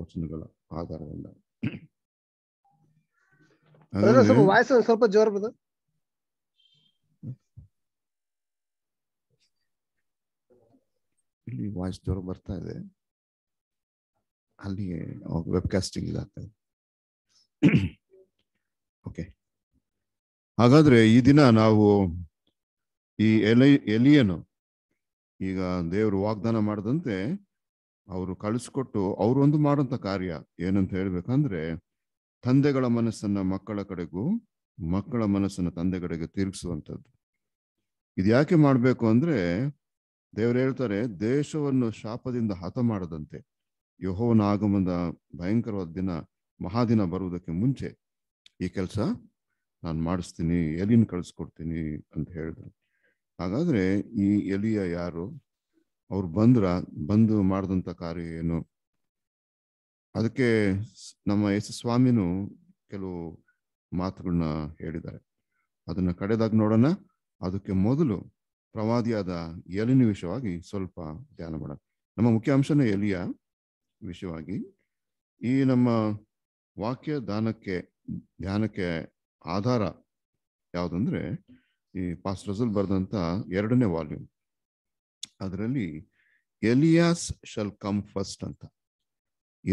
ವಚನಗಳ ಸ್ವಲ್ಪ ಜೋರ್ ಬದ ಇಲ್ಲಿ ವಾಯ್ಸ್ ಜೋರ್ ಬರ್ತಾ ಇದೆ ಅಲ್ಲಿ ವೆಬ್ಕಾಸ್ಟಿಂಗ್ ಇದಾಗ್ತಾ ಇದೆ ಓಕೆ ಹಾಗಾದ್ರೆ ಈ ದಿನ ನಾವು ಈ ಎಲೆ ಎಲಿಯನ್ನು ಈಗ ದೇವರು ವಾಗ್ದಾನ ಮಾಡದಂತೆ ಅವರು ಕಳಿಸ್ಕೊಟ್ಟು ಒಂದು ಮಾಡುವಂಥ ಕಾರ್ಯ ಏನಂತ ಹೇಳ್ಬೇಕಂದ್ರೆ ತಂದೆಗಳ ಮನಸ್ಸನ್ನ ಮಕ್ಕಳ ಕಡೆಗೂ ಮಕ್ಕಳ ಮನಸ್ಸನ್ನ ತಂದೆ ಕಡೆಗೆ ತಿರುಗಿಸುವಂಥದ್ದು ಇದು ಯಾಕೆ ಮಾಡಬೇಕು ಅಂದ್ರೆ ದೇವರು ಹೇಳ್ತಾರೆ ದೇಶವನ್ನು ಶಾಪದಿಂದ ಹತ ಮಾಡದಂತೆ ಯಹೋವನ ಆಗಮನದ ಭಯಂಕರವಾದ ದಿನ ಮಹಾದಿನ ಬರುವುದಕ್ಕೆ ಮುಂಚೆ ಈ ಕೆಲಸ ನಾನು ಮಾಡಿಸ್ತೀನಿ ಎಲಿನ ಕಳಿಸ್ಕೊಡ್ತೀನಿ ಅಂತ ಹೇಳಿದ್ರು ಹಾಗಾದ್ರೆ ಈ ಎಲಿಯ ಯಾರು ಅವ್ರು ಬಂದ್ರ ಬಂದು ಮಾಡಿದಂಥ ಕಾರ್ಯ ಏನು ಅದಕ್ಕೆ ನಮ್ಮ ಎಸ್ ಸ್ವಾಮಿನು ಕೆಲವು ಮಾತುಗಳನ್ನ ಹೇಳಿದ್ದಾರೆ ಅದನ್ನ ಕಡೆದಾಗ ನೋಡೋಣ ಅದಕ್ಕೆ ಮೊದಲು ಪ್ರವಾದಿಯಾದ ಎಲಿನ ವಿಷಯವಾಗಿ ಸ್ವಲ್ಪ ಧ್ಯಾನ ಮಾಡೋಣ ನಮ್ಮ ಮುಖ್ಯಾಂಶನೇ ಎಲಿಯ ವಿಷಯವಾಗಿ ಈ ನಮ್ಮ ವಾಕ್ಯ ದಾನಕ್ಕೆ ಧ್ಯಾನಕ್ಕೆ ಆಧಾರ ಯಾವುದಂದ್ರೆ ಈ ಪಾಸ್ಟ್ ರಸಲ್ ಬರೆದಂತ ಎರಡನೇ ವಾಲ್ಯೂಮ್ ಅದರಲ್ಲಿ ಎಲಿಯಾಸ್ ಶಲ್ ಕಮ್ ಫಸ್ಟ್ ಅಂತ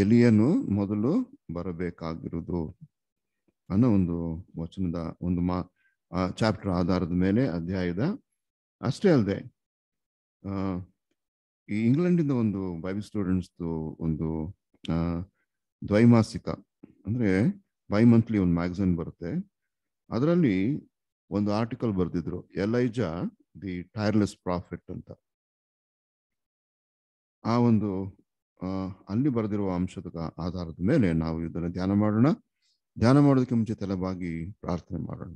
ಎಲಿಯನು ಮೊದಲು ಬರಬೇಕಾಗಿರುವುದು ಅನ್ನೋ ಒಂದು ವಚನದ ಒಂದು ಮಾ ಚಾಪ್ಟರ್ ಆಧಾರದ ಮೇಲೆ ಅಧ್ಯಾಯದ ಅಷ್ಟೇ ಅಲ್ಲದೆ ಈ ಇಂಗ್ಲೆಂಡಿಂದ ಒಂದು ಬೈಬಲ್ ಸ್ಟೂಡೆಂಟ್ಸ್ದು ಒಂದು ದ್ವೈಮಾಸಿಕ ಅಂದರೆ ಬೈ ಮಂತ್ಲಿ ಒಂದು ಮ್ಯಾಗಝಿನ್ ಬರುತ್ತೆ ಅದರಲ್ಲಿ ಒಂದು ಆರ್ಟಿಕಲ್ ಬರೆದಿದ್ರು ಎಲೈಜಾ ದಿ ಟೈರ್ಲೆಸ್ ಪ್ರಾಫಿಟ್ ಅಂತ ಆ ಒಂದು ಅಲ್ಲಿ ಬರೆದಿರುವ ಅಂಶದ ಆಧಾರದ ಮೇಲೆ ನಾವು ಇದನ್ನು ಧ್ಯಾನ ಮಾಡೋಣ ಧ್ಯಾನ ಮಾಡೋದಕ್ಕೆ ಮುಂಚೆ ತಲೆಬಾಗಿ ಪ್ರಾರ್ಥನೆ ಮಾಡೋಣ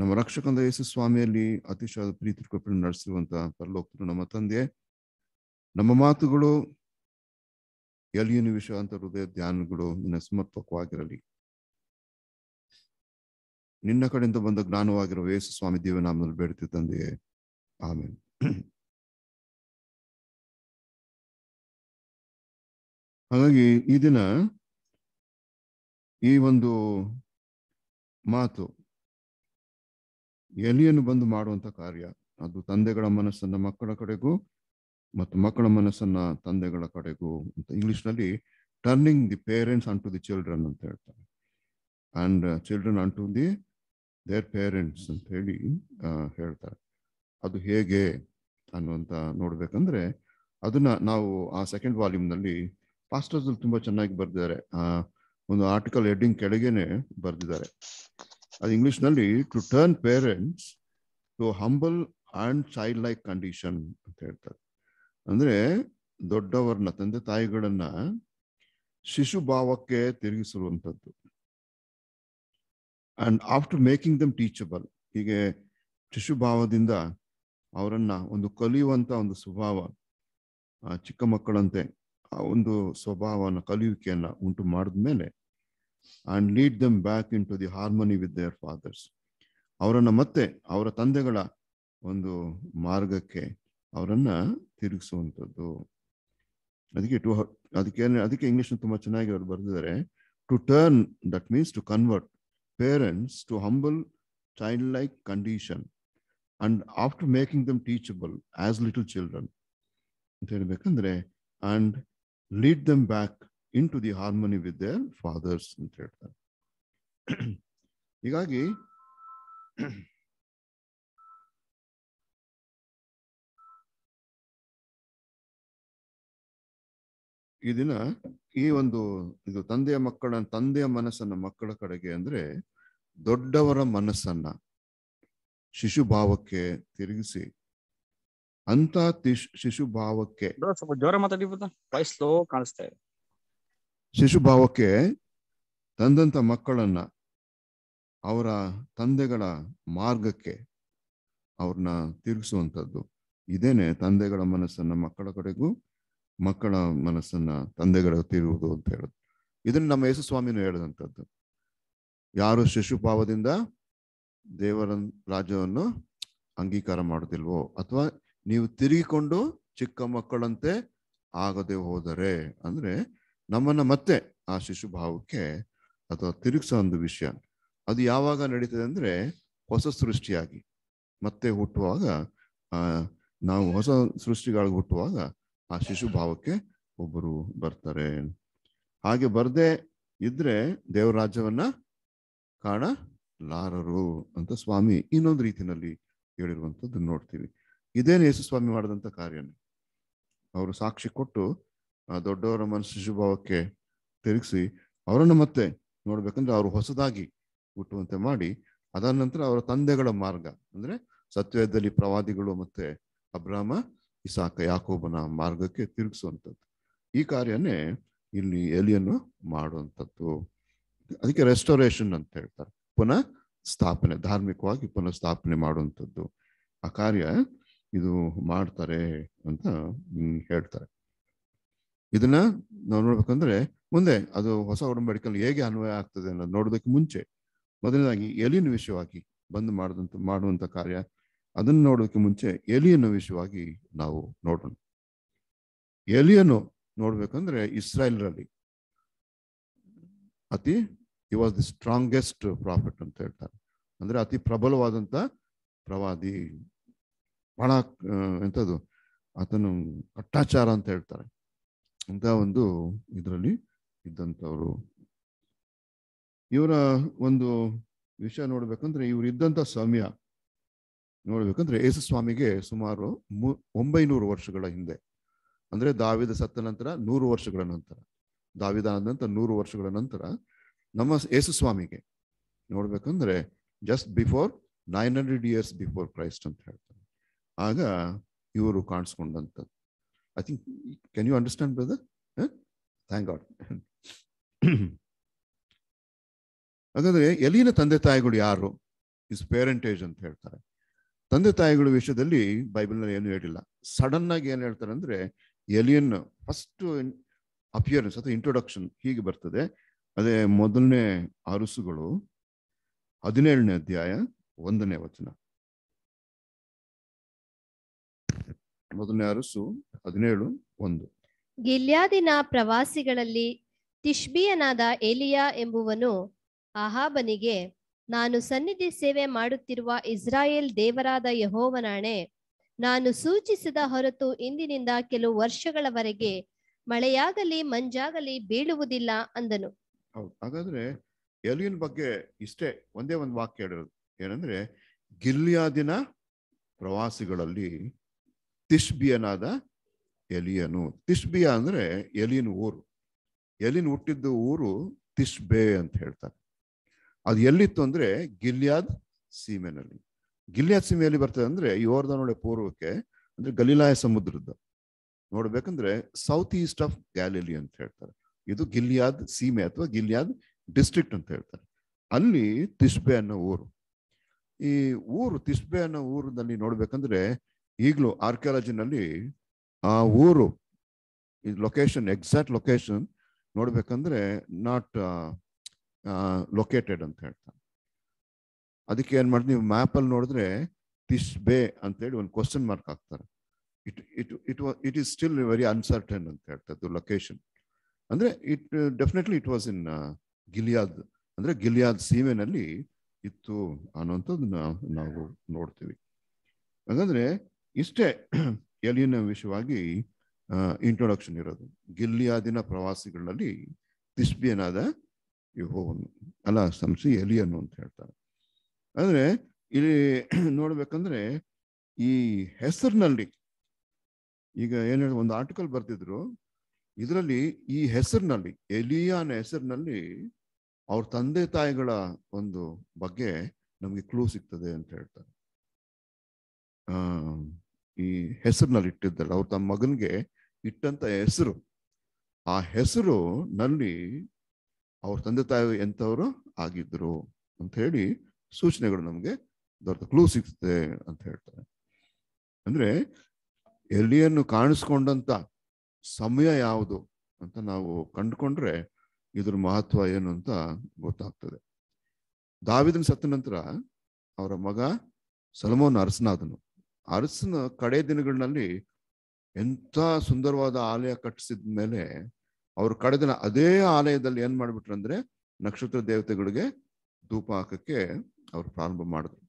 ನಮ್ಮ ರಕ್ಷಕಂದ ಯೇಸು ಸ್ವಾಮಿಯಲ್ಲಿ ಅತಿಶಯ ಪ್ರೀತಿ ಕೃಪೆಯನ್ನು ನಡೆಸಿರುವಂತಹ ಪರಲೋಕರು ನಮ್ಮ ತಂದೆ ನಮ್ಮ ಮಾತುಗಳು ಎಲ್ಲಿಯನು ವಿಷಯ ಅಂತ ಹೃದಯ ಧ್ಯಾನಗಳು ನಿನ್ನ ಸಮರ್ಪಕವಾಗಿರಲಿ ನಿನ್ನ ಕಡೆಯಿಂದ ಬಂದ ಜ್ಞಾನವಾಗಿರುವ ಯೇಸು ಸ್ವಾಮಿ ದೇವನಾಮದಲ್ಲಿ ಬೇಡ್ತಿದ್ದಂತೆಯೇ Amen. ಹಾಗಾಗಿ ಈ ದಿನ ಈ ಒಂದು ಮಾತು ಎಲಿಯನ್ನು ಬಂದು ಮಾಡುವಂತ ಕಾರ್ಯ ಅದು ತಂದೆಗಳ ಮನಸ್ಸನ್ನ ಮಕ್ಕಳ ಕಡೆಗೂ ಮತ್ತು ಮಕ್ಕಳ ಮನಸ್ಸನ್ನ ತಂದೆಗಳ ಕಡೆಗೂ ಅಂತ ಇಂಗ್ಲಿಷ್ ನಲ್ಲಿ turning the parents unto the children ಅಂತ ಹೇಳ್ತಾರೆ and children unto the their parents ಅಂತ ಹೇಳಿ ಹೇಳ್ತಾರೆ ಅದು ಹೇಗೆ ಅನ್ನುವಂತ ನೋಡ್ಬೇಕಂದ್ರೆ ಅದನ್ನ ನಾವು ಆ ಸೆಕೆಂಡ್ ವಾಲ್ಯೂಮ್ ನಲ್ಲಿ ಪಾಸ್ಟರ್ಸ್ ತುಂಬಾ ಚೆನ್ನಾಗಿ ಬರೆದಿದ್ದಾರೆ ಆ ಒಂದು ಆರ್ಟಿಕಲ್ ಹೆಡ್ಡಿಂಗ್ ಕೆಳಗೇನೆ ಬರೆದಿದ್ದಾರೆ ಅದು ಇಂಗ್ಲಿಷ್ ನಲ್ಲಿ to turn parents to humble and child like condition ಅಂತ ಹೇಳ್ತಾರೆ ಅಂದ್ರೆ ದೊಡ್ಡವರನ್ನ ತಂದೆ ತಾಯಿಗಳನ್ನ ಶಿಶು ಭಾವಕ್ಕೆ ತಿರುಗಿಸಿರುವಂಥದ್ದು and after making them teachable ಹೀಗೆ ಶಿಶು ಭಾವದಿಂದ ಅವರನ್ನ ಒಂದು ಕಲಿಯುವಂತ ಒಂದು ಸ್ವಭಾವ ಚಿಕ್ಕ ಮಕ್ಕಳಂತೆ ಆ ಒಂದು ಸ್ವಭಾವನ ಕಲಿಯುವಿಕೆಯನ್ನ ಉಂಟು ಮಾಡಿದ್ಮೇಲೆ and lead them back into the harmony with their fathers ಅವರನ್ನ ಮತ್ತೆ ಅವರ ತಂದೆಗಳ ಒಂದು ಮಾರ್ಗಕ್ಕೆ ಅವರನ್ನ ತಿರುಗಿಸುವಂಥದ್ದು ಅದಕ್ಕೆ ಟು ಅದಕ್ಕೆ ಅದಕ್ಕೆ ಇಂಗ್ಲಿಷ್ ತುಂಬಾ ಚೆನ್ನಾಗಿ ಅವರು ಬರೆದಿದ್ದಾರೆ to turn that means to convert parents to humble child like condition and after making them teachable as little children ಅಂತ ಹೇಳ್ಬೇಕಂದ್ರೆ and lead them back into the harmony with their fathers ಅಂತ ಹೇಳ್ತಾರೆ ಹೀಗಾಗಿ ಈ ದಿನ ಈ ಒಂದು ಇದು ತಂದೆಯ ಮಕ್ಕಳ ತಂದೆಯ ಮನಸ್ಸನ್ನ ಮಕ್ಕಳ ಕಡೆಗೆ ಅಂದ್ರೆ ದೊಡ್ಡವರ ಮನಸ್ಸನ್ನ ಶಿಶು ಭಾವಕ್ಕೆ ತಿರುಗಿಸಿ ಅಂತ ಶಿಶುಭಾವಕ್ಕೆ ಸ್ವಲ್ಪ ಜೋರ ಕಾಣಿಸ್ತಾ ಶಿಶುಭಾವಕ್ಕೆ ತಂದಂತ ಮಕ್ಕಳನ್ನ ಅವರ ತಂದೆಗಳ ಮಾರ್ಗಕ್ಕೆ ಅವ್ರನ್ನ ತಿರುಗಿಸುವಂತದ್ದು ಇದೇನೆ ತಂದೆಗಳ ಮನಸ್ಸನ್ನ ಮಕ್ಕಳ ಕಡೆಗೂ ಮಕ್ಕಳ ಮನಸ್ಸನ್ನ ತಂದೆಗಳ ತಿರುವುದು ಅಂತ ಹೇಳುದು ಇದನ್ನ ನಮ್ಮ ಸ್ವಾಮಿನೂ ಹೇಳದಂಥದ್ದು ಯಾರು ಶಿಶುಭಾವದಿಂದ ದೇವರ ರಾಜ್ಯವನ್ನು ಅಂಗೀಕಾರ ಮಾಡುದಿಲ್ವೋ ಅಥವಾ ನೀವು ತಿರುಗಿಕೊಂಡು ಚಿಕ್ಕ ಮಕ್ಕಳಂತೆ ಆಗದೆ ಹೋದರೆ ಅಂದ್ರೆ ನಮ್ಮನ್ನ ಮತ್ತೆ ಆ ಶಿಶು ಭಾವಕ್ಕೆ ಅಥವಾ ತಿರುಗಿಸೋ ಒಂದು ವಿಷಯ ಅದು ಯಾವಾಗ ನಡೀತದೆ ಅಂದ್ರೆ ಹೊಸ ಸೃಷ್ಟಿಯಾಗಿ ಮತ್ತೆ ಹುಟ್ಟುವಾಗ ಆ ನಾವು ಹೊಸ ಸೃಷ್ಟಿಗಳಿಗೆ ಹುಟ್ಟುವಾಗ ಆ ಶಿಶು ಭಾವಕ್ಕೆ ಒಬ್ಬರು ಬರ್ತಾರೆ ಹಾಗೆ ಬರದೆ ಇದ್ರೆ ದೇವರಾಜ್ಯವನ್ನ ಕಾಣ ಲಾರರು ಅಂತ ಸ್ವಾಮಿ ಇನ್ನೊಂದು ರೀತಿಯಲ್ಲಿ ಹೇಳಿರುವಂಥದ್ದು ನೋಡ್ತೀವಿ ಇದೇನು ಯೇಸು ಸ್ವಾಮಿ ಮಾಡಿದಂಥ ಕಾರ್ಯನೇ ಅವರು ಸಾಕ್ಷಿ ಕೊಟ್ಟು ದೊಡ್ಡವರ ಮನಸ್ಸು ಶುಭಾವಕ್ಕೆ ತಿರುಗಿಸಿ ಅವರನ್ನು ಮತ್ತೆ ನೋಡ್ಬೇಕಂದ್ರೆ ಅವರು ಹೊಸದಾಗಿ ಹುಟ್ಟುವಂತೆ ಮಾಡಿ ಅದಾದ ನಂತರ ಅವರ ತಂದೆಗಳ ಮಾರ್ಗ ಅಂದ್ರೆ ಸತ್ಯದಲ್ಲಿ ಪ್ರವಾದಿಗಳು ಮತ್ತೆ ಅಬ್ರಾಮ ಇಸಾಕ ಯಾಕೋಬನ ಮಾರ್ಗಕ್ಕೆ ತಿರುಗಿಸುವಂಥದ್ದು ಈ ಕಾರ್ಯನೇ ಇಲ್ಲಿ ಎಲಿಯನ್ನು ಮಾಡುವಂಥದ್ದು ಅದಕ್ಕೆ ರೆಸ್ಟೋರೇಷನ್ ಅಂತ ಹೇಳ್ತಾರೆ ಪುನಃ ಸ್ಥಾಪನೆ ಧಾರ್ಮಿಕವಾಗಿ ಪುನಃ ಸ್ಥಾಪನೆ ಮಾಡುವಂಥದ್ದು ಆ ಕಾರ್ಯ ಇದು ಮಾಡ್ತಾರೆ ಅಂತ ಹೇಳ್ತಾರೆ ಇದನ್ನ ನಾವು ನೋಡ್ಬೇಕಂದ್ರೆ ಮುಂದೆ ಅದು ಹೊಸ ಒಡಂಬಡಿಕೆಯಲ್ಲಿ ಹೇಗೆ ಅನ್ವಯ ಆಗ್ತದೆ ಅನ್ನೋದು ನೋಡೋದಕ್ಕೆ ಮುಂಚೆ ಮೊದಲನೇದಾಗಿ ಎಲಿನ ವಿಷಯವಾಗಿ ಬಂದು ಮಾಡಿದಂತ ಮಾಡುವಂತ ಕಾರ್ಯ ಅದನ್ನು ನೋಡೋದಕ್ಕೆ ಮುಂಚೆ ಎಲಿಯನ್ನು ವಿಷಯವಾಗಿ ನಾವು ನೋಡೋಣ ಎಲಿಯನ್ನು ನೋಡ್ಬೇಕಂದ್ರೆ ಇಸ್ರಾಯೇಲ್ರಲ್ಲಿ ಅತಿ he was the strongest prophet ಅಂತ ಹೇಳ್ತಾರೆ ಅಂದ್ರೆ ಅತಿ ಪ್ರಬಲವಾದಂತ ಪ್ರವಾದಿ ಬಹಳ ಎಂಥದ್ದು ಆತನು ಕಟ್ಟಾಚಾರ ಅಂತ ಹೇಳ್ತಾರೆ ಅಂತ ಒಂದು ಇದರಲ್ಲಿ ಇದ್ದಂಥವ್ರು ಇವರ ಒಂದು ವಿಷಯ ನೋಡ್ಬೇಕಂದ್ರೆ ಇವ್ರು ಇದ್ದಂತ ಸಮಯ ನೋಡ್ಬೇಕಂದ್ರೆ ಯೇಸು ಸ್ವಾಮಿಗೆ ಸುಮಾರು ಮೂ ಒಂಬೈನೂರು ವರ್ಷಗಳ ಹಿಂದೆ ಅಂದ್ರೆ ದಾವಿದ ಸತ್ತ ನಂತರ ನೂರು ವರ್ಷಗಳ ನಂತರ ದಾವಿದ ಆದ ನೂರು ವರ್ಷಗಳ ನಂತರ ನಮ್ಮ ಯೇಸು ಸ್ವಾಮಿಗೆ ನೋಡ್ಬೇಕಂದ್ರೆ just before nine hundred years before Christ ಅಂತ ಹೇಳ್ತಾರೆ ಆಗ ಇವರು ಕಾಣಿಸ್ಕೊಂಡಂತ I think can you understand brother thank God ಹಾಗಾದ್ರೆ ಎಲ್ಲಿನ ತಂದೆ ತಾಯಿಗಳು ಯಾರು ಇಸ್ ಪೇರೆಂಟೇಜ್ ಅಂತ ಹೇಳ್ತಾರೆ ತಂದೆ ತಾಯಿಗಳ ವಿಷಯದಲ್ಲಿ ಬೈಬಲ್ನಲ್ಲಿ ಏನು ಹೇಳಿಲ್ಲ ಸಡನ್ ಆಗಿ ಏನು ಹೇಳ್ತಾರೆ ಅಂದ್ರೆ ಎಲಿಯನ್ ಫಸ್ಟ್ ಅಪಿಯರೆನ್ಸ್ ಅಥವಾ ಇಂಟ್ರೊಡಕ್ಷನ್ ಹೀಗೆ ಬರ್ತದೆ ಅದೇ ಮೊದಲನೇ ಅರಸುಗಳು ಹದಿನೇಳನೇ ಅಧ್ಯಾಯ ಒಂದನೇ ವಚನ ಮೊದಲನೇ ಅರಸು ಹದಿನೇಳು ಒಂದು ಗಿಲ್ಯಾದಿನ ಪ್ರವಾಸಿಗಳಲ್ಲಿ ತಿಷ್ಬಿಯನಾದ ಏಲಿಯಾ ಎಂಬುವನು ಅಹಾಬನಿಗೆ ನಾನು ಸನ್ನಿಧಿ ಸೇವೆ ಮಾಡುತ್ತಿರುವ ಇಸ್ರಾಯೇಲ್ ದೇವರಾದ ಯಹೋವನಾಣೆ ನಾನು ಸೂಚಿಸಿದ ಹೊರತು ಇಂದಿನಿಂದ ಕೆಲವು ವರ್ಷಗಳವರೆಗೆ ಮಳೆಯಾಗಲಿ ಮಂಜಾಗಲಿ ಬೀಳುವುದಿಲ್ಲ ಅಂದನು ಹೌದು ಹಾಗಾದ್ರೆ ಎಲಿಯನ್ ಬಗ್ಗೆ ಇಷ್ಟೇ ಒಂದೇ ಒಂದು ವಾಕ್ಯ ಹೇಳಿರೋದು ಏನಂದ್ರೆ ಗಿಲ್ಯಾದಿನ ಪ್ರವಾಸಿಗಳಲ್ಲಿ ತಿಷ್ಬಿಯನಾದ ಎಲಿಯನು ತಿಷ್ಬಿಯ ಅಂದ್ರೆ ಎಲಿಯನ್ ಊರು ಎಲಿನ್ ಹುಟ್ಟಿದ್ದು ಊರು ತಿಷ್ಬೆ ಅಂತ ಹೇಳ್ತಾರೆ ಅದು ಎಲ್ಲಿತ್ತು ಅಂದ್ರೆ ಗಿಲ್ಯಾದ್ ಸೀಮೆನಲ್ಲಿ ಗಿಲ್ಯಾದ್ ಸೀಮೆಯಲ್ಲಿ ಬರ್ತದೆ ಅಂದ್ರೆ ಯೋರ್ಧನೊಳೆ ಪೂರ್ವಕ್ಕೆ ಅಂದ್ರೆ ಗಲೀಲಾಯ ಸಮುದ್ರದ ನೋಡ್ಬೇಕಂದ್ರೆ ಸೌತ್ ಈಸ್ಟ್ ಆಫ್ ಗ್ಯಾಲಿಲಿ ಅಂತ ಹೇಳ್ತಾರೆ ಇದು ಗಿಲ್ಯಾದ್ ಸೀಮೆ ಅಥವಾ ಗಿಲ್ಯಾದ್ ಡಿಸ್ಟ್ರಿಕ್ಟ್ ಅಂತ ಹೇಳ್ತಾರೆ ಅಲ್ಲಿ ತಿಸ್ಬೆ ಅನ್ನೋ ಊರು ಈ ಊರು ತಿಸ್ಬೆ ಅನ್ನೋ ಊರಿನಲ್ಲಿ ನೋಡ್ಬೇಕಂದ್ರೆ ಈಗಲೂ ಆರ್ಕಿಯಾಲಜಿನಲ್ಲಿ ಆ ಊರು ಲೊಕೇಶನ್ ಎಕ್ಸಾಕ್ಟ್ ಲೊಕೇಶನ್ ನೋಡ್ಬೇಕಂದ್ರೆ ನಾಟ್ ಲೊಕೇಟೆಡ್ ಅಂತ ಹೇಳ್ತಾರೆ ಅದಕ್ಕೆ ಏನ್ ಮಾಡಿ ನೀವು ಅಲ್ಲಿ ನೋಡಿದ್ರೆ ತಿಸ್ಬೆ ಅಂತೇಳಿ ಒಂದು ಕ್ವಶನ್ ಮಾರ್ಕ್ ಹಾಕ್ತಾರೆ it it it it is still very uncertain ಅಂತ ಹೇಳ್ತಾರೆ ಲೊಕೇಶನ್ ಅಂದರೆ it definitely it was in Gilead ಅಂದರೆ ಗಿಲಿಯಾದ್ ಸೀಮೆನಲ್ಲಿ ಇತ್ತು ಅನ್ನೋಂಥದ್ದನ್ನ ನಾವು ನೋಡ್ತೀವಿ ಹಾಗಂದ್ರೆ ಇಷ್ಟೇ ಎಲಿಯನ ವಿಷಯವಾಗಿ ಇಂಟ್ರೊಡಕ್ಷನ್ ಇರೋದು ಗಿಲಿಯಾದಿನ ಪ್ರವಾಸಿಗಳಲ್ಲಿ ತಿಸ್ಬಿಯನಾದ ಯಹೋವನು ಅಲ್ಲ ಸಂಸಿ ಎಲಿಯನ್ನು ಅಂತ ಹೇಳ್ತಾರೆ ಅಂದ್ರೆ ಇಲ್ಲಿ ನೋಡ್ಬೇಕಂದ್ರೆ ಈ ಹೆಸರಿನಲ್ಲಿ ಈಗ ಏನ್ ಹೇಳಿ ಒಂದು ಆರ್ಟಿಕಲ್ ಬರ್ತಿದ್ರು ಇದರಲ್ಲಿ ಈ ಹೆಸರಿನಲ್ಲಿ ಎಲಿಯಾನ ಹೆಸರಿನಲ್ಲಿ ಅವ್ರ ತಂದೆ ತಾಯಿಗಳ ಒಂದು ಬಗ್ಗೆ ನಮಗೆ ಕ್ಲೂ ಸಿಗ್ತದೆ ಅಂತ ಹೇಳ್ತಾರೆ ಆ ಈ ಹೆಸರಿನಲ್ಲಿ ಇಟ್ಟಿದ್ದಲ್ಲ ಅವ್ರ ತಮ್ಮ ಮಗನಿಗೆ ಇಟ್ಟಂತ ಹೆಸರು ಆ ಹೆಸರು ನಲ್ಲಿ ಅವ್ರ ತಂದೆ ತಾಯಿ ಎಂಥವರು ಆಗಿದ್ರು ಅಂತ ಹೇಳಿ ಸೂಚನೆಗಳು ನಮಗೆ ದೊರೆತ ಕ್ಲೂ ಸಿಗ್ತದೆ ಅಂತ ಹೇಳ್ತಾರೆ ಅಂದ್ರೆ ಎಲಿಯನ್ನು ಕಾಣಿಸ್ಕೊಂಡಂತ ಸಮಯ ಯಾವುದು ಅಂತ ನಾವು ಕಂಡುಕೊಂಡ್ರೆ ಇದ್ರ ಮಹತ್ವ ಏನು ಅಂತ ಗೊತ್ತಾಗ್ತದೆ ದಾವಿದನ್ ಸತ್ತ ನಂತರ ಅವರ ಮಗ ಸಲಮೋನ್ ಅರಸನಾದನು ಅರಸನ ಕಡೆ ದಿನಗಳಲ್ಲಿ ಎಂಥ ಸುಂದರವಾದ ಆಲಯ ಕಟ್ಟಿಸಿದ ಮೇಲೆ ಕಡೆ ಕಡೆದಿನ ಅದೇ ಆಲಯದಲ್ಲಿ ಏನ್ ಮಾಡ್ಬಿಟ್ರು ಅಂದ್ರೆ ನಕ್ಷತ್ರ ದೇವತೆಗಳಿಗೆ ಧೂಪ ಹಾಕಕ್ಕೆ ಅವ್ರು ಪ್ರಾರಂಭ ಮಾಡಿದ್ರು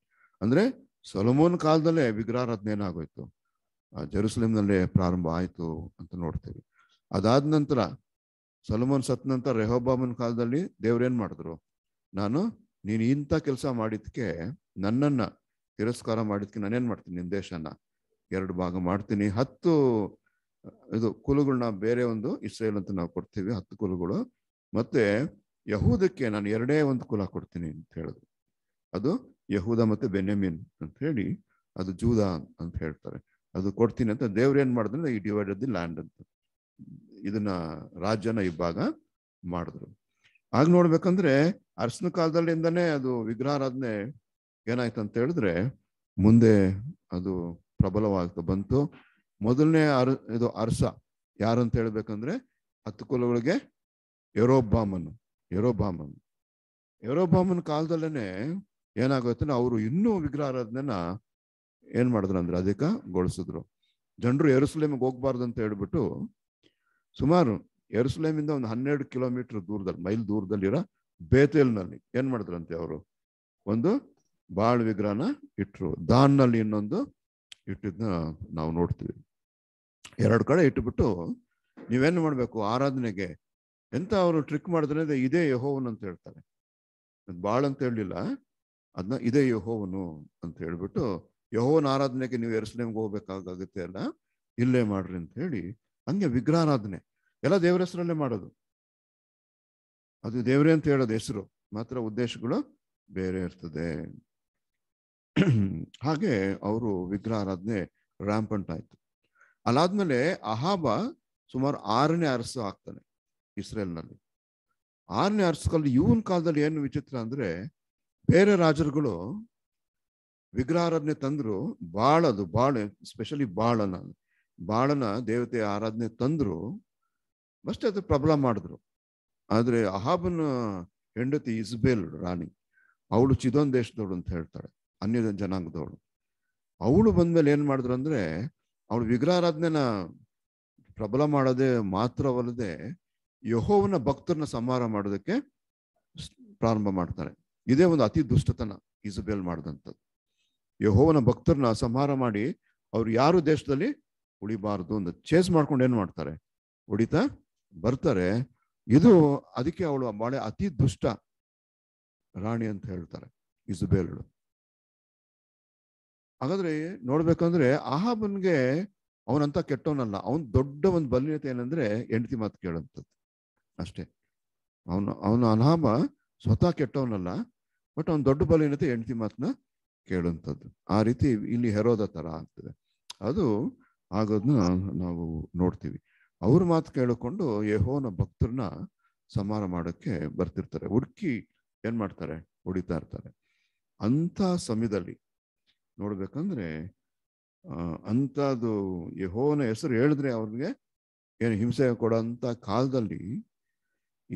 ಅಂದ್ರೆ ಸಲಮೋನ್ ಕಾಲದಲ್ಲೇ ವಿಗ್ರಹಾರಾಧನೆ ಏನಾಗೋಯ್ತು ಜರುಸಲೇಮ್ನಲ್ಲೇ ಪ್ರಾರಂಭ ಆಯಿತು ಅಂತ ನೋಡ್ತೇವೆ ಅದಾದ ನಂತರ ಸಲಮಾನ್ ಸತ್ ನಂತರ ರೆಹೋಬಾಮನ್ ಕಾಲದಲ್ಲಿ ದೇವ್ರೇನ್ ಮಾಡಿದ್ರು ನಾನು ನೀನು ಇಂಥ ಕೆಲಸ ಮಾಡಿದ್ಕೆ ನನ್ನನ್ನ ತಿರಸ್ಕಾರ ಮಾಡಿದ್ಕೆ ನಾನೇನು ಮಾಡ್ತೀನಿ ನಿನ್ನ ದೇಶನ ಎರಡು ಭಾಗ ಮಾಡ್ತೀನಿ ಹತ್ತು ಇದು ಕುಲುಗಳನ್ನ ಬೇರೆ ಒಂದು ಇಸ್ರೇಲ್ ಅಂತ ನಾವು ಕೊಡ್ತೀವಿ ಹತ್ತು ಕುಲುಗಳು ಮತ್ತೆ ಯಹೂದಕ್ಕೆ ನಾನು ಎರಡೇ ಒಂದು ಕುಲ ಕೊಡ್ತೀನಿ ಅಂತ ಹೇಳಿದ್ರು ಅದು ಯಹೂದ ಮತ್ತೆ ಬೆನ್ಯಮಿನ್ ಅಂತ ಹೇಳಿ ಅದು ಜೂದ ಅಂತ ಹೇಳ್ತಾರೆ ಅದು ಕೊಡ್ತೀನಿ ಅಂತ ದೇವ್ರು ಏನ್ ಮಾಡಿದ್ರೆ ಈ ಡಿವೈಡೆಡ್ ದಿ ಲ್ಯಾಂಡ್ ಅಂತ ಇದನ್ನ ರಾಜ್ಯನ ಇಬ್ಬಾಗ ಮಾಡಿದ್ರು ಆಗ ನೋಡ್ಬೇಕಂದ್ರೆ ಅರ್ಸನ ಕಾಲದಲ್ಲಿಂದನೇ ಅದು ವಿಗ್ರಹಾರಾಧನೆ ಏನಾಯ್ತು ಅಂತ ಹೇಳಿದ್ರೆ ಮುಂದೆ ಅದು ಪ್ರಬಲವಾಗ್ತಾ ಬಂತು ಮೊದಲನೇ ಅರ್ ಇದು ಅರ್ಸ ಯಾರಂತ ಹೇಳ್ಬೇಕಂದ್ರೆ ಹತ್ತು ಕುಲಗಳಿಗೆ ಯರೋಬಾಮನ್ ಯರೋಬಾಮನ್ ಯರೋಬಾಮನ್ ಕಾಲದಲ್ಲೇ ಏನಾಗುತ್ತೆ ಅವರು ಇನ್ನೂ ವಿಗ್ರಹಾರಾಧನೆನ ಏನ್ ಮಾಡಿದ್ರು ಅಂದ್ರೆ ಅದಕ್ಕೆ ಗೊಳಿಸಿದ್ರು ಜನರು ಎರುಸುಲೇಮಿಗೆ ಹೋಗ್ಬಾರ್ದು ಅಂತ ಹೇಳ್ಬಿಟ್ಟು ಸುಮಾರು ಎರುಸುಲೇಮಿಂದ ಒಂದು ಹನ್ನೆರಡು ಕಿಲೋಮೀಟರ್ ದೂರದಲ್ಲಿ ಮೈಲ್ ದೂರದಲ್ಲಿರೋ ಬೇತೇಲ್ನಲ್ಲಿ ಏನ್ ಮಾಡಿದ್ರಂತೆ ಅವರು ಒಂದು ಬಾಳ್ ವಿಗ್ರಹನ ಇಟ್ರು ದಾನ್ನಲ್ಲಿ ಇನ್ನೊಂದು ಇಟ್ಟಿದ್ನ ನಾವು ನೋಡ್ತೀವಿ ಎರಡು ಕಡೆ ಇಟ್ಬಿಟ್ಟು ನೀವೇನು ಮಾಡಬೇಕು ಆರಾಧನೆಗೆ ಎಂತ ಅವರು ಟ್ರಿಕ್ ಮಾಡಿದ್ರೆ ಇದೇ ಯಹೋವನ್ ಅಂತ ಹೇಳ್ತಾರೆ ಬಾಳ್ ಅಂತ ಹೇಳಲಿಲ್ಲ ಅದನ್ನ ಇದೇ ಯಹೋವನು ಅಂತ ಹೇಳ್ಬಿಟ್ಟು ಯಹೋನ ಆರಾಧನೆಗೆ ನೀವು ಎರಸ್ಲೇಮ್ಗೆ ಹೋಗ್ಬೇಕಾಗುತ್ತೆ ಅಲ್ಲ ಇಲ್ಲೇ ಮಾಡ್ರಿ ಅಂತ ಹೇಳಿ ಹಂಗೆ ವಿಗ್ರಹಾರಾಧನೆ ಎಲ್ಲ ದೇವರ ಹೆಸರಲ್ಲೇ ಮಾಡೋದು ಅದು ದೇವ್ರೆ ಅಂತ ಹೇಳೋದು ಹೆಸರು ಮಾತ್ರ ಉದ್ದೇಶಗಳು ಬೇರೆ ಇರ್ತದೆ ಹಾಗೆ ಅವರು ಆರಾಧನೆ ರ್ಯಾಂಪಂಟ್ ಆಯ್ತು ಅಲ್ಲಾದ್ಮೇಲೆ ಅಹಾಬ ಸುಮಾರು ಆರನೇ ಅರಸು ಆಗ್ತಾನೆ ಇಸ್ರೇಲ್ನಲ್ಲಿ ಆರನೇ ಅರಸಲ್ಲಿ ಇವನ್ ಕಾಲದಲ್ಲಿ ಏನು ವಿಚಿತ್ರ ಅಂದ್ರೆ ಬೇರೆ ರಾಜರುಗಳು ವಿಗ್ರಹಾರಾಧನೆ ತಂದ್ರು ಬಾಳದು ಬಾಳೆ ಸ್ಪೆಷಲಿ ಬಾಳನ ಬಾಳನ ದೇವತೆ ಆರಾಧನೆ ತಂದ್ರು ಅಷ್ಟೇ ಅದು ಪ್ರಬಲ ಮಾಡಿದ್ರು ಆದರೆ ಅಹಾಬನ ಹೆಂಡತಿ ಇಸ್ಬೇಲ್ ರಾಣಿ ಅವಳು ಚಿದೋನ್ ದೇಶದವಳು ಅಂತ ಹೇಳ್ತಾಳೆ ಅನ್ಯ ಜನಾಂಗದವಳು ಅವಳು ಬಂದ್ಮೇಲೆ ಏನ್ ಮಾಡಿದ್ರು ಅಂದ್ರೆ ಅವಳು ವಿಗ್ರಹಾರಾಧನೆನ ಪ್ರಬಲ ಮಾಡೋದೇ ಮಾತ್ರವಲ್ಲದೆ ಯಹೋವನ ಭಕ್ತರನ್ನ ಸಂಹಾರ ಮಾಡೋದಕ್ಕೆ ಪ್ರಾರಂಭ ಮಾಡ್ತಾರೆ ಇದೇ ಒಂದು ಅತಿ ದುಷ್ಟತನ ಇಸಬೇಲ್ ಮಾಡಿದಂಥದ್ದು ಯಹೋವನ ಭಕ್ತರನ್ನ ಸಂಹಾರ ಮಾಡಿ ಅವ್ರು ಯಾರು ದೇಶದಲ್ಲಿ ಉಳಿಬಾರದು ಅಂತ ಚೇಸ್ ಮಾಡ್ಕೊಂಡು ಏನ್ ಮಾಡ್ತಾರೆ ಉಳಿತಾ ಬರ್ತಾರೆ ಇದು ಅದಕ್ಕೆ ಅವಳು ಬಾಳೆ ಅತಿ ದುಷ್ಟ ರಾಣಿ ಅಂತ ಹೇಳ್ತಾರೆ ಇಸುಬೇಲಳು ಹಾಗಾದ್ರೆ ನೋಡ್ಬೇಕಂದ್ರೆ ಆಹಾಬನ್ಗೆ ಅವನಂತ ಕೆಟ್ಟವನಲ್ಲ ಅವನ್ ದೊಡ್ಡ ಒಂದು ಬಲೀನತೆ ಏನಂದ್ರೆ ಹೆಂಡತಿ ಮಾತು ಕೇಳುವಂಥದ್ದು ಅಷ್ಟೇ ಅವನು ಅವನ ಅನಾಮ ಸ್ವತಃ ಕೆಟ್ಟವನಲ್ಲ ಬಟ್ ಅವನ ದೊಡ್ಡ ಬಲೀನತೆ ಹೆಂಡತಿ ಮಾತನ್ನ ಕೇಳುವಂಥದ್ದು ಆ ರೀತಿ ಇಲ್ಲಿ ಹೆರೋದ ಥರ ಆಗ್ತದೆ ಅದು ಆಗೋದನ್ನ ನಾವು ನೋಡ್ತೀವಿ ಅವ್ರ ಮಾತು ಕೇಳಿಕೊಂಡು ಯಹೋನ ಭಕ್ತರನ್ನ ಸಮಾರ ಮಾಡೋಕ್ಕೆ ಬರ್ತಿರ್ತಾರೆ ಹುಡುಕಿ ಏನು ಮಾಡ್ತಾರೆ ಹೊಡಿತಾ ಇರ್ತಾರೆ ಅಂಥ ಸಮಯದಲ್ಲಿ ನೋಡ್ಬೇಕಂದ್ರೆ ಅಂಥದ್ದು ಯಹೋನ ಹೆಸರು ಹೇಳಿದ್ರೆ ಅವ್ರಿಗೆ ಏನು ಹಿಂಸೆ ಕೊಡೋಂಥ ಕಾಲದಲ್ಲಿ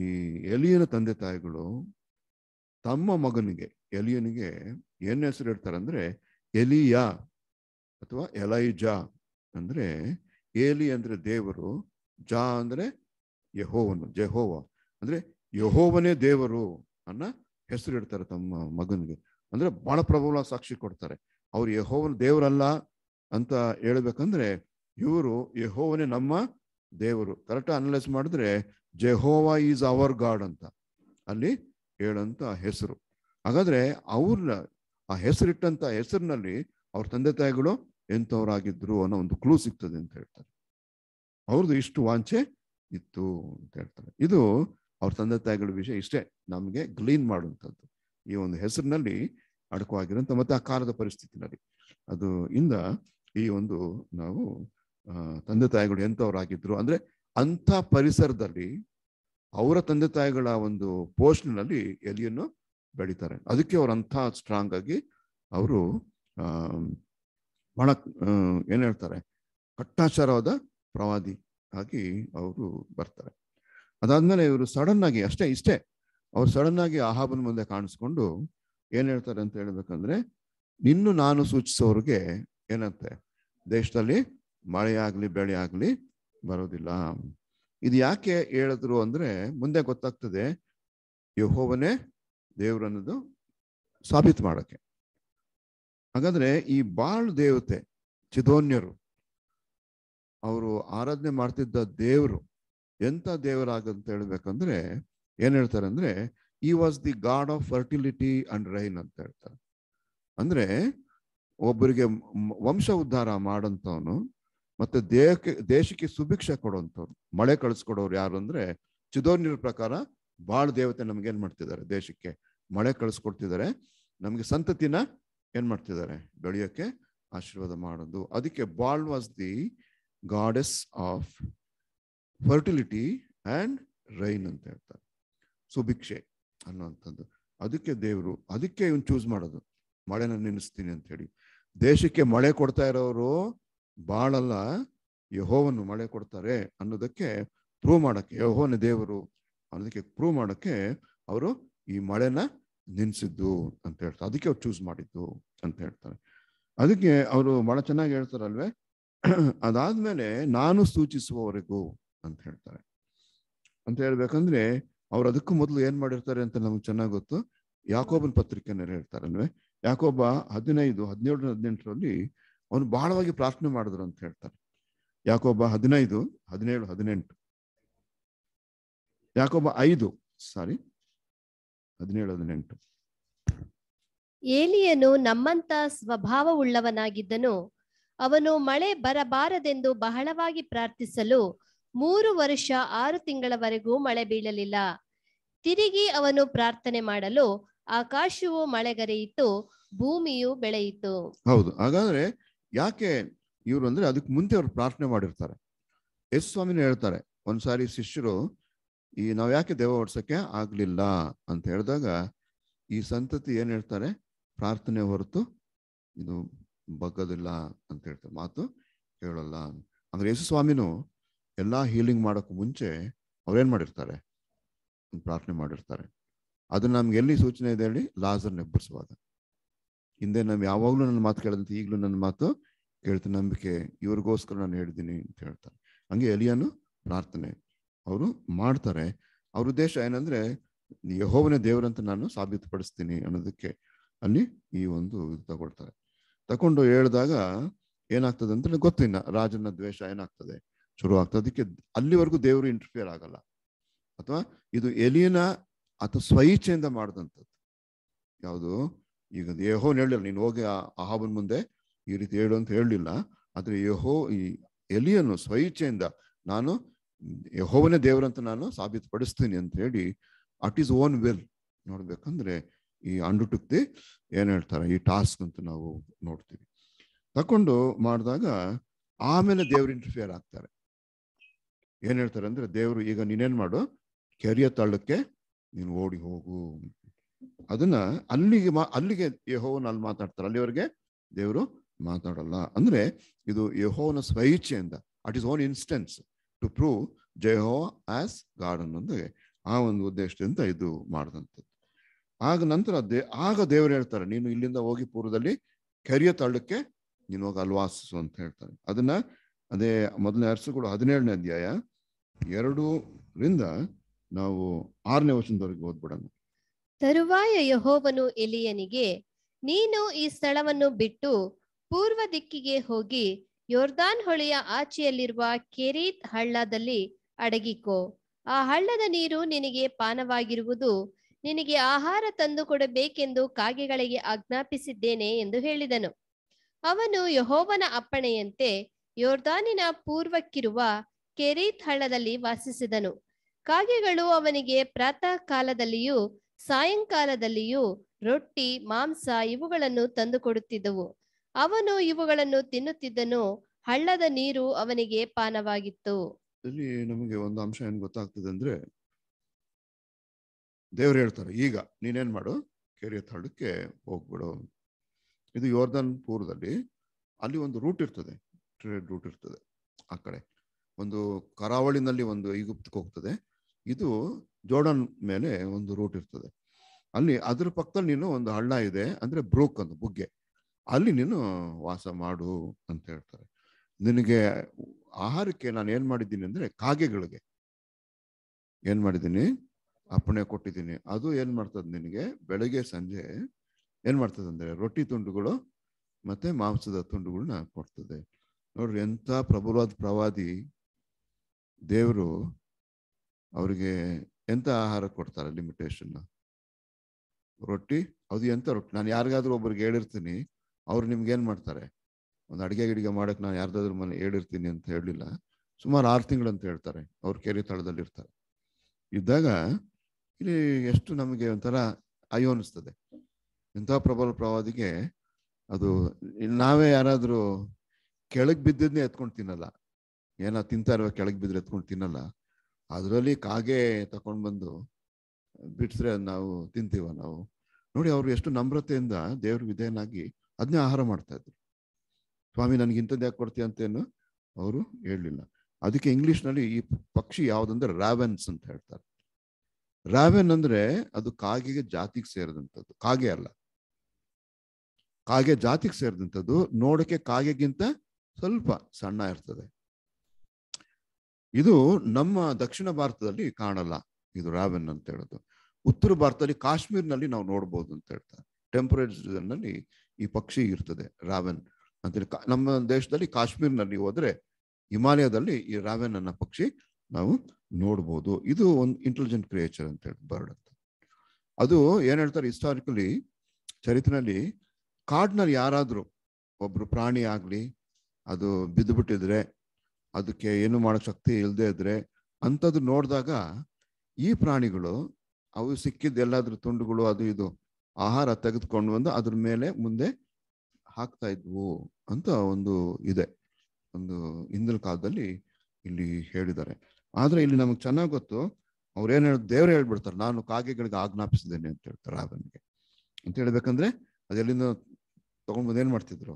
ಈ ಎಲಿಯನ ತಂದೆ ತಾಯಿಗಳು ತಮ್ಮ ಮಗನಿಗೆ ಎಲಿಯನಿಗೆ ಏನ್ ಹೆಸರು ಇಡ್ತಾರಂದ್ರೆ ಎಲಿಯಾ ಅಥವಾ ಎಲೈಜಾ ಅಂದ್ರೆ ಎಲಿ ಅಂದ್ರೆ ದೇವರು ಜಾ ಅಂದ್ರೆ ಯಹೋವನು ಜೆಹೋವ ಅಂದ್ರೆ ಯಹೋವನೇ ದೇವರು ಅನ್ನ ಹೆಸರು ಇಡ್ತಾರೆ ತಮ್ಮ ಮಗನಿಗೆ ಅಂದ್ರೆ ಬಹಳ ಪ್ರಬಲ ಸಾಕ್ಷಿ ಕೊಡ್ತಾರೆ ಅವ್ರು ಯಹೋವನ ದೇವರಲ್ಲ ಅಂತ ಹೇಳ್ಬೇಕಂದ್ರೆ ಇವರು ಯಹೋವನೇ ನಮ್ಮ ದೇವರು ಕರೆಕ್ಟ್ ಅನಲೈಸ್ ಮಾಡಿದ್ರೆ ಜೆಹೋವಾ ಈಸ್ ಅವರ್ ಗಾಡ್ ಅಂತ ಅಲ್ಲಿ ಹೇಳಂತ ಹೆಸರು ಹಾಗಾದ್ರೆ ಅವ್ರನ್ನ ಆ ಹೆಸರಿಟ್ಟಂಥ ಹೆಸರಿನಲ್ಲಿ ಅವ್ರ ತಂದೆ ತಾಯಿಗಳು ಎಂಥವ್ರಾಗಿದ್ರು ಅನ್ನೋ ಒಂದು ಕ್ಲೂ ಸಿಗ್ತದೆ ಅಂತ ಹೇಳ್ತಾರೆ ಅವ್ರದ್ದು ಇಷ್ಟು ವಾಂಚೆ ಇತ್ತು ಅಂತ ಹೇಳ್ತಾರೆ ಇದು ಅವ್ರ ತಂದೆ ತಾಯಿಗಳ ವಿಷಯ ಇಷ್ಟೇ ನಮಗೆ ಗ್ಲೀನ್ ಮಾಡುವಂಥದ್ದು ಈ ಒಂದು ಹೆಸರಿನಲ್ಲಿ ಅಡಕವಾಗಿರುವಂಥ ಮತ್ತೆ ಆ ಕಾಲದ ಪರಿಸ್ಥಿತಿನಲ್ಲಿ ಅದು ಇಂದ ಈ ಒಂದು ನಾವು ತಂದೆ ತಾಯಿಗಳು ಎಂಥವ್ರಾಗಿದ್ರು ಅಂದರೆ ಅಂಥ ಪರಿಸರದಲ್ಲಿ ಅವರ ತಂದೆ ತಾಯಿಗಳ ಒಂದು ಪೋಸ್ಟ್ನಲ್ಲಿ ಎಲಿಯನ್ನು ಬೆಳೀತಾರೆ ಅದಕ್ಕೆ ಅಂತ ಸ್ಟ್ರಾಂಗ್ ಆಗಿ ಅವರು ಬಹಳ ಏನು ಹೇಳ್ತಾರೆ ಕಟ್ಟಾಚಾರವಾದ ಪ್ರವಾದಿ ಆಗಿ ಅವರು ಬರ್ತಾರೆ ಅದಾದ್ಮೇಲೆ ಇವರು ಸಡನ್ ಆಗಿ ಅಷ್ಟೇ ಇಷ್ಟೇ ಅವ್ರು ಸಡನ್ ಆಗಿ ಆಹಾಬನ ಮುಂದೆ ಕಾಣಿಸ್ಕೊಂಡು ಏನ್ ಹೇಳ್ತಾರೆ ಅಂತ ಹೇಳ್ಬೇಕಂದ್ರೆ ನಿನ್ನು ನಾನು ಸೂಚಿಸೋರಿಗೆ ಏನಂತೆ ದೇಶದಲ್ಲಿ ಮಳೆ ಆಗ್ಲಿ ಬೆಳೆ ಆಗ್ಲಿ ಬರೋದಿಲ್ಲ ಇದು ಯಾಕೆ ಹೇಳಿದ್ರು ಅಂದ್ರೆ ಮುಂದೆ ಗೊತ್ತಾಗ್ತದೆ ಯಹೋವನೇ ದೇವರನ್ನದು ಸಾಬೀತು ಮಾಡೋಕ್ಕೆ ಹಾಗಾದ್ರೆ ಈ ಬಾಳ್ ದೇವತೆ ಚಿದೋನ್ಯರು ಅವರು ಆರಾಧನೆ ಮಾಡ್ತಿದ್ದ ದೇವರು ಎಂತ ದೇವರಾಗಂತ ಹೇಳ್ಬೇಕಂದ್ರೆ ಏನ್ ಹೇಳ್ತಾರೆ ಅಂದ್ರೆ ಈ was the god of fertility and rain ಅಂತ ಹೇಳ್ತಾರೆ ಅಂದ್ರೆ ಒಬ್ಬರಿಗೆ ವಂಶ ಉದ್ಧಾರ ಮಾಡಂತವನು ಮತ್ತೆ ದೇಹಕ್ಕೆ ದೇಶಕ್ಕೆ ಸುಭಿಕ್ಷೆ ಕೊಡೋಂಥವ್ರು ಮಳೆ ಕಳಿಸ್ಕೊಡೋರು ಯಾರು ಅಂದ್ರೆ ಚಿದೋನ್ಯರ ಪ್ರಕಾರ ಬಾಳ್ ದೇವತೆ ನಮ್ಗೇನ್ ಮಾಡ್ತಿದ್ದಾರೆ ದೇಶಕ್ಕೆ ಮಳೆ ಕಳಿಸ್ಕೊಡ್ತಿದ್ದಾರೆ ನಮಗೆ ಸಂತತಿನ ಏನ್ ಮಾಡ್ತಿದ್ದಾರೆ ಬೆಳೆಯೋಕ್ಕೆ ಆಶೀರ್ವಾದ ಮಾಡೋದು ಅದಕ್ಕೆ Baal was the goddess of fertility and rain ಅಂತ ಹೇಳ್ತಾರೆ ಸುಭಿಕ್ಷೆ ಅನ್ನುವಂಥದ್ದು ಅದಕ್ಕೆ ದೇವರು ಅದಕ್ಕೆ ಇವನು ಚೂಸ್ ಮಾಡೋದು ಮಳೆನ ನೆನೆಸ್ತೀನಿ ಅಂತ ಹೇಳಿ ದೇಶಕ್ಕೆ ಮಳೆ ಕೊಡ್ತಾ ಇರೋರು ಬಾಳಲ್ಲ ಯಹೋವನ್ನು ಮಳೆ ಕೊಡ್ತಾರೆ ಅನ್ನೋದಕ್ಕೆ ಪ್ರೂವ್ ಮಾಡೋಕ್ಕೆ ಯಹೋನ ದೇವರು ಅನ್ನೋದಕ್ಕೆ ಪ್ರೂವ್ ಮಾಡೋಕ್ಕೆ ಅವರು ಈ ಮಳೆನ ನಿನ್ಸಿದ್ದು ಅಂತ ಹೇಳ್ತಾರೆ ಅದಕ್ಕೆ ಅವ್ರು ಚೂಸ್ ಮಾಡಿದ್ದು ಅಂತ ಹೇಳ್ತಾರೆ ಅದಕ್ಕೆ ಅವರು ಬಹಳ ಚೆನ್ನಾಗಿ ಹೇಳ್ತಾರಲ್ವೇ ಅದಾದ್ಮೇಲೆ ನಾನು ಸೂಚಿಸುವವರೆಗೂ ಅಂತ ಹೇಳ್ತಾರೆ ಅಂತ ಹೇಳ್ಬೇಕಂದ್ರೆ ಅವ್ರು ಅದಕ್ಕೂ ಮೊದಲು ಏನ್ ಮಾಡಿರ್ತಾರೆ ಅಂತ ನಮ್ಗೆ ಚೆನ್ನಾಗಿ ಗೊತ್ತು ಯಾಕೋಬನ್ ಪತ್ರಿಕೆನ ಹೇಳ್ತಾರಲ್ವೇ ಯಾಕೋಬ ಹದಿನೈದು ಹದಿನೇಳು ಹದಿನೆಂಟರಲ್ಲಿ ಅವನು ಬಹಳವಾಗಿ ಪ್ರಾರ್ಥನೆ ಮಾಡಿದ್ರು ಅಂತ ಹೇಳ್ತಾರೆ ಯಾಕೋಬ ಹದಿನೈದು ಹದಿನೇಳು ಹದಿನೆಂಟು ಯಾಕೋಬ ಐದು ಸಾರಿ ಹದಿನೇಳು ಹದಿನೆಂಟು ಏಲಿಯನು ನಮ್ಮಂತ ಸ್ವಭಾವವುಳ್ಳವನಾಗಿದ್ದನು ಅವನು ಮಳೆ ಬರಬಾರದೆಂದು ಬಹಳವಾಗಿ ಪ್ರಾರ್ಥಿಸಲು ಮೂರು ವರ್ಷ ಆರು ತಿಂಗಳವರೆಗೂ ಮಳೆ ಬೀಳಲಿಲ್ಲ ತಿರುಗಿ ಅವನು ಪ್ರಾರ್ಥನೆ ಮಾಡಲು ಆಕಾಶವು ಮಳೆಗರೆಯಿತು ಭೂಮಿಯು ಬೆಳೆಯಿತು ಹೌದು ಹಾಗಾದ್ರೆ ಯಾಕೆ ಇವರು ಅಂದ್ರೆ ಅದಕ್ಕೆ ಮುಂದೆ ಅವ್ರು ಪ್ರಾರ್ಥನೆ ಮಾಡಿರ್ತಾರೆ ಎಸ್ ಸ್ವಾಮಿನ ಹೇಳ್ತಾರೆ ಒಂದ್ಸಾರಿ ಶಿಷ್ಯರು ಈ ನಾವು ಯಾಕೆ ದೇವ ಓಡಿಸೋಕ್ಕೆ ಆಗಲಿಲ್ಲ ಅಂತ ಹೇಳಿದಾಗ ಈ ಸಂತತಿ ಏನು ಹೇಳ್ತಾರೆ ಪ್ರಾರ್ಥನೆ ಹೊರತು ಇದು ಬಗ್ಗದಿಲ್ಲ ಅಂತ ಹೇಳ್ತಾರೆ ಮಾತು ಕೇಳಲ್ಲ ಅಂದ್ರೆ ಯೇಸು ಸ್ವಾಮಿನೂ ಎಲ್ಲ ಹೀಲಿಂಗ್ ಮಾಡೋಕ್ಕೂ ಮುಂಚೆ ಅವ್ರೇನು ಮಾಡಿರ್ತಾರೆ ಪ್ರಾರ್ಥನೆ ಮಾಡಿರ್ತಾರೆ ಅದು ನಮ್ಗೆ ಎಲ್ಲಿ ಸೂಚನೆ ಇದೆ ಹೇಳಿ ಲಾಸರ್ ನೆಬ್ಬರಿಸುವಾಗ ಹಿಂದೆ ನಾವು ಯಾವಾಗಲೂ ನನ್ನ ಮಾತು ಕೇಳಿದಂತೆ ಈಗಲೂ ನನ್ನ ಮಾತು ಕೇಳ್ತೀನಿ ನಂಬಿಕೆ ಇವ್ರಿಗೋಸ್ಕರ ನಾನು ಹೇಳಿದ್ದೀನಿ ಅಂತ ಹೇಳ್ತಾರೆ ಹಂಗೆ ಎಲಿಯನು ಪ್ರಾರ್ಥನೆ ಅವರು ಮಾಡ್ತಾರೆ ಅವ್ರ ಉದ್ದೇಶ ಏನಂದ್ರೆ ಯಹೋವನೇ ದೇವರಂತ ನಾನು ಪಡಿಸ್ತೀನಿ ಅನ್ನೋದಕ್ಕೆ ಅಲ್ಲಿ ಈ ಒಂದು ಇದು ತಗೊಳ್ತಾರೆ ತಗೊಂಡು ಹೇಳಿದಾಗ ಏನಾಗ್ತದೆ ಅಂತ ಗೊತ್ತಿಲ್ಲ ರಾಜನ ದ್ವೇಷ ಏನಾಗ್ತದೆ ಶುರು ಆಗ್ತದೆ ಅದಕ್ಕೆ ಅಲ್ಲಿವರೆಗೂ ದೇವರು ಇಂಟರ್ಫಿಯರ್ ಆಗಲ್ಲ ಅಥವಾ ಇದು ಎಲಿಯನ ಅಥವಾ ಸ್ವಇಚ್ಛೆಯಿಂದ ಮಾಡಿದಂಥದ್ದು ಯಾವುದು ಈಗ ಯಹೋನ್ ಹೇಳಿಲ್ಲ ನೀನು ಹೋಗಿ ಆಹಾಬನ್ ಮುಂದೆ ಈ ರೀತಿ ಹೇಳು ಅಂತ ಹೇಳಲಿಲ್ಲ ಆದ್ರೆ ಯಹೋ ಈ ಎಲಿಯನ್ನು ಸ್ವಇಚ್ಛೆಯಿಂದ ನಾನು ಯಹೋವನ ದೇವರಂತ ನಾನು ಪಡಿಸ್ತೀನಿ ಅಂತ ಹೇಳಿ ಅಟ್ ಈಸ್ ಓನ್ ವಿಲ್ ನೋಡ್ಬೇಕಂದ್ರೆ ಈ ಅಂಡುಟುಕ್ತಿ ಏನ್ ಹೇಳ್ತಾರೆ ಈ ಟಾಸ್ಕ್ ಅಂತ ನಾವು ನೋಡ್ತೀವಿ ತಕೊಂಡು ಮಾಡಿದಾಗ ಆಮೇಲೆ ದೇವ್ರು ಇಂಟರ್ಫಿಯರ್ ಆಗ್ತಾರೆ ಏನ್ ಹೇಳ್ತಾರೆ ಅಂದ್ರೆ ದೇವರು ಈಗ ನೀನೇನ್ ಮಾಡು ಕೆರಿಯ ತಳ್ಳಕ್ಕೆ ನೀನು ಓಡಿ ಹೋಗು ಅದನ್ನ ಅಲ್ಲಿಗೆ ಅಲ್ಲಿಗೆ ಯಹೋವನ ಅಲ್ಲಿ ಮಾತಾಡ್ತಾರೆ ಅಲ್ಲಿವರೆಗೆ ದೇವರು ಮಾತಾಡಲ್ಲ ಅಂದ್ರೆ ಇದು ಯಹೋವನ ಸ್ವಇಚ್ಛೆಯಿಂದ at his own instance to prove Jehovah as God ಅನ್ನೋದು ಆ ಒಂದು ಉದ್ದೇಶದಿಂದ ಇದು ಮಾಡಿದಂಥದ್ದು ಆಗ ನಂತರ ದೇ ಆಗ ದೇವರು ಹೇಳ್ತಾರೆ ನೀನು ಇಲ್ಲಿಂದ ಹೋಗಿ ಪೂರ್ವದಲ್ಲಿ ಕೆರಿಯ ತಳ್ಳಕ್ಕೆ ನೀನು ಹೋಗಿ ಅಲ್ವಾಸಿಸು ಅಂತ ಹೇಳ್ತಾರೆ ಅದನ್ನ ಅದೇ ಮೊದಲನೇ ಅರ್ಸುಗಳು ಹದಿನೇಳನೇ ಅಧ್ಯಾಯ ಎರಡೂರಿಂದ ನಾವು ಆರನೇ ವರ್ಷದವರೆಗೆ ಓದ್ಬಿಡೋಣ ತರುವಾಯ ಯಹೋವನು ಎಲಿಯನಿಗೆ ನೀನು ಈ ಸ್ಥಳವನ್ನು ಬಿಟ್ಟು ಪೂರ್ವ ದಿಕ್ಕಿಗೆ ಹೋಗಿ ಯೋರ್ದಾನ್ ಹೊಳೆಯ ಆಚೆಯಲ್ಲಿರುವ ಕೆರೀತ್ ಹಳ್ಳದಲ್ಲಿ ಅಡಗಿಕೋ ಆ ಹಳ್ಳದ ನೀರು ನಿನಗೆ ಪಾನವಾಗಿರುವುದು ನಿನಗೆ ಆಹಾರ ತಂದು ಕೊಡಬೇಕೆಂದು ಕಾಗೆಗಳಿಗೆ ಆಜ್ಞಾಪಿಸಿದ್ದೇನೆ ಎಂದು ಹೇಳಿದನು ಅವನು ಯಹೋವನ ಅಪ್ಪಣೆಯಂತೆ ಯೋರ್ದಾನಿನ ಪೂರ್ವಕ್ಕಿರುವ ಕೆರೀತ್ ಹಳ್ಳದಲ್ಲಿ ವಾಸಿಸಿದನು ಕಾಗೆಗಳು ಅವನಿಗೆ ಪ್ರಾತಃ ಕಾಲದಲ್ಲಿಯೂ ಸಾಯಂಕಾಲದಲ್ಲಿಯೂ ರೊಟ್ಟಿ ಮಾಂಸ ಇವುಗಳನ್ನು ತಂದುಕೊಡುತ್ತಿದ್ದವು ಅವನು ಇವುಗಳನ್ನು ತಿನ್ನುತ್ತಿದ್ದನು ಹಳ್ಳದ ನೀರು ಅವನಿಗೆ ಪಾನವಾಗಿತ್ತು ಇಲ್ಲಿ ನಮಗೆ ಒಂದು ಅಂಶ ಏನ್ ಗೊತ್ತಾಗ್ತದೆ ಅಂದ್ರೆ ದೇವ್ರು ಹೇಳ್ತಾರೆ ಈಗ ನೀನೇನ್ ಮಾಡು ಕೆರೆಯ ತಳಕ್ಕೆ ಹೋಗ್ಬಿಡು ಇದು ಯೋರ್ಧನ್ ಪೂರ್ವದಲ್ಲಿ ಅಲ್ಲಿ ಒಂದು ರೂಟ್ ಇರ್ತದೆ ಟ್ರೇಡ್ ರೂಟ್ ಇರ್ತದೆ ಆ ಕಡೆ ಒಂದು ಕರಾವಳಿನಲ್ಲಿ ಒಂದು ಈಗುಪ್ತಕ್ಕೆ ಹೋಗ್ತದೆ ಇದು ಜೋಡನ್ ಮೇಲೆ ಒಂದು ರೂಟ್ ಇರ್ತದೆ ಅಲ್ಲಿ ಅದ್ರ ಪಕ್ಕದಲ್ಲಿ ನೀನು ಒಂದು ಹಳ್ಳ ಇದೆ ಅಂದ್ರೆ ಬ್ರೋಕ್ ಅಂತ ಬುಗ್ಗೆ ಅಲ್ಲಿ ನೀನು ವಾಸ ಮಾಡು ಅಂತ ಹೇಳ್ತಾರೆ ನಿನಗೆ ಆಹಾರಕ್ಕೆ ನಾನು ಏನು ಮಾಡಿದ್ದೀನಿ ಅಂದ್ರೆ ಕಾಗೆಗಳಿಗೆ ಏನ್ ಮಾಡಿದ್ದೀನಿ ಅಪ್ಪಣೆ ಕೊಟ್ಟಿದ್ದೀನಿ ಅದು ಏನು ಮಾಡ್ತದೆ ನಿನಗೆ ಬೆಳಗ್ಗೆ ಸಂಜೆ ಏನು ಮಾಡ್ತದೆ ಅಂದ್ರೆ ರೊಟ್ಟಿ ತುಂಡುಗಳು ಮತ್ತೆ ಮಾಂಸದ ತುಂಡುಗಳನ್ನ ಕೊಡ್ತದೆ ನೋಡ್ರಿ ಎಂಥ ಪ್ರಬಲವಾದ ಪ್ರವಾದಿ ದೇವರು ಅವರಿಗೆ ಎಂತ ಆಹಾರ ಕೊಡ್ತಾರೆ ಲಿಮಿಟೇಷನ್ ರೊಟ್ಟಿ ಅದು ಎಂತ ರೊಟ್ಟಿ ನಾನು ಯಾರಿಗಾದ್ರೂ ಒಬ್ಬರಿಗೆ ಹೇಳಿರ್ತೀನಿ ಅವ್ರು ನಿಮ್ಗೇನು ಮಾಡ್ತಾರೆ ಒಂದು ಅಡುಗೆ ಗಿಡಿಗೆ ಮಾಡೋಕ್ಕೆ ನಾನು ಯಾರ್ದಾದ್ರೂ ಮನೆ ಹೇಳಿರ್ತೀನಿ ಅಂತ ಹೇಳಲಿಲ್ಲ ಸುಮಾರು ಆರು ತಿಂಗಳು ಅಂತ ಹೇಳ್ತಾರೆ ಅವ್ರು ಕೆರೆ ತಳದಲ್ಲಿ ಇರ್ತಾರೆ ಇದ್ದಾಗ ಇಲ್ಲಿ ಎಷ್ಟು ನಮಗೆ ಒಂಥರ ಅಯ್ಯೋ ಅನಿಸ್ತದೆ ಇಂಥ ಪ್ರಬಲ ಪ್ರವಾದಿಗೆ ಅದು ನಾವೇ ಯಾರಾದರೂ ಕೆಳಗೆ ಬಿದ್ದಿದ್ನೇ ಎತ್ಕೊಂಡು ತಿನ್ನಲ್ಲ ಏನೋ ತಿಂತಾರ ಕೆಳಗೆ ಬಿದ್ದರೆ ಎತ್ಕೊಂಡು ತಿನ್ನಲ್ಲ ಅದರಲ್ಲಿ ಕಾಗೆ ತಗೊಂಡು ಬಂದು ಬಿಡಿಸ್ರೆ ನಾವು ತಿಂತೀವ ನಾವು ನೋಡಿ ಅವರು ಎಷ್ಟು ನಮ್ರತೆಯಿಂದ ದೇವ್ರ ವಿಧೇಯನಾಗಿ ಅದನ್ನೇ ಆಹಾರ ಮಾಡ್ತಾ ಇದ್ರು ಸ್ವಾಮಿ ಇಂಥದ್ದು ಯಾಕೆ ಕೊಡ್ತೀಯ ಅಂತೇನು ಅವರು ಹೇಳಲಿಲ್ಲ ಅದಕ್ಕೆ ಇಂಗ್ಲೀಷ್ನಲ್ಲಿ ಈ ಪಕ್ಷಿ ಯಾವುದಂದ್ರೆ ರಾವೆನ್ಸ್ ಅಂತ ಹೇಳ್ತಾರೆ ರಾವೆನ್ ಅಂದ್ರೆ ಅದು ಕಾಗೆಗೆ ಜಾತಿಗೆ ಸೇರಿದಂಥದ್ದು ಕಾಗೆ ಅಲ್ಲ ಕಾಗೆ ಜಾತಿಗೆ ಸೇರಿದಂಥದ್ದು ನೋಡಕ್ಕೆ ಕಾಗೆಗಿಂತ ಸ್ವಲ್ಪ ಸಣ್ಣ ಇರ್ತದೆ ಇದು ನಮ್ಮ ದಕ್ಷಿಣ ಭಾರತದಲ್ಲಿ ಕಾಣಲ್ಲ ಇದು ರಾವೆನ್ ಅಂತ ಹೇಳೋದು ಉತ್ತರ ಭಾರತದಲ್ಲಿ ಕಾಶ್ಮೀರ್ನಲ್ಲಿ ನಾವು ನೋಡ್ಬೋದು ಅಂತ ಹೇಳ್ತಾರೆ ನಲ್ಲಿ ಈ ಪಕ್ಷಿ ಇರ್ತದೆ ರಾವೆನ್ ಅಂತೇಳಿ ನಮ್ಮ ದೇಶದಲ್ಲಿ ಕಾಶ್ಮೀರ್ನಲ್ಲಿ ಹೋದ್ರೆ ಹಿಮಾಲಯದಲ್ಲಿ ಈ ರಾವೆನ್ ಅನ್ನೋ ಪಕ್ಷಿ ನಾವು ನೋಡ್ಬೋದು ಇದು ಒಂದು ಇಂಟೆಲಿಜೆಂಟ್ ಕ್ರಿಯೇಚರ್ ಅಂತ ಹೇಳಿ ಬರ್ಡ್ ಅಂತ ಅದು ಏನ್ ಹೇಳ್ತಾರೆ ಹಿಸ್ಟಾರಿಕಲಿ ಚರಿತ್ರೆಯಲ್ಲಿ ಕಾಡ್ನಲ್ಲಿ ಯಾರಾದರೂ ಒಬ್ರು ಪ್ರಾಣಿ ಆಗಲಿ ಅದು ಬಿದ್ದು ಬಿಟ್ಟಿದ್ರೆ ಅದಕ್ಕೆ ಏನು ಮಾಡೋ ಶಕ್ತಿ ಇಲ್ಲದೆ ಇದ್ರೆ ಅಂಥದ್ದು ನೋಡಿದಾಗ ಈ ಪ್ರಾಣಿಗಳು ಅವು ಸಿಕ್ಕಿದ್ದ ಎಲ್ಲಾದ್ರೂ ತುಂಡುಗಳು ಅದು ಇದು ಆಹಾರ ತೆಗೆದುಕೊಂಡು ಬಂದು ಅದ್ರ ಮೇಲೆ ಮುಂದೆ ಹಾಕ್ತಾ ಇದ್ವು ಅಂತ ಒಂದು ಇದೆ ಒಂದು ಹಿಂದಿನ ಕಾಲದಲ್ಲಿ ಇಲ್ಲಿ ಹೇಳಿದ್ದಾರೆ ಆದ್ರೆ ಇಲ್ಲಿ ನಮಗೆ ಚೆನ್ನಾಗಿ ಗೊತ್ತು ಅವ್ರು ಏನ್ ಹೇಳ ದೇವ್ರು ಹೇಳ್ಬಿಡ್ತಾರೆ ನಾನು ಕಾಗೆಗಳಿಗೆ ಆಜ್ಞಾಪಿಸಿದ್ದೇನೆ ಅಂತ ಹೇಳ್ತಾರೆ ಆಗನ್ಗೆ ಅಂತ ಹೇಳ್ಬೇಕಂದ್ರೆ ಅದೆಲ್ಲಿಂದ ತಗೊಂಡ್ಬಂದು ಏನ್ ಮಾಡ್ತಿದ್ರು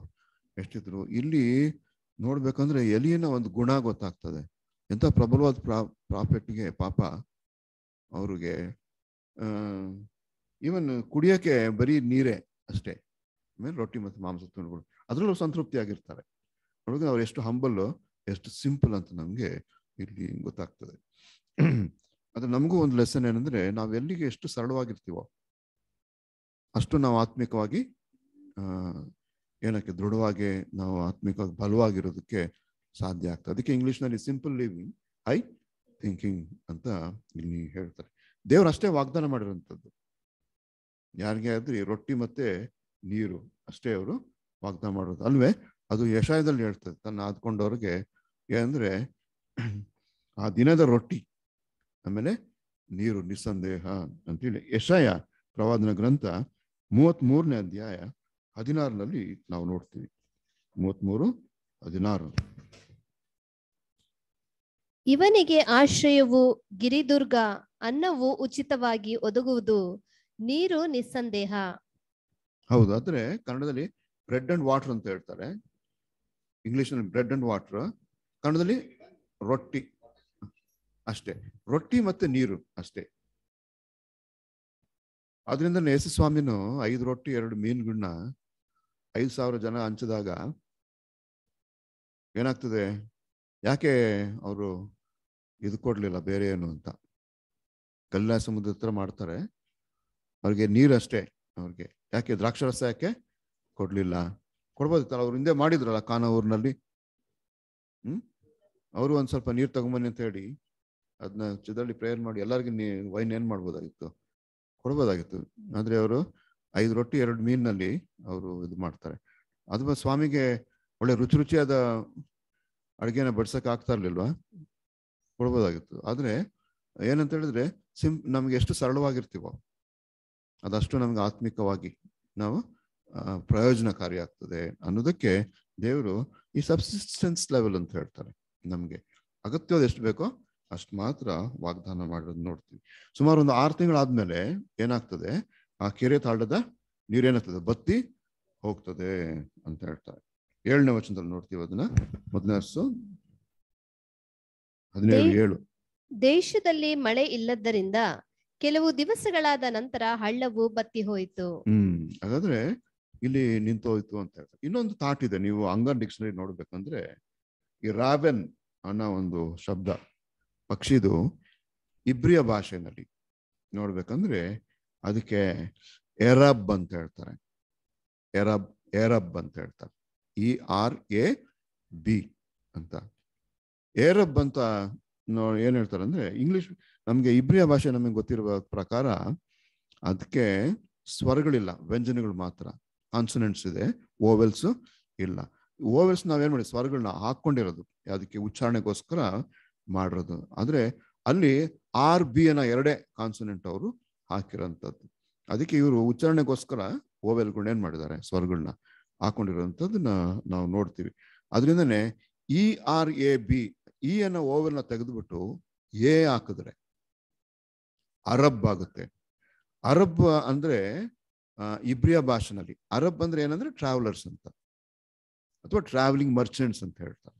ಎಷ್ಟಿದ್ರು ಇಲ್ಲಿ ನೋಡ್ಬೇಕಂದ್ರೆ ಎಲಿಯನ್ನ ಒಂದು ಗುಣ ಗೊತ್ತಾಗ್ತದೆ ಎಂತ ಪ್ರಬಲವಾದ ಪ್ರಾ ಪ್ರಾಫಿಟ್ಗೆ ಪಾಪ ಅವ್ರಿಗೆ ಈವನ್ uh, ಕುಡಿಯೋಕೆ ಬರೀ ನೀರೇ ಅಷ್ಟೇ ಆಮೇಲೆ ರೊಟ್ಟಿ ಮತ್ತು ಮಾಂಸ ತಿನ್ಕೊಂಡು ಅದರಲ್ಲೂ ಸಂತೃಪ್ತಿ ಆಗಿರ್ತಾರೆ ನೋಡಿದ್ರೆ ಅವ್ರು ಎಷ್ಟು ಹಂಬಲ್ ಎಷ್ಟು ಸಿಂಪಲ್ ಅಂತ ನಮಗೆ ಇಲ್ಲಿ ಗೊತ್ತಾಗ್ತದೆ ಅದು ನಮಗೂ ಒಂದು ಲೆಸನ್ ಏನಂದ್ರೆ ನಾವು ಎಲ್ಲಿಗೆ ಎಷ್ಟು ಸರಳವಾಗಿರ್ತೀವೋ ಅಷ್ಟು ನಾವು ಆತ್ಮಿಕವಾಗಿ ಏನಕ್ಕೆ ದೃಢವಾಗಿ ನಾವು ಆತ್ಮಿಕವಾಗಿ ಬಲವಾಗಿರೋದಕ್ಕೆ ಸಾಧ್ಯ ಆಗ್ತದೆ ಅದಕ್ಕೆ ಇಂಗ್ಲೀಷ್ನಲ್ಲಿ ಸಿಂಪಲ್ ಲಿವಿಂಗ್ ಐ ಥಿಂಕಿಂಗ್ ಅಂತ ಇಲ್ಲಿ ಹೇಳ್ತಾರೆ ದೇವರು ಅಷ್ಟೇ ವಾಗ್ದಾನ ಮಾಡಿರೋಂಥದ್ದು ಯಾರಿಗೆ ಆದ್ರೆ ರೊಟ್ಟಿ ಮತ್ತೆ ನೀರು ಅಷ್ಟೇ ಅವರು ವಾಗ್ದಾ ಮಾಡೋದು ಅಲ್ವೇ ಅದು ಯಶಾಯದಲ್ಲಿ ಹೇಳ್ತದೆ ತನ್ನ ಆದ್ಕೊಂಡವ್ರಿಗೆ ಏನಂದ್ರೆ ಆ ದಿನದ ರೊಟ್ಟಿ ಆಮೇಲೆ ನೀರು ನಿಸ್ಸಂದೇಹ ಅಂತೇಳಿ ಯಶಾಯ ಪ್ರವಾದನ ಗ್ರಂಥ ಮೂವತ್ತ್ ಮೂರನೇ ಅಧ್ಯಾಯ ಹದಿನಾರನಲ್ಲಿ ನಾವು ನೋಡ್ತೀವಿ ಮೂವತ್ಮೂರು ಹದಿನಾರು ಇವನಿಗೆ ಆಶ್ರಯವು ಗಿರಿದುರ್ಗ ಅನ್ನವು ಉಚಿತವಾಗಿ ಒದಗುವುದು ನೀರು ನಿಸ್ಸಂದೇಹ ಹೌದು ಆದ್ರೆ ಕನ್ನಡದಲ್ಲಿ ಬ್ರೆಡ್ ಅಂಡ್ ವಾಟರ್ ಅಂತ ಹೇಳ್ತಾರೆ ಇಂಗ್ಲಿಷ್ ನಲ್ಲಿ ಬ್ರೆಡ್ ಅಂಡ್ ವಾಟರ್ ಕನ್ನಡದಲ್ಲಿ ರೊಟ್ಟಿ ಅಷ್ಟೇ ರೊಟ್ಟಿ ಮತ್ತೆ ನೀರು ಅಷ್ಟೇ ಅದರಿಂದ ಯೇಸು ಸ್ವಾಮಿನು ಐದು ರೊಟ್ಟಿ ಎರಡು ಮೀನುಗಳನ್ನ ಐದು ಸಾವಿರ ಜನ ಹಂಚಿದಾಗ ಏನಾಗ್ತದೆ ಯಾಕೆ ಅವರು ಇದು ಕೊಡ್ಲಿಲ್ಲ ಬೇರೆ ಏನು ಅಂತ ಕಲ್ಯಾಣ ಸಮುದ್ರ ಹತ್ರ ಮಾಡ್ತಾರೆ ಅವ್ರಿಗೆ ನೀರಷ್ಟೇ ಅವ್ರಿಗೆ ಯಾಕೆ ದ್ರಾಕ್ಷರಸ ಯಾಕೆ ಕೊಡ್ಲಿಲ್ಲ ಕೊಡ್ಬೋದಿತ್ತಲ್ಲ ಅವ್ರು ಹಿಂದೆ ಮಾಡಿದ್ರಲ್ಲ ಕಾನೂರಿನಲ್ಲಿ ಹ್ಮ್ ಅವರು ಒಂದ್ ಸ್ವಲ್ಪ ನೀರು ತಗೊಂಬನ್ನಿ ಅಂತ ಹೇಳಿ ಅದನ್ನ ಚಿದ್ರಲ್ಲಿ ಪ್ರೇಯರ್ ಮಾಡಿ ಎಲ್ಲರಿಗೂ ನೀ ವೈನ್ ಏನ್ ಮಾಡ್ಬೋದಾಗಿತ್ತು ಕೊಡ್ಬೋದಾಗಿತ್ತು ಆದ್ರೆ ಅವರು ಐದು ರೊಟ್ಟಿ ಎರಡು ಮೀನಲ್ಲಿ ಅವರು ಇದು ಮಾಡ್ತಾರೆ ಅದು ಸ್ವಾಮಿಗೆ ಒಳ್ಳೆ ರುಚಿ ರುಚಿಯಾದ ಅಡುಗೆನ ಬಡ್ಸಕ್ಕೆ ಆಗ್ತಾ ಇರ್ಲಿಲ್ವಾ ಕೊಡ್ಬೋದಾಗಿತ್ತು ಆದರೆ ಏನಂತ ಹೇಳಿದ್ರೆ ಸಿಂಪ್ ನಮ್ಗೆ ಎಷ್ಟು ಸರಳವಾಗಿರ್ತೀವೋ ಅದಷ್ಟು ನಮ್ಗೆ ಆತ್ಮಿಕವಾಗಿ ನಾವು ಪ್ರಯೋಜನಕಾರಿ ಆಗ್ತದೆ ಅನ್ನೋದಕ್ಕೆ ದೇವರು ಈ ಸಬ್ಸಿಸ್ಟೆನ್ಸ್ ಲೆವೆಲ್ ಅಂತ ಹೇಳ್ತಾರೆ ನಮಗೆ ಅಗತ್ಯವಾದ ಎಷ್ಟು ಬೇಕೋ ಅಷ್ಟು ಮಾತ್ರ ವಾಗ್ದಾನ ಮಾಡೋದು ನೋಡ್ತೀವಿ ಸುಮಾರು ಒಂದು ಆರು ತಿಂಗಳಾದ್ಮೇಲೆ ಏನಾಗ್ತದೆ ಆ ಕೆರೆ ತಾಳದ ನೀರೇನಾಗ್ತದೆ ಬತ್ತಿ ಹೋಗ್ತದೆ ಅಂತ ಹೇಳ್ತಾರೆ ಏಳನೇ ವಚನದಲ್ಲಿ ನೋಡ್ತೀವಿ ಅದನ್ನ ಮೊದಲನೇ ಹದಿನೇಳು ಏಳು ದೇಶದಲ್ಲಿ ಮಳೆ ಇಲ್ಲದರಿಂದ ಕೆಲವು ದಿವಸಗಳಾದ ನಂತರ ಹಳ್ಳವು ಬತ್ತಿ ಹೋಯಿತು ಹ್ಮ್ ಹಾಗಾದ್ರೆ ಇಲ್ಲಿ ನಿಂತು ಹೋಯ್ತು ಅಂತ ಹೇಳ್ತಾರೆ ಇನ್ನೊಂದು ಥಾಟ್ ಇದೆ ನೀವು ಅಂಗನ್ ಡಿಕ್ಷನರಿ ನೋಡ್ಬೇಕಂದ್ರೆ ಈ ರಾವೆನ್ ಅನ್ನೋ ಒಂದು ಶಬ್ದ ಪಕ್ಷಿದು ಇಬ್ರಿಯ ಭಾಷೆನಲ್ಲಿ ನೋಡ್ಬೇಕಂದ್ರೆ ಅದಕ್ಕೆ ಎರಬ್ ಅಂತ ಹೇಳ್ತಾರೆ ಎರಬ್ ಏರಬ್ ಅಂತ ಹೇಳ್ತಾರೆ ಇ ಆರ್ ಎ ಬಿ ಅಂತ ಏರಬ್ ಅಂತ ನೋ ಏನ್ ಹೇಳ್ತಾರೆ ಅಂದ್ರೆ ಇಂಗ್ಲಿಷ್ ನಮಗೆ ಇಬ್ರಿಯ ಭಾಷೆ ನಮಗೆ ಗೊತ್ತಿರುವ ಪ್ರಕಾರ ಅದಕ್ಕೆ ಸ್ವರಗಳಿಲ್ಲ ವ್ಯಂಜನಗಳು ಮಾತ್ರ ಕಾನ್ಸನೆಂಟ್ಸ್ ಇದೆ ಓವೆಲ್ಸ್ ಇಲ್ಲ ಓವೆಲ್ಸ್ ನಾವೇನ್ ಮಾಡಿ ಸ್ವರಗಳನ್ನ ಹಾಕೊಂಡಿರೋದು ಅದಕ್ಕೆ ಉಚ್ಚಾರಣೆಗೋಸ್ಕರ ಮಾಡಿರೋದು ಆದ್ರೆ ಅಲ್ಲಿ ಆರ್ ಬಿ ಅನ್ನ ಎರಡೇ ಕಾನ್ಸನೆಂಟ್ ಅವರು ಹಾಕಿರೋಂಥದ್ದು ಅದಕ್ಕೆ ಇವರು ಉಚ್ಚಾರಣೆಗೋಸ್ಕರ ಓವೆಲ್ಗಳನ್ನ ಏನ್ ಮಾಡಿದ್ದಾರೆ ಸ್ವರಗಳನ್ನ ಹಾಕೊಂಡಿರೋಂಥದ್ದನ್ನ ನಾವು ನೋಡ್ತೀವಿ ಅದರಿಂದನೇ E e, R A B E ಅನ್ನೋ ಓವೆಲ್ನ ತೆಗೆದುಬಿಟ್ಟು ಎ ಹಾಕಿದ್ರೆ ಅರಬ್ ಆಗುತ್ತೆ ಅರಬ್ ಅಂದ್ರೆ ಇಬ್ರಿಯ ಭಾಷೆನಲ್ಲಿ ಅರಬ್ ಅಂದ್ರೆ ಏನಂದ್ರೆ ಟ್ರಾವೆಲರ್ಸ್ ಅಂತ ಅಥವಾ ಟ್ರಾವೆಲಿಂಗ್ ಮರ್ಚೆಂಟ್ಸ್ ಅಂತ ಹೇಳ್ತಾರೆ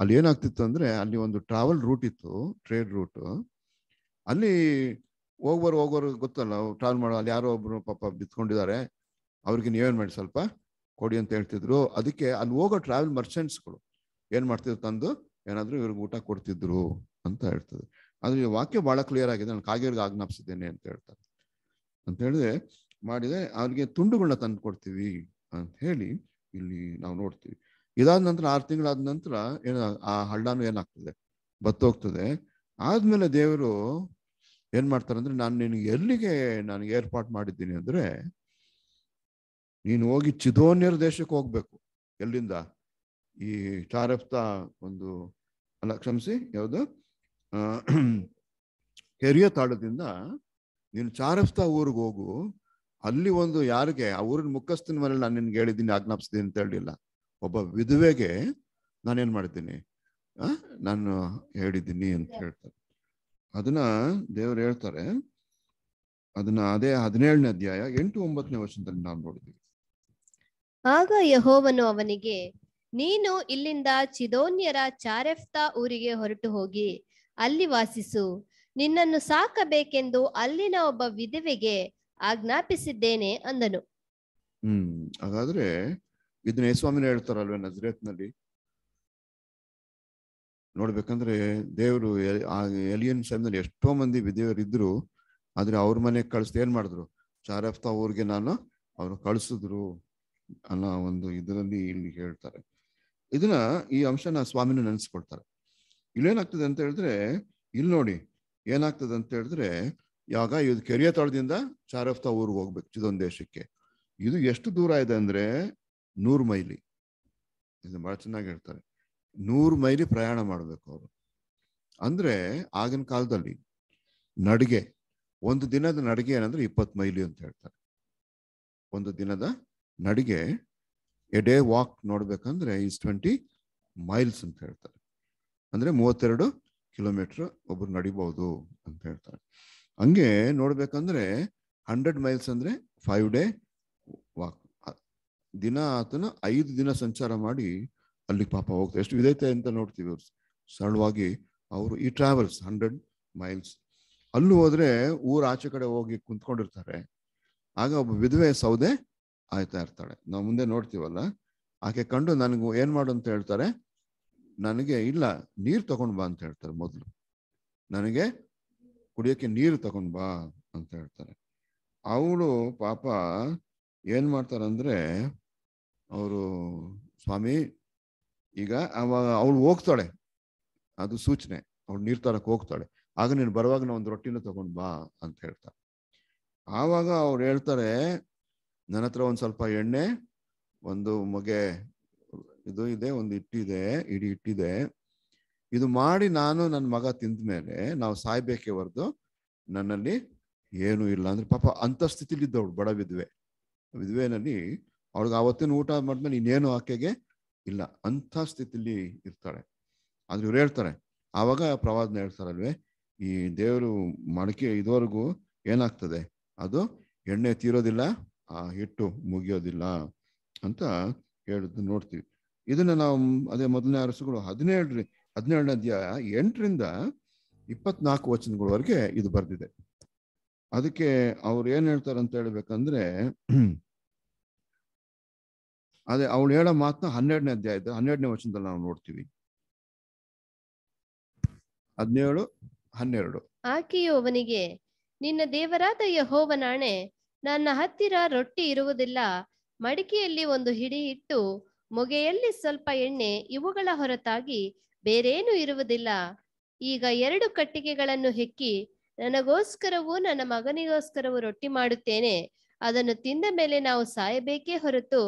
ಅಲ್ಲಿ ಏನಾಗ್ತಿತ್ತು ಅಂದ್ರೆ ಅಲ್ಲಿ ಒಂದು ಟ್ರಾವೆಲ್ ರೂಟ್ ಇತ್ತು ಟ್ರೇಡ್ ರೂಟ್ ಅಲ್ಲಿ ಹೋಗೋರು ಹೋಗೋರು ಗೊತ್ತಲ್ಲ ಟ್ರಾವೆಲ್ ಮಾಡೋ ಅಲ್ಲಿ ಯಾರೋ ಒಬ್ರು ಪಾಪ ಬಿತ್ಕೊಂಡಿದ್ದಾರೆ ಅವ್ರಿಗೆ ನೀವೇನ್ ಮಾಡಿ ಸ್ವಲ್ಪ ಕೊಡಿ ಅಂತ ಹೇಳ್ತಿದ್ರು ಅದಕ್ಕೆ ಅಲ್ಲಿ ಹೋಗೋ ಟ್ರಾವೆಲ್ ಮರ್ಚೆಂಟ್ಸ್ಗಳು ಏನು ಮಾಡ್ತಿದ್ರು ತಂದು ಏನಾದರೂ ಇವ್ರಿಗೆ ಊಟ ಕೊಡ್ತಿದ್ರು ಅಂತ ಹೇಳ್ತದೆ ಈ ವಾಕ್ಯ ಬಹಳ ಕ್ಲಿಯರ್ ಆಗಿದೆ ನಾನು ಕಾಗೇರಿಗೆ ಆಜ್ಞಾಪಿಸಿದ್ದೇನೆ ಅಂತ ಹೇಳ್ತಾರೆ ಅಂತ ಹೇಳಿದ್ರೆ ಮಾಡಿದರೆ ಅವ್ರಿಗೆ ತುಂಡುಗಳನ್ನ ತಂದು ಕೊಡ್ತೀವಿ ಅಂತ ಹೇಳಿ ಇಲ್ಲಿ ನಾವು ನೋಡ್ತೀವಿ ಇದಾದ ನಂತರ ಆರು ತಿಂಗಳಾದ ನಂತರ ಏನ ಆ ಹಳ್ಳಾನು ಏನಾಗ್ತದೆ ಬತ್ತೋಗ್ತದೆ ಆದ್ಮೇಲೆ ದೇವರು ಏನ್ ಮಾಡ್ತಾರೆ ಅಂದ್ರೆ ನಾನು ನಿನಗೆ ಎಲ್ಲಿಗೆ ನಾನು ಏರ್ಪಾಟ್ ಮಾಡಿದ್ದೀನಿ ಅಂದ್ರೆ ನೀನು ಹೋಗಿ ಚಿದೋನ್ಯರ ದೇಶಕ್ಕೆ ಹೋಗ್ಬೇಕು ಎಲ್ಲಿಂದ ಈ ಚಾರಫ್ತ ಒಂದು ಅಲ್ಲ ಕ್ಷಮಿಸಿ ಯಾವುದು ಕೆರಿಯ ತಾಳದಿಂದ ನೀನು ಚಾರಸ್ತಾ ಊರಿಗೆ ಹೋಗು ಅಲ್ಲಿ ಒಂದು ಯಾರಿಗೆ ಆ ಊರಿನ ಮುಖಸ್ಥನ ಮನೇಲಿ ನಾನು ನಿನ್ಗೆ ಹೇಳಿದ್ದೀನಿ ಆಜ್ಞಾಪಿಸ್ತೀನಿ ಅಂತ ಹೇಳಿಲ್ಲ ಒಬ್ಬ ವಿಧುವೆಗೆ ನಾನೇನು ಮಾಡಿದ್ದೀನಿ ನಾನು ಹೇಳಿದ್ದೀನಿ ಅಂತ ಹೇಳ್ತಾರೆ ಅದನ್ನ ದೇವರು ಹೇಳ್ತಾರೆ ಅದನ್ನ ಅದೇ ಹದಿನೇಳನೇ ಅಧ್ಯಾಯ ಎಂಟು ಒಂಬತ್ತನೇ ವರ್ಷದಲ್ಲಿ ನಾವು ನೋಡಿದ್ದೀವಿ ಆಗ ಯಹೋವನು ಅವನಿಗೆ ನೀನು ಇಲ್ಲಿಂದ ಚಿದೋನ್ಯರ ಚಾರೆಫ್ತಾ ಊರಿಗೆ ಹೊರಟು ಹೋಗಿ ಅಲ್ಲಿ ವಾಸಿಸು ನಿನ್ನನ್ನು ಸಾಕಬೇಕೆಂದು ಅಲ್ಲಿನ ಒಬ್ಬ ವಿಧವೆಗೆ ಆಜ್ಞಾಪಿಸಿದ್ದೇನೆ ಅಂದನು ಹ್ಮ್ ಹಾಗಾದ್ರೆ ಇದನ್ನ ಸ್ವಾಮಿನ ಹೇಳ್ತಾರಲ್ವೇ ನಜರೇತ್ ನಲ್ಲಿ ನೋಡ್ಬೇಕಂದ್ರೆ ದೇವರು ಎಲಿಯನ್ ಸಮಯದಲ್ಲಿ ಎಷ್ಟೋ ಮಂದಿ ಇದ್ರು ಆದ್ರೆ ಅವ್ರ ಮನೆಗೆ ಕಳಿಸ್ತಾ ಏನ್ ಮಾಡಿದ್ರು ಶಾರಫ್ತಾ ಊರಿಗೆ ನಾನು ಅವ್ರು ಕಳಿಸಿದ್ರು ಅನ್ನೋ ಒಂದು ಇದರಲ್ಲಿ ಇಲ್ಲಿ ಹೇಳ್ತಾರೆ ಇದನ್ನ ಈ ಅಂಶನ ಸ್ವಾಮಿನ ನೆನೆಸ್ಕೊಳ್ತಾರೆ ಇಲ್ಲೇನಾಗ್ತದೆ ಅಂತ ಹೇಳಿದ್ರೆ ಇಲ್ಲಿ ನೋಡಿ ಏನಾಗ್ತದೆ ಅಂತ ಹೇಳಿದ್ರೆ ಯಾವಾಗ ಇದು ಕೆರಿಯ ತಳದಿಂದ ಚಾರಫ್ತಾ ಊರಿಗೆ ಹೋಗ್ಬೇಕು ಇದೊಂದು ದೇಶಕ್ಕೆ ಇದು ಎಷ್ಟು ದೂರ ಇದೆ ಅಂದ್ರೆ ನೂರು ಮೈಲಿ ಇದು ಬಹಳ ಚೆನ್ನಾಗಿ ಹೇಳ್ತಾರೆ ನೂರು ಮೈಲಿ ಪ್ರಯಾಣ ಮಾಡಬೇಕು ಅವರು ಅಂದ್ರೆ ಆಗಿನ ಕಾಲದಲ್ಲಿ ನಡಿಗೆ ಒಂದು ದಿನದ ನಡಿಗೆ ಏನಂದ್ರೆ ಇಪ್ಪತ್ತು ಮೈಲಿ ಅಂತ ಹೇಳ್ತಾರೆ ಒಂದು ದಿನದ ನಡಿಗೆ ಎ ಡೇ ವಾಕ್ ನೋಡ್ಬೇಕಂದ್ರೆ ಈಸ್ ಟ್ವೆಂಟಿ ಮೈಲ್ಸ್ ಅಂತ ಹೇಳ್ತಾರೆ ಅಂದರೆ ಮೂವತ್ತೆರಡು ಕಿಲೋಮೀಟರ್ ಒಬ್ರು ನಡಿಬಹುದು ಅಂತ ಹೇಳ್ತಾರೆ ಹಂಗೆ ನೋಡ್ಬೇಕಂದ್ರೆ ಹಂಡ್ರೆಡ್ ಮೈಲ್ಸ್ ಅಂದರೆ ಫೈವ್ ಡೇ ವಾಕ್ ದಿನ ಆತನ ಐದು ದಿನ ಸಂಚಾರ ಮಾಡಿ ಅಲ್ಲಿ ಪಾಪ ಹೋಗ್ತಾರೆ ಎಷ್ಟು ವಿಧೈತೆ ಅಂತ ನೋಡ್ತೀವಿ ಅವ್ರು ಸರಳವಾಗಿ ಅವರು ಈ ಟ್ರಾವೆಲ್ಸ್ ಹಂಡ್ರೆಡ್ ಮೈಲ್ಸ್ ಅಲ್ಲೂ ಹೋದ್ರೆ ಊರ ಆಚೆ ಕಡೆ ಹೋಗಿ ಕುಂತ್ಕೊಂಡಿರ್ತಾರೆ ಆಗ ಒಬ್ಬ ವಿಧವೆ ಸೌದೆ ಆಯ್ತಾ ಇರ್ತಾಳೆ ನಾವು ಮುಂದೆ ನೋಡ್ತೀವಲ್ಲ ಆಕೆ ಕಂಡು ನನಗೂ ಏನ್ ಮಾಡು ಅಂತ ಹೇಳ್ತಾರೆ ನನಗೆ ಇಲ್ಲ ನೀರು ತಗೊಂಡ್ ಬಾ ಅಂತ ಹೇಳ್ತಾರೆ ಮೊದಲು ನನಗೆ ಕುಡಿಯೋಕ್ಕೆ ನೀರು ತಗೊಂಡ್ ಬಾ ಅಂತ ಹೇಳ್ತಾರೆ ಅವಳು ಪಾಪ ಏನ್ ಮಾಡ್ತಾರಂದ್ರೆ ಅವರು ಸ್ವಾಮಿ ಈಗ ಅವಾಗ ಅವಳು ಹೋಗ್ತಾಳೆ ಅದು ಸೂಚನೆ ಅವಳು ನೀರು ತರಕ್ ಹೋಗ್ತಾಳೆ ಆಗ ನೀನು ಬರುವಾಗ ನಾ ಒಂದು ರೊಟ್ಟಿನ ತಗೊಂಡ್ ಬಾ ಅಂತ ಹೇಳ್ತಾರೆ ಆವಾಗ ಅವ್ರು ಹೇಳ್ತಾರೆ ನನ್ನ ಹತ್ರ ಒಂದು ಸ್ವಲ್ಪ ಎಣ್ಣೆ ಒಂದು ಮಗೆ ಇದು ಇದೆ ಒಂದು ಹಿಟ್ಟಿದೆ ಇಡೀ ಹಿಟ್ಟಿದೆ ಇದು ಮಾಡಿ ನಾನು ನನ್ನ ಮಗ ತಿಂದ ಮೇಲೆ ನಾವು ಸಾಯ್ಬೇಕೇ ಹೊರ್ದು ನನ್ನಲ್ಲಿ ಏನೂ ಇಲ್ಲ ಅಂದ್ರೆ ಪಾಪ ಅಂತ ಸ್ಥಿತಿಲಿ ಇದ್ದವಳು ಬಡ ವಿಧವೆ ವಿಧವೆನಲ್ಲಿ ಅವಳಿಗೆ ಆವತ್ತಿನ ಊಟ ಮಾಡಿದ್ಮೇಲೆ ಇನ್ನೇನು ಆಕೆಗೆ ಇಲ್ಲ ಅಂಥ ಸ್ಥಿತಿಲಿ ಇರ್ತಾಳೆ ಆದ್ರೆ ಇವ್ರು ಹೇಳ್ತಾರೆ ಆವಾಗ ಪ್ರವಾದನ ಹೇಳ್ತಾರಲ್ವೇ ಈ ದೇವರು ಮಡಕೆ ಇದುವರೆಗೂ ಏನಾಗ್ತದೆ ಅದು ಎಣ್ಣೆ ತೀರೋದಿಲ್ಲ ಆ ಹಿಟ್ಟು ಮುಗಿಯೋದಿಲ್ಲ ಅಂತ ಹೇಳುದು ನೋಡ್ತೀವಿ ಇದನ್ನ ನಾವು ಅದೇ ಮೊದಲನೇ ಅರಸುಗಳು ಹದಿನೇಳರಿ ಹದಿನೇಳನೇ ಅಧ್ಯಾಯ ಎಂಟರಿಂದ ಇಪ್ಪತ್ನಾಲ್ಕು ವಚನಗಳವರೆಗೆ ಇದು ಬರೆದಿದೆ ಅದಕ್ಕೆ ಅವ್ರು ಏನ್ ಹೇಳ್ತಾರೆ ಅಂತ ಹೇಳ್ಬೇಕಂದ್ರೆ ಅದೇ ಅವಳು ಹೇಳೋ ಮಾತನ್ನ ಹನ್ನೆರಡನೇ ಅಧ್ಯಾಯದ ಹನ್ನೆರಡನೇ ವಚನದಲ್ಲಿ ನಾವು ನೋಡ್ತೀವಿ ಹದಿನೇಳು ಹನ್ನೆರಡು ಆಕೆಯು ಅವನಿಗೆ ನಿನ್ನ ದೇವರಾದ ಯಹೋವನಾಣೆ ನನ್ನ ಹತ್ತಿರ ರೊಟ್ಟಿ ಇರುವುದಿಲ್ಲ ಮಡಿಕೆಯಲ್ಲಿ ಒಂದು ಹಿಡಿ ಇಟ್ಟು ಮೊಗೆಯಲ್ಲಿ ಸ್ವಲ್ಪ ಎಣ್ಣೆ ಇವುಗಳ ಹೊರತಾಗಿ ಬೇರೇನೂ ಇರುವುದಿಲ್ಲ ಈಗ ಎರಡು ಕಟ್ಟಿಗೆಗಳನ್ನು ಹೆಕ್ಕಿ ನನಗೋಸ್ಕರವೂ ನನ್ನ ಮಗನಿಗೋಸ್ಕರವೂ ರೊಟ್ಟಿ ಮಾಡುತ್ತೇನೆ ಅದನ್ನು ತಿಂದ ಮೇಲೆ ನಾವು ಸಾಯಬೇಕೇ ಹೊರತು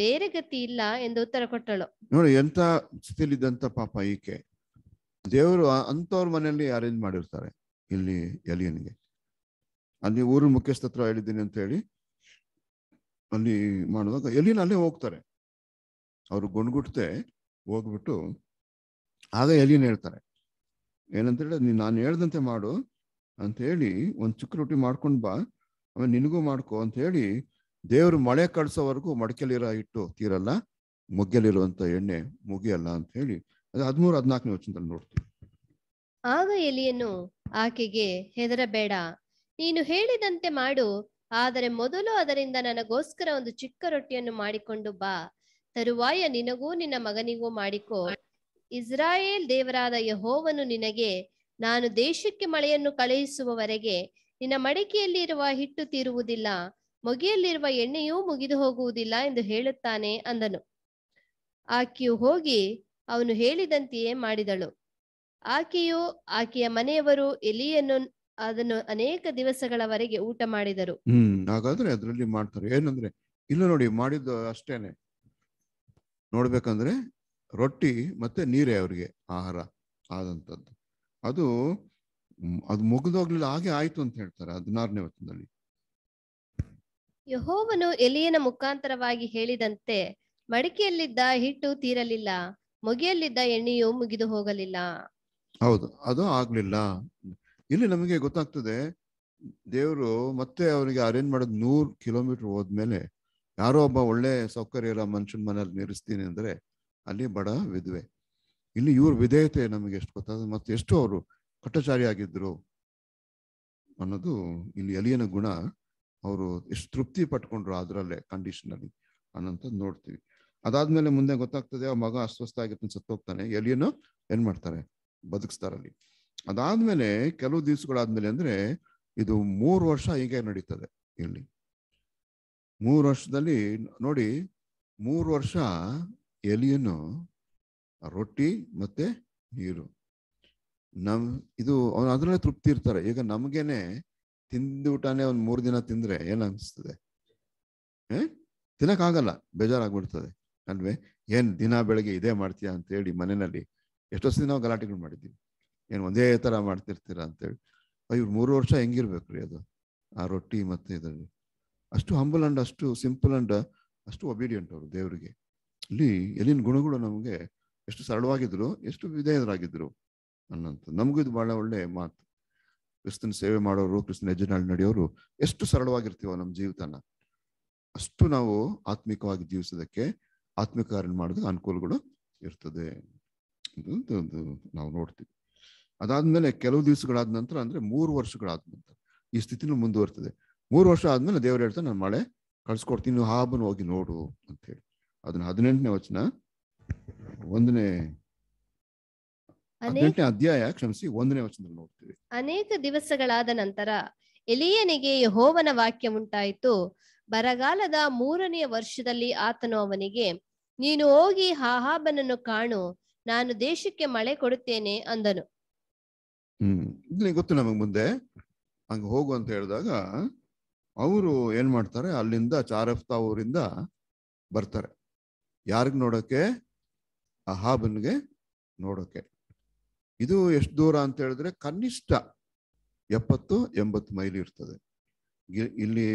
ಬೇರೆ ಗತಿ ಇಲ್ಲ ಎಂದು ಉತ್ತರ ಕೊಟ್ಟಳು ನೋಡಿ ಎಂತ ಸ್ಥಿತಿಲಿದ್ದಂತ ಪಾಪ ಈಕೆ ದೇವರು ಅಂತವ್ರ ಮನೆಯಲ್ಲಿ ಅರೇಂಜ್ ಮಾಡಿರ್ತಾರೆ ಇಲ್ಲಿ ಎಲಿಯನ್ಗೆ ಅಲ್ಲಿ ಊರು ಮುಖ್ಯಸ್ಥತ್ರ ಹೇಳಿದ್ದೀನಿ ಅಂತ ಹೇಳಿ ಅಲ್ಲಿ ಮಾಡುವಾಗ ಎಲಿನ ಅಲ್ಲೇ ಹೋಗ್ತಾರೆ ಅವರು ಗುಣ್ಗುಟ್ತೆ ಹೋಗ್ಬಿಟ್ಟು ಆಗ ಎಲಿಯನ್ ಹೇಳ್ತಾರೆ ಏನಂತ ಹೇಳಿ ನಾನು ಹೇಳ್ದಂತೆ ಮಾಡು ಅಂತ ಹೇಳಿ ಒಂದು ಚಿಕ್ಕ ರೊಟ್ಟಿ ಮಾಡ್ಕೊಂಡು ಬಾ ಆಮೇಲೆ ನಿನಗೂ ಮಾಡ್ಕೊ ಅಂತ ಹೇಳಿ ದೇವರು ಮಳೆ ಕಳಿಸೋವರೆಗೂ ಮಡಕೆಲಿರೋ ಇಟ್ಟು ತೀರಲ್ಲ ಮೊಗ್ಗಲಿರುವಂತ ಎಣ್ಣೆ ಮುಗಿಯಲ್ಲ ಅಂತ ಹೇಳಿ ಅದು ಹದಿಮೂರು ಹದಿನಾಲ್ಕನೇ ವಚನದಲ್ಲಿ ನೋಡ್ತೀವಿ ಆಗ ಎಲಿಯನ್ನು ಆಕೆಗೆ ಹೆದರಬೇಡ ನೀನು ಹೇಳಿದಂತೆ ಮಾಡು ಆದರೆ ಮೊದಲು ಅದರಿಂದ ನನಗೋಸ್ಕರ ಒಂದು ಚಿಕ್ಕ ರೊಟ್ಟಿಯನ್ನು ಮಾಡಿಕೊಂಡು ಬಾ ತರುವಾಯ ನಿನಗೂ ನಿನ್ನ ಮಗನಿಗೂ ಮಾಡಿಕೋ ಇಸ್ರಾಯೇಲ್ ದೇವರಾದ ಯಹೋವನು ನಿನಗೆ ನಾನು ದೇಶಕ್ಕೆ ಮಳೆಯನ್ನು ಕಳುಹಿಸುವವರೆಗೆ ನಿನ್ನ ಮಡಿಕೆಯಲ್ಲಿ ಇರುವ ಹಿಟ್ಟು ತೀರುವುದಿಲ್ಲ ಮೊಗೆಯಲ್ಲಿರುವ ಎಣ್ಣೆಯೂ ಮುಗಿದು ಹೋಗುವುದಿಲ್ಲ ಎಂದು ಹೇಳುತ್ತಾನೆ ಅಂದನು ಆಕೆಯು ಹೋಗಿ ಅವನು ಹೇಳಿದಂತೆಯೇ ಮಾಡಿದಳು ಆಕೆಯು ಆಕೆಯ ಮನೆಯವರು ಎಲಿಯನ್ನು ಅದನ್ನು ಅನೇಕ ದಿವಸಗಳವರೆಗೆ ಊಟ ಮಾಡಿದರು ಹ್ಮ್ ಹಾಗಾದ್ರೆ ಅದರಲ್ಲಿ ಮಾಡ್ತಾರೆ ಏನಂದ್ರೆ ಇಲ್ಲ ನೋಡಿ ಮಾಡಿದ್ದು ಅಷ್ಟೇನೆ ನೋಡ್ಬೇಕಂದ್ರೆ ರೊಟ್ಟಿ ಮತ್ತೆ ನೀರೇ ಅವ್ರಿಗೆ ಆಹಾರ ಆದಂಥದ್ದು ಅದು ಅದು ಮುಗಿದೋಗ್ಲಿಲ್ಲ ಹಾಗೆ ಆಯ್ತು ಅಂತ ಹೇಳ್ತಾರೆ ಹದಿನಾರನೇ ವಚನದಲ್ಲಿ ಯಹೋವನು ಎಲಿಯನ ಮುಖಾಂತರವಾಗಿ ಹೇಳಿದಂತೆ ಮಡಿಕೆಯಲ್ಲಿದ್ದ ಹಿಟ್ಟು ತೀರಲಿಲ್ಲ ಮೊಗೆಯಲ್ಲಿದ್ದ ಎಣ್ಣೆಯು ಮುಗಿದು ಹೋಗಲಿಲ್ಲ ಹೌದು ಅದು ಆಗ್ಲಿಲ್ಲ ಇಲ್ಲಿ ನಮಗೆ ಗೊತ್ತಾಗ್ತದೆ ದೇವರು ಮತ್ತೆ ಅವರಿಗೆ ಅರೇಂಜ್ ಮಾಡೋದು ನೂರ್ ಕಿಲೋಮೀಟರ್ ಹೋದ್ಮೇಲೆ ಯಾರೋ ಒಬ್ಬ ಒಳ್ಳೆ ಸೌಕರ್ಯ ಇರೋ ಮನುಷ್ಯನ ಮನೇಲಿ ನಿರ್ಸ್ತೀನಿ ಅಂದರೆ ಅಲ್ಲಿ ಬಡ ವಿಧವೆ ಇಲ್ಲಿ ಇವ್ರ ವಿಧೇಯತೆ ನಮಗೆ ಎಷ್ಟು ಗೊತ್ತಾಗ ಮತ್ತು ಎಷ್ಟು ಅವರು ಕಟ್ಟಚಾರಿ ಆಗಿದ್ರು ಅನ್ನೋದು ಇಲ್ಲಿ ಎಲಿಯನ ಗುಣ ಅವರು ಎಷ್ಟು ತೃಪ್ತಿ ಪಟ್ಕೊಂಡ್ರು ಅದರಲ್ಲೇ ಕಂಡೀಷನಲ್ಲಿ ಅನ್ನೋಂಥದ್ದು ನೋಡ್ತೀವಿ ಅದಾದ್ಮೇಲೆ ಮುಂದೆ ಗೊತ್ತಾಗ್ತದೆ ಆ ಮಗ ಅಸ್ವಸ್ಥ ಆಗಿರ್ತಾನೆ ಸತ್ತೋಗ್ತಾನೆ ಎಲಿಯನ್ನು ಏನ್ ಮಾಡ್ತಾರೆ ಬದುಕಿಸ್ತಾರಲ್ಲಿ ಅದಾದ್ಮೇಲೆ ಕೆಲವು ದಿವಸಗಳಾದ್ಮೇಲೆ ಅಂದ್ರೆ ಇದು ಮೂರು ವರ್ಷ ಹೀಗೆ ನಡೀತದೆ ಇಲ್ಲಿ ಮೂರು ವರ್ಷದಲ್ಲಿ ನೋಡಿ ಮೂರು ವರ್ಷ ಎಲಿಯನ್ನು ರೊಟ್ಟಿ ಮತ್ತೆ ನೀರು ನಮ್ ಇದು ಅವ್ನು ಅದರಲ್ಲೇ ತೃಪ್ತಿ ಇರ್ತಾರೆ ಈಗ ನಮಗೇನೆ ತಿಂದು ಊಟನೇ ಒಂದು ಮೂರು ದಿನ ತಿಂದ್ರೆ ಏನನ್ನಿಸ್ತದೆ ಏ ತಿನ್ನಕ್ಕಾಗಲ್ಲ ಬೇಜಾರಾಗ್ಬಿಡ್ತದೆ ಅಲ್ವೇ ಏನು ದಿನ ಬೆಳಗ್ಗೆ ಇದೇ ಮಾಡ್ತೀಯಾ ಅಂತೇಳಿ ಮನೆಯಲ್ಲಿ ದಿನ ನಾವು ಗಲಾಟೆಗಳು ಮಾಡಿದ್ದೀವಿ ಏನು ಒಂದೇ ಥರ ಮಾಡ್ತಿರ್ತೀರಾ ಅಂತೇಳಿ ಇವ್ರು ಮೂರು ವರ್ಷ ಹೆಂಗಿರ್ಬೇಕು ರೀ ಅದು ಆ ರೊಟ್ಟಿ ಮತ್ತೆ ಇದರಲ್ಲಿ ಅಷ್ಟು ಹಂಬಲ್ ಅಂಡ್ ಅಷ್ಟು ಸಿಂಪಲ್ ಅಂಡ್ ಅಷ್ಟು ಒಬೀಡಿಯಂಟ್ ಅವರು ದೇವರಿಗೆ ಇಲ್ಲಿ ಎಲ್ಲಿನ ಗುಣಗಳು ನಮಗೆ ಎಷ್ಟು ಸರಳವಾಗಿದ್ರು ಎಷ್ಟು ವಿಧೇಯರಾಗಿದ್ರು ಅನ್ನಂತ ನಮಗೂ ಇದು ಬಹಳ ಒಳ್ಳೆ ಮಾತು ಕ್ರಿಸ್ತನ್ ಸೇವೆ ಮಾಡೋರು ಕ್ರಿಸ್ತನ್ ನಾಳೆ ನಡೆಯೋರು ಎಷ್ಟು ಸರಳವಾಗಿರ್ತೀವೋ ನಮ್ಮ ಜೀವಿತನ ಅಷ್ಟು ನಾವು ಆತ್ಮಿಕವಾಗಿ ಜೀವಿಸೋದಕ್ಕೆ ಆತ್ಮಿಕ ಕಾರ್ಯ ಮಾಡೋದಕ್ಕೆ ಅನುಕೂಲಗಳು ಇರ್ತದೆ ಒಂದು ನಾವು ನೋಡ್ತೀವಿ ಅದಾದ್ಮೇಲೆ ಕೆಲವು ದಿವಸಗಳಾದ ನಂತರ ಅಂದ್ರೆ ಮೂರು ವರ್ಷಗಳಾದ ನಂತರ ಈ ಸ್ಥಿತಿನೂ ಮುಂದುವರ್ತದೆ ಮೂರು ವರ್ಷ ಆದ್ಮೇಲೆ ದೇವ್ರು ಹೇಳ್ತಾ ನಾನು ಮಳೆ ಕಳ್ಸ್ಕೊಡ್ತೀನಿ ಹಾಬನ್ ಹೋಗಿ ನೋಡು ಅಂತ ಹೇಳಿ ಅದನ್ನ ಹದಿನೆಂಟನೇ ವಚನ ಒಂದನೇ ಹದಿನೆಂಟನೇ ಅಧ್ಯಾಯ ಕ್ಷಮಿಸಿ ಒಂದನೇ ವಚನದಲ್ಲಿ ನೋಡ್ತೀವಿ ಅನೇಕ ದಿವಸಗಳಾದ ನಂತರ ಎಲಿಯನಿಗೆ ಯಹೋವನ ವಾಕ್ಯ ಉಂಟಾಯಿತು ಬರಗಾಲದ ಮೂರನೆಯ ವರ್ಷದಲ್ಲಿ ಆತನು ಅವನಿಗೆ ನೀನು ಹೋಗಿ ಹಾಹಾಬನನ್ನು ಕಾಣು ನಾನು ದೇಶಕ್ಕೆ ಮಳೆ ಕೊಡುತ್ತೇನೆ ಅಂದನು ಹ್ಮ್ ಗೊತ್ತು ನಮಗ್ ಮುಂದೆ ಹಂಗ ಹೋಗು ಅಂತ ಹೇಳಿದಾಗ ಅವರು ಏನ್ ಮಾಡ್ತಾರೆ ಅಲ್ಲಿಂದ ಚಾರಫ್ತಾ ಊರಿಂದ ಬರ್ತಾರೆ ಯಾರಿಗೆ ನೋಡೋಕೆ ಅಹಾಬನ್ಗೆ ನೋಡೋಕೆ ಇದು ಎಷ್ಟು ದೂರ ಅಂತ ಹೇಳಿದ್ರೆ ಕನಿಷ್ಠ ಎಪ್ಪತ್ತು ಎಂಬತ್ತು ಮೈಲ್ ಇರ್ತದೆ ಇಲ್ಲಿ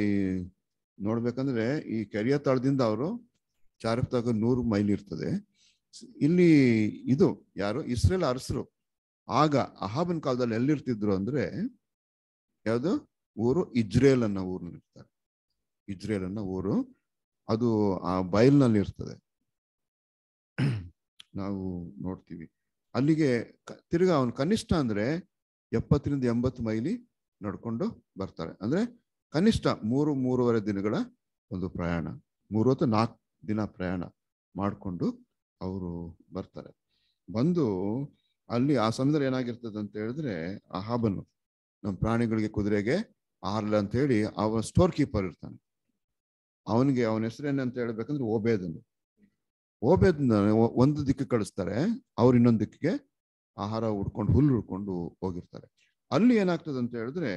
ನೋಡ್ಬೇಕಂದ್ರೆ ಈ ಕೆರಿಯ ತಾಳದಿಂದ ಅವರು ಚಾರಫ್ತಾಗ ನೂರು ಮೈಲ್ ಇರ್ತದೆ ಇಲ್ಲಿ ಇದು ಯಾರು ಇಸ್ರೇಲ್ ಅರಸರು ಆಗ ಅಹಾಬನ್ ಕಾಲದಲ್ಲಿ ಎಲ್ಲಿರ್ತಿದ್ರು ಅಂದ್ರೆ ಯಾವುದು ಊರು ಇಜ್ರೇಲ್ ಅನ್ನೋ ಊರಿನಲ್ಲಿ ಇರ್ತಾರೆ ಇಜ್ರೇಲ್ ಅನ್ನೋ ಊರು ಅದು ಆ ಬಯಲ್ನಲ್ಲಿ ಇರ್ತದೆ ನಾವು ನೋಡ್ತೀವಿ ಅಲ್ಲಿಗೆ ತಿರ್ಗಾ ಅವನು ಕನಿಷ್ಠ ಅಂದ್ರೆ ಎಪ್ಪತ್ತರಿಂದ ಎಂಬತ್ತು ಮೈಲಿ ನಡ್ಕೊಂಡು ಬರ್ತಾರೆ ಅಂದ್ರೆ ಕನಿಷ್ಠ ಮೂರು ಮೂರುವರೆ ದಿನಗಳ ಒಂದು ಪ್ರಯಾಣ ಮೂರು ಅಥವಾ ನಾಲ್ಕು ದಿನ ಪ್ರಯಾಣ ಮಾಡಿಕೊಂಡು ಅವರು ಬರ್ತಾರೆ ಬಂದು ಅಲ್ಲಿ ಆ ಸಮುದ್ರ ಏನಾಗಿರ್ತದೆ ಅಂತ ಹೇಳಿದ್ರೆ ಆ ಹಬ್ಬನು ನಮ್ಮ ಪ್ರಾಣಿಗಳಿಗೆ ಕುದುರೆಗೆ ಆರ್ಲ್ ಅಂತ ಹೇಳಿ ಅವ ಸ್ಟೋರ್ ಕೀಪರ್ ಇರ್ತಾನೆ ಅವನಿಗೆ ಅವನ ಹೆಸರೇನಂತ ಹೇಳ್ಬೇಕಂದ್ರೆ ಓಬೇದನು ಓಬೇದ್ ಒಂದು ದಿಕ್ಕಿಗೆ ಕಳಿಸ್ತಾರೆ ಅವ್ರು ಇನ್ನೊಂದು ದಿಕ್ಕಿಗೆ ಆಹಾರ ಹುಡ್ಕೊಂಡು ಹುಲ್ಲು ಹುಡ್ಕೊಂಡು ಹೋಗಿರ್ತಾರೆ ಅಲ್ಲಿ ಏನಾಗ್ತದೆ ಅಂತ ಹೇಳಿದ್ರೆ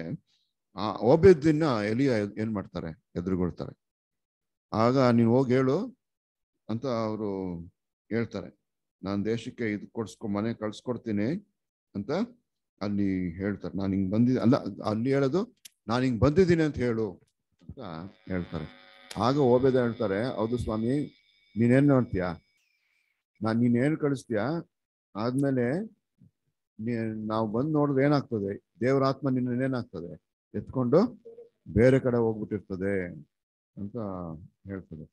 ಆ ಓಬೇದಿನ ಎಲಿಯ ಏನ್ ಮಾಡ್ತಾರೆ ಎದುರುಗೊಳ್ತಾರೆ ಆಗ ನೀನು ಹೋಗಿ ಹೇಳು ಅಂತ ಅವರು ಹೇಳ್ತಾರೆ ನಾನು ದೇಶಕ್ಕೆ ಇದು ಕೊಡ್ಸ್ಕೊ ಮನೆ ಕಳ್ಸ್ಕೊಡ್ತೀನಿ ಅಂತ ಅಲ್ಲಿ ಹೇಳ್ತಾರೆ ನಾನು ಹಿಂಗೆ ಬಂದಿದ್ದೆ ಅಲ್ಲ ಅಲ್ಲಿ ಹೇಳೋದು ನಾನು ಹಿಂಗೆ ಬಂದಿದ್ದೀನಿ ಅಂತ ಹೇಳು ಅಂತ ಹೇಳ್ತಾರೆ ಆಗ ಓಬೇದ ಹೇಳ್ತಾರೆ ಹೌದು ಸ್ವಾಮಿ ನೀನೇನು ನೋಡ್ತೀಯಾ ನಾನು ನೀನೇನು ಕಳಿಸ್ತೀಯಾ ಆದ್ಮೇಲೆ ನಾವು ಬಂದು ನೋಡಿದ್ರೆ ಏನಾಗ್ತದೆ ದೇವರ ಆತ್ಮ ನಿನ್ನೇನಾಗ್ತದೆ ಎತ್ಕೊಂಡು ಬೇರೆ ಕಡೆ ಹೋಗ್ಬಿಟ್ಟಿರ್ತದೆ ಅಂತ ಹೇಳ್ತದೆ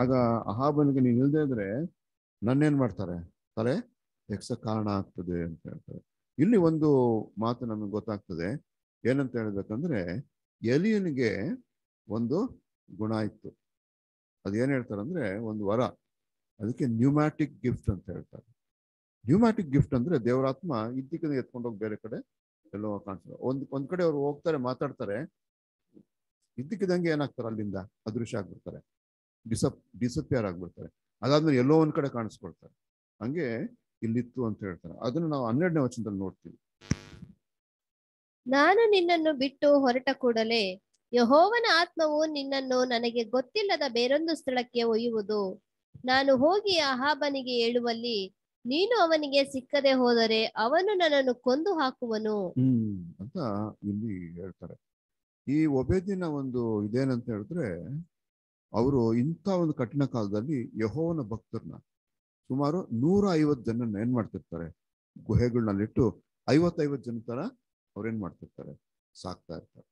ಆಗ ಅಹಾಬನಿಗೆ ನೀನು ಇಲ್ಲದೆ ಇದ್ರೆ ನನ್ನೇನ್ ಮಾಡ್ತಾರೆ ತಲೆ ಎಕ್ಸ ಕಾರಣ ಆಗ್ತದೆ ಅಂತ ಹೇಳ್ತಾರೆ ಇಲ್ಲಿ ಒಂದು ಮಾತು ನಮಗೆ ಗೊತ್ತಾಗ್ತದೆ ಏನಂತ ಹೇಳ್ಬೇಕಂದ್ರೆ ಎಲಿಯನ್ಗೆ ಒಂದು ಗುಣ ಇತ್ತು ಅದೇನು ಹೇಳ್ತಾರಂದ್ರೆ ಒಂದು ವರ ಅದಕ್ಕೆ ನ್ಯೂಮ್ಯಾಟಿಕ್ ಗಿಫ್ಟ್ ಅಂತ ಹೇಳ್ತಾರೆ ನ್ಯೂಮ್ಯಾಟಿಕ್ ಗಿಫ್ಟ್ ಅಂದ್ರೆ ದೇವರಾತ್ಮ ಎತ್ಕೊಂಡು ಎತ್ಕೊಂಡೋಗಿ ಬೇರೆ ಕಡೆ ಎಲ್ಲೋ ಕಾಣಿಸ್ತಾರೆ ಒಂದ್ ಒಂದು ಕಡೆ ಅವ್ರು ಹೋಗ್ತಾರೆ ಮಾತಾಡ್ತಾರೆ ಇದ್ದಕ್ಕಿದಂಗೆ ಏನಾಗ್ತಾರೆ ಅಲ್ಲಿಂದ ಅದೃಶ್ಯ ಆಗ್ಬಿಡ್ತಾರೆ ಡಿಸಪ್ ಡಿಸಪಿಯರ್ ಆಗ್ಬಿಡ್ತಾರೆ ಅದಾದ್ಮೇಲೆ ಎಲ್ಲೋ ಒಂದ್ ಕಡೆ ಕಾಣಿಸ್ಕೊಳ್ತಾರೆ ಹಂಗೆ ಇಲ್ಲಿತ್ತು ಅಂತ ಹೇಳ್ತಾರೆ ಅದನ್ನು ನಾವು ಹನ್ನೆರಡನೇ ವಚನದಲ್ಲಿ ನೋಡ್ತೀವಿ ನಾನು ನಿನ್ನನ್ನು ಬಿಟ್ಟು ಹೊರಟ ಕೂಡಲೇ ಯಹೋವನ ಆತ್ಮವು ನಿನ್ನನ್ನು ನನಗೆ ಗೊತ್ತಿಲ್ಲದ ಬೇರೊಂದು ಸ್ಥಳಕ್ಕೆ ಒಯ್ಯುವುದು ನಾನು ಹೋಗಿ ಅಹಾಬನಿಗೆ ಹೇಳುವಲ್ಲಿ ನೀನು ಅವನಿಗೆ ಸಿಕ್ಕದೆ ಹೋದರೆ ಅವನು ನನ್ನನ್ನು ಕೊಂದು ಹಾಕುವನು ಅಂತ ಇಲ್ಲಿ ಹೇಳ್ತಾರೆ ಈ ಒಬೇದಿನ ಒಂದು ಇದೇನಂತ ಹೇಳಿದ್ರೆ ಅವರು ಇಂಥ ಒಂದು ಕಠಿಣ ಕಾಲದಲ್ಲಿ ಯಹೋವನ ಭಕ್ತರನ್ನ ಸುಮಾರು ನೂರ ಐವತ್ತು ಜನ ಏನ್ ಮಾಡ್ತಿರ್ತಾರೆ ಗುಹೆಗಳನ್ನಲ್ಲಿಟ್ಟು ಐವತ್ತೈವತ್ತು ಜನ ತರ ಅವ್ರೇನ್ ಮಾಡ್ತಿರ್ತಾರೆ ಸಾಕ್ತಾ ಇರ್ತಾರೆ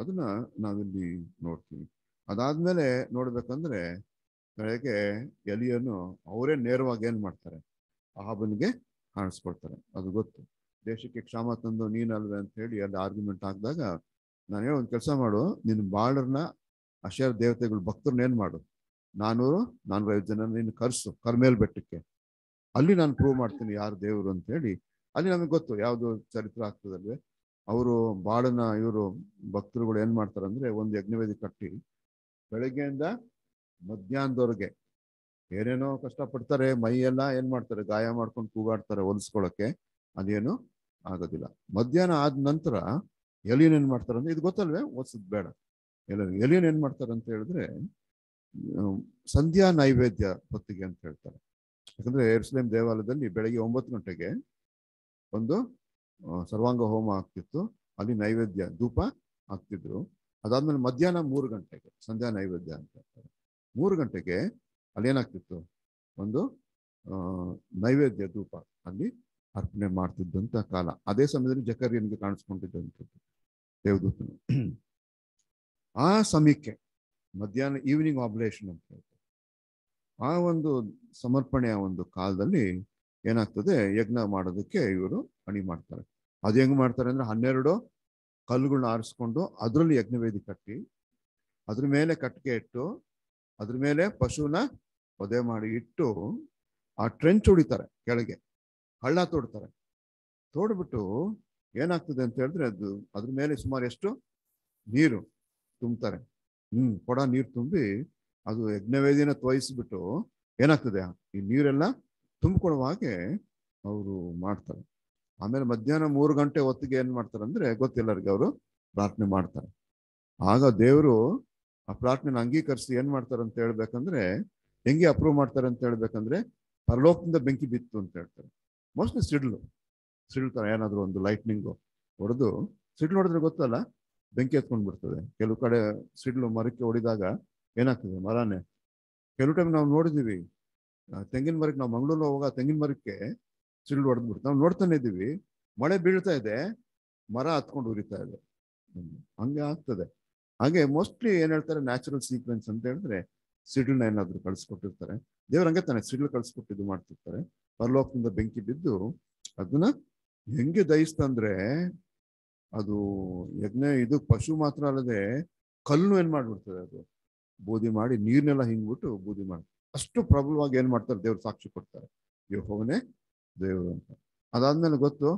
ಅದನ್ನ ನಾವಿಲ್ಲಿ ನೋಡ್ತೀವಿ ಅದಾದ್ಮೇಲೆ ನೋಡ್ಬೇಕಂದ್ರೆ ಬೆಳಗ್ಗೆ ಎಲಿಯನ್ನು ಅವರೇ ನೇರವಾಗಿ ಏನ್ ಮಾಡ್ತಾರೆ ಆಹಬನಿಗೆ ಕಾಣಿಸ್ಕೊಳ್ತಾರೆ ಅದು ಗೊತ್ತು ದೇಶಕ್ಕೆ ಕ್ಷಾಮ ತಂದು ನೀನಲ್ವೇ ಅಂತ ಹೇಳಿ ಅಲ್ಲಿ ಆರ್ಗ್ಯುಮೆಂಟ್ ಹಾಕಿದಾಗ ಹೇಳೋ ಒಂದು ಕೆಲಸ ಮಾಡು ನಿನ್ನ ಬಾಳರ್ನ ಅಶೇರ್ ದೇವತೆಗಳು ಭಕ್ತರನ್ನ ಏನು ಮಾಡು ನಾನೂರು ನಾನೂರೈವತ್ತು ಜನ ನೀನು ಕರ್ಸು ಕರ್ಮೇಲ್ ಬೆಟ್ಟಕ್ಕೆ ಅಲ್ಲಿ ನಾನು ಪ್ರೂವ್ ಮಾಡ್ತೀನಿ ಯಾರು ದೇವರು ಅಂತ ಹೇಳಿ ಅಲ್ಲಿ ನಮಗೆ ಗೊತ್ತು ಯಾವುದು ಆಗ್ತದಲ್ವೇ ಅವರು ಬಾಳನ ಇವರು ಭಕ್ತರುಗಳು ಏನ್ ಅಂದ್ರೆ ಒಂದು ಯಜ್ಞವೇದಿ ಕಟ್ಟಿ ಬೆಳಗ್ಗೆಯಿಂದ ಮಧ್ಯಾಹ್ನದವರೆಗೆ ಏನೇನೋ ಕಷ್ಟಪಡ್ತಾರೆ ಮೈಯೆಲ್ಲ ಏನ್ ಮಾಡ್ತಾರೆ ಗಾಯ ಮಾಡ್ಕೊಂಡು ಕೂಗಾಡ್ತಾರೆ ಹೊಲಿಸ್ಕೊಳಕ್ಕೆ ಅದೇನು ಆಗೋದಿಲ್ಲ ಮಧ್ಯಾಹ್ನ ಆದ ನಂತರ ಎಲಿಯನ್ ಏನ್ ಮಾಡ್ತಾರೆ ಅಂದ್ರೆ ಇದು ಗೊತ್ತಲ್ವೇ ಓದಿಸೋದು ಬೇಡ ಎಲ್ಲ ಎಲಿಯನ್ ಏನ್ ಮಾಡ್ತಾರೆ ಅಂತ ಹೇಳಿದ್ರೆ ಸಂಧ್ಯಾ ನೈವೇದ್ಯ ಹೊತ್ತಿಗೆ ಅಂತ ಹೇಳ್ತಾರೆ ಯಾಕಂದ್ರೆ ಎರ್ಸ್ಲೇಮ್ ದೇವಾಲಯದಲ್ಲಿ ಬೆಳಗ್ಗೆ ಒಂಬತ್ತು ಗಂಟೆಗೆ ಒಂದು ಸರ್ವಾಂಗ ಹೋಮ ಆಗ್ತಿತ್ತು ಅಲ್ಲಿ ನೈವೇದ್ಯ ಧೂಪ ಆಗ್ತಿದ್ರು ಅದಾದ್ಮೇಲೆ ಮಧ್ಯಾಹ್ನ ಮೂರು ಗಂಟೆಗೆ ಸಂಧ್ಯಾ ನೈವೇದ್ಯ ಅಂತ ಹೇಳ್ತಾರೆ ಮೂರು ಗಂಟೆಗೆ ಅಲ್ಲಿ ಏನಾಗ್ತಿತ್ತು ಒಂದು ನೈವೇದ್ಯ ಧೂಪ ಅಲ್ಲಿ ಅರ್ಪಣೆ ಮಾಡ್ತಿದ್ದಂಥ ಕಾಲ ಅದೇ ಸಮಯದಲ್ಲಿ ಜಕರಿಯನ್ಗೆ ಕಾಣಿಸ್ಕೊಂಡಿದ್ದಂಥದ್ದು ದೇವದೂತನು ಆ ಸಮಯಕ್ಕೆ ಮಧ್ಯಾಹ್ನ ಈವ್ನಿಂಗ್ ಆಬ್ಲೇಷನ್ ಅಂತ ಹೇಳ್ತಾರೆ ಆ ಒಂದು ಸಮರ್ಪಣೆಯ ಒಂದು ಕಾಲದಲ್ಲಿ ಏನಾಗ್ತದೆ ಯಜ್ಞ ಮಾಡೋದಕ್ಕೆ ಇವರು ಅಣಿ ಮಾಡ್ತಾರೆ ಅದು ಹೆಂಗ್ ಮಾಡ್ತಾರೆ ಅಂದ್ರೆ ಹನ್ನೆರಡು ಕಲ್ಲುಗಳನ್ನ ಆರಿಸ್ಕೊಂಡು ಅದರಲ್ಲಿ ಯಜ್ಞವೇದಿ ಕಟ್ಟಿ ಅದ್ರ ಮೇಲೆ ಕಟ್ಟಿಗೆ ಇಟ್ಟು ಅದ್ರ ಮೇಲೆ ಪಶುನ ಒದೆ ಮಾಡಿ ಇಟ್ಟು ಆ ಟ್ರೆಂಚ್ ಹೊಡಿತಾರೆ ಕೆಳಗೆ ಹಳ್ಳ ತೋಡ್ತಾರೆ ತೋಡ್ಬಿಟ್ಟು ಏನಾಗ್ತದೆ ಅಂತ ಹೇಳಿದ್ರೆ ಅದು ಅದ್ರ ಮೇಲೆ ಸುಮಾರು ಎಷ್ಟು ನೀರು ತುಂಬ್ತಾರೆ ಹ್ಮ್ ಕೊಡ ನೀರು ತುಂಬಿ ಅದು ಯಜ್ಞವೇದಿನ ತೋಯಿಸ್ಬಿಟ್ಟು ಏನಾಗ್ತದೆ ಈ ನೀರೆಲ್ಲ ತುಂಬಿಕೊಳ್ಳುವ ಹಾಗೆ ಅವರು ಮಾಡ್ತಾರೆ ಆಮೇಲೆ ಮಧ್ಯಾಹ್ನ ಮೂರು ಗಂಟೆ ಹೊತ್ತಿಗೆ ಏನ್ ಮಾಡ್ತಾರೆ ಅಂದ್ರೆ ಗೊತ್ತಿಲ್ಲರಿಗೆ ಅವರು ಪ್ರಾರ್ಥನೆ ಮಾಡ್ತಾರೆ ಆಗ ದೇವರು ಆ ಪ್ರಾರ್ಥನೆ ಅಂಗೀಕರಿಸಿ ಏನ್ ಮಾಡ್ತಾರೆ ಅಂತ ಹೇಳ್ಬೇಕಂದ್ರೆ ಹೆಂಗೆ ಅಪ್ರೂವ್ ಮಾಡ್ತಾರೆ ಅಂತ ಹೇಳ್ಬೇಕಂದ್ರೆ ಪರಲೋಕದಿಂದ ಬೆಂಕಿ ಬಿತ್ತು ಅಂತ ಹೇಳ್ತಾರೆ ಮೋಸ್ಟ್ಲಿ ಸಿಡ್ಲು ಸಿಡ್ತಾರೆ ಏನಾದ್ರು ಒಂದು ಲೈಟ್ನಿಂಗು ಹೊಡೆದು ಸಿಡ್ಲು ಹೊಡೆದ್ರೆ ಗೊತ್ತಲ್ಲ ಬೆಂಕಿ ಎತ್ಕೊಂಡು ಬಿಡ್ತದೆ ಕೆಲವು ಕಡೆ ಸಿಡ್ಲು ಮರಕ್ಕೆ ಹೊಡಿದಾಗ ಏನಾಗ್ತದೆ ಮರನೇ ಕೆಲವು ಟೈಮ್ ನಾವು ನೋಡಿದೀವಿ ತೆಂಗಿನ ಮರಕ್ಕೆ ನಾವು ಮಂಗಳೂರು ಹೋಗುವಾಗ ತೆಂಗಿನ ಮರಕ್ಕೆ ಸಿಡಿಲು ಹೊಡೆದು ಬಿಡ್ತು ನಾವು ನೋಡ್ತಾನೆ ಇದೀವಿ ಮಳೆ ಬೀಳ್ತಾ ಇದೆ ಮರ ಹತ್ಕೊಂಡು ಉರಿತಾ ಇದೆ ಹಂಗೆ ಆಗ್ತದೆ ಹಾಗೆ ಮೋಸ್ಟ್ಲಿ ಏನ್ ಹೇಳ್ತಾರೆ ನ್ಯಾಚುರಲ್ ಸೀಕ್ವೆನ್ಸ್ ಅಂತ ಹೇಳಿದ್ರೆ ಸಿಡಿಲ್ನ ಏನಾದ್ರು ಕಳಿಸ್ಕೊಟ್ಟಿರ್ತಾರೆ ದೇವ್ರ ಹಂಗೆ ತಾನೆ ಸಿಡಿಲು ಕಳಿಸ್ಕೊಟ್ಟು ಇದು ಮಾಡ್ತಿರ್ತಾರೆ ಪರಲೋಕದಿಂದ ಬೆಂಕಿ ಬಿದ್ದು ಅದನ್ನ ಹೆಂಗೆ ದಯಿಸ್ತಂದ್ರೆ ಅದು ಯಜ್ಞ ಇದು ಪಶು ಮಾತ್ರ ಅಲ್ಲದೆ ಕಲ್ಲು ಏನ್ ಮಾಡ್ಬಿಡ್ತದೆ ಅದು ಬೂದಿ ಮಾಡಿ ನೀರ್ನೆಲ್ಲ ಹಿಂಗ್ಬಿಟ್ಟು ಬೂದಿ ಮಾಡ್ತಾರೆ ಅಷ್ಟು ಪ್ರಬಲವಾಗಿ ಏನು ಮಾಡ್ತಾರೆ ದೇವ್ರು ಸಾಕ್ಷಿ ಕೊಡ್ತಾರೆ ಹೋಗನೇ ದೇವರು ಅಂತ ಅದಾದ್ಮೇಲೆ ಗೊತ್ತು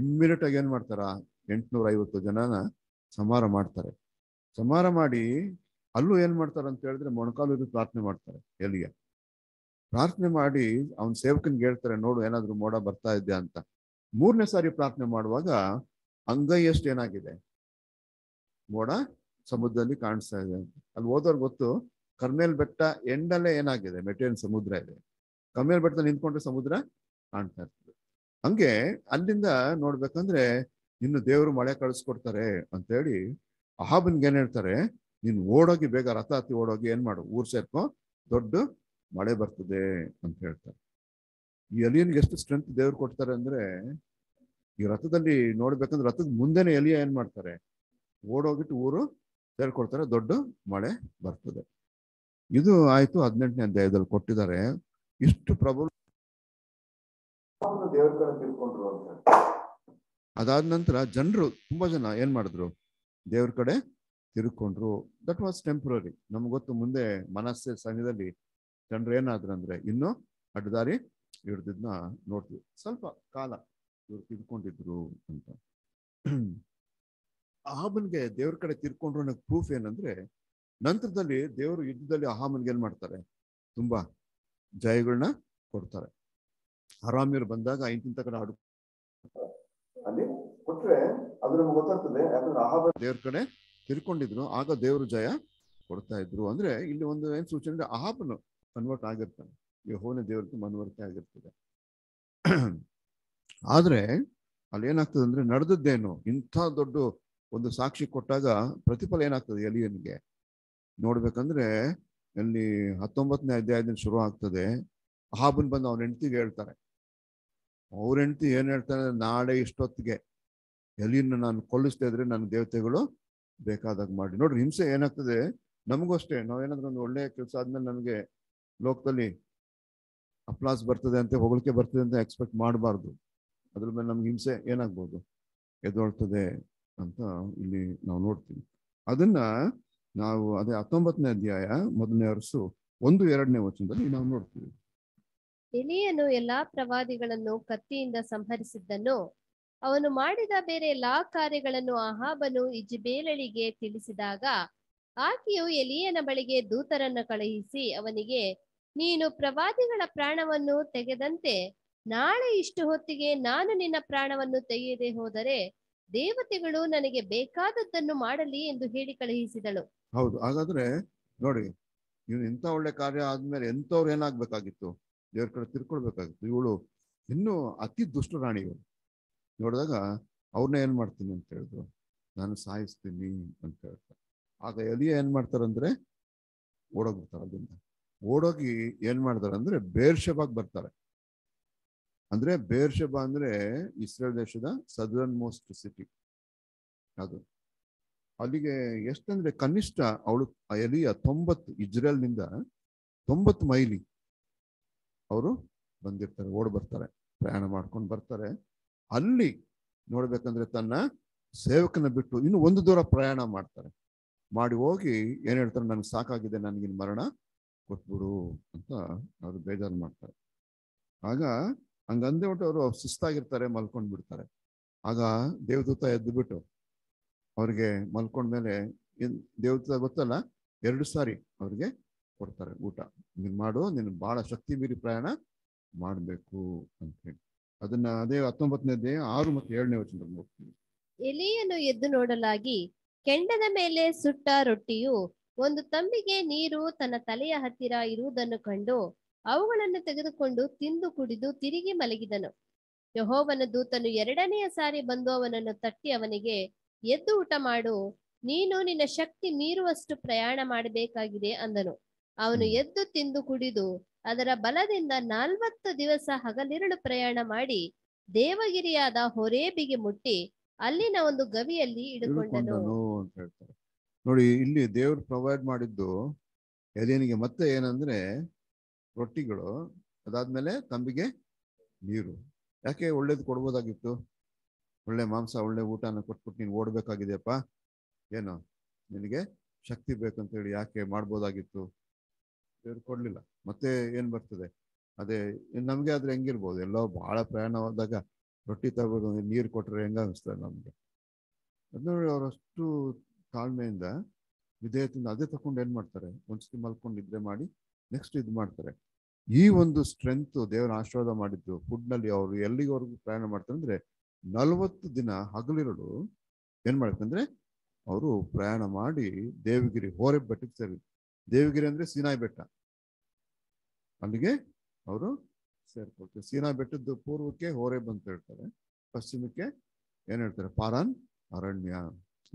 ಇಮ್ಮಿಡಿಯೇಟ್ ಆಗಿ ಏನು ಮಾಡ್ತಾರ ಎಂಟುನೂರ ಐವತ್ತು ಜನನ ಸಮಾರ ಮಾಡ್ತಾರೆ ಸಮಾರ ಮಾಡಿ ಅಲ್ಲೂ ಏನು ಮಾಡ್ತಾರೆ ಅಂತ ಹೇಳಿದ್ರೆ ಮೊಣಕಾಲು ಪ್ರಾರ್ಥನೆ ಮಾಡ್ತಾರೆ ಎಲ್ಲಿಗೆ ಪ್ರಾರ್ಥನೆ ಮಾಡಿ ಅವನ ಸೇವಕನಿಗೆ ಹೇಳ್ತಾರೆ ನೋಡು ಏನಾದರೂ ಮೋಡ ಬರ್ತಾ ಇದ್ದೆ ಅಂತ ಮೂರನೇ ಸಾರಿ ಪ್ರಾರ್ಥನೆ ಮಾಡುವಾಗ ಅಂಗೈಯಷ್ಟು ಏನಾಗಿದೆ ಮೋಡ ಸಮುದ್ರದಲ್ಲಿ ಕಾಣಿಸ್ತಾ ಇದೆ ಅಂತ ಅಲ್ಲಿ ಹೋದವ್ರು ಗೊತ್ತು ಕರ್ಮೇಲ್ ಬೆಟ್ಟ ಎಂಡಲ್ಲೇ ಏನಾಗಿದೆ ಮೆಟೇನ್ ಸಮುದ್ರ ಇದೆ ಕರ್ಮೇಲ್ ಬೆಟ್ಟ ನಿಂತ್ಕೊಂಡ್ರೆ ಸಮುದ್ರ ಕಾಣ್ತಾ ಇರ್ತದೆ ಹಂಗೆ ಅಲ್ಲಿಂದ ನೋಡ್ಬೇಕಂದ್ರೆ ಇನ್ನು ದೇವರು ಮಳೆ ಕಳಿಸ್ಕೊಡ್ತಾರೆ ಹೇಳಿ ಅಹಾಬನ್ಗೆ ಏನ್ ಹೇಳ್ತಾರೆ ನೀನು ಓಡೋಗಿ ಬೇಗ ರಥ ಹತ್ತಿ ಓಡೋಗಿ ಏನ್ ಮಾಡು ಊರ್ ಸೇರ್ಕೊ ದೊಡ್ಡ ಮಳೆ ಬರ್ತದೆ ಅಂತ ಹೇಳ್ತಾರೆ ಈ ಎಲಿಯನ್ಗೆ ಎಷ್ಟು ಸ್ಟ್ರೆಂತ್ ದೇವ್ರು ಕೊಡ್ತಾರೆ ಅಂದ್ರೆ ಈ ರಥದಲ್ಲಿ ನೋಡ್ಬೇಕಂದ್ರೆ ರಥದ ಮುಂದೆನೆ ಎಲಿಯ ಏನ್ ಮಾಡ್ತಾರೆ ಓಡೋಗಿಟ್ಟು ಊರು ಸೇರ್ಕೊಡ್ತಾರೆ ದೊಡ್ಡ ಮಳೆ ಬರ್ತದೆ ಇದು ಆಯ್ತು ಹದಿನೆಂಟನೇ ಅಧ್ಯಾಯದಲ್ಲಿ ಕೊಟ್ಟಿದ್ದಾರೆ ಇಷ್ಟು ಪ್ರಬಲ ಅದಾದ ನಂತರ ಜನರು ತುಂಬಾ ಜನ ಏನ್ ಮಾಡಿದ್ರು ದೇವ್ರ ಕಡೆ ತಿರ್ಕೊಂಡ್ರು ದಟ್ ವಾಸ್ ಟೆಂಪ್ರರಿ ನಮ್ಗೆ ಗೊತ್ತು ಮುಂದೆ ಮನಸ್ಸೆ ಸಮಯದಲ್ಲಿ ಜನರು ಏನಾದ್ರು ಅಂದ್ರೆ ಇನ್ನು ಅಡ್ಡದಾರಿ ಹಿಡ್ದಿದ್ನ ನೋಡ್ತೀವಿ ಸ್ವಲ್ಪ ಕಾಲ ಇವ್ರು ತಿರ್ಕೊಂಡಿದ್ರು ಅಂತ ಆಬನ್ಗೆ ದೇವ್ರ ಕಡೆ ತಿರ್ಕೊಂಡ್ರು ಅನ್ನೋ ಪ್ರೂಫ್ ಏನಂದ್ರೆ ನಂತರದಲ್ಲಿ ದೇವರು ಯುದ್ಧದಲ್ಲಿ ಅಹಾಮನ್ಗೆ ಏನ್ ಮಾಡ್ತಾರೆ ತುಂಬಾ ಜಯಗಳನ್ನ ಕೊಡ್ತಾರೆ ಆರಾಮಿಯರು ಬಂದಾಗ ಇಂತಿಂತ ಕಡೆ ಆಡು ಅಲ್ಲಿ ಕೊಟ್ರೆ ಅದು ಗೊತ್ತಾಗ್ತದೆ ದೇವ್ರ ಕಡೆ ತಿರ್ಕೊಂಡಿದ್ರು ಆಗ ದೇವರು ಜಯ ಕೊಡ್ತಾ ಇದ್ರು ಅಂದ್ರೆ ಇಲ್ಲಿ ಒಂದು ಏನ್ ಸೂಚನೆ ಅಂದ್ರೆ ಅಹಾಬನು ಕನ್ವರ್ಟ್ ಆಗಿರ್ತಾನೆ ಈ ಹೋನೆ ದೇವ್ರದ್ದು ಮನವರಿಕೆ ಆಗಿರ್ತದೆ ಆದ್ರೆ ಅಲ್ಲಿ ಏನಾಗ್ತದೆ ಅಂದ್ರೆ ನಡೆದದ್ದೇನು ಇಂಥ ದೊಡ್ಡ ಒಂದು ಸಾಕ್ಷಿ ಕೊಟ್ಟಾಗ ಪ್ರತಿಫಲ ಏನಾಗ್ತದೆ ಎಲಿಯನ್ಗೆ ನೋಡ್ಬೇಕಂದ್ರೆ ಅಲ್ಲಿ ಹತ್ತೊಂಬತ್ತನೇ ಅಧ್ಯಾಯದಿಂದ ಶುರು ಆಗ್ತದೆ ಹಾಬನ್ ಬಂದು ಅವ್ರ ಹೆಂಡತಿಗೆ ಹೇಳ್ತಾರೆ ಅವ್ರ ಹೆಂಡತಿ ಏನ್ ಹೇಳ್ತಾರೆ ನಾಳೆ ಇಷ್ಟೊತ್ತಿಗೆ ಎಲ್ಲಿನ ನಾನು ಕೊಲ್ಲಿಸ್ತಾ ಇದ್ರೆ ನನ್ನ ದೇವತೆಗಳು ಬೇಕಾದಾಗ ಮಾಡಿ ನೋಡ್ರಿ ಹಿಂಸೆ ಏನಾಗ್ತದೆ ನಮಗೂ ಅಷ್ಟೇ ನಾವೇನಾದ್ರೂ ಒಂದು ಒಳ್ಳೆಯ ಕೆಲಸ ಆದ್ಮೇಲೆ ನಮಗೆ ಲೋಕದಲ್ಲಿ ಅಪ್ಲಾಸ್ ಬರ್ತದೆ ಅಂತ ಹೊಗಳಿಕೆ ಬರ್ತದೆ ಅಂತ ಎಕ್ಸ್ಪೆಕ್ಟ್ ಮಾಡಬಾರ್ದು ಅದ್ರ ಮೇಲೆ ನಮ್ಗೆ ಹಿಂಸೆ ಏನಾಗ್ಬೋದು ಎದುರ್ತದೆ ಅಂತ ಇಲ್ಲಿ ನಾವು ನೋಡ್ತೀವಿ ಅದನ್ನ ನಾವು ಅದೇ ಹತ್ತೊಂಬತ್ತನೇ ಅಧ್ಯಾಯ ಮೊದಲನೇ ಒಂದು ಎರಡನೇ ವಚನದಲ್ಲಿ ನಾವು ನೋಡ್ತೀವಿ ಎಲಿಯನು ಎಲ್ಲಾ ಪ್ರವಾದಿಗಳನ್ನು ಕತ್ತಿಯಿಂದ ಸಂಹರಿಸಿದ್ದನ್ನು ಅವನು ಮಾಡಿದ ಬೇರೆ ಎಲ್ಲಾ ಕಾರ್ಯಗಳನ್ನು ಅಹಾಬನು ಇಜ್ಬೇಲಳಿಗೆ ತಿಳಿಸಿದಾಗ ಆಕೆಯು ಎಲಿಯನ ಬಳಿಗೆ ದೂತರನ್ನು ಕಳುಹಿಸಿ ಅವನಿಗೆ ನೀನು ಪ್ರವಾದಿಗಳ ಪ್ರಾಣವನ್ನು ತೆಗೆದಂತೆ ನಾಳೆ ಇಷ್ಟು ಹೊತ್ತಿಗೆ ನಾನು ನಿನ್ನ ಪ್ರಾಣವನ್ನು ತೆಗೆಯದೆ ಹೋದರೆ ದೇವತೆಗಳು ನನಗೆ ಬೇಕಾದದ್ದನ್ನು ಮಾಡಲಿ ಎಂದು ಹೇಳಿ ಕಳುಹಿಸಿದಳು ಹೌದು ಹಾಗಾದ್ರೆ ನೋಡಿ ಇವನು ಇಂಥ ಒಳ್ಳೆ ಕಾರ್ಯ ಆದ್ಮೇಲೆ ಎಂಥವ್ರು ಏನಾಗ್ಬೇಕಾಗಿತ್ತು ದೇವ್ರ ಕಡೆ ತಿರ್ಕೊಳ್ಬೇಕಾಗಿತ್ತು ಇವಳು ಇನ್ನೂ ಅತಿ ದುಷ್ಟ ರಾಣಿ ಇವಳು ನೋಡಿದಾಗ ಅವ್ರನ್ನ ಏನ್ ಮಾಡ್ತೀನಿ ಅಂತ ಹೇಳಿದ್ರು ನಾನು ಸಾಯಿಸ್ತೀನಿ ಅಂತ ಹೇಳ್ತಾರೆ ಆಗ ಎಲಿಯ ಏನ್ ಮಾಡ್ತಾರಂದ್ರೆ ಓಡೋಗ್ಬಿಡ್ತಾರೆ ಅಲ್ಲಿಂದ ಓಡೋಗಿ ಏನ್ ಮಾಡ್ತಾರೆ ಅಂದ್ರೆ ಬೇರ್ಷೆಬಾಗ್ ಬರ್ತಾರೆ ಅಂದ್ರೆ ಬೇರ್ಷೆಬಾ ಅಂದ್ರೆ ಇಸ್ರೇಲ್ ದೇಶದ ಸದರ್ನ್ ಮೋಸ್ಟ್ ಸಿಟಿ ಅದು ಅಲ್ಲಿಗೆ ಎಷ್ಟಂದ್ರೆ ಕನಿಷ್ಠ ಅವಳು ಎಲಿಯ ತೊಂಬತ್ತು ಇಜ್ರೇಲ್ನಿಂದ ತೊಂಬತ್ತು ಮೈಲಿ ಅವರು ಬಂದಿರ್ತಾರೆ ಓಡ್ ಬರ್ತಾರೆ ಪ್ರಯಾಣ ಮಾಡ್ಕೊಂಡು ಬರ್ತಾರೆ ಅಲ್ಲಿ ನೋಡ್ಬೇಕಂದ್ರೆ ತನ್ನ ಸೇವಕನ ಬಿಟ್ಟು ಇನ್ನು ಒಂದು ದೂರ ಪ್ರಯಾಣ ಮಾಡ್ತಾರೆ ಮಾಡಿ ಹೋಗಿ ಏನ್ ಹೇಳ್ತಾರೆ ನನ್ಗೆ ಸಾಕಾಗಿದೆ ನನಗಿನ್ ಮರಣ ಕೊಟ್ಬಿಡು ಅಂತ ಅವರು ಬೇಜಾರು ಮಾಡ್ತಾರೆ ಆಗ ಹಂಗಂದೇ ಬಿಟ್ಟು ಅವರು ಸುಸ್ತಾಗಿರ್ತಾರೆ ಮಲ್ಕೊಂಡ್ಬಿಡ್ತಾರೆ ಬಿಡ್ತಾರೆ ಆಗ ದೇವದೂತ ಎದ್ದು ಬಿಟ್ಟು ಅವ್ರಿಗೆ ಮಲ್ಕೊಂಡ್ಮೇಲೆ ದೇವತೆ ಗೊತ್ತಲ್ಲ ಎರಡು ಸಾರಿ ಅವ್ರಿಗೆ ಕೊಡ್ತಾರೆ ಊಟ ನೀನು ಮಾಡು ನೀನು ಬಹಳ ಶಕ್ತಿ ಮೀರಿ ಪ್ರಯಾಣ ಮಾಡಬೇಕು ಅಂತ ಹೇಳಿ ಅದನ್ನ ಅದೇ ಹತ್ತೊಂಬತ್ತನೇ ಆರು ಮತ್ತು ಏಳನೇ ವಚನ ಎಲೆಯನ್ನು ಎದ್ದು ನೋಡಲಾಗಿ ಕೆಂಡದ ಮೇಲೆ ಸುಟ್ಟ ರೊಟ್ಟಿಯು ಒಂದು ತಂಬಿಗೆ ನೀರು ತನ್ನ ತಲೆಯ ಹತ್ತಿರ ಇರುವುದನ್ನು ಕಂಡು ಅವುಗಳನ್ನು ತೆಗೆದುಕೊಂಡು ತಿಂದು ಕುಡಿದು ತಿರುಗಿ ಮಲಗಿದನು ಯಹೋವನ ದೂತನು ಎರಡನೆಯ ಸಾರಿ ಬಂದು ಅವನನ್ನು ತಟ್ಟಿ ಅವನಿಗೆ ಎದ್ದು ಊಟ ಮಾಡು ನೀನು ನಿನ್ನ ಶಕ್ತಿ ಮೀರುವಷ್ಟು ಪ್ರಯಾಣ ಮಾಡಬೇಕಾಗಿದೆ ಅಂದನು ಅವನು ಎದ್ದು ತಿಂದು ಕುಡಿದು ಅದರ ಬಲದಿಂದ ನಾಲ್ವತ್ತು ದಿವಸ ಹಗಲಿರುಳು ಪ್ರಯಾಣ ಮಾಡಿ ದೇವಗಿರಿಯಾದ ಹೊರೇಬಿಗೆ ಮುಟ್ಟಿ ಅಲ್ಲಿನ ಒಂದು ಗವಿಯಲ್ಲಿ ಇಡುಕೊಂಡನು ಅಂತ ಹೇಳ್ತಾರೆ ನೋಡಿ ಇಲ್ಲಿ ದೇವರು ಪ್ರೊವೈಡ್ ಮಾಡಿದ್ದು ಎದೇನಿಗೆ ಮತ್ತೆ ಏನಂದ್ರೆ ರೊಟ್ಟಿಗಳು ಅದಾದ್ಮೇಲೆ ತಂಬಿಗೆ ನೀರು ಯಾಕೆ ಒಳ್ಳೇದು ಕೊಡ್ಬೋದಾಗಿತ್ತು ಒಳ್ಳೆ ಮಾಂಸ ಒಳ್ಳೆ ಊಟನ ಕೊಟ್ಬಿಟ್ಟು ನೀನು ಓಡಬೇಕಾಗಿದೆಯಪ್ಪ ಏನು ನಿನಗೆ ಶಕ್ತಿ ಹೇಳಿ ಯಾಕೆ ಮಾಡ್ಬೋದಾಗಿತ್ತು ದೇವ್ರು ಕೊಡಲಿಲ್ಲ ಮತ್ತೆ ಏನು ಬರ್ತದೆ ಅದೇ ನಮಗೆ ಆದರೆ ಹೆಂಗಿರ್ಬೋದು ಎಲ್ಲೋ ಭಾಳ ಪ್ರಯಾಣವಾದಾಗ ರೊಟ್ಟಿ ತಗೋದು ನೀರು ಕೊಟ್ಟರೆ ಹೆಂಗ ಅನಿಸ್ತದೆ ನಮಗೆ ಅದು ಅವರಷ್ಟು ತಾಳ್ಮೆಯಿಂದ ವಿಧೇಯತೆಯಿಂದ ಅದೇ ತಕೊಂಡು ಏನು ಮಾಡ್ತಾರೆ ಒಂದ್ಸತಿ ಮಲ್ಕೊಂಡು ನಿದ್ರೆ ಮಾಡಿ ನೆಕ್ಸ್ಟ್ ಇದು ಮಾಡ್ತಾರೆ ಈ ಒಂದು ಸ್ಟ್ರೆಂತ್ ದೇವರ ಆಶೀರ್ವಾದ ಮಾಡಿದ್ದು ಫುಡ್ನಲ್ಲಿ ಅವರು ಅವ್ರಿಗೂ ಪ್ರಯಾಣ ಮಾಡ್ತಾರೆ ಅಂದರೆ ನಲವತ್ತು ದಿನ ಹಗಲಿರಳು ಏನ್ ಮಾಡ್ಬೇಕಂದ್ರೆ ಅವರು ಪ್ರಯಾಣ ಮಾಡಿ ದೇವಗಿರಿ ಹೋರೆ ಬೆಟ್ಟಕ್ಕೆ ಸೇರಿ ದೇವಗಿರಿ ಅಂದ್ರೆ ಸೀನಾಯಿ ಬೆಟ್ಟ ಅಲ್ಲಿಗೆ ಅವರು ಸೇರ್ಕೊಳ್ತಾರೆ ಸೀನಾ ಬೆಟ್ಟದ್ದು ಪೂರ್ವಕ್ಕೆ ಹೋರೆ ಅಂತ ಹೇಳ್ತಾರೆ ಪಶ್ಚಿಮಕ್ಕೆ ಏನ್ ಹೇಳ್ತಾರೆ ಪಾರಾನ್ ಅರಣ್ಯ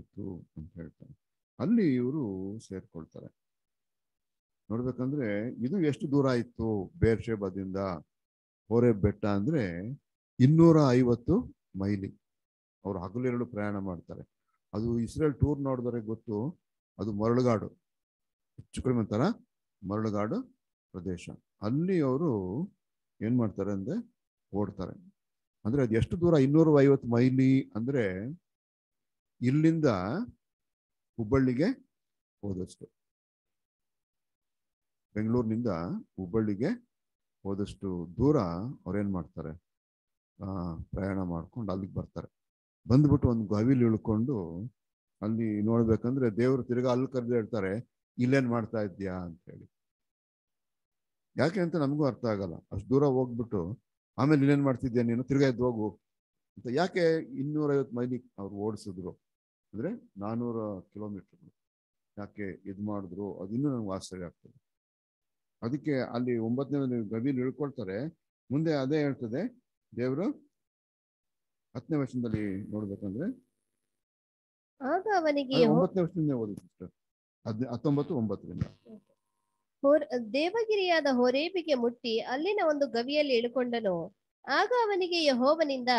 ಇತ್ತು ಅಂತ ಹೇಳ್ತಾರೆ ಅಲ್ಲಿ ಇವರು ಸೇರ್ಕೊಳ್ತಾರೆ ನೋಡ್ಬೇಕಂದ್ರೆ ಇದು ಎಷ್ಟು ದೂರ ಇತ್ತು ಬೇರ್ಷೇಬಾದಿಂದ ಹೋರೆ ಬೆಟ್ಟ ಅಂದ್ರೆ ಇನ್ನೂರ ಐವತ್ತು ಮೈಲಿ ಅವರು ಹಗಲಿರಲು ಪ್ರಯಾಣ ಮಾಡ್ತಾರೆ ಅದು ಇಸ್ರೇಲ್ ಟೂರ್ ನೋಡಿದ್ರೆ ಗೊತ್ತು ಅದು ಮರಳುಗಾಡು ಹೆಚ್ಚು ಕಡಿಮೆ ಥರ ಮರಳುಗಾಡು ಪ್ರದೇಶ ಅಲ್ಲಿ ಅವರು ಏನು ಮಾಡ್ತಾರೆ ಅಂದರೆ ಓಡ್ತಾರೆ ಅಂದರೆ ಅದು ಎಷ್ಟು ದೂರ ಇನ್ನೂರು ಐವತ್ತು ಮೈಲಿ ಅಂದರೆ ಇಲ್ಲಿಂದ ಹುಬ್ಬಳ್ಳಿಗೆ ಹೋದಷ್ಟು ಬೆಂಗಳೂರಿನಿಂದ ಹುಬ್ಬಳ್ಳಿಗೆ ಹೋದಷ್ಟು ದೂರ ಅವ್ರೇನು ಮಾಡ್ತಾರೆ ಪ್ರಯಾಣ ಮಾಡ್ಕೊಂಡು ಅಲ್ಲಿಗೆ ಬರ್ತಾರೆ ಬಂದ್ಬಿಟ್ಟು ಒಂದು ಗವಿಲಿ ಇಳ್ಕೊಂಡು ಅಲ್ಲಿ ನೋಡ್ಬೇಕಂದ್ರೆ ದೇವರು ತಿರ್ಗಾ ಅಲ್ಲಿ ಕರೆದು ಹೇಳ್ತಾರೆ ಇಲ್ಲೇನ್ ಮಾಡ್ತಾ ಇದ್ದೀಯಾ ಅಂತ ಹೇಳಿ ಯಾಕೆ ಅಂತ ನಮಗೂ ಅರ್ಥ ಆಗಲ್ಲ ಅಷ್ಟು ದೂರ ಹೋಗ್ಬಿಟ್ಟು ಆಮೇಲೆ ಇಲ್ಲೇನ್ ಮಾಡ್ತಿದ್ಯಾ ನೀನು ತಿರ್ಗಾ ಎದ್ದು ಹೋಗು ಅಂತ ಯಾಕೆ ಇನ್ನೂರೈವತ್ತು ಮೈಲಿ ಅವ್ರು ಓಡಿಸಿದ್ರು ಅಂದ್ರೆ ನಾನ್ನೂರ ಕಿಲೋಮೀಟರ್ಗಳು ಯಾಕೆ ಇದು ಮಾಡಿದ್ರು ಅದು ಇನ್ನೂ ನಮ್ಗೆ ಆಶ್ಚರ್ಯ ಆಗ್ತದೆ ಅದಕ್ಕೆ ಅಲ್ಲಿ ಒಂಬತ್ತನೇ ಗವಿಲಿ ಇಳ್ಕೊಳ್ತಾರೆ ಮುಂದೆ ಅದೇ ಹೇಳ್ತದೆ ದೇವರು ಹತ್ತನೇ ವರ್ಷದಲ್ಲಿ ನೋಡ್ಬೇಕಂದ್ರೆ ಆಗ ಅವನಿಗೆ ವರ್ಷದಿಂದ ಸಿಸ್ಟರ್ ದೇವಗಿರಿಯಾದ ಹೊರೇಬಿಗೆ ಮುಟ್ಟಿ ಅಲ್ಲಿನ ಒಂದು ಗವಿಯಲ್ಲಿ ಇಳುಕೊಂಡನು ಆಗ ಅವನಿಗೆ ಯಹೋವನಿಂದ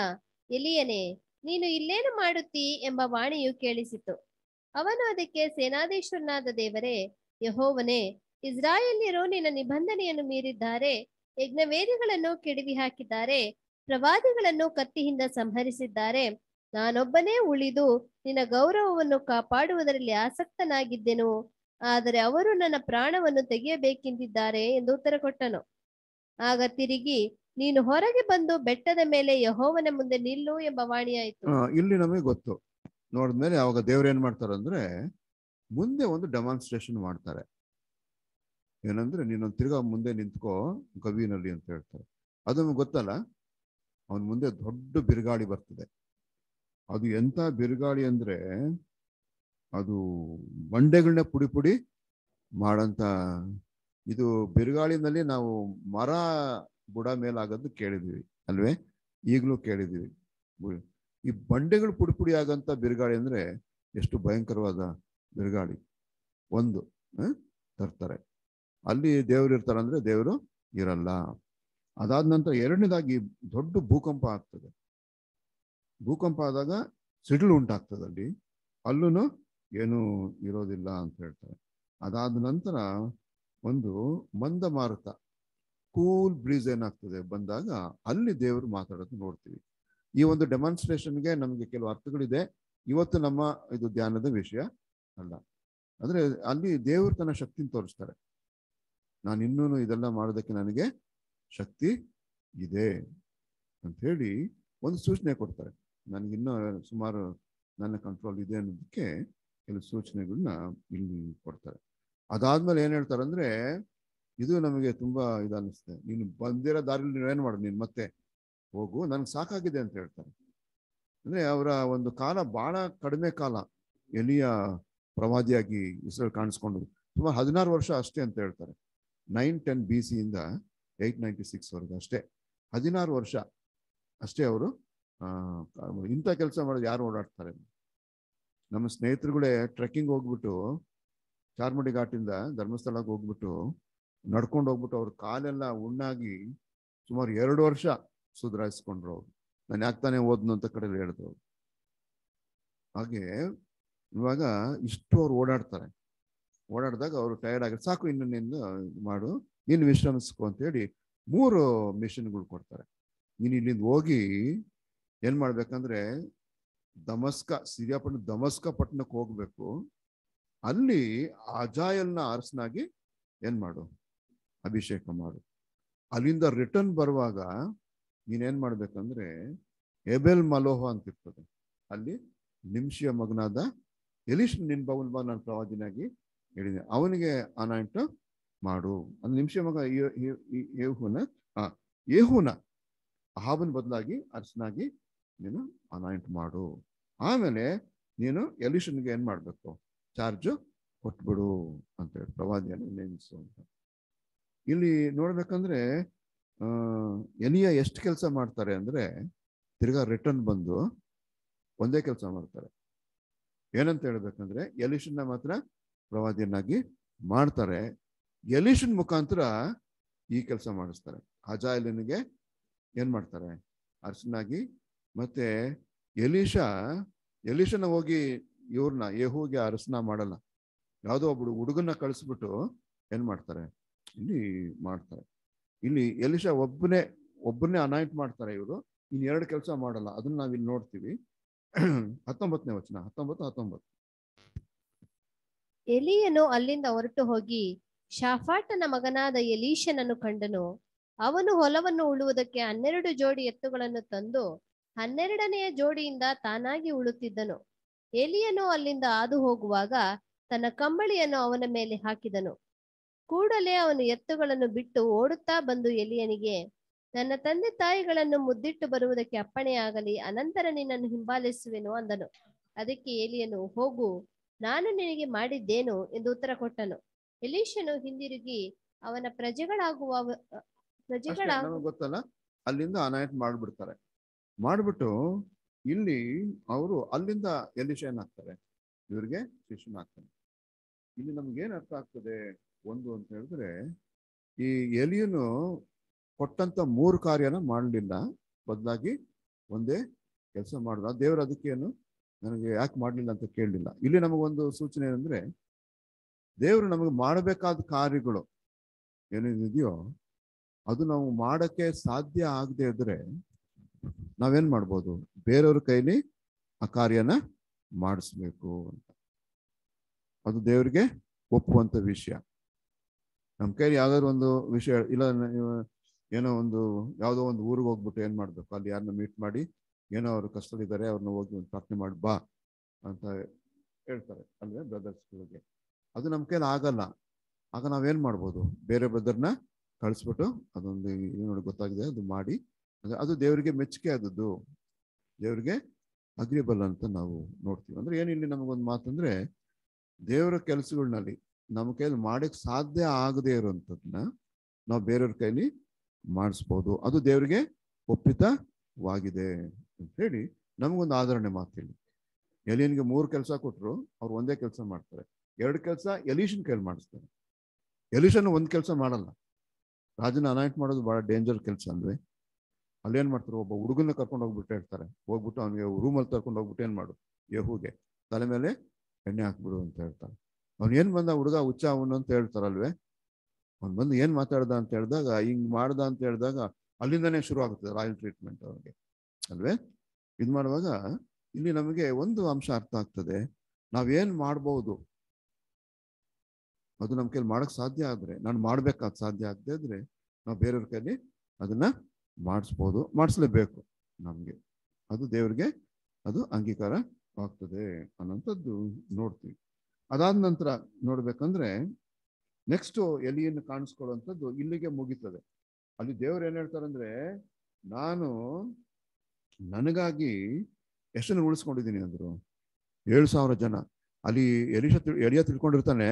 ಎಲಿಯನೆ ನೀನು ಇಲ್ಲೇನು ಮಾಡುತ್ತಿ ಎಂಬ ವಾಣಿಯು ಕೇಳಿಸಿತು ಅವನು ಅದಕ್ಕೆ ಸೇನಾದೇಶ್ವರನಾದ ದೇವರೇ ಯಹೋವನೇ ಇಸ್ರಾಯೇಲ್ಯರು ನಿನ್ನ ನಿಬಂಧನೆಯನ್ನು ಮೀರಿದ್ದಾರೆ ಯಜ್ಞವೇದಿಗಳನ್ನು ಕೆಡವಿ ಹಾಕಿದ್ದಾರೆ ಪ್ರವಾದಿಗಳನ್ನು ಕತ್ತಿಯಿಂದ ಸಂಹರಿಸಿದ್ದಾರೆ ನಾನೊಬ್ಬನೇ ಉಳಿದು ನಿನ್ನ ಗೌರವವನ್ನು ಕಾಪಾಡುವುದರಲ್ಲಿ ಆಸಕ್ತನಾಗಿದ್ದೆನು ಆದರೆ ಅವರು ನನ್ನ ಪ್ರಾಣವನ್ನು ತೆಗೆಯಬೇಕೆಂದಿದ್ದಾರೆ ಎಂದು ಉತ್ತರ ಕೊಟ್ಟನು ಆಗ ತಿರುಗಿ ನೀನು ಹೊರಗೆ ಬಂದು ಬೆಟ್ಟದ ಮೇಲೆ ಯಹೋವನ ಮುಂದೆ ನಿಲ್ಲು ಎಂಬ ವಾಣಿಯಾಯಿತು ಇಲ್ಲಿ ನಮಗೆ ಗೊತ್ತು ನೋಡಿದ್ಮೇಲೆ ಅವಾಗ ದೇವ್ರ ಏನ್ ಮಾಡ್ತಾರೆ ಅಂದ್ರೆ ಮುಂದೆ ಒಂದು ಡೆಮಾನ್ಸ್ಟ್ರೇಷನ್ ಮಾಡ್ತಾರೆ ಏನಂದ್ರೆ ನೀನೊಂದು ತಿರ್ಗಾ ಮುಂದೆ ನಿಂತ್ಕೋ ಗವಿನಲ್ಲಿ ಅಂತ ಹೇಳ್ತಾರೆ ಅದು ಗೊತ್ತಲ್ಲ ಅವನ ಮುಂದೆ ದೊಡ್ಡ ಬಿರುಗಾಳಿ ಬರ್ತದೆ ಅದು ಎಂಥ ಬಿರುಗಾಳಿ ಅಂದರೆ ಅದು ಬಂಡೆಗಳನ್ನ ಪುಡಿ ಪುಡಿ ಮಾಡಂತ ಇದು ಬಿರುಗಾಳಿನಲ್ಲಿ ನಾವು ಮರ ಬುಡ ಮೇಲಾಗೋದು ಕೇಳಿದ್ದೀವಿ ಅಲ್ವೇ ಈಗಲೂ ಕೇಳಿದ್ದೀವಿ ಈ ಬಂಡೆಗಳು ಪುಡಿ ಪುಡಿ ಆಗಂತ ಬಿರುಗಾಳಿ ಅಂದರೆ ಎಷ್ಟು ಭಯಂಕರವಾದ ಬಿರುಗಾಳಿ ಒಂದು ತರ್ತಾರೆ ಅಲ್ಲಿ ದೇವರು ಇರ್ತಾರಂದ್ರೆ ದೇವರು ಇರಲ್ಲ ಅದಾದ ನಂತರ ಎರಡನೇದಾಗಿ ದೊಡ್ಡ ಭೂಕಂಪ ಆಗ್ತದೆ ಭೂಕಂಪ ಆದಾಗ ಸಿಡಿಲು ಉಂಟಾಗ್ತದೆ ಅಲ್ಲಿ ಅಲ್ಲೂ ಏನು ಇರೋದಿಲ್ಲ ಅಂತ ಹೇಳ್ತಾರೆ ಅದಾದ ನಂತರ ಒಂದು ಮಂದ ಮಾರುತ ಕೂಲ್ ಬ್ರೀಜ್ ಏನಾಗ್ತದೆ ಬಂದಾಗ ಅಲ್ಲಿ ದೇವರು ಮಾತಾಡೋದು ನೋಡ್ತೀವಿ ಈ ಒಂದು ಡೆಮಾನ್ಸ್ಟ್ರೇಷನ್ಗೆ ನಮಗೆ ಕೆಲವು ಅರ್ಥಗಳಿದೆ ಇವತ್ತು ನಮ್ಮ ಇದು ಧ್ಯಾನದ ವಿಷಯ ಅಲ್ಲ ಅಂದ್ರೆ ಅಲ್ಲಿ ದೇವರು ತನ್ನ ಶಕ್ತಿನ ತೋರಿಸ್ತಾರೆ ನಾನು ಇನ್ನೂ ಇದೆಲ್ಲ ಮಾಡೋದಕ್ಕೆ ನನಗೆ ಶಕ್ತಿ ಇದೆ ಅಂತ ಹೇಳಿ ಒಂದು ಸೂಚನೆ ಕೊಡ್ತಾರೆ ನನಗಿನ್ನೂ ಸುಮಾರು ನನ್ನ ಕಂಟ್ರೋಲ್ ಇದೆ ಅನ್ನೋದಕ್ಕೆ ಕೆಲವು ಸೂಚನೆಗಳನ್ನ ಇಲ್ಲಿ ಕೊಡ್ತಾರೆ ಅದಾದ್ಮೇಲೆ ಏನು ಹೇಳ್ತಾರೆ ಅಂದ್ರೆ ಇದು ನಮಗೆ ತುಂಬಾ ಇದು ನೀನು ಬಂದಿರೋ ದಾರಿಲಿ ಏನು ಮಾಡು ನೀನು ಮತ್ತೆ ಹೋಗು ನನಗೆ ಸಾಕಾಗಿದೆ ಅಂತ ಹೇಳ್ತಾರೆ ಅಂದ್ರೆ ಅವರ ಒಂದು ಕಾಲ ಬಹಳ ಕಡಿಮೆ ಕಾಲ ಎಲಿಯ ಪ್ರವಾದಿಯಾಗಿ ಇಸ್ರೇಲ್ ಕಾಣಿಸ್ಕೊಂಡು ಸುಮಾರು ಹದಿನಾರು ವರ್ಷ ಅಷ್ಟೇ ಅಂತ ಹೇಳ್ತಾರೆ ನೈನ್ ಟೆನ್ ಬಿ ಸಿಯಿಂದ ಏಯ್ಟ್ ನೈಂಟಿ ಸಿಕ್ಸ್ವರೆಗೆ ಅಷ್ಟೇ ಹದಿನಾರು ವರ್ಷ ಅಷ್ಟೇ ಅವರು ಇಂಥ ಕೆಲಸ ಮಾಡೋದು ಯಾರು ಓಡಾಡ್ತಾರೆ ನಮ್ಮ ಸ್ನೇಹಿತರುಗಳೇ ಟ್ರೆಕ್ಕಿಂಗ್ ಹೋಗ್ಬಿಟ್ಟು ಚಾರ್ಮುಡಿ ಘಾಟಿಂದ ಧರ್ಮಸ್ಥಳಕ್ಕೆ ಹೋಗ್ಬಿಟ್ಟು ನಡ್ಕೊಂಡು ಹೋಗ್ಬಿಟ್ಟು ಅವ್ರ ಕಾಲೆಲ್ಲ ಉಣ್ಣಾಗಿ ಸುಮಾರು ಎರಡು ವರ್ಷ ಸುಧಾರಿಸ್ಕೊಂಡ್ರು ಅವರು ನಾನು ಯಾಕೆ ತಾನೇ ಓದ್ನು ಅಂತ ಕಡೆಯಲ್ಲಿ ಹೇಳಿದ್ರು ಹಾಗೆ ಇವಾಗ ಇಷ್ಟು ಅವ್ರು ಓಡಾಡ್ತಾರೆ ಓಡಾಡಿದಾಗ ಅವರು ಟಯರ್ಡ್ ಆಗಿರೋ ಸಾಕು ಇನ್ನೊಂದು ಮಾಡು ನೀನು ವಿಶ್ರಮಿಸ್ಕೊ ಅಂತೇಳಿ ಮೂರು ಮಿಷಿನ್ಗಳು ಕೊಡ್ತಾರೆ ನೀನು ಇಲ್ಲಿಂದ ಹೋಗಿ ಏನು ಮಾಡ್ಬೇಕಂದ್ರೆ ದಮಸ್ಕ ಸಿರಿಯಾಪಟ್ಟಣ ದಮಸ್ಕ ಪಟ್ಟಣಕ್ಕೆ ಹೋಗ್ಬೇಕು ಅಲ್ಲಿ ಅಜಾಯಲ್ನ ಅರಸನಾಗಿ ಏನು ಮಾಡು ಅಭಿಷೇಕ ಮಾಡು ಅಲ್ಲಿಂದ ರಿಟರ್ನ್ ಬರುವಾಗ ನೀನೇನು ಮಾಡ್ಬೇಕಂದ್ರೆ ಎಬೆಲ್ ಮಲೋಹ ಅಂತಿರ್ತದೆ ಅಲ್ಲಿ ನಿಮ್ಷಿಯ ಮಗನಾದ ಎಲಿಶ್ ನಿನ್ ಬವನ್ ಬಾ ನಾನು ಪ್ರವಾದಿನಾಗಿ ಹೇಳಿದೆ ಅವನಿಗೆ ಅನಾಯಿಂಟ್ ಮಾಡು ಅಂದ್ರೆ ನಿಮಿಷ ಮಗ ಯೇಹುನ ಆ ಯೇಹುನ ಅಹಾಬನ್ ಬದಲಾಗಿ ಅರ್ಸನಾಗಿ ನೀನು ಅನಾಯಿಂಟ್ ಮಾಡು ಆಮೇಲೆ ನೀನು ಎಲ್ಯೂಷನ್ಗೆ ಏನ್ ಮಾಡಬೇಕು ಚಾರ್ಜು ಕೊಟ್ಬಿಡು ಅಂತ ಹೇಳಿ ಪ್ರವಾದಿಯನ್ನು ನೇಮಿಸು ಅಂತ ಇಲ್ಲಿ ನೋಡ್ಬೇಕಂದ್ರೆ ಎನಿಯ ಎಷ್ಟು ಕೆಲಸ ಮಾಡ್ತಾರೆ ಅಂದ್ರೆ ತಿರ್ಗಾ ರಿಟರ್ನ್ ಬಂದು ಒಂದೇ ಕೆಲಸ ಮಾಡ್ತಾರೆ ಏನಂತ ಹೇಳ್ಬೇಕಂದ್ರೆ ಎಲ್ಯೂಷನ್ನ ಮಾತ್ರ ಪ್ರವಾದಿಯನ್ನಾಗಿ ಮಾಡ್ತಾರೆ ಎಲಿಷನ್ ಮುಖಾಂತರ ಈ ಕೆಲಸ ಮಾಡಿಸ್ತಾರೆ ಹಜಾಯಲನಿಗೆ ಏನ್ ಮಾಡ್ತಾರೆ ಅರ್ಶನಾಗಿ ಮತ್ತೆ ಎಲಿಷ ಯಲೀಶನ ಹೋಗಿ ಇವ್ರನ್ನ ಹೋಗಿ ಅರಸನ ಮಾಡಲ್ಲ ಯಾವುದೋ ಒಬ್ಬರು ಹುಡುಗನ ಕಳಿಸ್ಬಿಟ್ಟು ಏನ್ ಮಾಡ್ತಾರೆ ಇಲ್ಲಿ ಮಾಡ್ತಾರೆ ಇಲ್ಲಿ ಎಲಿಷ ಒಬ್ಬನೇ ಒಬ್ಬನೇ ಅನಾಯಿಂಟ್ ಮಾಡ್ತಾರೆ ಇವರು ಇನ್ ಎರಡು ಕೆಲಸ ಮಾಡಲ್ಲ ಅದನ್ನ ನಾವಿಲ್ಲಿ ನೋಡ್ತೀವಿ ಹತ್ತೊಂಬತ್ತನೇ ವಚನ ಹತ್ತೊಂಬತ್ತು ಹತ್ತೊಂಬತ್ತು ಎಲಿಯನು ಅಲ್ಲಿಂದ ಹೊರಟು ಹೋಗಿ ಶಾಫಾಟನ ಮಗನಾದ ಯಲೀಶನನ್ನು ಕಂಡನು ಅವನು ಹೊಲವನ್ನು ಉಳುವುದಕ್ಕೆ ಹನ್ನೆರಡು ಜೋಡಿ ಎತ್ತುಗಳನ್ನು ತಂದು ಹನ್ನೆರಡನೆಯ ಜೋಡಿಯಿಂದ ತಾನಾಗಿ ಉಳುತ್ತಿದ್ದನು ಎಲಿಯನು ಅಲ್ಲಿಂದ ಹಾದು ಹೋಗುವಾಗ ತನ್ನ ಕಂಬಳಿಯನ್ನು ಅವನ ಮೇಲೆ ಹಾಕಿದನು ಕೂಡಲೇ ಅವನು ಎತ್ತುಗಳನ್ನು ಬಿಟ್ಟು ಓಡುತ್ತಾ ಬಂದು ಎಲಿಯನಿಗೆ ನನ್ನ ತಂದೆ ತಾಯಿಗಳನ್ನು ಮುದ್ದಿಟ್ಟು ಬರುವುದಕ್ಕೆ ಅಪ್ಪಣೆಯಾಗಲಿ ಅನಂತರ ನಿನ್ನನ್ನು ಹಿಂಬಾಲಿಸುವೆನು ಅಂದನು ಅದಕ್ಕೆ ಎಲಿಯನು ಹೋಗು ನಾನು ನಿನಗೆ ಮಾಡಿದ್ದೇನು ಎಂದು ಉತ್ತರ ಕೊಟ್ಟನು ಎಲೀಶನು ಹಿಂದಿರುಗಿ ಅವನ ಪ್ರಜೆಗಳಾಗುವ ಪ್ರಜೆಗಳ ಗೊತ್ತಲ್ಲ ಅಲ್ಲಿಂದ ಅನಾಯತ್ ಮಾಡ್ಬಿಡ್ತಾರೆ ಮಾಡ್ಬಿಟ್ಟು ಇಲ್ಲಿ ಅವರು ಅಲ್ಲಿಂದ ಎಲಿಶ ಏನಾಗ್ತಾರೆ ಇವ್ರಿಗೆ ಶಿಷ್ಯನಾಗ್ತಾನೆ ಇಲ್ಲಿ ನಮ್ಗೆ ಏನ್ ಅರ್ಥ ಆಗ್ತದೆ ಒಂದು ಅಂತ ಹೇಳಿದ್ರೆ ಈ ಎಲಿಯನು ಕೊಟ್ಟಂತ ಮೂರು ಕಾರ್ಯನ ಮಾಡಲಿಲ್ಲ ಬದಲಾಗಿ ಒಂದೇ ಕೆಲಸ ಮಾಡಿದ ದೇವರ ಅದಕ್ಕೇನು ನನಗೆ ಯಾಕೆ ಮಾಡಲಿಲ್ಲ ಅಂತ ಕೇಳಲಿಲ್ಲ ಇಲ್ಲಿ ನಮಗೊಂದು ಸೂಚನೆ ಏನಂದ್ರೆ ದೇವರು ನಮಗೆ ಮಾಡಬೇಕಾದ ಕಾರ್ಯಗಳು ಏನೇನಿದೆಯೋ ಅದು ನಾವು ಮಾಡೋಕ್ಕೆ ಸಾಧ್ಯ ಆಗದೆ ಇದ್ರೆ ನಾವೇನು ಮಾಡ್ಬೋದು ಬೇರೆಯವ್ರ ಕೈಲಿ ಆ ಕಾರ್ಯನ ಮಾಡಿಸ್ಬೇಕು ಅಂತ ಅದು ದೇವರಿಗೆ ಒಪ್ಪುವಂತ ವಿಷಯ ನಮ್ಮ ಕೈಲಿ ಯಾವ್ದಾದ್ರು ಒಂದು ವಿಷಯ ಇಲ್ಲ ಏನೋ ಒಂದು ಯಾವುದೋ ಒಂದು ಊರಿಗೆ ಹೋಗ್ಬಿಟ್ಟು ಏನು ಮಾಡಬೇಕು ಅಲ್ಲಿ ಯಾರನ್ನ ಮೀಟ್ ಮಾಡಿ ಏನೋ ಅವರು ಕಷ್ಟದಲ್ಲಿದ್ದಾರೆ ಅವ್ರನ್ನ ಹೋಗಿ ಒಂದು ಪ್ರಾರ್ಥನೆ ಮಾಡಿ ಬಾ ಅಂತ ಹೇಳ್ತಾರೆ ಬ್ರದರ್ಸ್ ಬ್ರದರ್ಸ್ಗಳಿಗೆ ಅದು ನಮ್ಮ ಕೈಲಿ ಆಗಲ್ಲ ಆಗ ನಾವೇನು ಮಾಡ್ಬೋದು ಬೇರೆ ಬ್ರದರ್ನ ಕಳಿಸ್ಬಿಟ್ಟು ಅದೊಂದು ಇದು ನೋಡಿ ಗೊತ್ತಾಗಿದೆ ಅದು ಮಾಡಿ ಅದು ದೇವರಿಗೆ ಮೆಚ್ಚುಗೆ ಆದದ್ದು ದೇವರಿಗೆ ಅಗ್ರಿಬಲ್ ಅಂತ ನಾವು ನೋಡ್ತೀವಿ ಅಂದ್ರೆ ಏನಿಲ್ಲಿ ನಮಗೊಂದು ಮಾತಂದ್ರೆ ದೇವರ ಕೆಲಸಗಳನ್ನಲ್ಲಿ ನಮ್ಮ ಕೈಲಿ ಮಾಡಕ್ಕೆ ಸಾಧ್ಯ ಆಗದೇ ಇರುವಂಥದ್ದನ್ನ ನಾವು ಬೇರೆಯವ್ರ ಕೈಲಿ ಮಾಡಿಸ್ಬೋದು ಅದು ದೇವರಿಗೆ ಒಪ್ಪಿತವಾಗಿದೆ ಅಂತ ಹೇಳಿ ನಮಗೊಂದು ಆಧರಣೆ ಮಾತಿಲ್ಲ ಎಲಿಯನ್ಗೆ ಮೂರು ಕೆಲಸ ಕೊಟ್ಟರು ಅವ್ರು ಒಂದೇ ಕೆಲಸ ಮಾಡ್ತಾರೆ ಎರಡು ಕೆಲಸ ಎಲ್ಯೂಷನ್ ಕೈಲಿ ಮಾಡಿಸ್ತಾರೆ ಎಲ್ಯೂಷನ್ ಒಂದು ಕೆಲಸ ಮಾಡಲ್ಲ ರಾಜನ ಅನಾಯಿಂಟ್ ಮಾಡೋದು ಭಾಳ ಡೇಂಜರ್ ಕೆಲಸ ಅಲ್ವೇ ಅಲ್ಲೇನು ಮಾಡ್ತಾರೆ ಒಬ್ಬ ಹುಡುಗನ ಕರ್ಕೊಂಡು ಹೋಗ್ಬಿಟ್ಟು ಹೇಳ್ತಾರೆ ಹೋಗ್ಬಿಟ್ಟು ಅವನಿಗೆ ರೂಮಲ್ಲಿ ತರ್ಕೊಂಡು ಹೋಗ್ಬಿಟ್ಟು ಏನು ಮಾಡು ಯಹುಗೆ ತಲೆ ಮೇಲೆ ಎಣ್ಣೆ ಹಾಕ್ಬಿಡು ಅಂತ ಹೇಳ್ತಾರೆ ಅವ್ನು ಏನು ಬಂದ ಹುಡುಗ ಹುಚ್ಚ ಅವನು ಅಂತ ಹೇಳ್ತಾರಲ್ವೇ ಅವ್ನು ಬಂದು ಏನು ಮಾತಾಡ್ದ ಅಂತ ಹೇಳಿದಾಗ ಹಿಂಗೆ ಮಾಡ್ದ ಅಂತ ಹೇಳಿದಾಗ ಅಲ್ಲಿಂದನೇ ಶುರು ಆಗುತ್ತದೆ ರಾಯಲ್ ಟ್ರೀಟ್ಮೆಂಟ್ ಅವ್ರಿಗೆ ಅಲ್ವೇ ಇದು ಮಾಡುವಾಗ ಇಲ್ಲಿ ನಮಗೆ ಒಂದು ಅಂಶ ಅರ್ಥ ಆಗ್ತದೆ ನಾವೇನು ಮಾಡ್ಬೋದು ಅದು ನಮ್ಮ ಕೈಲಿ ಮಾಡೋಕ್ಕೆ ಸಾಧ್ಯ ಆದರೆ ನಾನು ಮಾಡಬೇಕಾದ ಸಾಧ್ಯ ಆಗದೆ ಇದ್ರೆ ನಾವು ಬೇರೆಯವ್ರ ಕೈಲಿ ಅದನ್ನು ಮಾಡಿಸ್ಬೋದು ಮಾಡಿಸ್ಲೇಬೇಕು ನಮಗೆ ಅದು ದೇವರಿಗೆ ಅದು ಅಂಗೀಕಾರ ಆಗ್ತದೆ ಅನ್ನೋಂಥದ್ದು ನೋಡ್ತೀವಿ ಅದಾದ ನಂತರ ನೋಡ್ಬೇಕಂದ್ರೆ ನೆಕ್ಸ್ಟು ಎಲಿಯನ್ನು ಕಾಣಿಸ್ಕೊಳ್ಳುವಂಥದ್ದು ಇಲ್ಲಿಗೆ ಮುಗೀತದೆ ಅಲ್ಲಿ ದೇವ್ರು ಏನು ಹೇಳ್ತಾರಂದ್ರೆ ನಾನು ನನಗಾಗಿ ಎಷ್ಟನ್ನು ಉಳಿಸ್ಕೊಂಡಿದ್ದೀನಿ ಅಂದರು ಏಳು ಸಾವಿರ ಜನ ಅಲ್ಲಿ ಎಲಿಶ ಎಲಿಯ ತಿಳ್ಕೊಂಡಿರ್ತಾನೆ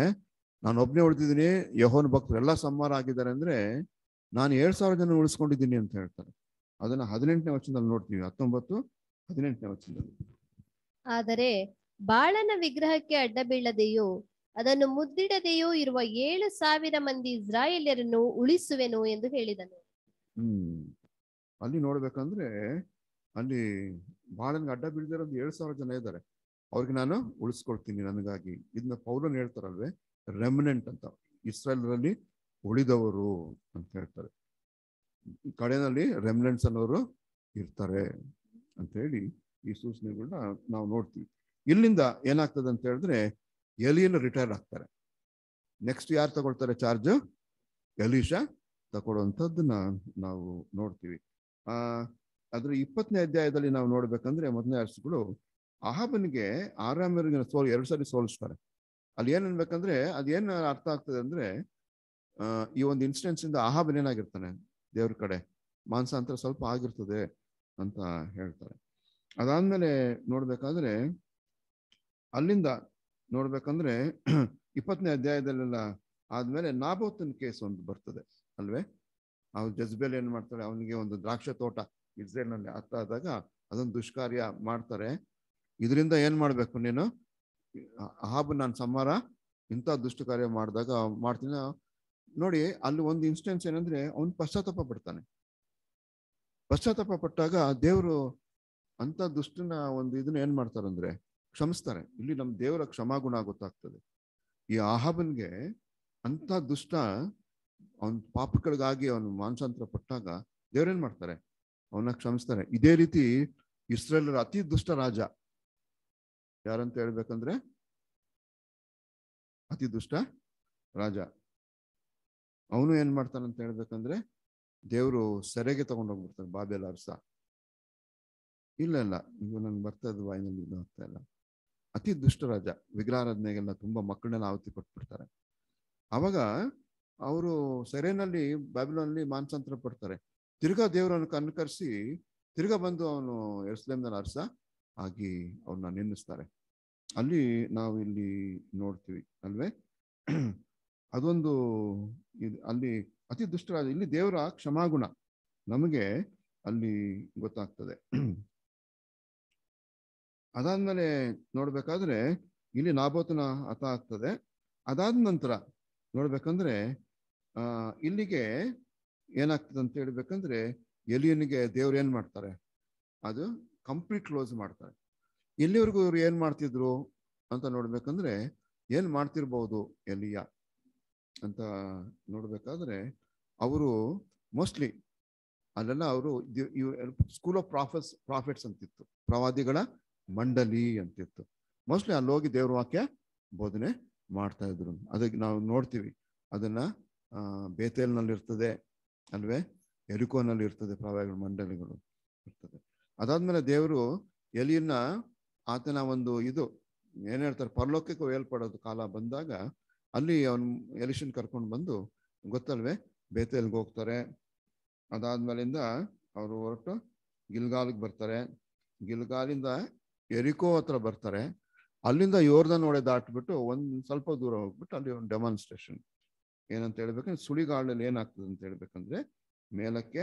ನಾನು ಒಬ್ನೇ ಉಳಿದಿದ್ದೀನಿ ಯಹೋನ್ ಭಕ್ತರೆಲ್ಲ ಸಂಹಾರ ಆಗಿದ್ದಾರೆ ಅಂದ್ರೆ ನಾನು ಏಳು ಸಾವಿರ ಜನ ಉಳಿಸ್ಕೊಂಡಿದ್ದೀನಿ ಅಂತ ಹೇಳ್ತಾರೆ ಅದನ್ನ ಹದಿನೆಂಟನೇ ವಚನದಲ್ಲಿ ನೋಡ್ತೀವಿ ಹತ್ತೊಂಬತ್ತು ಹದಿನೆಂಟನೇ ವಚನದಲ್ಲಿ ಆದರೆ ಬಾಳನ ವಿಗ್ರಹಕ್ಕೆ ಅಡ್ಡ ಬೀಳದೆಯೋ ಅದನ್ನು ಮುದ್ದಿಡದೆಯೋ ಇರುವ ಏಳು ಸಾವಿರ ಮಂದಿ ಇಸ್ರಾಯೇಲ್ಯರನ್ನು ಉಳಿಸುವೆನು ಎಂದು ಹೇಳಿದನು ಹ್ಮ್ ಅಲ್ಲಿ ನೋಡ್ಬೇಕಂದ್ರೆ ಅಲ್ಲಿ ಬಾಳನ್ಗೆ ಅಡ್ಡ ಬೀಳದಿರೋ ಏಳು ಸಾವಿರ ಜನ ಇದ್ದಾರೆ ಅವ್ರಿಗೆ ನಾನು ಉಳಿಸ್ಕೊಳ್ತೀನಿ ನನಗಾಗಿ ಇದನ್ನ ಪೌರನ್ ಹೇಳ್ತಾರಲ್ವೇ ರೆಮನೆಂಟ್ ಅಂತ ಇಸ್ರೇಲ್ರಲ್ಲಿ ಉಳಿದವರು ಅಂತ ಹೇಳ್ತಾರೆ ಕಡೆಯಲ್ಲಿ ರೆಮನೆಂಟ್ಸ್ ಅನ್ನೋರು ಇರ್ತಾರೆ ಅಂತ ಹೇಳಿ ಈ ಸೂಚನೆಗಳನ್ನ ನಾವು ನೋಡ್ತೀವಿ ಇಲ್ಲಿಂದ ಏನಾಗ್ತದೆ ಅಂತ ಹೇಳಿದ್ರೆ ಎಲಿಯನ್ನು ರಿಟೈರ್ ಆಗ್ತಾರೆ ನೆಕ್ಸ್ಟ್ ಯಾರು ತಗೊಳ್ತಾರೆ ಚಾರ್ಜ್ ಎಲಿಶಾ ತಗೊಳ್ಳುವಂಥದ್ದನ್ನ ನಾವು ನೋಡ್ತೀವಿ ಆ ಅದ್ರ ಇಪ್ಪತ್ತನೇ ಅಧ್ಯಾಯದಲ್ಲಿ ನಾವು ನೋಡ್ಬೇಕಂದ್ರೆ ಮೊದಲನೇ ಅರ್ಸುಗಳು ಅಹಾಬನಿಗೆ ಆರಾಮರಿಗೆ ಸೋಲ್ ಎರಡು ಸಾರಿ ಸೋಲಿಸ್ತಾರೆ ಅಲ್ಲಿ ಏನ್ ಅನ್ಬೇಕಂದ್ರೆ ಅದೇನ್ ಅರ್ಥ ಆಗ್ತದೆ ಅಂದ್ರೆ ಈ ಒಂದು ಇನ್ಸಿಡೆನ್ಸ್ ಇಂದ ಆಹಾಬ್ ಏನಾಗಿರ್ತಾನೆ ದೇವ್ರ ಕಡೆ ಮಾಂಸಾಂತರ ಸ್ವಲ್ಪ ಆಗಿರ್ತದೆ ಅಂತ ಹೇಳ್ತಾರೆ ಅದಾದ್ಮೇಲೆ ನೋಡ್ಬೇಕಾದ್ರೆ ಅಲ್ಲಿಂದ ನೋಡ್ಬೇಕಂದ್ರೆ ಇಪ್ಪತ್ತನೇ ಅಧ್ಯಾಯದಲ್ಲೆಲ್ಲ ಆದ್ಮೇಲೆ ನಾಬೋತನ್ ಕೇಸ್ ಒಂದು ಬರ್ತದೆ ಅಲ್ವೇ ಅವ್ನು ಜಜ್ಬೇಲ್ ಏನ್ ಮಾಡ್ತಾರೆ ಅವನಿಗೆ ಒಂದು ದ್ರಾಕ್ಷ ತೋಟ ಇಸ್ರೇಲ್ ನಲ್ಲಿ ಅರ್ಥ ಆದಾಗ ಅದೊಂದು ದುಷ್ಕಾರ್ಯ ಮಾಡ್ತಾರೆ ಇದರಿಂದ ಏನ್ ಮಾಡ್ಬೇಕು ನೀನು ಹಾಬು ನಾನು ಸಂಹಾರ ಇಂಥ ದುಷ್ಟ ಕಾರ್ಯ ಮಾಡಿದಾಗ ಮಾಡ್ತೀನಿ ನೋಡಿ ಅಲ್ಲಿ ಒಂದು ಇನ್ಸ್ಟೆನ್ಸ್ ಏನಂದ್ರೆ ಅವನು ಪಶ್ಚಾತ್ತಾಪ ಪಡ್ತಾನೆ ಪಶ್ಚಾತ್ತಾಪ ಪಟ್ಟಾಗ ದೇವರು ಅಂತ ದುಷ್ಟನ ಒಂದು ಇದನ್ನ ಏನ್ ಮಾಡ್ತಾರಂದ್ರೆ ಕ್ಷಮಿಸ್ತಾರೆ ಇಲ್ಲಿ ನಮ್ಮ ದೇವರ ಕ್ಷಮಾ ಗುಣ ಗೊತ್ತಾಗ್ತದೆ ಈ ಆಹಾಬನ್ಗೆ ಅಂತ ದುಷ್ಟ ಅವನ ಪಾಪಗಳಿಗಾಗಿ ಅವನು ಮಾನಸಾಂತರ ಪಟ್ಟಾಗ ದೇವ್ರೇನ್ ಮಾಡ್ತಾರೆ ಅವನ ಕ್ಷಮಿಸ್ತಾರೆ ಇದೇ ರೀತಿ ಇಸ್ರೇಲರ ಅತಿ ದುಷ್ಟ ರಾಜ ಯಾರಂತ ಹೇಳ್ಬೇಕಂದ್ರೆ ಅತಿ ದುಷ್ಟ ರಾಜ ಅವನು ಏನ್ ಮಾಡ್ತಾನಂತ ಹೇಳ್ಬೇಕಂದ್ರೆ ದೇವರು ಸೆರೆಗೆ ತಗೊಂಡೋಗ್ಬಿಡ್ತಾನೆ ಬಾಬೆಲ್ ಅರ್ಸ ಇಲ್ಲ ಇಲ್ಲ ಇವು ನನ್ಗೆ ಬರ್ತಾ ಇದ್ ವಾಯಿನಲ್ಲಿ ಆಗ್ತಾ ಇಲ್ಲ ಅತಿ ದುಷ್ಟ ರಾಜ ವಿಗ್ರಹಾರಾಧನೆಗೆಲ್ಲ ತುಂಬಾ ಮಕ್ಕಳನ್ನೆಲ್ಲ ಆವತಿ ಕೊಟ್ಬಿಡ್ತಾರೆ ಅವಾಗ ಅವರು ಸೆರೆನಲ್ಲಿ ಬಾಬಿಲೋನಲ್ಲಿ ಮಾನಸಾಂತರ ಪಡ್ತಾರೆ ತಿರ್ಗಾ ದೇವರನ್ನು ಕನ್ಕರಿಸಿ ತಿರ್ಗಾ ಬಂದು ಅವನು ಎರ್ಸ್ಲೇಮ್ನಲ್ಲಿ ಅರ್ಸ ಆಗಿ ಅವ್ರನ್ನ ನಿಲ್ಲಿಸ್ತಾರೆ ಅಲ್ಲಿ ಇಲ್ಲಿ ನೋಡ್ತೀವಿ ಅಲ್ವೇ ಅದೊಂದು ಇದು ಅಲ್ಲಿ ಅತಿ ದುಷ್ಟರಾದ ಇಲ್ಲಿ ದೇವರ ಕ್ಷಮಾಗುಣ ನಮಗೆ ಅಲ್ಲಿ ಗೊತ್ತಾಗ್ತದೆ ಅದಾದ್ಮೇಲೆ ನೋಡ್ಬೇಕಾದ್ರೆ ಇಲ್ಲಿ ನಾಭೋತನ ಹತ ಆಗ್ತದೆ ಅದಾದ ನಂತರ ನೋಡ್ಬೇಕಂದ್ರೆ ಆ ಇಲ್ಲಿಗೆ ಏನಾಗ್ತದೆ ಅಂತ ಹೇಳ್ಬೇಕಂದ್ರೆ ಎಲಿಯನಿಗೆ ದೇವ್ರು ಏನ್ ಮಾಡ್ತಾರೆ ಅದು ಕಂಪ್ಲೀಟ್ ಕ್ಲೋಸ್ ಮಾಡ್ತಾರೆ ಇಲ್ಲಿವರೆಗೂ ಇವ್ರು ಏನು ಮಾಡ್ತಿದ್ರು ಅಂತ ನೋಡ್ಬೇಕಂದ್ರೆ ಏನು ಮಾಡ್ತಿರ್ಬೋದು ಎಲಿಯ ಅಂತ ನೋಡ್ಬೇಕಾದ್ರೆ ಅವರು ಮೋಸ್ಟ್ಲಿ ಅಲ್ಲೆಲ್ಲ ಅವರು ಸ್ಕೂಲ್ ಆಫ್ ಪ್ರಾಫೆಟ್ಸ್ ಪ್ರಾಫಿಟ್ಸ್ ಅಂತಿತ್ತು ಪ್ರವಾದಿಗಳ ಮಂಡಲಿ ಅಂತಿತ್ತು ಮೋಸ್ಟ್ಲಿ ಅಲ್ಲಿ ಹೋಗಿ ದೇವ್ರ ವಾಕ್ಯ ಬೋಧನೆ ಮಾಡ್ತಾ ಇದ್ರು ಅದಕ್ಕೆ ನಾವು ನೋಡ್ತೀವಿ ಅದನ್ನ ಬೇತೇಲ್ನಲ್ಲಿ ಇರ್ತದೆ ಅಲ್ವೇ ಎರಿಕೋನಲ್ಲಿ ಇರ್ತದೆ ಪ್ರವಾದಿಗಳ ಮಂಡಳಿಗಳು ಇರ್ತದೆ ಅದಾದ್ಮೇಲೆ ದೇವರು ಎಲಿಯನ್ನ ಆತನ ಒಂದು ಇದು ಏನು ಹೇಳ್ತಾರೆ ಪರಲೋಕಕ್ಕೆ ಹೇಳ್ಪಡೋದು ಕಾಲ ಬಂದಾಗ ಅಲ್ಲಿ ಅವನು ಎಲಿಷನ್ ಕರ್ಕೊಂಡು ಬಂದು ಗೊತ್ತಲ್ವೇ ಬೇತೇಲ್ಗೆ ಹೋಗ್ತಾರೆ ಅದಾದ್ಮೇಲಿಂದ ಅವರು ಹೊರಟು ಗಿಲ್ಗಾಲಿಗೆ ಬರ್ತಾರೆ ಗಿಲ್ಗಾಲಿಂದ ಎರಿಕೋ ಹತ್ರ ಬರ್ತಾರೆ ಅಲ್ಲಿಂದ ಯೋರ್ದನ್ ಒಡೆ ದಾಟ್ಬಿಟ್ಟು ಒಂದು ಸ್ವಲ್ಪ ದೂರ ಹೋಗ್ಬಿಟ್ಟು ಅಲ್ಲಿ ಒಂದು ಡೆಮಾನ್ಸ್ಟ್ರೇಷನ್ ಏನಂತ ಹೇಳ್ಬೇಕಂದ್ರೆ ಸುಳಿಗಾಳಲ್ಲಿ ಏನಾಗ್ತದೆ ಅಂತ ಹೇಳ್ಬೇಕಂದ್ರೆ ಮೇಲಕ್ಕೆ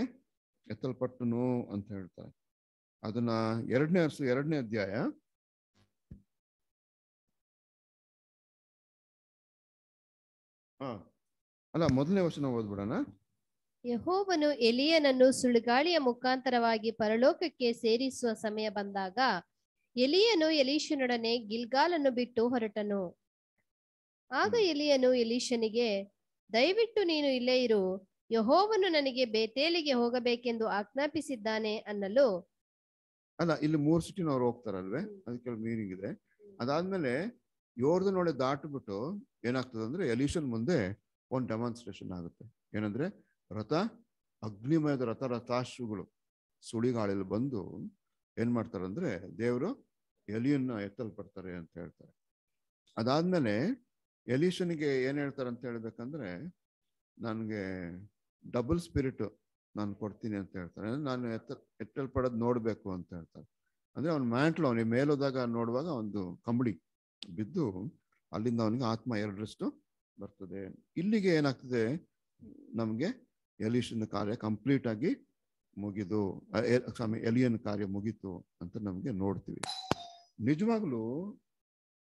ಎತ್ತಲ್ಪಟ್ಟನು ಅಂತ ಹೇಳ್ತಾರೆ ಅದನ್ನ ಎರಡನೇ ವರ್ಷ ಎರಡನೇ ಅಧ್ಯಾಯ ಅಲ್ಲ ಮೊದಲನೇ ವಚನ ಓದ್ಬಿಡೋಣ ಯಹೋವನು ಎಲಿಯನನ್ನು ಸುಳ್ಳುಗಾಳಿಯ ಮುಖಾಂತರವಾಗಿ ಪರಲೋಕಕ್ಕೆ ಸೇರಿಸುವ ಸಮಯ ಬಂದಾಗ ಎಲಿಯನು ಎಲೀಶನೊಡನೆ ಗಿಲ್ಗಾಲನ್ನು ಬಿಟ್ಟು ಹೊರಟನು ಆಗ ಎಲಿಯನು ಎಲೀಶನಿಗೆ ದಯವಿಟ್ಟು ನೀನು ಇಲ್ಲೇ ಇರು ಯಹೋವನು ನನಗೆ ಬೇತೇಲಿಗೆ ಹೋಗಬೇಕೆಂದು ಆಜ್ಞಾಪಿಸಿದ್ದಾನೆ ಅನ್ನಲು ಅಲ್ಲ ಇಲ್ಲಿ ಮೂರು ಸಿಟಿ ಹೋಗ್ತಾರಲ್ವೇ ಅದಕ್ಕೆ ಮೀನಿಂಗ್ ಇದೆ ಅದಾದ್ಮೇಲೆ ಇವ್ರದ್ದು ನೋಡಿ ದಾಟ್ಬಿಟ್ಟು ಏನಾಗ್ತದೆ ಅಂದ್ರೆ ಎಲಿಷನ್ ಮುಂದೆ ಒಂದು ಡೆಮಾನ್ಸ್ಟ್ರೇಷನ್ ಆಗುತ್ತೆ ಏನಂದ್ರೆ ರಥ ಅಗ್ನಿಮಯದ ರಥ ರಥಾಶ್ರುಗಳು ಸುಳಿಗಾಳಿಲಿ ಬಂದು ಏನ್ ಮಾಡ್ತಾರೆ ಅಂದ್ರೆ ದೇವರು ಎಲಿಯನ್ನ ಎತ್ತಲ್ಪಡ್ತಾರೆ ಅಂತ ಹೇಳ್ತಾರೆ ಅದಾದ್ಮೇಲೆ ಎಲಿಷನ್ಗೆ ಏನ್ ಹೇಳ್ತಾರೆ ಅಂತ ಹೇಳ್ಬೇಕಂದ್ರೆ ನನಗೆ ಡಬಲ್ ಸ್ಪಿರಿಟ್ ನಾನು ಕೊಡ್ತೀನಿ ಅಂತ ಹೇಳ್ತಾರೆ ನಾನು ಎತ್ತ ಎತ್ತಲ್ಪಡೋದು ನೋಡಬೇಕು ಅಂತ ಹೇಳ್ತಾರೆ ಅಂದ್ರೆ ಅವ್ನ ಮ್ಯಾಂಟ್ಲು ಅವನಿಗೆ ಮೇಲೋದಾಗ ನೋಡುವಾಗ ಒಂದು ಕಂಬಳಿ ಬಿದ್ದು ಅಲ್ಲಿಂದ ಅವನಿಗೆ ಆತ್ಮ ಎರಡರಷ್ಟು ಬರ್ತದೆ ಇಲ್ಲಿಗೆ ಏನಾಗ್ತದೆ ನಮಗೆ ಎಲಿಶನ್ ಕಾರ್ಯ ಕಂಪ್ಲೀಟ್ ಆಗಿ ಮುಗಿದು ಸ್ವಾಮಿ ಎಲಿಯನ್ ಕಾರ್ಯ ಮುಗೀತು ಅಂತ ನಮಗೆ ನೋಡ್ತೀವಿ ನಿಜವಾಗ್ಲೂ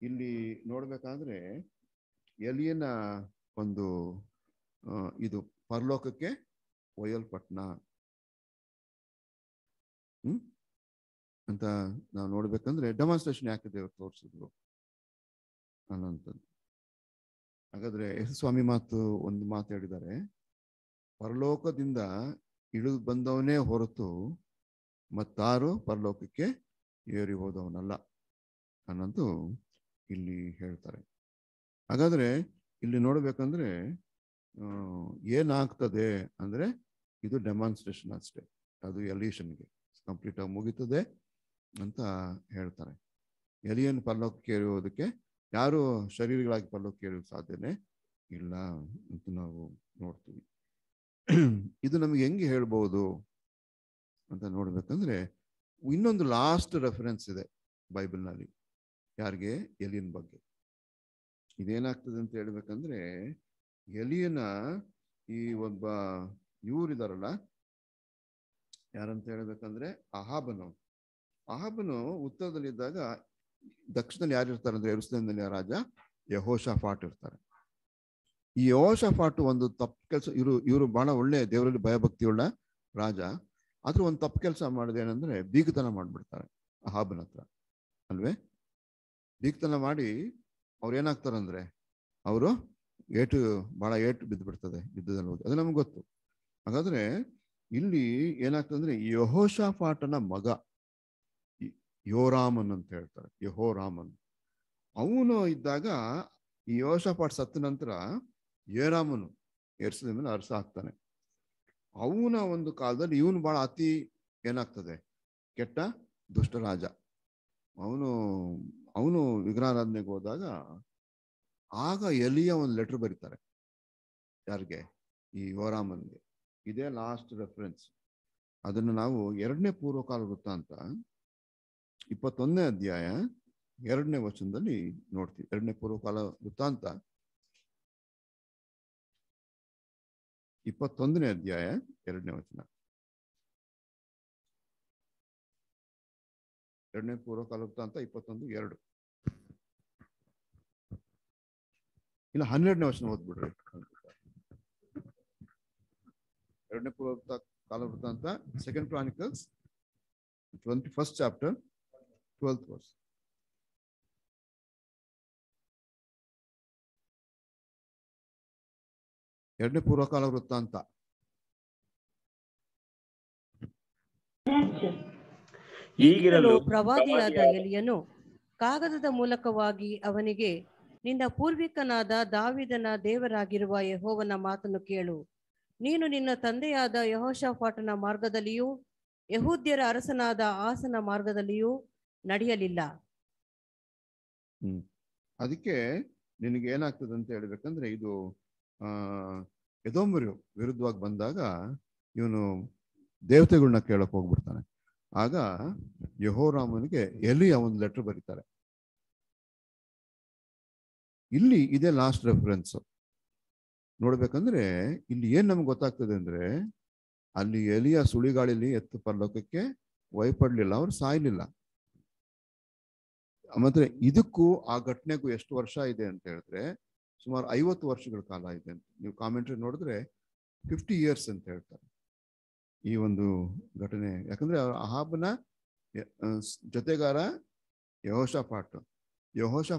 ಇಲ್ಲಿ ನೋಡ್ಬೇಕಾದ್ರೆ ಎಲಿಯನ ಒಂದು ಇದು ಪರಲೋಕಕ್ಕೆ ಒಯಲ್ಪಟ್ನ ಹ್ಮ್ ಅಂತ ನಾವು ನೋಡ್ಬೇಕಂದ್ರೆ ಡೆಮಾನ್ಸ್ಟ್ರೇಷನ್ ಯಾಕೆ ದೇವ್ರು ತೋರಿಸಿದ್ರು ಅನ್ನೋಂಥದ್ದು ಹಾಗಾದ್ರೆ ಎಸ್ ಸ್ವಾಮಿ ಮಾತು ಒಂದು ಮಾತು ಹೇಳಿದ್ದಾರೆ ಪರಲೋಕದಿಂದ ಇಳಿದು ಬಂದವನೇ ಹೊರತು ಮತ್ತಾರು ಪರಲೋಕಕ್ಕೆ ಏರಿ ಹೋದವನಲ್ಲ ಅನ್ನೋದು ಇಲ್ಲಿ ಹೇಳ್ತಾರೆ ಹಾಗಾದ್ರೆ ಇಲ್ಲಿ ನೋಡಬೇಕಂದ್ರೆ ಏನಾಗ್ತದೆ ಅಂದ್ರೆ ಇದು ಡೆಮಾನ್ಸ್ಟ್ರೇಷನ್ ಅಷ್ಟೇ ಅದು ಎಲಿಷನ್ಗೆ ಕಂಪ್ಲೀಟ್ ಆಗಿ ಮುಗೀತದೆ ಅಂತ ಹೇಳ್ತಾರೆ ಎಲಿಯನ್ ಪರಲೋಕಕ್ಕೆ ಏರಿ ಹೋದಕ್ಕೆ ಯಾರು ಶರೀರಗಳಾಗಿ ಪಲ್ಲೋ ಕೇಳಲು ಸಾಧ್ಯನೇ ಇಲ್ಲ ಅಂತ ನಾವು ನೋಡ್ತೀವಿ ಇದು ನಮಗೆ ಹೆಂಗೆ ಹೇಳ್ಬೋದು ಅಂತ ನೋಡ್ಬೇಕಂದ್ರೆ ಇನ್ನೊಂದು ಲಾಸ್ಟ್ ರೆಫರೆನ್ಸ್ ಇದೆ ಬೈಬಲ್ನಲ್ಲಿ ಯಾರಿಗೆ ಎಲಿಯನ್ ಬಗ್ಗೆ ಇದೇನಾಗ್ತದೆ ಅಂತ ಹೇಳ್ಬೇಕಂದ್ರೆ ಎಲಿಯನ ಈ ಒಬ್ಬ ಇವರಿದಾರಲ್ಲ ಯಾರಂತ ಹೇಳ್ಬೇಕಂದ್ರೆ ಅಹಾಬನು ಅಹಾಬನು ಉತ್ತರದಲ್ಲಿದ್ದಾಗ ದಕ್ಷಿಣದಲ್ಲಿ ಯಾರು ಇರ್ತಾರೆ ಅಂದರೆ ಎರುಸ್ಲೇಮ್ನಲ್ಲಿ ರಾಜ ಫಾಟ್ ಇರ್ತಾರೆ ಈ ಫಾಟ್ ಒಂದು ತಪ್ಪು ಕೆಲಸ ಇವರು ಇವರು ಬಹಳ ಒಳ್ಳೆ ದೇವರಲ್ಲಿ ಭಯಭಕ್ತಿಯುಳ್ಳ ರಾಜ ಆದರೂ ಒಂದು ತಪ್ಪು ಕೆಲಸ ಮಾಡಿದೆ ಏನಂದರೆ ಬೀಗತನ ಮಾಡಿಬಿಡ್ತಾರೆ ಹಾಬನ ಹತ್ರ ಅಲ್ವೇ ಬೀಗತನ ಮಾಡಿ ಅವ್ರು ಏನಾಗ್ತಾರೆ ಅಂದ್ರೆ ಅವರು ಏಟು ಬಹಳ ಏಟು ಬಿದ್ದು ಬಿಡ್ತದೆ ಯುದ್ಧದಲ್ಲಿ ಹೋಗಿ ಅದು ನಮ್ಗೆ ಗೊತ್ತು ಹಾಗಾದ್ರೆ ಇಲ್ಲಿ ಏನಾಗ್ತದೆ ಅಂದರೆ ಯಹೋಶಾಫಾಟನ ಮಗ ಯೋರಾಮನ್ ಅಂತ ಹೇಳ್ತಾರೆ ಯಹೋ ರಾಮನ್ ಅವನು ಇದ್ದಾಗ ಈ ಯೋಷಪಾಟ್ ಸತ್ತ ನಂತರ ಯೋರಾಮನು ಎರಸದ ಮೇಲೆ ಅರಸ ಆಗ್ತಾನೆ ಅವನ ಒಂದು ಕಾಲದಲ್ಲಿ ಇವನು ಬಹಳ ಅತಿ ಏನಾಗ್ತದೆ ಕೆಟ್ಟ ದುಷ್ಟ ರಾಜ ಅವನು ಅವನು ವಿಗ್ರಹಾರಾಧನೆಗೆ ಹೋದಾಗ ಆಗ ಎಲಿಯ ಒಂದು ಲೆಟರ್ ಬರೀತಾರೆ ಯಾರಿಗೆ ಈ ಯೋರಾಮನ್ಗೆ ಇದೇ ಲಾಸ್ಟ್ ರೆಫರೆನ್ಸ್ ಅದನ್ನು ನಾವು ಎರಡನೇ ಪೂರ್ವಕಾಲ ವೃತ್ತ ಅಂತ ಇಪ್ಪತ್ತೊಂದನೇ ಅಧ್ಯಾಯ ಎರಡನೇ ವಚನದಲ್ಲಿ ನೋಡ್ತೀವಿ ಎರಡನೇ ಪೂರ್ವಕಾಲ ವೃತ್ತಾಂತ ಇಪ್ಪತ್ತೊಂದನೇ ಅಧ್ಯಾಯ ಎರಡನೇ ವಚನ ಎರಡನೇ ಪೂರ್ವಕಾಲ ವೃತ್ತಾಂತ ಇಪ್ಪತ್ತೊಂದು ಎರಡು ಇಲ್ಲ ಹನ್ನೆರಡನೇ ವಚನ ಓದ್ಬಿಡ್ರಿ ಎರಡನೇ ಪೂರ್ವ ಕಾಲ ವೃತ್ತಾಂತ second chronicles twenty first chapter 12th verse. ಎರಡನೇ ಪೂರ್ವಕಾಲ ವೃತ್ತಾಂತ ಈಗಿರಲು ಪ್ರವಾದಿಯಾದ ಎಲಿಯನು ಕಾಗದದ ಮೂಲಕವಾಗಿ ಅವನಿಗೆ ನಿನ್ನ ಪೂರ್ವಿಕನಾದ ದಾವಿದನ ದೇವರಾಗಿರುವ ಯಹೋವನ ಮಾತನ್ನು ಕೇಳು ನೀನು ನಿನ್ನ ತಂದೆಯಾದ ಯಹೋಶಾಫಾಟನ ಮಾರ್ಗದಲ್ಲಿಯೂ ಯಹೂದ್ಯರ ಅರಸನಾದ ಆಸನ ಮಾರ್ಗದಲ್ಲಿಯೂ ನಡೆಯಲಿಲ್ಲ ಹ್ಮ್ ಅದಕ್ಕೆ ನಿನಗೆ ಏನಾಗ್ತದೆ ಅಂತ ಹೇಳ್ಬೇಕಂದ್ರೆ ಇದು ಆ ವಿರುದ್ಧವಾಗಿ ಬಂದಾಗ ಇವನು ದೇವತೆಗಳನ್ನ ಕೇಳಕ್ ಹೋಗ್ಬಿಡ್ತಾನೆ ಆಗ ಯಹೋರಾಮನಿಗೆ ಎಲಿ ಒಂದು ಲೆಟರ್ ಬರೀತಾರೆ ಇಲ್ಲಿ ಇದೇ ಲಾಸ್ಟ್ ರೆಫರೆನ್ಸ್ ನೋಡ್ಬೇಕಂದ್ರೆ ಇಲ್ಲಿ ಏನ್ ನಮ್ಗೆ ಗೊತ್ತಾಗ್ತದೆ ಅಂದ್ರೆ ಅಲ್ಲಿ ಎಲಿಯ ಸುಳಿಗಾಳಿಲಿ ಎತ್ತು ಪರಲೋಕಕ್ಕೆ ವೈಪಡ್ಲಿಲ್ಲ ಅವ್ರು ಸಾಯ್ಲಿಲ್ಲ ಮತ್ತೆ ಇದಕ್ಕೂ ಆ ಘಟನೆಗೂ ಎಷ್ಟು ವರ್ಷ ಇದೆ ಅಂತ ಹೇಳಿದ್ರೆ ಸುಮಾರು ಐವತ್ತು ವರ್ಷಗಳ ಕಾಲ ಇದೆ ಅಂತ ನೀವು ಕಾಮೆಂಟ್ರಿ ನೋಡಿದ್ರೆ ಫಿಫ್ಟಿ ಇಯರ್ಸ್ ಅಂತ ಹೇಳ್ತಾರೆ ಈ ಒಂದು ಘಟನೆ ಯಾಕಂದ್ರೆ ಅಹಾಬನ ಜೊತೆಗಾರ ಯಹೋಶಾಪಾಟ್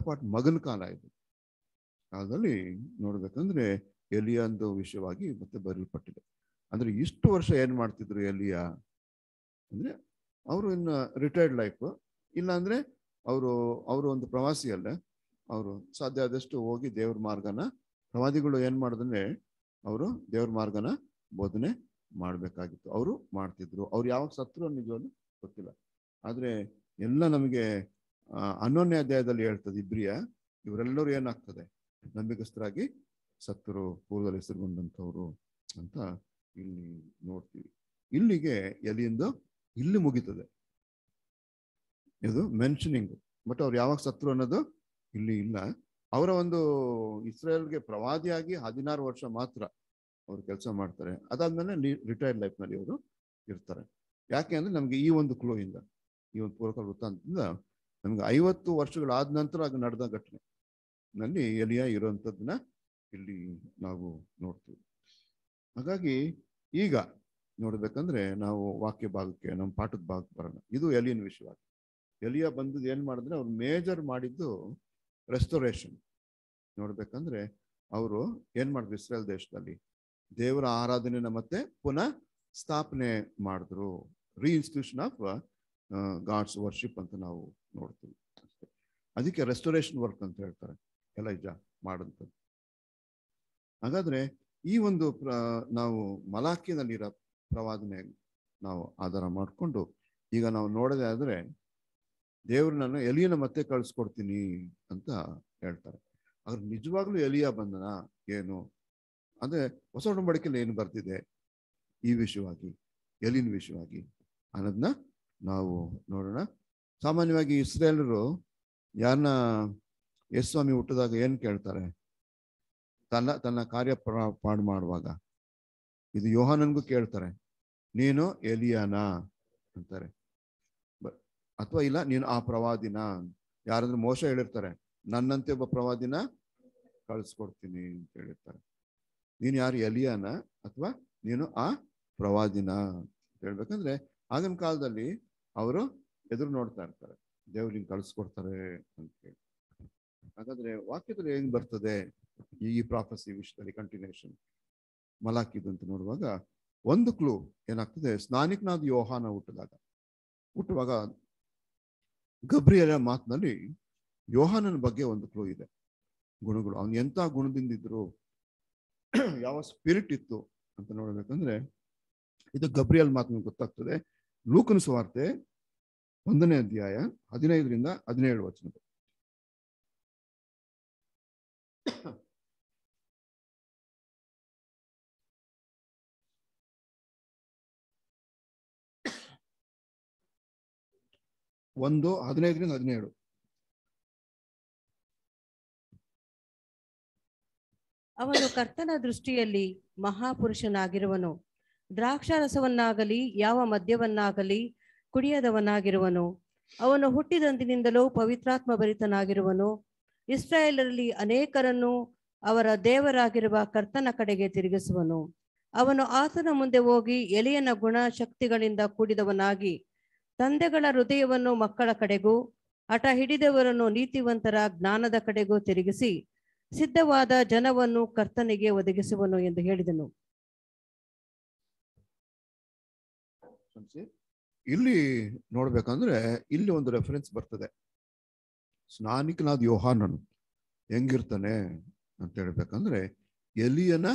ಪಾಟ್ ಮಗನ ಕಾಲ ಇದು ಕಾಲದಲ್ಲಿ ನೋಡ್ಬೇಕಂದ್ರೆ ಎಲಿಯ ಒಂದು ವಿಷಯವಾಗಿ ಮತ್ತೆ ಬರೀಲ್ಪಟ್ಟಿದೆ ಅಂದ್ರೆ ಇಷ್ಟು ವರ್ಷ ಏನ್ ಮಾಡ್ತಿದ್ರು ಎಲಿಯ ಅಂದ್ರೆ ಅವರು ಇನ್ನು ರಿಟೈರ್ಡ್ ಲೈಫ್ ಇಲ್ಲಾಂದ್ರೆ ಅವರು ಅವರು ಒಂದು ಪ್ರವಾಸಿ ಅಲ್ಲ ಅವರು ಸಾಧ್ಯ ಆದಷ್ಟು ಹೋಗಿ ದೇವ್ರ ಮಾರ್ಗನ ಪ್ರವಾದಿಗಳು ಏನು ಮಾಡಿದ್ರೆ ಅವರು ದೇವ್ರ ಮಾರ್ಗನ ಬೋಧನೆ ಮಾಡಬೇಕಾಗಿತ್ತು ಅವರು ಮಾಡ್ತಿದ್ರು ಅವ್ರು ಯಾವಾಗ ಸತ್ರು ನಿಜವಾಗ್ಲೂ ಗೊತ್ತಿಲ್ಲ ಆದರೆ ಎಲ್ಲ ನಮಗೆ ಅನೋನ್ಯ ಅಧ್ಯಾಯದಲ್ಲಿ ಹೇಳ್ತದೆ ಇಬ್ರಿಯ ಇವರೆಲ್ಲರೂ ಏನಾಗ್ತದೆ ನಂಬಿಕಸ್ಥರಾಗಿ ಸತ್ರು ಪೂರ್ವದಲ್ಲಿ ಹೆಸರುಗೊಂಡಂಥವ್ರು ಅಂತ ಇಲ್ಲಿ ನೋಡ್ತೀವಿ ಇಲ್ಲಿಗೆ ಎಲ್ಲಿಂದ ಇಲ್ಲಿ ಮುಗಿತದೆ ಇದು ಮೆನ್ಷನಿಂಗ್ ಬಟ್ ಅವ್ರು ಯಾವಾಗ ಸತ್ರು ಅನ್ನೋದು ಇಲ್ಲಿ ಇಲ್ಲ ಅವರ ಒಂದು ಇಸ್ರೇಲ್ಗೆ ಪ್ರವಾದಿಯಾಗಿ ಹದಿನಾರು ವರ್ಷ ಮಾತ್ರ ಅವರು ಕೆಲಸ ಮಾಡ್ತಾರೆ ಅದಾದ್ಮೇಲೆ ರಿಟೈರ್ಡ್ ನಲ್ಲಿ ಅವರು ಇರ್ತಾರೆ ಯಾಕೆ ಅಂದ್ರೆ ನಮಗೆ ಈ ಒಂದು ಕ್ಲೋಯಿಂದ ಇಂದ ಈ ಒಂದು ಪೂರಕ ವೃತ್ತಾಂತದಿಂದ ನಮ್ಗೆ ಐವತ್ತು ವರ್ಷಗಳಾದ ನಂತರ ಅದು ನಡೆದ ಘಟನೆ ನಲ್ಲಿ ಎಲಿಯ ಇರುವಂಥದ್ದನ್ನ ಇಲ್ಲಿ ನಾವು ನೋಡ್ತೀವಿ ಹಾಗಾಗಿ ಈಗ ನೋಡಬೇಕಂದ್ರೆ ನಾವು ವಾಕ್ಯ ಭಾಗಕ್ಕೆ ನಮ್ಮ ಪಾಠದ ಭಾಗಕ್ಕೆ ಬರೋಣ ಇದು ಎಲಿಯನ್ ವಿಷಯವಾಗಿ ಎಲಿಯಾ ಬಂದದ್ದು ಏನು ಮಾಡಿದ್ರೆ ಅವ್ರು ಮೇಜರ್ ಮಾಡಿದ್ದು ರೆಸ್ಟೋರೇಷನ್ ನೋಡ್ಬೇಕಂದ್ರೆ ಅವರು ಏನು ಮಾಡಿದ್ರು ಇಸ್ರೇಲ್ ದೇಶದಲ್ಲಿ ದೇವರ ಆರಾಧನೆನ ಮತ್ತೆ ಪುನಃ ಸ್ಥಾಪನೆ ಮಾಡಿದ್ರು ರೀಇನ್ಸ್ಟಿಟ್ಯೂಷನ್ ಆಫ್ ಗಾಡ್ಸ್ ವರ್ಷಿಪ್ ಅಂತ ನಾವು ನೋಡ್ತೀವಿ ಅದಕ್ಕೆ ರೆಸ್ಟೋರೇಷನ್ ವರ್ಕ್ ಅಂತ ಹೇಳ್ತಾರೆ ಎಲ್ಲ ಇಜ ಮಾಡಂಥದ್ದು ಹಾಗಾದ್ರೆ ಈ ಒಂದು ಪ್ರ ನಾವು ಮಲಾಖಿನಲ್ಲಿರೋ ಪ್ರವಾದನೆ ನಾವು ಆಧಾರ ಮಾಡಿಕೊಂಡು ಈಗ ನಾವು ನೋಡೋದೇ ಆದರೆ ದೇವರು ನಾನು ಎಲಿಯನ ಮತ್ತೆ ಕಳಿಸ್ಕೊಡ್ತೀನಿ ಅಂತ ಹೇಳ್ತಾರೆ ಆದ್ರೆ ನಿಜವಾಗ್ಲೂ ಎಲಿಯ ಬಂದನ ಏನು ಅಂದ್ರೆ ಹೊಸ ಉಡಂಬಡಿಕೆಯಲ್ಲಿ ಏನು ಬರ್ತಿದೆ ಈ ವಿಷಯವಾಗಿ ಎಲಿನ ವಿಷಯವಾಗಿ ಅನ್ನೋದನ್ನ ನಾವು ನೋಡೋಣ ಸಾಮಾನ್ಯವಾಗಿ ಇಸ್ರೇಲರು ಯಾರನ್ನ ಎಸ್ ಸ್ವಾಮಿ ಹುಟ್ಟಿದಾಗ ಏನು ಕೇಳ್ತಾರೆ ತನ್ನ ತನ್ನ ಕಾರ್ಯ ಪಾಡು ಮಾಡುವಾಗ ಇದು ಯೋಹಾನನ್ಗೂ ಕೇಳ್ತಾರೆ ನೀನು ಎಲಿಯಾನ ಅಂತಾರೆ ಅಥವಾ ಇಲ್ಲ ನೀನು ಆ ಪ್ರವಾದಿನ ಯಾರಾದ್ರೂ ಮೋಸ ಹೇಳಿರ್ತಾರೆ ನನ್ನಂತೆ ಒಬ್ಬ ಪ್ರವಾದಿನ ಕಳಿಸ್ಕೊಡ್ತೀನಿ ಅಂತ ಹೇಳಿರ್ತಾರೆ ನೀನು ಯಾರು ಎಲಿಯನ ಅಥವಾ ನೀನು ಆ ಪ್ರವಾದಿನ ಅಂತ ಹೇಳ್ಬೇಕಂದ್ರೆ ಆಗಿನ ಕಾಲದಲ್ಲಿ ಅವರು ಎದುರು ನೋಡ್ತಾ ಇರ್ತಾರೆ ದೇವ್ರು ಕಳಿಸ್ಕೊಡ್ತಾರೆ ಅಂತ ಹೇಳಿ ಹಾಗಾದ್ರೆ ವಾಕ್ಯದಲ್ಲಿ ಹೆಂಗ್ ಬರ್ತದೆ ಈ ಈ ವಿಷಯದಲ್ಲಿ ಕಂಟಿನ್ಯೂಷನ್ ಮಲಾಕಿದಂತ ನೋಡುವಾಗ ಒಂದು ಕ್ಲೂ ಏನಾಗ್ತದೆ ಸ್ನಾನಿಕನಾದ ಯೋಹಾನ ಹುಟ್ಟಿದಾಗ ಹುಟ್ಟುವಾಗ ಗಬ್ರಿಯಲ ಮಾತಿನಲ್ಲಿ ಯೋಹಾನನ ಬಗ್ಗೆ ಒಂದು ಕ್ಲೂ ಇದೆ ಗುಣಗಳು ಅವನು ಎಂಥ ಗುಣದಿಂದ ಇದ್ರು ಯಾವ ಸ್ಪಿರಿಟ್ ಇತ್ತು ಅಂತ ನೋಡಬೇಕಂದ್ರೆ ಇದು ಗಬ್ರಿಯಲ್ ಮಾತನ್ನು ಗೊತ್ತಾಗ್ತದೆ ಲೂಕನ ಸುವಾರ್ತೆ ಒಂದನೇ ಅಧ್ಯಾಯ ಹದಿನೈದರಿಂದ ಹದಿನೇಳು ವಚನಗಳು ಒಂದು ಹದಿನೈದರಿಂದ ಹದಿನೇಳು ಅವನು ಕರ್ತನ ದೃಷ್ಟಿಯಲ್ಲಿ ಮಹಾಪುರುಷನಾಗಿರುವನು ದ್ರಾಕ್ಷಾರಸವನ್ನಾಗಲಿ ಯಾವ ಮದ್ಯವನ್ನಾಗಲಿ ಕುಡಿಯದವನಾಗಿರುವನು ಅವನು ಹುಟ್ಟಿದಂದಿನಿಂದಲೂ ಪವಿತ್ರಾತ್ಮ ಭರಿತನಾಗಿರುವನು ಇಸ್ರಾಯೇಲರಲ್ಲಿ ಅನೇಕರನ್ನು ಅವರ ದೇವರಾಗಿರುವ ಕರ್ತನ ಕಡೆಗೆ ತಿರುಗಿಸುವನು ಅವನು ಆತನ ಮುಂದೆ ಹೋಗಿ ಎಲೆಯನ ಗುಣ ಶಕ್ತಿಗಳಿಂದ ಕೂಡಿದವನಾಗಿ ತಂದೆಗಳ ಹೃದಯವನ್ನು ಮಕ್ಕಳ ಕಡೆಗೂ ಹಠ ಹಿಡಿದವರನ್ನು ನೀತಿವಂತರ ಜ್ಞಾನದ ಕಡೆಗೂ ತಿರುಗಿಸಿ ಸಿದ್ಧವಾದ ಜನವನ್ನು ಕರ್ತನಿಗೆ ಒದಗಿಸುವನು ಎಂದು ಹೇಳಿದನು ಇಲ್ಲಿ ನೋಡ್ಬೇಕಂದ್ರೆ ಇಲ್ಲಿ ಒಂದು ರೆಫರೆನ್ಸ್ ಬರ್ತದೆ ಸ್ನಾನಿಕನಾದ ಯೋಹಾನನು ಹೆಂಗಿರ್ತಾನೆ ಅಂತ ಹೇಳ್ಬೇಕಂದ್ರೆ ಎಲಿಯನ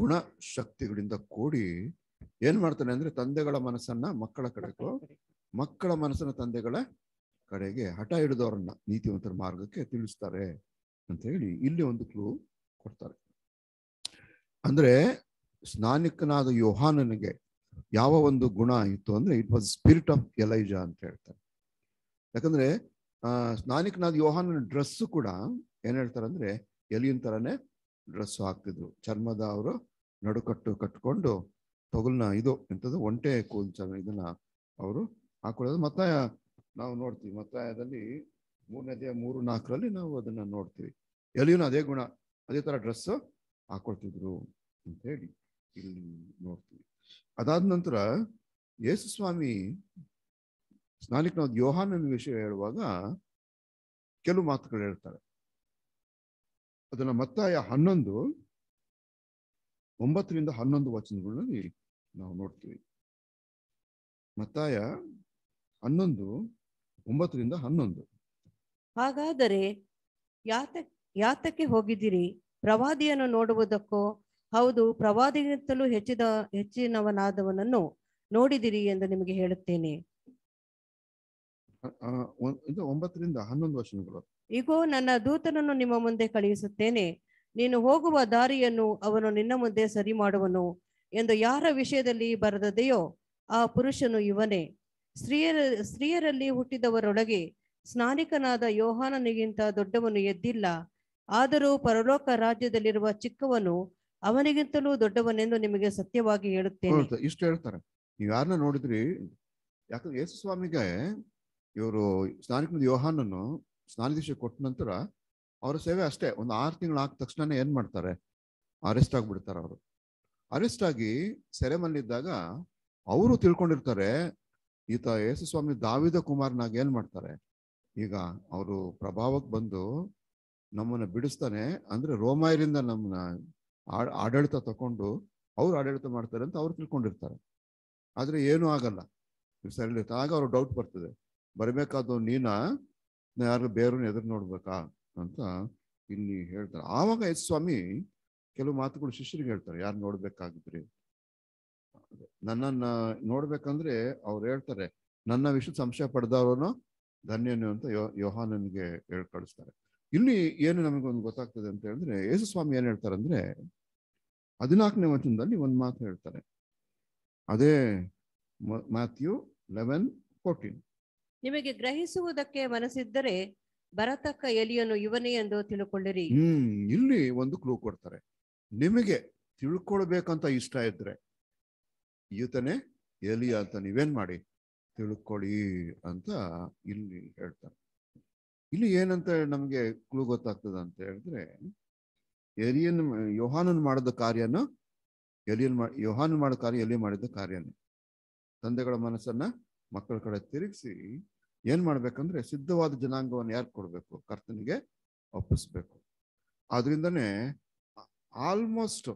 ಗುಣ ಶಕ್ತಿಗಳಿಂದ ಕೂಡಿ ಏನ್ ಮಾಡ್ತಾನೆ ಅಂದ್ರೆ ತಂದೆಗಳ ಮನಸ್ಸನ್ನ ಮಕ್ಕಳ ಕಡೆಗೂ ಮಕ್ಕಳ ಮನಸ್ಸಿನ ತಂದೆಗಳ ಕಡೆಗೆ ಹಠ ಹಿಡಿದವರನ್ನ ನೀತಿವಂತರ ಮಾರ್ಗಕ್ಕೆ ತಿಳಿಸ್ತಾರೆ ಅಂತ ಹೇಳಿ ಇಲ್ಲಿ ಒಂದು ಕ್ಲೂ ಕೊಡ್ತಾರೆ ಅಂದ್ರೆ ಸ್ನಾನಿಕನಾದ ಯೋಹಾನನಿಗೆ ಯಾವ ಒಂದು ಗುಣ ಇತ್ತು ಅಂದ್ರೆ it was spirit of Elijah ಅಂತ ಹೇಳ್ತಾರೆ ಯಾಕಂದ್ರೆ ಆ ಸ್ನಾನಿಕನಾದ ಯೋಹಾನನ ಡ್ರೆಸ್ ಕೂಡ ಏನ್ ಹೇಳ್ತಾರೆ ಅಂದ್ರೆ ಎಲಿಯನ್ ತರನೇ ಡ್ರೆಸ್ ಹಾಕ್ತಿದ್ರು ಚರ್ಮದ ಅವರು ನಡುಕಟ್ಟು ಕಟ್ಕೊಂಡು ತೊಗಲ್ನ ಇದು ಎಂಥದ್ದು ಒಂಟೆ ಕೂಲ್ ಇದನ್ನ ಅವರು ಹಾಕೊಳ್ಳೋದು ಮತ್ತಾಯ ನಾವು ನೋಡ್ತೀವಿ ಮತ್ತಾಯದಲ್ಲಿ ಮೂರನೇದೇ ಮೂರು ನಾಲ್ಕರಲ್ಲಿ ನಾವು ಅದನ್ನ ನೋಡ್ತೀವಿ ಎಲ್ಲಿಯೂ ಅದೇ ಗುಣ ಅದೇ ತರ ಡ್ರೆಸ್ ಹಾಕೊಳ್ತಿದ್ರು ಅಂತ ಹೇಳಿ ಇಲ್ಲಿ ನೋಡ್ತೀವಿ ಅದಾದ ನಂತರ ಯೇಸು ಸ್ವಾಮಿ ಸ್ನಾನಿಕನಾದ ಯೋಹಾನನ ವಿಷಯ ಹೇಳುವಾಗ ಕೆಲವು ಮಾತುಗಳು ಹೇಳ್ತಾರೆ ಅದನ್ನ ಮತ್ತಾಯ ಹನ್ನೊಂದು ಒಂಬತ್ತರಿಂದ ಹನ್ನೊಂದು ವಚನಗಳಲ್ಲಿ ನಾವು ನೋಡ್ತೀವಿ ಮತ್ತಾಯ ಹನ್ನೊಂದು ಒಂಬತ್ತರಿಂದ ಹನ್ನೊಂದು ಹಾಗಾದರೆ ಯಾತ ಯಾತಕ್ಕೆ ಹೋಗಿದ್ದೀರಿ ಪ್ರವಾದಿಯನ್ನು ನೋಡುವುದಕ್ಕೋ ಹೌದು ಪ್ರವಾದಿಗಿಂತಲೂ ಹೆಚ್ಚಿದ ಹೆಚ್ಚಿನವನಾದವನನ್ನು ನೋಡಿದಿರಿ ಎಂದು ನಿಮಗೆ ಹೇಳುತ್ತೇನೆ ಇದು ಒಂಬತ್ತರಿಂದ ಹನ್ನೊಂದು ವರ್ಷಗಳು ಈಗೋ ನನ್ನ ದೂತನನ್ನು ನಿಮ್ಮ ಮುಂದೆ ಕಳುಹಿಸುತ್ತೇನೆ ನೀನು ಹೋಗುವ ದಾರಿಯನ್ನು ಅವನು ನಿನ್ನ ಮುಂದೆ ಸರಿ ಮಾಡುವನು ಎಂದು ಯಾರ ವಿಷಯದಲ್ಲಿ ಬರದದೆಯೋ ಆ ಪುರುಷನು ಇವನೇ ಸ್ತ್ರೀಯರ ಸ್ತ್ರೀಯರಲ್ಲಿ ಹುಟ್ಟಿದವರೊಳಗೆ ಸ್ನಾನಿಕನಾದ ಯೋಹಾನನಿಗಿಂತ ದೊಡ್ಡವನು ಎದ್ದಿಲ್ಲ ಆದರೂ ಪರಲೋಕ ರಾಜ್ಯದಲ್ಲಿರುವ ಚಿಕ್ಕವನು ಅವನಿಗಿಂತಲೂ ದೊಡ್ಡವನೆಂದು ನಿಮಗೆ ಸತ್ಯವಾಗಿ ಹೇಳುತ್ತೇನೆ ಇಷ್ಟು ಹೇಳ್ತಾರೆ ನೀವು ಯಾರನ್ನ ನೋಡಿದ್ರಿ ಯಾಕಂದ್ರೆ ಯೇಸು ಸ್ವಾಮಿಗೆ ಇವರು ಸ್ನಾನಿಕ ಯೋಹಾನನ್ನು ಸ್ನಾನದೀಶ ಕೊಟ್ಟ ನಂತರ ಅವರ ಸೇವೆ ಅಷ್ಟೇ ಒಂದು ಆರು ತಿಂಗಳು ಆದ ತಕ್ಷಣ ಏನ್ ಮಾಡ್ತಾರೆ ಅರೆಸ್ಟ್ ಆಗ್ಬಿಡ್ತಾರೆ ಅವರು ಅರೆಸ್ಟ್ ಆಗಿ ಸೆರೆಮಲ್ಲಿದ್ದಾಗ ಅವರು ತಿಳ್ಕೊಂಡಿರ್ತಾರೆ ಈತ ಯೇಸು ಸ್ವಾಮಿ ದಾವಿದ ಕುಮಾರ್ನಾಗ ಏನ್ ಮಾಡ್ತಾರೆ ಈಗ ಅವರು ಪ್ರಭಾವಕ್ಕೆ ಬಂದು ನಮ್ಮನ್ನ ಬಿಡಿಸ್ತಾನೆ ಅಂದ್ರೆ ರೋಮಾಯರಿಂದ ನಮ್ಮನ್ನ ಆಡಳಿತ ತಗೊಂಡು ಅವ್ರು ಆಡಳಿತ ಮಾಡ್ತಾರೆ ಅಂತ ಅವ್ರು ತಿಳ್ಕೊಂಡಿರ್ತಾರೆ ಆದ್ರೆ ಏನೂ ಆಗಲ್ಲ ಸರಿ ಆಗ ಅವ್ರು ಡೌಟ್ ಬರ್ತದೆ ಬರಬೇಕಾದ್ರು ನೀನ ಯಾರು ಬೇರನ್ನ ಎದುರು ನೋಡ್ಬೇಕಾ ಅಂತ ಇಲ್ಲಿ ಹೇಳ್ತಾರೆ ಆವಾಗ ಎಸ್ ಸ್ವಾಮಿ ಕೆಲವು ಮಾತುಗಳು ಶಿಷ್ಯರಿಗೆ ಹೇಳ್ತಾರೆ ಯಾರು ನೋಡ್ಬೇಕಾಗಿದ್ರಿ ನನ್ನನ್ನ ನೋಡ್ಬೇಕಂದ್ರೆ ಅವ್ರು ಹೇಳ್ತಾರೆ ನನ್ನ ವಿಷಯ ಸಂಶಯ ಪಡೆದವನು ಧನ್ಯನು ಅಂತ ಯೋ ಯೋಹಾನನ್ಗೆ ಹೇಳಿ ಇಲ್ಲಿ ಏನು ಒಂದು ಗೊತ್ತಾಗ್ತದೆ ಅಂತ ಹೇಳಿದ್ರೆ ಯೇಸು ಸ್ವಾಮಿ ಏನ್ ಹೇಳ್ತಾರೆ ಅಂದ್ರೆ ಹದಿನಾಲ್ಕನೇ ವಚನದಲ್ಲಿ ಒಂದು ಮಾತು ಹೇಳ್ತಾರೆ ಅದೇ ಮಾತ್ಯು ಲೆವೆನ್ ಫೋರ್ಟೀನ್ ನಿಮಗೆ ಗ್ರಹಿಸುವುದಕ್ಕೆ ಮನಸ್ಸಿದ್ದರೆ ಬರತಕ್ಕ ಎಲಿಯನ್ನು ಇವನೇ ಎಂದು ತಿಳ್ಕೊಳ್ಳಿರಿ ಹ್ಮ್ ಇಲ್ಲಿ ಒಂದು ಕ್ಲೂ ಕೊಡ್ತಾರೆ ನಿಮಗೆ ತಿಳ್ಕೊಳ್ಬೇಕಂತ ಇಷ್ಟ ಇದ್ರೆ ಈತನೇ ಎಲಿಯ ಅಂತ ನೀವೇನ್ ಮಾಡಿ ತಿಳ್ಕೊಳ್ಳಿ ಅಂತ ಇಲ್ಲಿ ಹೇಳ್ತಾರೆ ಇಲ್ಲಿ ಏನಂತ ನಮ್ಗೆ ಕ್ಲೂ ಗೊತ್ತಾಗ್ತದ ಅಂತ ಹೇಳಿದ್ರೆ ಎಲಿಯನ್ ಯೋಹಾನನ್ ಮಾಡಿದ ಕಾರ್ಯನ ಎಲಿಯನ್ ಯೋಹಾನ ಮಾಡಿದ ಕಾರ್ಯ ಎಲಿ ಮಾಡಿದ ಕಾರ್ಯನೇ ತಂದೆಗಳ ಮನಸ್ಸನ್ನ ಮಕ್ಕಳ ಕಡೆ ತಿರುಗಿಸಿ ಏನ್ ಮಾಡ್ಬೇಕಂದ್ರೆ ಸಿದ್ಧವಾದ ಜನಾಂಗವನ್ನು ಯಾರು ಕೊಡ್ಬೇಕು ಕರ್ತನಿಗೆ ಒಪ್ಪಿಸ್ಬೇಕು ಆದ್ರಿಂದನೇ ಆಲ್ಮೋಸ್ಟ್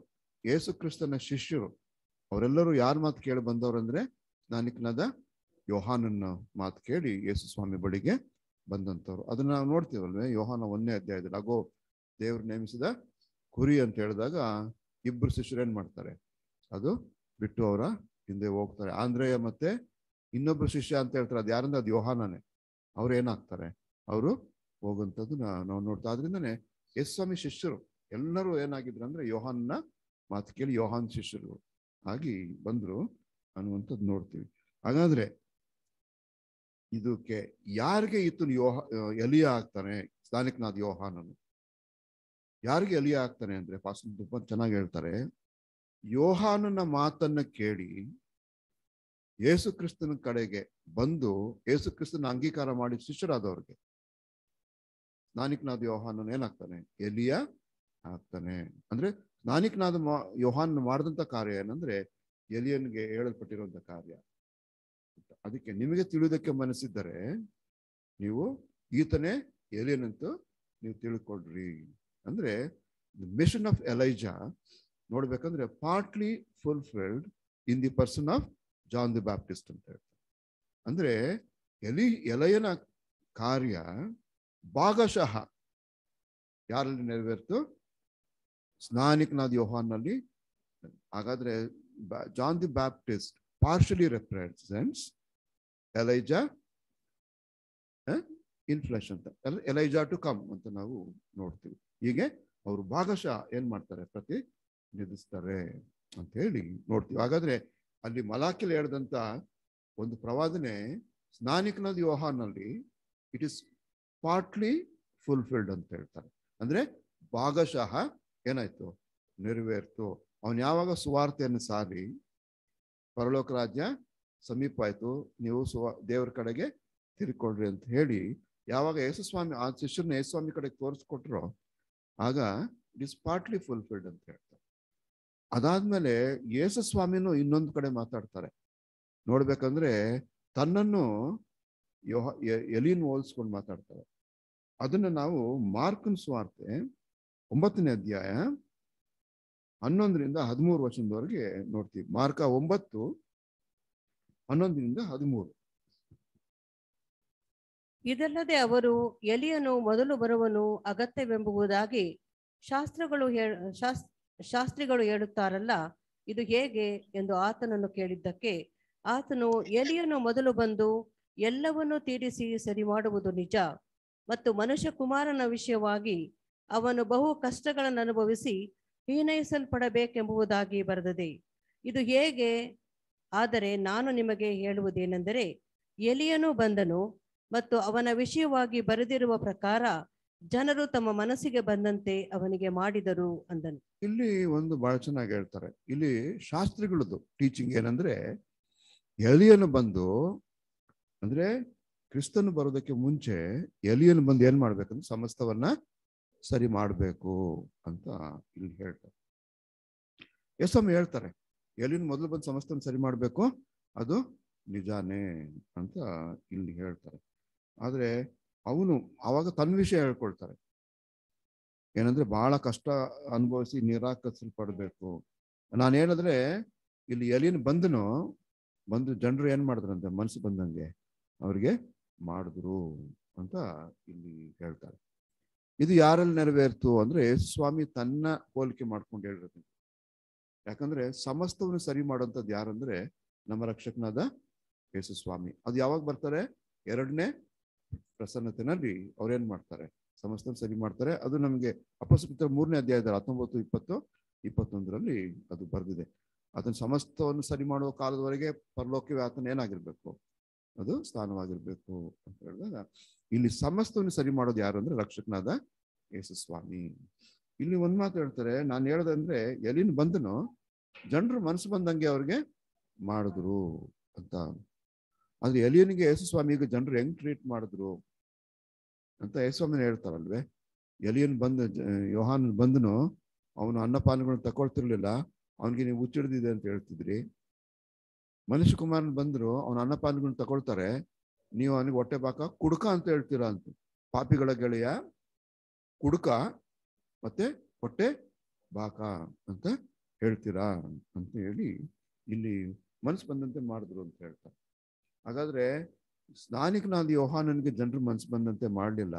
ಯೇಸು ಕ್ರಿಸ್ತನ ಶಿಷ್ಯರು ಅವರೆಲ್ಲರೂ ಯಾರ ಮಾತು ಕೇಳಿ ಬಂದವ್ರಂದ್ರೆ ನಾನಿಕ್ನಾದ ಯೋಹಾನನ್ನ ಮಾತು ಕೇಳಿ ಯೇಸು ಸ್ವಾಮಿ ಬಳಿಗೆ ಬಂದಂಥವ್ರು ಅದನ್ನ ನಾವು ನೋಡ್ತೀವಲ್ವೇ ಯೋಹಾನ ಒಂದೇ ಅಧ್ಯಾಯದಲ್ಲಿ ಅಗೋ ದೇವ್ರು ನೇಮಿಸಿದ ಕುರಿ ಅಂತ ಹೇಳಿದಾಗ ಇಬ್ರು ಶಿಷ್ಯರು ಏನ್ ಮಾಡ್ತಾರೆ ಅದು ಬಿಟ್ಟು ಅವರ ಹಿಂದೆ ಹೋಗ್ತಾರೆ ಆಂಧ್ರಯ ಮತ್ತೆ ಇನ್ನೊಬ್ರು ಶಿಷ್ಯ ಅಂತ ಹೇಳ್ತಾರೆ ಅದು ಯಾರಂದ್ರೆ ಅದು ಯೋಹಾನನೇ ಅವ್ರು ಏನಾಗ್ತಾರೆ ಅವರು ಹೋಗುವಂಥದ್ದು ನಾವು ನೋಡ್ತಾ ಆದ್ರಿಂದನೇ ಎಸ್ ಸ್ವಾಮಿ ಶಿಷ್ಯರು ಎಲ್ಲರೂ ಏನಾಗಿದ್ರು ಅಂದ್ರೆ ಯೋಹಾನ್ನ ಮಾತು ಕೇಳಿ ಯೋಹಾನ್ ಶಿಷ್ಯರು ಆಗಿ ಬಂದ್ರು ಅನ್ನುವಂಥದ್ದು ನೋಡ್ತೀವಿ ಹಾಗಾದ್ರೆ ಇದಕ್ಕೆ ಯಾರಿಗೆ ಇತ್ತು ಯೋಹ ಎಲಿಯ ಆಗ್ತಾನೆ ಸ್ಥಾನಿಕನಾದ ಯೋಹಾನನು ಯಾರಿಗೆ ಎಲಿಯ ಆಗ್ತಾನೆ ಅಂದ್ರೆ ಪಾಸ್ ತುಂಬಾ ಚೆನ್ನಾಗಿ ಹೇಳ್ತಾರೆ ಯೋಹಾನನ ಮಾತನ್ನ ಕೇಳಿ ಯೇಸು ಕ್ರಿಸ್ತನ ಕಡೆಗೆ ಬಂದು ಯೇಸು ಕ್ರಿಸ್ತನ ಅಂಗೀಕಾರ ಮಾಡಿ ಶಿಷ್ಯರಾದವ್ರಿಗೆ ಸ್ನಾನಿಕನಾದ ಯೋಹಾನನ್ ಏನಾಗ್ತಾನೆ ಎಲಿಯ ಆಗ್ತಾನೆ ಅಂದ್ರೆ ನಾನಿಕ್ ಮಾ ಯೋಹಾನ್ ಮಾಡಿದಂಥ ಕಾರ್ಯ ಏನಂದ್ರೆ ಎಲಿಯನ್ಗೆ ಹೇಳಲ್ಪಟ್ಟಿರುವಂಥ ಕಾರ್ಯ ಅದಕ್ಕೆ ನಿಮಗೆ ತಿಳಿಯೋದಕ್ಕೆ ಮನಸ್ಸಿದ್ದರೆ ನೀವು ಈತನೇ ಎಲಿಯನಂತ ನೀವು ತಿಳ್ಕೊಡ್ರಿ ಅಂದ್ರೆ ಮಿಷನ್ ಆಫ್ ಎಲೈಜಾ ನೋಡ್ಬೇಕಂದ್ರೆ partly fulfilled in the person of John the Baptist ಅಂತ ಹೇಳ್ತಾರೆ ಅಂದ್ರೆ ಎಲಿ ಎಲಯನ ಕಾರ್ಯ ಭಾಗಶಃ ಯಾರಲ್ಲಿ ನೆರವೇರ್ತು ಸ್ನಾನಿಕನಾದ ಯೋಹಾನಲ್ಲಿ ಹಾಗಾದ್ರೆ John the Baptist partially represents Elijah flesh ಅಂತ ಎಲೈಜಾ ಟು ಕಮ್ ಅಂತ ನಾವು ನೋಡ್ತೀವಿ ಹೀಗೆ ಅವರು ಭಾಗಶಃ ಏನ್ ಮಾಡ್ತಾರೆ ಪ್ರತಿ ನಿಧಿಸ್ತಾರೆ ಅಂತ ಹೇಳಿ ನೋಡ್ತೀವಿ ಹಾಗಾದ್ರೆ ಅಲ್ಲಿ ಮಲಾಖಿಲ್ ಹೇಳ್ದಂತ ಒಂದು ಪ್ರವಾದನೆ ಸ್ನಾನಿಕನಾದ ಯೋಹಾನಲ್ಲಿ ಇಟ್ ಇಸ್ ಪಾರ್ಟ್ಲಿ ಫುಲ್ಫಿಲ್ಡ್ ಅಂತ ಹೇಳ್ತಾರೆ ಅಂದ್ರೆ ಭಾಗಶಃ ಏನಾಯ್ತು ನೆರವೇರ್ತು ಅವನು ಯಾವಾಗ ಸುವಾರ್ತೆಯನ್ನು ಸಾರಿ ಪರಲೋಕ ರಾಜ್ಯ ಸಮೀಪ ಆಯ್ತು ನೀವು ಸುವ ದೇವರ ಕಡೆಗೆ ತಿರ್ಕೊಳ್ರಿ ಅಂತ ಹೇಳಿ ಯಾವಾಗ ಯೇಸುಸ್ವಾಮಿ ಆ ಶಿಷ್ಯರನ್ನ ಯೇಸುಸ್ವಾಮಿ ಕಡೆಗೆ ತೋರಿಸ್ಕೊಟ್ರೋ ಆಗ ಇಟ್ ಇಸ್ ಪಾರ್ಟ್ಲಿ ಫುಲ್ಫಿಲ್ಡ್ ಅಂತ ಹೇಳ್ತಾರೆ ಅದಾದ್ಮೇಲೆ ಯೇಸುಸ್ವಾಮಿನೂ ಇನ್ನೊಂದು ಕಡೆ ಮಾತಾಡ್ತಾರೆ ನೋಡ್ಬೇಕಂದ್ರೆ ತನ್ನನ್ನು ಯೋಹ ಎಲೀನ್ ಹೋಲಿಸ್ಕೊಂಡು ಮಾತಾಡ್ತಾರೆ ಅದನ್ನ ನಾವು ಮಾರ್ಕನ್ ಸ್ವಾರ್ತೆ ಒಂಬತ್ತನೇ ಅಧ್ಯಾಯ ಹನ್ನೊಂದರಿಂದ ಹದಿಮೂರು ವರ್ಷದವರೆಗೆ ನೋಡ್ತೀವಿ ಮಾರ್ಕ ಒಂಬತ್ತು ಹನ್ನೊಂದರಿಂದ ಹದಿಮೂರು ಇದಲ್ಲದೆ ಅವರು ಎಲಿಯನು ಮೊದಲು ಬರುವನು ಅಗತ್ಯವೆಂಬುವುದಾಗಿ ಶಾಸ್ತ್ರಗಳು ಶಾಸ್ತ್ರಿಗಳು ಹೇಳುತ್ತಾರಲ್ಲ ಇದು ಹೇಗೆ ಎಂದು ಆತನನ್ನು ಕೇಳಿದ್ದಕ್ಕೆ ಆತನು ಎಲಿಯನು ಮೊದಲು ಬಂದು ಎಲ್ಲವನ್ನೂ ತೀರಿಸಿ ಸರಿ ಮಾಡುವುದು ನಿಜ ಮತ್ತು ಮನುಷ್ಯ ಕುಮಾರನ ವಿಷಯವಾಗಿ ಅವನು ಬಹು ಕಷ್ಟಗಳನ್ನು ಅನುಭವಿಸಿ ಹೀನೈಸಲ್ಪಡಬೇಕೆಂಬುದಾಗಿ ಬರೆದಿದೆ ಇದು ಹೇಗೆ ಆದರೆ ನಾನು ನಿಮಗೆ ಹೇಳುವುದೇನೆಂದರೆ ಎಲಿಯನು ಬಂದನು ಮತ್ತು ಅವನ ವಿಷಯವಾಗಿ ಬರೆದಿರುವ ಪ್ರಕಾರ ಜನರು ತಮ್ಮ ಮನಸ್ಸಿಗೆ ಬಂದಂತೆ ಅವನಿಗೆ ಮಾಡಿದರು ಅಂದನು ಇಲ್ಲಿ ಒಂದು ಬಹಳ ಚೆನ್ನಾಗಿ ಹೇಳ್ತಾರೆ ಇಲ್ಲಿ ಶಾಸ್ತ್ರಿಗಳದ್ದು ಟೀಚಿಂಗ್ ಏನಂದ್ರೆ ಎಲಿಯನು ಬಂದು ಅಂದ್ರೆ ಕ್ರಿಸ್ತನು ಬರೋದಕ್ಕೆ ಮುಂಚೆ ಎಲಿಯನು ಬಂದು ಏನ್ ಮಾಡ್ಬೇಕಂದ್ರೆ ಸಮಸ್ತವನ್ನ ಸರಿ ಮಾಡಬೇಕು ಅಂತ ಇಲ್ಲಿ ಹೇಳ್ತಾರೆ ಎಸ್ ಎಂ ಹೇಳ್ತಾರೆ ಎಲ್ಲಿನ ಮೊದಲು ಬಂದು ಸಮಸ್ಯೆನ ಸರಿ ಮಾಡಬೇಕು ಅದು ನಿಜಾನೇ ಅಂತ ಇಲ್ಲಿ ಹೇಳ್ತಾರೆ ಆದರೆ ಅವನು ಆವಾಗ ತನ್ನ ವಿಷಯ ಹೇಳ್ಕೊಳ್ತಾರೆ ಏನಂದ್ರೆ ಬಹಳ ಕಷ್ಟ ಅನುಭವಿಸಿ ನಾನು ನಾನೇನಂದ್ರೆ ಇಲ್ಲಿ ಎಲಿನ ಬಂದನು ಬಂದು ಜನರು ಏನ್ ಮಾಡಿದ್ರಂತೆ ಮನಸ್ಸು ಬಂದಂಗೆ ಅವ್ರಿಗೆ ಮಾಡಿದ್ರು ಅಂತ ಇಲ್ಲಿ ಹೇಳ್ತಾರೆ ಇದು ಯಾರಲ್ಲಿ ನೆರವೇರ್ತು ಅಂದ್ರೆ ಸ್ವಾಮಿ ತನ್ನ ಹೋಲಿಕೆ ಮಾಡ್ಕೊಂಡು ಹೇಳಿರ್ತೀನಿ ಯಾಕಂದ್ರೆ ಸಮಸ್ತವನ್ನು ಸರಿ ಮಾಡೋಂಥದ್ದು ಯಾರಂದ್ರೆ ನಮ್ಮ ರಕ್ಷಕನಾದ ಯೇಸು ಸ್ವಾಮಿ ಅದು ಯಾವಾಗ ಬರ್ತಾರೆ ಎರಡನೇ ಪ್ರಸನ್ನತೆನಲ್ಲಿ ಅವ್ರೇನ್ ಮಾಡ್ತಾರೆ ಸಮಸ್ತನ ಸರಿ ಮಾಡ್ತಾರೆ ಅದು ನಮಗೆ ಅಪಸ್ಕೃತ ಮೂರನೇ ಅಧ್ಯಾಯದಲ್ಲಿ ಹತ್ತೊಂಬತ್ತು ಇಪ್ಪತ್ತು ಇಪ್ಪತ್ತೊಂದರಲ್ಲಿ ಅದು ಬರೆದಿದೆ ಅದನ್ನ ಸಮಸ್ತವನ್ನು ಸರಿ ಮಾಡುವ ಕಾಲದವರೆಗೆ ಪರಲೋಕವೇ ಆತನ ಏನಾಗಿರ್ಬೇಕು ಅದು ಸ್ಥಾನವಾಗಿರ್ಬೇಕು ಅಂತ ಹೇಳಿದಾಗ ಇಲ್ಲಿ ಸಮಸ್ತವನ್ನು ಸರಿ ಮಾಡೋದು ಯಾರು ಅಂದ್ರೆ ರಕ್ಷಕನಾದ ಯೇಸುಸ್ವಾಮಿ ಇಲ್ಲಿ ಒಂದ್ ಮಾತು ಹೇಳ್ತಾರೆ ನಾನು ಹೇಳದಂದ್ರೆ ಎಲ್ಲಿನ ಬಂದನು ಜನರು ಮನಸ್ಸು ಬಂದಂಗೆ ಅವ್ರಿಗೆ ಮಾಡಿದ್ರು ಅಂತ ಆದ್ರೆ ಎಲಿಯನಿಗೆ ಈಗ ಜನರು ಹೆಂಗ್ ಟ್ರೀಟ್ ಮಾಡಿದ್ರು ಅಂತ ಯೇಸುಸ್ವಾಮಿನ ಹೇಳ್ತಾರಲ್ವೇ ಎಲಿಯನ್ ಬಂದ ಯೋಹಾನ್ ಬಂದನು ಅವನು ಅನ್ನಪಾನಗಳನ್ನ ತಕೊಳ್ತಿರ್ಲಿಲ್ಲ ಅವನಿಗೆ ನೀವು ಹುಚ್ಚಿಡ್ದಿದೆ ಅಂತ ಹೇಳ್ತಿದ್ರಿ ಮನುಷ್ಯ ಕುಮಾರನ್ ಬಂದ್ರು ಅವನ ಅನ್ನಪಾನಗಳನ್ನ ತಗೊಳ್ತಾರೆ ನೀವು ಅವನಿಗೆ ಹೊಟ್ಟೆ ಪಾಕ ಕುಡುಕ ಅಂತ ಹೇಳ್ತೀರಾ ಅಂತ ಪಾಪಿಗಳ ಗೆಳೆಯ ಕುಡುಕ ಮತ್ತೆ ಹೊಟ್ಟೆ ಬಾಕ ಅಂತ ಹೇಳ್ತೀರಾ ಅಂತ ಹೇಳಿ ಇಲ್ಲಿ ಮನ್ಸು ಬಂದಂತೆ ಮಾಡಿದ್ರು ಅಂತ ಹೇಳ್ತಾರೆ ಹಾಗಾದ್ರೆ ಸ್ನಾನಿಕ ನಾನು ಯೋಹಾನನಿಗೆ ಜನರು ಮನ್ಸು ಬಂದಂತೆ ಮಾಡಲಿಲ್ಲ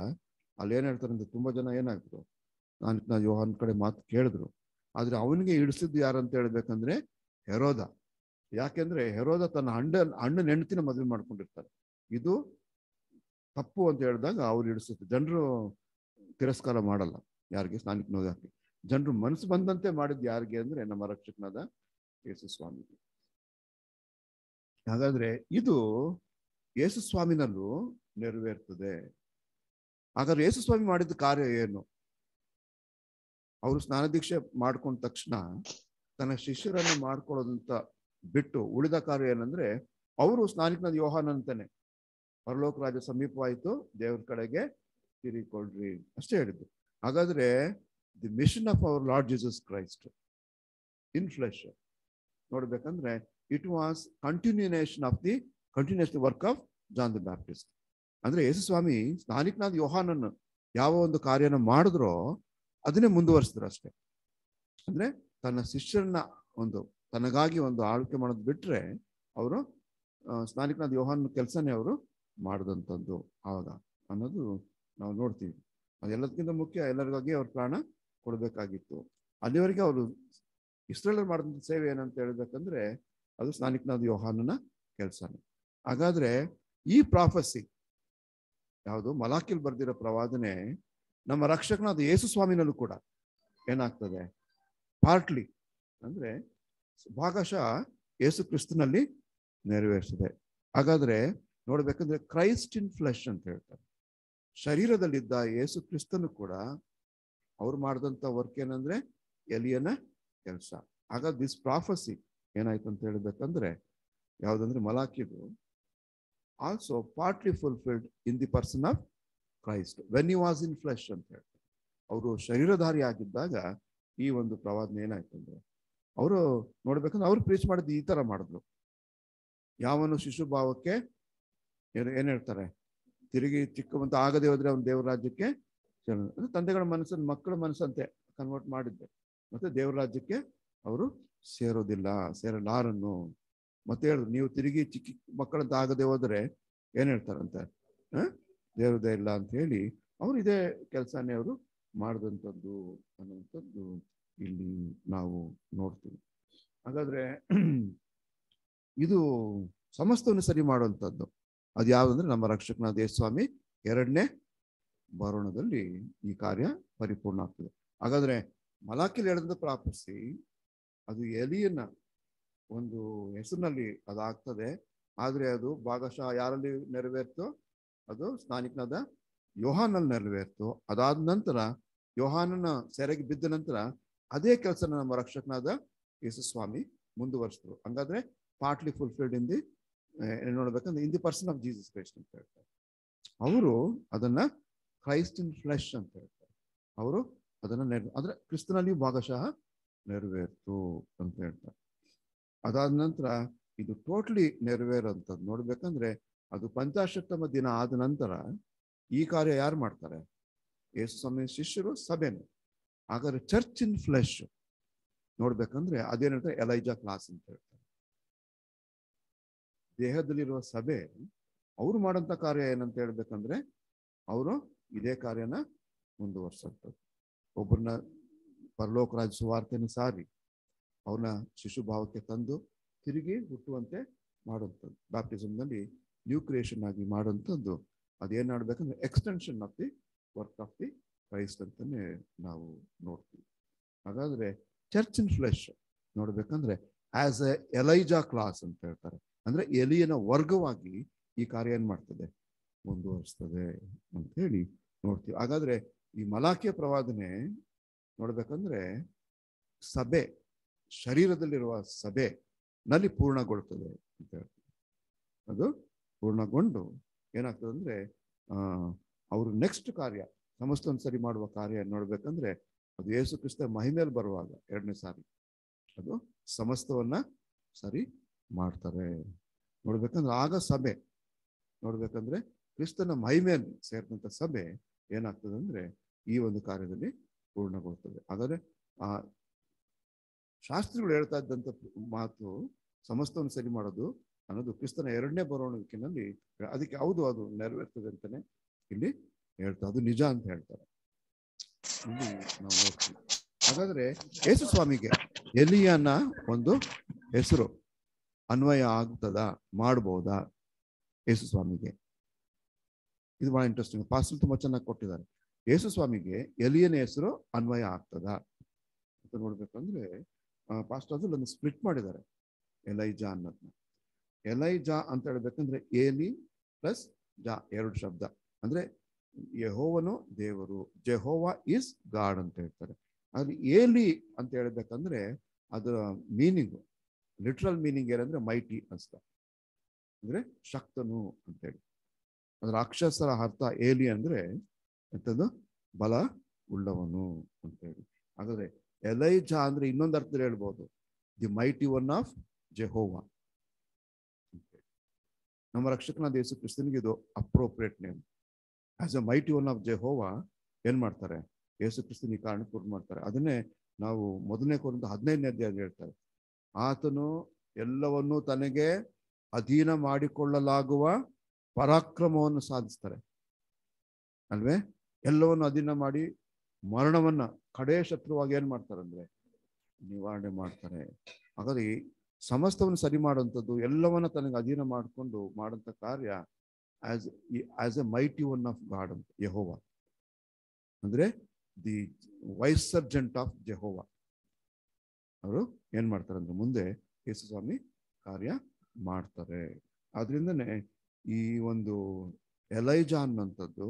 ಅಲ್ಲಿ ಏನು ಹೇಳ್ತಾರೆ ಅಂದ್ರೆ ತುಂಬ ಜನ ಸ್ನಾನಿಕ ನಾನು ಯೋಹಾನ್ ಕಡೆ ಮಾತು ಕೇಳಿದ್ರು ಆದರೆ ಅವನಿಗೆ ಇಡಿಸಿದ್ದು ಯಾರಂತ ಹೇಳ್ಬೇಕಂದ್ರೆ ಹೆರೋದ ಯಾಕೆಂದ್ರೆ ಹೆರೋದ ತನ್ನ ಹಣ್ಣ ಹಣ್ಣು ಹೆಂಡತಿನ ಮದುವೆ ಮಾಡ್ಕೊಂಡಿರ್ತಾರೆ ಇದು ತಪ್ಪು ಅಂತ ಹೇಳಿದಾಗ ಅವ್ರು ಇಡಿಸುತ್ತೆ ಜನರು ತಿರಸ್ಕಾರ ಮಾಡಲ್ಲ ಯಾರಿಗೆ ಸ್ನಾನಿಕ ಜನ್ರು ಜನರು ಮನಸ್ಸು ಬಂದಂತೆ ಮಾಡಿದ್ದು ಯಾರಿಗೆ ಅಂದ್ರೆ ನಮ್ಮ ರಕ್ಷಕನಾದ ಯೇಸು ಸ್ವಾಮಿಗೆ ಹಾಗಾದ್ರೆ ಇದು ಯೇಸು ಸ್ವಾಮಿನಲ್ಲೂ ನೆರವೇರ್ತದೆ ಹಾಗಾದ್ರೆ ಯೇಸು ಸ್ವಾಮಿ ಮಾಡಿದ ಕಾರ್ಯ ಏನು ಅವರು ದೀಕ್ಷೆ ಮಾಡ್ಕೊಂಡ ತಕ್ಷಣ ತನ್ನ ಶಿಷ್ಯರನ್ನು ಮಾಡ್ಕೊಳ್ಳೋದಂತ ಬಿಟ್ಟು ಉಳಿದ ಕಾರ್ಯ ಏನಂದ್ರೆ ಅವರು ಸ್ನಾನಿಕನಾದ ಅಂತಾನೆ ಪರಲೋಕ ರಾಜ ಸಮೀಪವಾಯಿತು ದೇವರ ಕಡೆಗೆ ತಿರಿಕೊಳ್ರಿ ಅಷ್ಟೇ ಹೇಳಿದ್ದು ಹಾಗಾದ್ರೆ the mission of our Lord Jesus Christ in flesh ನೋಡ್ಬೇಕಂದ್ರೆ it was continuation of the continuation work of John the Baptist ಅಂದ್ರೆ ಯೇಸು ಸ್ವಾಮಿ ಸ್ನಾನಿಕನಾದ ಯೋಹಾನನ್ ಯಾವ ಒಂದು ಕಾರ್ಯನ ಮಾಡಿದ್ರು ಅದನ್ನೇ ಮುಂದುವರಿಸಿದ್ರು ಅಷ್ಟೇ ಅಂದ್ರೆ ತನ್ನ ಶಿಷ್ಯರನ್ನ ಒಂದು ತನಗಾಗಿ ಒಂದು ಆಳ್ವಿಕೆ ಮಾಡೋದು ಬಿಟ್ರೆ ಅವರು ಸ್ನಾನಿಕನಾದ ಯೋಹಾನ್ ಕೆಲಸನೇ ಅವರು ಮಾಡಿದಂಥದ್ದು ಆವಾಗ ಅನ್ನೋದು ನಾವು ನೋಡ್ತೀವಿ ಅದೆಲ್ಲದಕ್ಕಿಂತ ಮುಖ್ಯ ಎಲ್ಲರಿಗಾಗಿ ಅವ್ರ ಪ್ರಾಣ ಕೊಡಬೇಕಾಗಿತ್ತು ಅಲ್ಲಿವರೆಗೆ ಅವರು ಇಸ್ರೇಲರ್ ಮಾಡಿದಂಥ ಸೇವೆ ಏನಂತ ಹೇಳಬೇಕಂದ್ರೆ ಅದು ಸ್ನಾನಿಕನಾದ ಯೋಹಾನನ ಕೆಲಸನೇ ಹಾಗಾದ್ರೆ ಈ ಪ್ರಾಫಸಿ ಯಾವುದು ಮಲಾಖಿಲ್ ಬರ್ದಿರೋ ಪ್ರವಾದನೆ ನಮ್ಮ ರಕ್ಷಕನಾದ ಯೇಸು ಸ್ವಾಮಿನಲ್ಲೂ ಕೂಡ ಏನಾಗ್ತದೆ ಪಾರ್ಟ್ಲಿ ಅಂದ್ರೆ ಭಾಗಶಃ ಯೇಸು ಕ್ರಿಸ್ತನಲ್ಲಿ ನೆರವೇರಿಸಿದೆ ಹಾಗಾದ್ರೆ ನೋಡ್ಬೇಕಂದ್ರೆ ಕ್ರೈಸ್ಟ್ ಇನ್ ಫ್ಲೆಶ್ ಅಂತ ಹೇಳ್ತಾರೆ ಶರೀರದಲ್ಲಿದ್ದ ಯೇಸು ಕ್ರಿಸ್ತನು ಕೂಡ ಅವ್ರು ಮಾಡಿದಂಥ ವರ್ಕ್ ಏನಂದ್ರೆ ಎಲಿಯನ ಕೆಲಸ ಆಗ ದಿಸ್ ಪ್ರಾಫಸಿ ಏನಾಯ್ತು ಅಂತ ಹೇಳ್ಬೇಕಂದ್ರೆ ಯಾವುದಂದ್ರೆ ಮಲಾಕಿದು also partly fulfilled in the person of Christ when you was in flesh ಅಂತ ಹೇಳ್ತಾರೆ ಅವರು ಶರೀರಧಾರಿ ಆಗಿದ್ದಾಗ ಈ ಒಂದು ಪ್ರವಾದನೆ ಏನಾಯ್ತು ಅಂದ್ರೆ ಅವರು ನೋಡ್ಬೇಕಂದ್ರೆ ಅವ್ರು ಪ್ರೀಚ್ ಮಾಡಿದ್ದು ಈ ತರ ಮಾಡಿದ್ರು ಯಾವನು ಶಿಶುಭಾವಕ್ಕೆ ಏನು ಹೇಳ್ತಾರೆ ತಿರುಗಿ ಚಿಕ್ಕವಂತ ಆಗದೆ ಹೋದ್ರೆ ಅವ್ನು ದೇವ್ರ ರಾಜ್ಯಕ್ಕೆ ತಂದೆಗಳ ಮನಸ್ಸನ್ನು ಮಕ್ಕಳ ಮನಸ್ಸಂತೆ ಕನ್ವರ್ಟ್ ಮಾಡಿದ್ದೆ ಮತ್ತೆ ದೇವ್ರ ರಾಜ್ಯಕ್ಕೆ ಅವರು ಸೇರೋದಿಲ್ಲ ಸೇರಲಾರನ್ನು ಮತ್ತೆ ಹೇಳಿದ್ರು ನೀವು ತಿರುಗಿ ಚಿಕ್ಕ ಮಕ್ಕಳಂತ ಆಗದೆ ಹೋದ್ರೆ ಏನ್ ಹೇಳ್ತಾರಂತೆ ದೇವ್ರದೇ ಇಲ್ಲ ಅಂತ ಹೇಳಿ ಅವರು ಇದೇ ಕೆಲಸನೇ ಅವರು ಮಾಡಿದಂಥದ್ದು ಅನ್ನುವಂಥದ್ದು ಇಲ್ಲಿ ನಾವು ನೋಡ್ತೀವಿ ಹಾಗಾದ್ರೆ ಇದು ಸಮಸ್ತವನ್ನು ಸರಿ ಮಾಡುವಂಥದ್ದು ಅದು ಯಾವುದಂದ್ರೆ ನಮ್ಮ ರಕ್ಷಕನಾದ ಯೇಸ್ವಾಮಿ ಎರಡನೇ ಬರೋಣದಲ್ಲಿ ಈ ಕಾರ್ಯ ಪರಿಪೂರ್ಣ ಆಗ್ತದೆ ಹಾಗಾದ್ರೆ ಮಲಾಖಿಲ್ ಹೇಳದಿಂದ ಪ್ರಾಪಿಸಿ ಅದು ಎಲಿಯನ್ನ ಒಂದು ಹೆಸರಿನಲ್ಲಿ ಅದಾಗ್ತದೆ ಆದರೆ ಅದು ಭಾಗಶಃ ಯಾರಲ್ಲಿ ನೆರವೇರ್ತೋ ಅದು ಸ್ನಾನಿಕನಾದ ಯೋಹಾನಲ್ಲಿ ನೆರವೇರ್ತೋ ಅದಾದ ನಂತರ ಯೋಹಾನನ ಸೆರೆಗೆ ಬಿದ್ದ ನಂತರ ಅದೇ ಕೆಲಸನ ನಮ್ಮ ರಕ್ಷಕನಾದ ಯೇಸುಸ್ವಾಮಿ ಮುಂದುವರಿಸಿದ್ರು ಹಂಗಾದ್ರೆ ಪಾರ್ಟ್ಲಿ ಫುಲ್ಫಿಲ್ಡ್ ಇನ್ ದಿ ನೋಡ್ಬೇಕಂದ್ರೆ in the person of Jesus Christ ಅಂತ ಹೇಳ್ತಾರೆ ಅವರು ಅದನ್ನ ಕ್ರೈಸ್ಟ್ ಇನ್ ಫ್ಲೆಶ್ ಅಂತ ಹೇಳ್ತಾರೆ ಅವರು ಅದನ್ನ ನೆರವೇ ಅಂದ್ರೆ ಕ್ರಿಸ್ತನಲ್ಲಿಯೂ ಭಾಗಶಃ ನೆರವೇರ್ತು ಅಂತ ಹೇಳ್ತಾರೆ ಅದಾದ ನಂತರ ಇದು ಟೋಟ್ಲಿ ಅಂತ ನೋಡ್ಬೇಕಂದ್ರೆ ಅದು ಪಂಚಾಶತ್ತಮ ದಿನ ಆದ ನಂತರ ಈ ಕಾರ್ಯ ಯಾರು ಮಾಡ್ತಾರೆ ಯೇಸು ಸಮಯ ಶಿಷ್ಯರು ಸಭೆನು ಹಾಗಾದ್ರೆ ಚರ್ಚ್ ಇನ್ ಫ್ಲೆಶ್ ನೋಡ್ಬೇಕಂದ್ರೆ ಅದೇನಂತ ಎಲೈಜಾ ಕ್ಲಾಸ್ ಅಂತ ಹೇಳ್ತಾರೆ ದೇಹದಲ್ಲಿರುವ ಸಭೆ ಅವ್ರು ಮಾಡಂತ ಕಾರ್ಯ ಏನಂತ ಹೇಳ್ಬೇಕಂದ್ರೆ ಅವರು ಇದೇ ಕಾರ್ಯನ ಮುಂದುವರ್ಸಂಥದ್ದು ಒಬ್ಬರನ್ನ ಪರಲೋಕ ರಾಜ ಸುವಾರ್ತೆನ ಸಾರಿ ಅವನ ಶಿಶು ಭಾವಕ್ಕೆ ತಂದು ತಿರುಗಿ ಹುಟ್ಟುವಂತೆ ಮಾಡುವಂಥದ್ದು ಬ್ಯಾಪ್ಟಿಸಮ್ನಲ್ಲಿ ನ್ಯೂ ಕ್ರಿಯೇಷನ್ ಆಗಿ ಮಾಡುವಂಥದ್ದು ಅದೇನು ಮಾಡ್ಬೇಕಂದ್ರೆ extension of the work of the Christ ಅಂತಾನೆ ನಾವು ನೋಡ್ತೀವಿ ಹಾಗಾದ್ರೆ ಚರ್ಚ್ ಇನ್ ಫ್ಲೆಶ್ ನೋಡ್ಬೇಕಂದ್ರೆ ಆಸ್ ಎ ಎಲೈಜಾ ಕ್ಲಾಸ್ ಅಂತ ಹೇಳ್ತಾರೆ ಅಂದ್ರೆ ಎಲಿಯನ ವರ್ಗವಾಗಿ ಈ ಕಾರ್ಯ ಏನ್ ಮಾಡ್ತದೆ ಮುಂದುವರಿಸ್ತದೆ ಅಂತ ಹೇಳಿ ನೋಡ್ತೀವಿ ಹಾಗಾದ್ರೆ ಈ ಮಲಾಖಿಯ ಪ್ರವಾದನೆ ನೋಡ್ಬೇಕಂದ್ರೆ ಸಭೆ ಶರೀರದಲ್ಲಿರುವ ಸಭೆ ನಲ್ಲಿ ಪೂರ್ಣಗೊಳ್ತದೆ ಅಂತ ಹೇಳ್ತೀವಿ ಅದು ಪೂರ್ಣಗೊಂಡು ಏನಾಗ್ತದೆ ಅಂದ್ರೆ ಆ ನೆಕ್ಸ್ಟ್ ಕಾರ್ಯ ಸಮಸ್ತೊಂದು ಸರಿ ಮಾಡುವ ಕಾರ್ಯ ನೋಡ್ಬೇಕಂದ್ರೆ ಅದು ಯೇಸು ಕ್ರಿಸ್ತ ಮಹಿಮೇಲೆ ಬರುವಾಗ ಎರಡನೇ ಸಾರಿ ಅದು ಸಮಸ್ತವನ್ನ ಸರಿ ಮಾಡ್ತಾರೆ ನೋಡ್ಬೇಕಂದ್ರೆ ಆಗ ಸಭೆ ನೋಡ್ಬೇಕಂದ್ರೆ ಕ್ರಿಸ್ತನ ಮೈಮೇಲ್ ಸೇರಿದಂಥ ಸಭೆ ಏನಾಗ್ತದೆ ಅಂದ್ರೆ ಈ ಒಂದು ಕಾರ್ಯದಲ್ಲಿ ಪೂರ್ಣಗೊಳ್ತದೆ ಆದರೆ ಆ ಶಾಸ್ತ್ರಿಗಳು ಹೇಳ್ತಾ ಇದ್ದಂಥ ಮಾತು ಸಮಸ್ತವನ್ನು ಸರಿ ಮಾಡೋದು ಅನ್ನೋದು ಕ್ರಿಸ್ತನ ಎರಡನೇ ಬರವಣಿಗೆನಲ್ಲಿ ಅದಕ್ಕೆ ಯಾವುದು ಅದು ನೆರವೇರ್ತದೆ ಅಂತಾನೆ ಇಲ್ಲಿ ಹೇಳ್ತಾರೆ ಅದು ನಿಜ ಅಂತ ಹೇಳ್ತಾರೆ ಇಲ್ಲಿ ನಾವು ನೋಡ್ತೀವಿ ಹಾಗಾದ್ರೆ ಯೇಸು ಸ್ವಾಮಿಗೆ ಎಲಿಯನ್ನ ಒಂದು ಹೆಸರು ಅನ್ವಯ ಆಗ್ತದ ಮಾಡ್ಬೋದಾ ಯೇಸು ಸ್ವಾಮಿಗೆ ಇದು ಬಹಳ ಇಂಟ್ರೆಸ್ಟಿಂಗ್ ಪಾಸ್ಟಲ್ ತುಂಬಾ ಚೆನ್ನಾಗಿ ಕೊಟ್ಟಿದ್ದಾರೆ ಯೇಸು ಸ್ವಾಮಿಗೆ ಎಲಿಯನ ಹೆಸರು ಅನ್ವಯ ಆಗ್ತದ ಅಂತ ನೋಡ್ಬೇಕಂದ್ರೆ ಪಾಸ್ಟ್ ಅದ್ರಲ್ಲಿ ಒಂದು ಸ್ಪ್ಲಿಟ್ ಮಾಡಿದ್ದಾರೆ ಎಲೈಜಾ ಅನ್ನೋದನ್ನ ಎಲೈಜಾ ಅಂತ ಹೇಳ್ಬೇಕಂದ್ರೆ ಏಲಿ ಪ್ಲಸ್ ಜಾ ಎರಡು ಶಬ್ದ ಅಂದ್ರೆ ಯಹೋವನು ದೇವರು ಜೆಹೋವಾ ಇಸ್ ಗಾಡ್ ಅಂತ ಹೇಳ್ತಾರೆ ಅದ್ರ ಏಲಿ ಅಂತ ಹೇಳ್ಬೇಕಂದ್ರೆ ಅದರ ಮೀನಿಂಗು ಲಿಟ್ರಲ್ ಮೀನಿಂಗ್ ಏನಂದ್ರೆ ಮೈಟಿ ಅಂತ ಅಂದ್ರೆ ಶಕ್ತನು ಅಂತೇಳಿ ಅಂದ್ರೆ ಅಕ್ಷರ ಅರ್ಥ ಏಲಿ ಅಂದ್ರೆ ಅಂಥದ್ದು ಬಲ ಉಳ್ಳವನು ಅಂತೇಳಿ ಹಾಗಾದ್ರೆ ಎಲೈಜ ಅಂದ್ರೆ ಇನ್ನೊಂದು ಅರ್ಥದಲ್ಲಿ ಹೇಳ್ಬೋದು the mighty one of Jehovah ನಮ್ಮ ರಕ್ಷಕನ ಯೇಸು ಕ್ರಿಸ್ತನಿಗೆ ಇದು appropriate name as a mighty one of Jehovah ಏನ್ ಮಾಡ್ತಾರೆ ಯೇಸು ಕ್ರಿಸ್ತನ ಈ ಕಾರಣ ಮಾಡ್ತಾರೆ ಅದನ್ನೇ ನಾವು ಮೊದಲನೇ ಕೋರಿಂದ ಹದಿನೈದನೇ ಅಧ್ಯಾಯ ಹೇಳ್ತಾರೆ ಆತನು ಎಲ್ಲವನ್ನೂ ತನಗೆ ಅಧೀನ ಮಾಡಿಕೊಳ್ಳಲಾಗುವ ಪರಾಕ್ರಮವನ್ನು ಸಾಧಿಸ್ತಾರೆ ಅಲ್ವೇ ಎಲ್ಲವನ್ನು ಅಧೀನ ಮಾಡಿ ಮರಣವನ್ನ ಕಡೆ ಶತ್ರುವಾಗಿ ಏನ್ ಮಾಡ್ತಾರೆ ಅಂದ್ರೆ ನಿವಾರಣೆ ಮಾಡ್ತಾರೆ ಹಾಗಾದ್ರೆ ಸಮಸ್ತವನ್ನು ಸರಿ ಮಾಡುವಂಥದ್ದು ಎಲ್ಲವನ್ನ ತನಗೆ ಅಧೀನ ಮಾಡಿಕೊಂಡು ಮಾಡೋಂಥ ಕಾರ್ಯ as as a mighty one of God ಯಹೋವಾ ಅಂದ್ರೆ the wise servant of Jehovah ಅವರು ಏನ್ ಮಾಡ್ತಾರೆ ಅಂದ್ರೆ ಮುಂದೆ ಯೇಸು ಸ್ವಾಮಿ ಕಾರ್ಯ ಮಾಡ್ತಾರೆ ಆದ್ರಿಂದನೇ ಈ ಒಂದು ಎಲೈಜಾ ಅನ್ನುವಂಥದ್ದು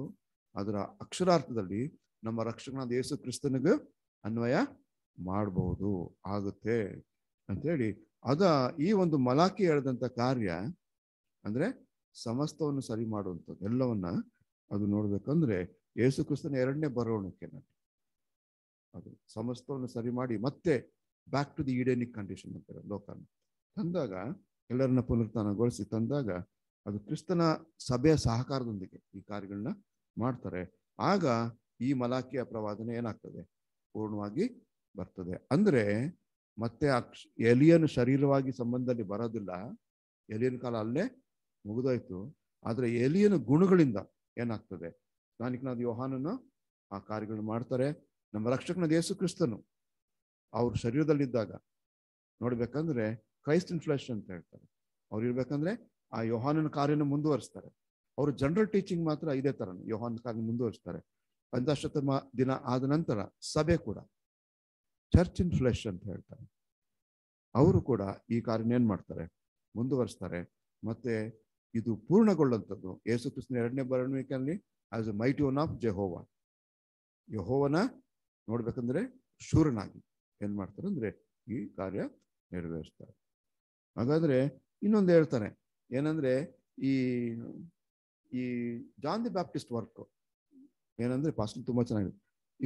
ಅದರ ಅಕ್ಷರಾರ್ಥದಲ್ಲಿ ನಮ್ಮ ರಕ್ಷಕನಾದ ಯೇಸು ಕ್ರಿಸ್ತನಿಗೂ ಅನ್ವಯ ಮಾಡಬಹುದು ಆಗುತ್ತೆ ಅಂತ ಹೇಳಿ ಅದ ಈ ಒಂದು ಮಲಾಖಿ ಹೇಳಿದಂಥ ಕಾರ್ಯ ಅಂದ್ರೆ ಸಮಸ್ತವನ್ನು ಸರಿ ಮಾಡುವಂಥದ್ದು ಎಲ್ಲವನ್ನ ಅದು ನೋಡ್ಬೇಕಂದ್ರೆ ಯೇಸು ಕ್ರಿಸ್ತನ ಎರಡನೇ ಬರೋಣಕ್ಕೆ ಅದು ಸಮಸ್ತವನ್ನು ಸರಿ ಮಾಡಿ ಮತ್ತೆ back to the Edenic condition ಅಂತಾರೆ ಲೋಕನ ತಂದಾಗ ಎಲ್ಲರನ್ನ ಪುನರುತ್ಥಾನಗೊಳಿಸಿ ತಂದಾಗ ಅದು ಕ್ರಿಸ್ತನ ಸಭೆಯ ಸಹಕಾರದೊಂದಿಗೆ ಈ ಕಾರ್ಯಗಳನ್ನ ಮಾಡ್ತಾರೆ ಆಗ ಈ ಮಲಾಖಿಯ ಪ್ರವಾದನೆ ಏನಾಗ್ತದೆ ಪೂರ್ಣವಾಗಿ ಬರ್ತದೆ ಅಂದರೆ ಮತ್ತೆ ಅಕ್ಷ ಎಲಿಯನ್ ಶರೀರವಾಗಿ ಸಂಬಂಧದಲ್ಲಿ ಬರೋದಿಲ್ಲ ಎಲಿಯನ್ ಕಾಲ ಅಲ್ಲೇ ಮುಗಿದೋಯ್ತು ಆದರೆ ಎಲಿಯನ ಗುಣಗಳಿಂದ ಏನಾಗ್ತದೆ ಸ್ನಾನಿಕನಾದ ಯೋಹಾನನ ಆ ಕಾರ್ಯಗಳನ್ನ ಮಾಡ್ತಾರೆ ನಮ್ಮ ರಕ್ಷಕನ ಯೇಸು ಕ್ರಿಸ್ತನು ಅವ್ರ ಶರೀರದಲ್ಲಿದ್ದಾಗ ನೋಡ್ಬೇಕಂದ್ರೆ ಕ್ರೈಸ್ಟ್ ಇನ್ ಅಂತ ಹೇಳ್ತಾರೆ ಅವ್ರು ಇರ್ಬೇಕಂದ್ರೆ ಆ ಯೋಹಾನನ ಕಾರ್ಯನ ಮುಂದುವರಿಸ್ತಾರೆ ಅವರು ಜನರಲ್ ಟೀಚಿಂಗ್ ಮಾತ್ರ ಇದೇ ತರ ಯೋಹಾನ ಕಾರ್ಯ ಮುಂದುವರಿಸ್ತಾರೆ ಪಂಚಾಶತಮ ದಿನ ಆದ ನಂತರ ಸಭೆ ಕೂಡ ಚರ್ಚ್ ಇನ್ ಫ್ಲೆಶ್ ಅಂತ ಹೇಳ್ತಾರೆ ಅವರು ಕೂಡ ಈ ಕಾರ್ಯನ ಏನ್ ಮಾಡ್ತಾರೆ ಮುಂದುವರಿಸ್ತಾರೆ ಮತ್ತೆ ಇದು ಪೂರ್ಣಗೊಳ್ಳುವಂಥದ್ದು ಯೇಸು ಕೃಷ್ಣ ಎರಡನೇ ಬರವಣಿಗೆಯಲ್ಲಿ as a mighty one of Jehovah ಯಹೋವನ ನೋಡ್ಬೇಕಂದ್ರೆ ಶೂರನಾಗಿ ಏನ್ ಮಾಡ್ತಾರೆ ಅಂದ್ರೆ ಈ ಕಾರ್ಯ ನೆರವೇರಿಸ್ತಾರೆ ಹಾಗಾದ್ರೆ ಇನ್ನೊಂದು ಹೇಳ್ತಾರೆ ಏನಂದ್ರೆ ಈ ಈ ಜಾನ್ ದಿ ಬ್ಯಾಪ್ಟಿಸ್ಟ್ ವರ್ಕ್ ಏನಂದ್ರೆ ಫಸ್ಟ್ ತುಂಬಾ ಚೆನ್ನಾಗಿದೆ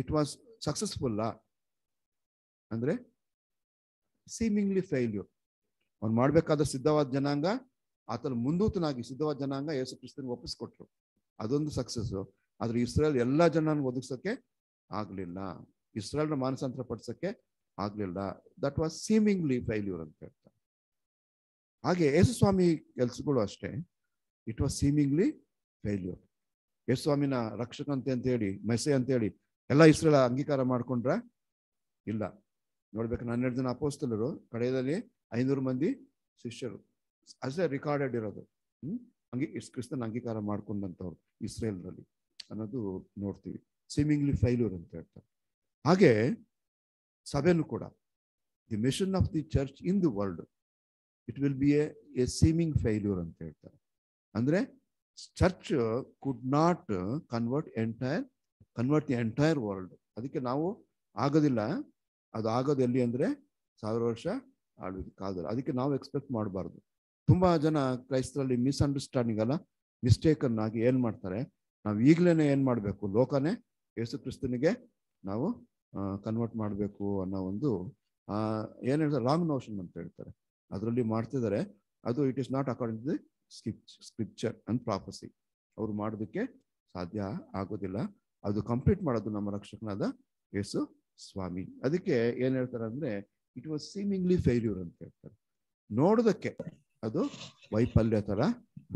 ಇಟ್ ವಾಸ್ ಸಕ್ಸಸ್ಫುಲ್ಲಾ ಅಂದ್ರೆ ಸೀಮಿಂಗ್ಲಿ ಫೇಲ್ಯೂರ್ ಅವ್ನು ಮಾಡಬೇಕಾದ ಸಿದ್ಧವಾದ ಜನಾಂಗ ಆತನ ಮುಂದೂತನಾಗಿ ಸಿದ್ಧವಾದ ಜನಾಂಗ ಯೇಸು ಕ್ರಿಸ್ತನಿಗೆ ಒಪ್ಪಿಸ್ಕೊಟ್ರು ಅದೊಂದು ಸಕ್ಸಸ್ಸು ಆದ್ರೆ ಇಸ್ರೇಲ್ ಎಲ್ಲ ಜನನ ಒದಗಿಸೋಕ್ಕೆ ಆಗಲಿಲ್ಲ ಇಸ್ರೇಲ್ನ ಮಾನಸಾಂತರ ಪಡಿಸೋಕ್ಕೆ ಆಗ್ಲಿಲ್ಲ ದಟ್ ವಾಸ್ ಸೀಮಿಂಗ್ಲಿ ಫೈಲ್ಯೂರ್ ಅಂತ ಹೇಳ್ತಾರೆ ಹಾಗೆ ಯೇಸುಸ್ವಾಮಿ ಕೆಲಸಗಳು ಅಷ್ಟೇ ಇಟ್ ವಾಸ್ ಸೀಮಿಂಗ್ಲಿ ಫೈಲ್ಯೂರ್ ಸ್ವಾಮಿನ ರಕ್ಷಕಂತೆ ಅಂತ ಹೇಳಿ ಮೆಸೆ ಹೇಳಿ ಎಲ್ಲ ಇಸ್ರೆಲ್ಲ ಅಂಗೀಕಾರ ಮಾಡ್ಕೊಂಡ್ರ ಇಲ್ಲ ನೋಡ್ಬೇಕು ಹನ್ನೆರಡು ಜನ ಅಪೋಸ್ತಲರು ಕಡೆಯದಲ್ಲಿ ಐನೂರು ಮಂದಿ ಶಿಷ್ಯರು ಅಷ್ಟೇ ರೆಕಾರ್ಡೆಡ್ ಇರೋದು ಹ್ಮ್ ಹಂಗೆ ಕ್ರಿಸ್ತನ ಅಂಗೀಕಾರ ಮಾಡ್ಕೊಂಡಂಥವ್ರು ಇಸ್ರೇಲ್ನಲ್ಲಿ ಅನ್ನೋದು ನೋಡ್ತೀವಿ ಸೀಮಿಂಗ್ಲಿ ಫೈಲ್ಯೂರ್ ಅಂತ ಹೇಳ್ತಾರೆ ಹಾಗೆ ಸಭೆನೂ ಕೂಡ the mission of the church in the world it will be a seeming failure ಅಂತ ಹೇಳ್ತಾರೆ ಅಂದರೆ church could not convert entire convert the entire world ಅದಕ್ಕೆ ನಾವು ಆಗೋದಿಲ್ಲ ಅದು ಆಗೋದು ಎಲ್ಲಿ ಅಂದರೆ ಸಾವಿರ ವರ್ಷ ಆಳ್ವಿಕೆ ಅದಕ್ಕೆ ನಾವು ಎಕ್ಸ್ಪೆಕ್ಟ್ ಮಾಡಬಾರ್ದು ತುಂಬ ಜನ ಕ್ರೈಸ್ತರಲ್ಲಿ ಮಿಸ್ಅಂಡರ್ಸ್ಟ್ಯಾಂಡಿಂಗ್ ಅಲ್ಲ ಮಿಸ್ಟೇಕನ್ನಾಗಿ ಏನು ಮಾಡ್ತಾರೆ ನಾವು ಈಗಲೇ ಏನು ಮಾಡಬೇಕು ಲೋಕನೇ ಯೇಸು ಕ್ರಿಸ್ತನಿಗೆ ನಾವು ಕನ್ವರ್ಟ್ ಮಾಡಬೇಕು ಅನ್ನೋ ಒಂದು ಏನು ಹೇಳ್ತಾರೆ ರಾಂಗ್ ನೋಷನ್ ಅಂತ ಹೇಳ್ತಾರೆ ಅದರಲ್ಲಿ ಮಾಡ್ತಿದ್ದಾರೆ ಅದು it is not according to the scrip scripture and prophecy ಅವ್ರು ಮಾಡೋದಕ್ಕೆ ಸಾಧ್ಯ ಆಗೋದಿಲ್ಲ ಅದು ಕಂಪ್ಲೀಟ್ ಮಾಡೋದು ನಮ್ಮ ರಕ್ಷಕನಾದ ಯೇಸು ಸ್ವಾಮಿ ಅದಕ್ಕೆ ಏನು ಹೇಳ್ತಾರೆ ಅಂದ್ರೆ ಇಟ್ ವಾಸ್ ಸೀಮಿಂಗ್ಲಿ ಫೇಲ್ಯೂರ್ ಅಂತ ಹೇಳ್ತಾರೆ ನೋಡೋದಕ್ಕೆ ಅದು ವೈಫಲ್ಯ ಥರ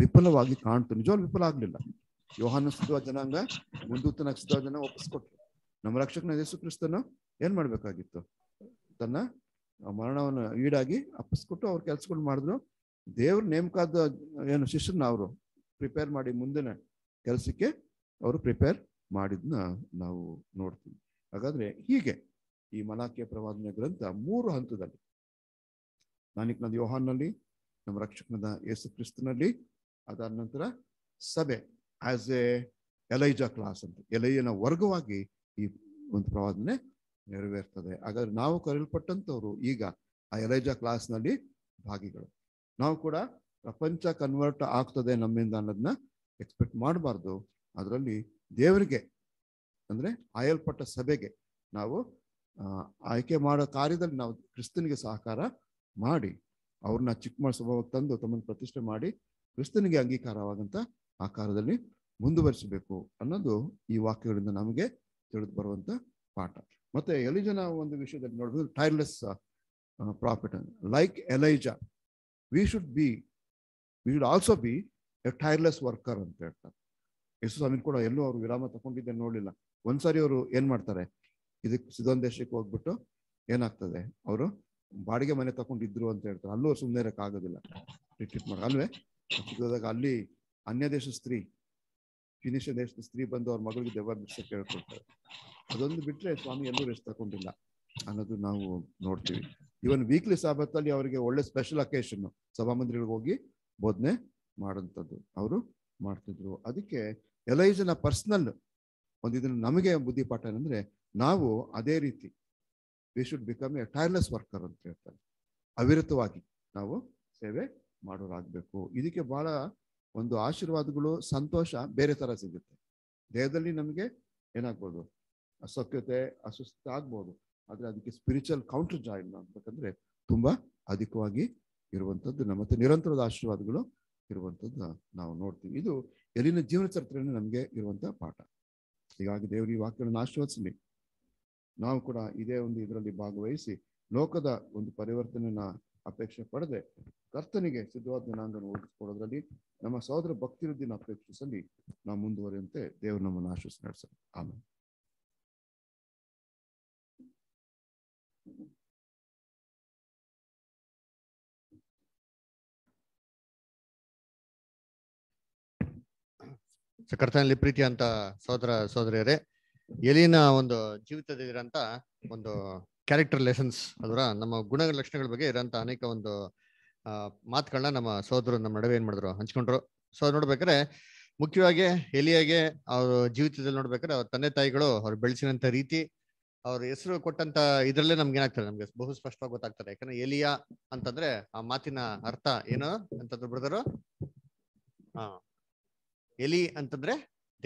ವಿಫಲವಾಗಿ ಕಾಣ್ತು ನಿಜವಾಗ್ಲೂ ವಿಫಲ ಆಗಲಿಲ್ಲ ಯೋಹಾನ ಜನಾಂಗ ಮುಂದೂತನ ಸುತ್ತುವ ಜನ ಒಪ್ಪಿಸ್ಕೊಟ್ರು ನಮ್ಮ ರಕ್ಷಕನ ಯೇಸು ಕ್ರಿಸ್ತನ ಏನ್ ಮಾಡ್ಬೇಕಾಗಿತ್ತು ತನ್ನ ಮರಣವನ್ನು ಈಡಾಗಿ ಅಪ್ಪಿಸ್ಕೊಟ್ಟು ಅವ್ರು ಕೆಲ್ಸಗಳು ಮಾಡಿದ್ರು ದೇವ್ರ ನೇಮಕಾದ ಏನು ಶಿಷ್ಯನ ಅವರು ಪ್ರಿಪೇರ್ ಮಾಡಿ ಮುಂದಿನ ಕೆಲಸಕ್ಕೆ ಅವರು ಪ್ರಿಪೇರ್ ಮಾಡಿದ್ನ ನಾವು ನೋಡ್ತೀವಿ ಹಾಗಾದ್ರೆ ಹೀಗೆ ಈ ಮಲಾಕೆ ಪ್ರವಾದನೆ ಗ್ರಂಥ ಮೂರು ಹಂತದಲ್ಲಿ ನಾನಿಕ್ನದ ಯೋಹಾನ್ನಲ್ಲಿ ನಮ್ಮ ರಕ್ಷಕನದ ಯೇಸು ಕ್ರಿಸ್ತನಲ್ಲಿ ಅದಾದ ನಂತರ ಸಭೆ ಆಸ್ ಎ ಎಲೈಜಾ ಕ್ಲಾಸ್ ಅಂತ ಎಲೈಯನ ವರ್ಗವಾಗಿ ಈ ಒಂದು ಪ್ರವಾದನೆ ನೆರವೇರ್ತದೆ ಹಾಗಾದ್ರೆ ನಾವು ಕರೆಯಲ್ಪಟ್ಟಂಥವರು ಈಗ ಆ ಎಲೈಜಾ ಕ್ಲಾಸ್ನಲ್ಲಿ ಭಾಗಿಗಳು ನಾವು ಕೂಡ ಪ್ರಪಂಚ ಕನ್ವರ್ಟ್ ಆಗ್ತದೆ ನಮ್ಮಿಂದ ಅನ್ನೋದನ್ನ ಎಕ್ಸ್ಪೆಕ್ಟ್ ಮಾಡಬಾರ್ದು ಅದರಲ್ಲಿ ದೇವರಿಗೆ ಅಂದರೆ ಆಯಲ್ಪಟ್ಟ ಸಭೆಗೆ ನಾವು ಆಯ್ಕೆ ಮಾಡೋ ಕಾರ್ಯದಲ್ಲಿ ನಾವು ಕ್ರಿಸ್ತನಿಗೆ ಸಹಕಾರ ಮಾಡಿ ಅವ್ರನ್ನ ಚಿಕ್ಕಮಾಳ ಸ್ವಭಾವಕ್ಕೆ ತಂದು ತಮ್ಮನ್ನು ಪ್ರತಿಷ್ಠೆ ಮಾಡಿ ಕ್ರಿಸ್ತನಿಗೆ ಅಂಗೀಕಾರವಾದಂಥ ಆಕಾರದಲ್ಲಿ ಮುಂದುವರಿಸಬೇಕು ಅನ್ನೋದು ಈ ವಾಕ್ಯಗಳಿಂದ ನಮಗೆ ತಿಳಿದು ಬರುವಂಥ ಪಾಠ ಮತ್ತೆ ಎಲಿಜ ಒಂದು ವಿಷಯದಲ್ಲಿ ನೋಡಬಹುದು tireless prophet like Elijah we should be we should also be a tireless worker ಅಂತ ಹೇಳ್ತಾರೆ ಯೇಸು ಸ್ವಾಮಿ ಕೂಡ ಎಲ್ಲೂ ಅವರು ವಿರಾಮ ತಗೊಂಡಿದ್ದೆ ನೋಡಲಿಲ್ಲ ಒಂದ್ಸರಿ ಅವರು ಏನ್ ಮಾಡ್ತಾರೆ ಇದಕ್ಕೆ ಸಿದ್ಧಾಂತ ದೇಶಕ್ಕೆ ಹೋಗ್ಬಿಟ್ಟು ಏನಾಗ್ತದೆ ಅವರು ಬಾಡಿಗೆ ಮನೆ ತಗೊಂಡಿದ್ರು ಅಂತ ಹೇಳ್ತಾರೆ ಅಲ್ಲೂ ಸುಮ್ಮನೆ ಇರೋಕ್ಕಾಗೋದಿಲ್ಲ ಆಗೋದಿಲ್ಲ ಮಾಡಿ ಅಲ್ವೇ ಅಲ್ಲಿ ಅನ್ಯ ದೇಶ ಸ್ತ್ರೀ ಫಿನಿಶ ಎಷ್ಟು ಸ್ತ್ರೀ ಬಂದು ಅವ್ರ ಮಗಳಿಗೆ ದೆವ್ವ ಬಿಡ್ಸಕ್ಕೆ ಹೇಳ್ಕೊಡ್ತಾರೆ ಅದೊಂದು ಬಿಟ್ರೆ ಸ್ವಾಮಿ ಎಲ್ಲೂ ರೆಸ್ಟ್ ತಗೊಂಡಿಲ್ಲ ಅನ್ನೋದು ನಾವು ನೋಡ್ತೀವಿ ಇವನ್ ವೀಕ್ಲಿ ಸಾಬತ್ತಲ್ಲಿ ಅವರಿಗೆ ಒಳ್ಳೆ ಸ್ಪೆಷಲ್ ಅಕೇಶನ್ ಸಭಾಮಂದಿರಿಗೆ ಹೋಗಿ ಬೋಧನೆ ಮಾಡುವಂಥದ್ದು ಅವರು ಮಾಡ್ತಿದ್ರು ಅದಕ್ಕೆ ಎಲೈಜನ ಪರ್ಸನಲ್ ಒಂದು ಇದನ್ನು ನಮಗೆ ಬುದ್ಧಿ ಪಾಠ ಏನಂದ್ರೆ ನಾವು ಅದೇ ರೀತಿ we should become a tireless worker ಅಂತ ಹೇಳ್ತಾರೆ ಅವಿರತವಾಗಿ ನಾವು ಸೇವೆ ಮಾಡೋರಾಗಬೇಕು ಇದಕ್ಕೆ ಬಹಳ ಒಂದು ಆಶೀರ್ವಾದಗಳು ಸಂತೋಷ ಬೇರೆ ಥರ ಸಿಗುತ್ತೆ ದೇಹದಲ್ಲಿ ನಮಗೆ ಏನಾಗ್ಬೋದು ಅಸಖ್ಯತೆ ಅಸ್ವಸ್ಥ ಆಗ್ಬೋದು ಆದರೆ ಅದಕ್ಕೆ ಸ್ಪಿರಿಚುವಲ್ ಕೌಂಟರ್ ಜಾಯಿನ್ ಅಂತಕ್ಕಂದ್ರೆ ತುಂಬ ಅಧಿಕವಾಗಿ ಇರುವಂಥದ್ದು ನಮ್ಮ ನಿರಂತರದ ಆಶೀರ್ವಾದಗಳು ಇರುವಂಥದ್ದು ನಾವು ನೋಡ್ತೀವಿ ಇದು ಎಲ್ಲಿನ ಜೀವನ ಚರಿತ್ರೆಯನ್ನು ನಮಗೆ ಇರುವಂತಹ ಪಾಠ ಹೀಗಾಗಿ ದೇವರ ಈ ವಾಕ್ಯಗಳನ್ನು ಆಶೀರ್ವದಿಸಲಿ ನಾವು ಕೂಡ ಇದೇ ಒಂದು ಇದರಲ್ಲಿ ಭಾಗವಹಿಸಿ ಲೋಕದ ಒಂದು ಪರಿವರ್ತನೆಯನ್ನ ಅಪೇಕ್ಷೆ ಪಡೆದೆ ಕರ್ತನಿಗೆ ಸಿದ್ಧವಾದ ಜನಾಂಗನ ನಮ್ಮ ಸಹೋದರ ದಿನ ಅಪೇಕ್ಷಿಸಲಿ ನಾವು ಮುಂದುವರಿಯುವಂತೆ ದೇವರು ನಮ್ಮನ್ನು ಆಶೀಸ್ ನಡೆಸಲಿ ಆಮೇಲೆ ಕರ್ತನಲ್ಲಿ ಪ್ರೀತಿ ಅಂತ ಸಹೋದರ ಸಹೋದರಿಯರೇ ಎಲಿನ ಒಂದು ಜೀವಿತದಲ್ಲಿರೋಂಥ ಒಂದು ಕ್ಯಾರೆಕ್ಟರ್ ಲೆಸನ್ಸ್ ಅದರ ನಮ್ಮ ಗುಣ ಲಕ್ಷಣಗಳ ಬಗ್ಗೆ ಇರೋಂಥ ಅನೇಕ ಒಂದು ಮಾತುಗಳನ್ನ ನಮ್ಮ ಸೋದರು ನಮ್ಮ ನಡುವೆ ಏನ್ ಮಾಡಿದ್ರು ಹಂಚ್ಕೊಂಡ್ರು ಸೊ ನೋಡ್ಬೇಕಾದ್ರೆ ಮುಖ್ಯವಾಗಿ ಎಲಿಯಾಗೆ ಅವ್ರ ಜೀವಿತದಲ್ಲಿ ನೋಡ್ಬೇಕಾದ್ರೆ ಅವ್ರ ತಂದೆ ತಾಯಿಗಳು ಅವ್ರು ಬೆಳೆಸಿದಂತ ರೀತಿ ಅವ್ರ ಹೆಸರು ಕೊಟ್ಟಂತ ಇದ್ರಲ್ಲೇ ನಮ್ಗೆ ಏನಾಗ್ತದೆ ನಮ್ಗೆ ಬಹು ಸ್ಪಷ್ಟವಾಗಿ ಗೊತ್ತಾಗ್ತದೆ ಯಾಕಂದ್ರೆ ಎಲಿಯಾ ಅಂತಂದ್ರೆ ಆ ಮಾತಿನ ಅರ್ಥ ಏನು ಅಂತಂದ್ರು ಬ್ರದರು ಹಾ ಎಲಿ ಅಂತಂದ್ರೆ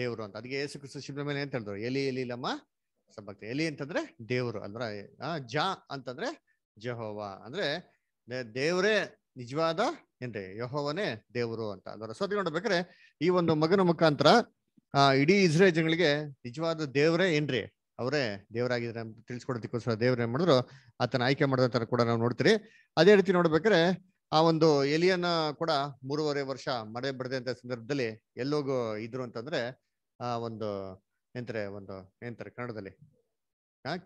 ದೇವರು ಅಂತ ಅದಕ್ಕೆ ಯೇಸು ಕೃಷ್ಣ ಶಿಬ್ರಮೇಲೆ ಅಂತ ಹೇಳಿದ್ರು ಎಲಿ ಎಲಿ ಲಮ್ಮ ಎಲಿ ಅಂತಂದ್ರೆ ದೇವರು ಅಂದ್ರ ಜಾ ಅಂತಂದ್ರೆ ಜಹೋವಾ ಅಂದ್ರೆ ದೇವರೇ ನಿಜವಾದ ಏನ್ರಿ ಯಹೋವನೇ ದೇವರು ಅಂತ ಅದರ ಸತಿ ನೋಡ್ಬೇಕಾದ್ರೆ ಈ ಒಂದು ಮಗನ ಮುಖಾಂತರ ಆ ಇಡೀ ಇಸ್ರೇ ಜನಗಳಿಗೆ ನಿಜವಾದ ದೇವರೇ ಏನ್ರಿ ಅವರೇ ದೇವರಾಗಿದ್ರೆ ಅಂತ ತಿಳಿಸ್ಕೊಡೋದಕ್ಕೋಸ್ಕರ ದೇವ್ರ ಮಾಡಿದ್ರು ಆತನ ಆಯ್ಕೆ ಮಾಡಿದ ತರ ಕೂಡ ನಾವು ನೋಡ್ತೀರಿ ಅದೇ ರೀತಿ ನೋಡ್ಬೇಕ್ರೆ ಆ ಒಂದು ಎಲಿಯನ್ನ ಕೂಡ ಮೂರುವರೆ ವರ್ಷ ಮಳೆ ಅಂತ ಸಂದರ್ಭದಲ್ಲಿ ಎಲ್ಲೋಗು ಇದ್ರು ಅಂತಂದ್ರೆ ಆ ಒಂದು ಎಂತಾರೆ ಒಂದು ಎಂತಾರೆ ಕನ್ನಡದಲ್ಲಿ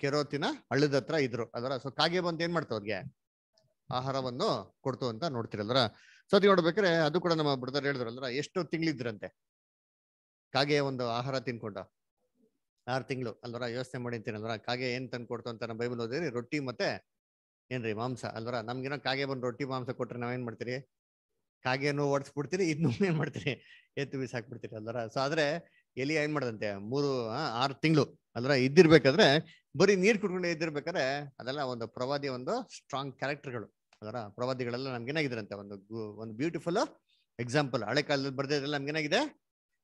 ಕೆರೋತಿನ ಹಳ್ಳದ ಹತ್ರ ಇದ್ರು ಅದರ ಸೊ ಕಾಗೆ ಬಂದು ಏನ್ ಮಾಡ್ತಾವ್ ಆಹಾರವನ್ನು ಕೊಡ್ತು ಅಂತ ನೋಡ್ತಿರಲ್ರ ಸತಿ ನೋಡ್ಬೇಕಾದ್ರೆ ಅದು ಕೂಡ ನಮ್ಮ ಬ್ರದರ್ ಹೇಳಿದ್ರಲ್ರ ಎಷ್ಟು ತಿಂಗಳಿದ್ರಂತೆ ಕಾಗೆ ಒಂದು ಆಹಾರ ತಿನ್ಕೊಂಡ ಆರು ತಿಂಗಳು ಅಲ್ವರ ಯೋಚನೆ ಮಾಡಿಂತೀನಲ್ವರ ಕಾಗೆ ಏನ್ ತಂದು ಕೊಡ್ತು ಅಂತ ನಮ್ಮ ಬೈಬಲ್ ಓದಿರಿ ರೊಟ್ಟಿ ಮತ್ತೆ ಏನ್ರಿ ಮಾಂಸ ಅಲ್ವರ ನಮ್ಗಿನ ಕಾಗೆ ಬಂದು ರೊಟ್ಟಿ ಮಾಂಸ ಕೊಟ್ರೆ ನಾವೇನ್ ಮಾಡ್ತೀರಿ ಕಾಗೆನು ಓಡಿಸ್ಬಿಡ್ತೀರಿ ಇನ್ನೂ ಏನ್ ಮಾಡ್ತೀರಿ ಎತ್ತು ಹಾಕ್ಬಿಡ್ತೀರಿ ಅಲ್ವರ ಸೊ ಆದ್ರೆ ಎಲ್ಲಿ ಏನ್ ಮಾಡದಂತೆ ಮೂರು ಆರು ತಿಂಗಳು ಅಲ್ವರ ಇದ್ದಿರ್ಬೇಕಾದ್ರೆ ಬರೀ ನೀರ್ ಕುಡ್ಕೊಂಡು ಇದ್ದಿರ್ಬೇಕಾದ್ರೆ ಅದೆಲ್ಲ ಒಂದು ಪ್ರವಾದಿ ಒಂದು ಸ್ಟ್ರಾಂಗ್ ಕ್ಯಾರೆಕ್ಟರ್ಗಳು ಅದರ ಪ್ರವಾದಿಗಳೆಲ್ಲ ಏನಾಗಿದ್ರಂತೆ ಒಂದು ಒಂದು ಬ್ಯೂಟಿಫುಲ್ ಎಕ್ಸಾಂಪಲ್ ಹಳೆ ಕಾಲದಲ್ಲಿ ಬರ್ದಿದ್ರೆಲ್ಲ ಏನಾಗಿದೆ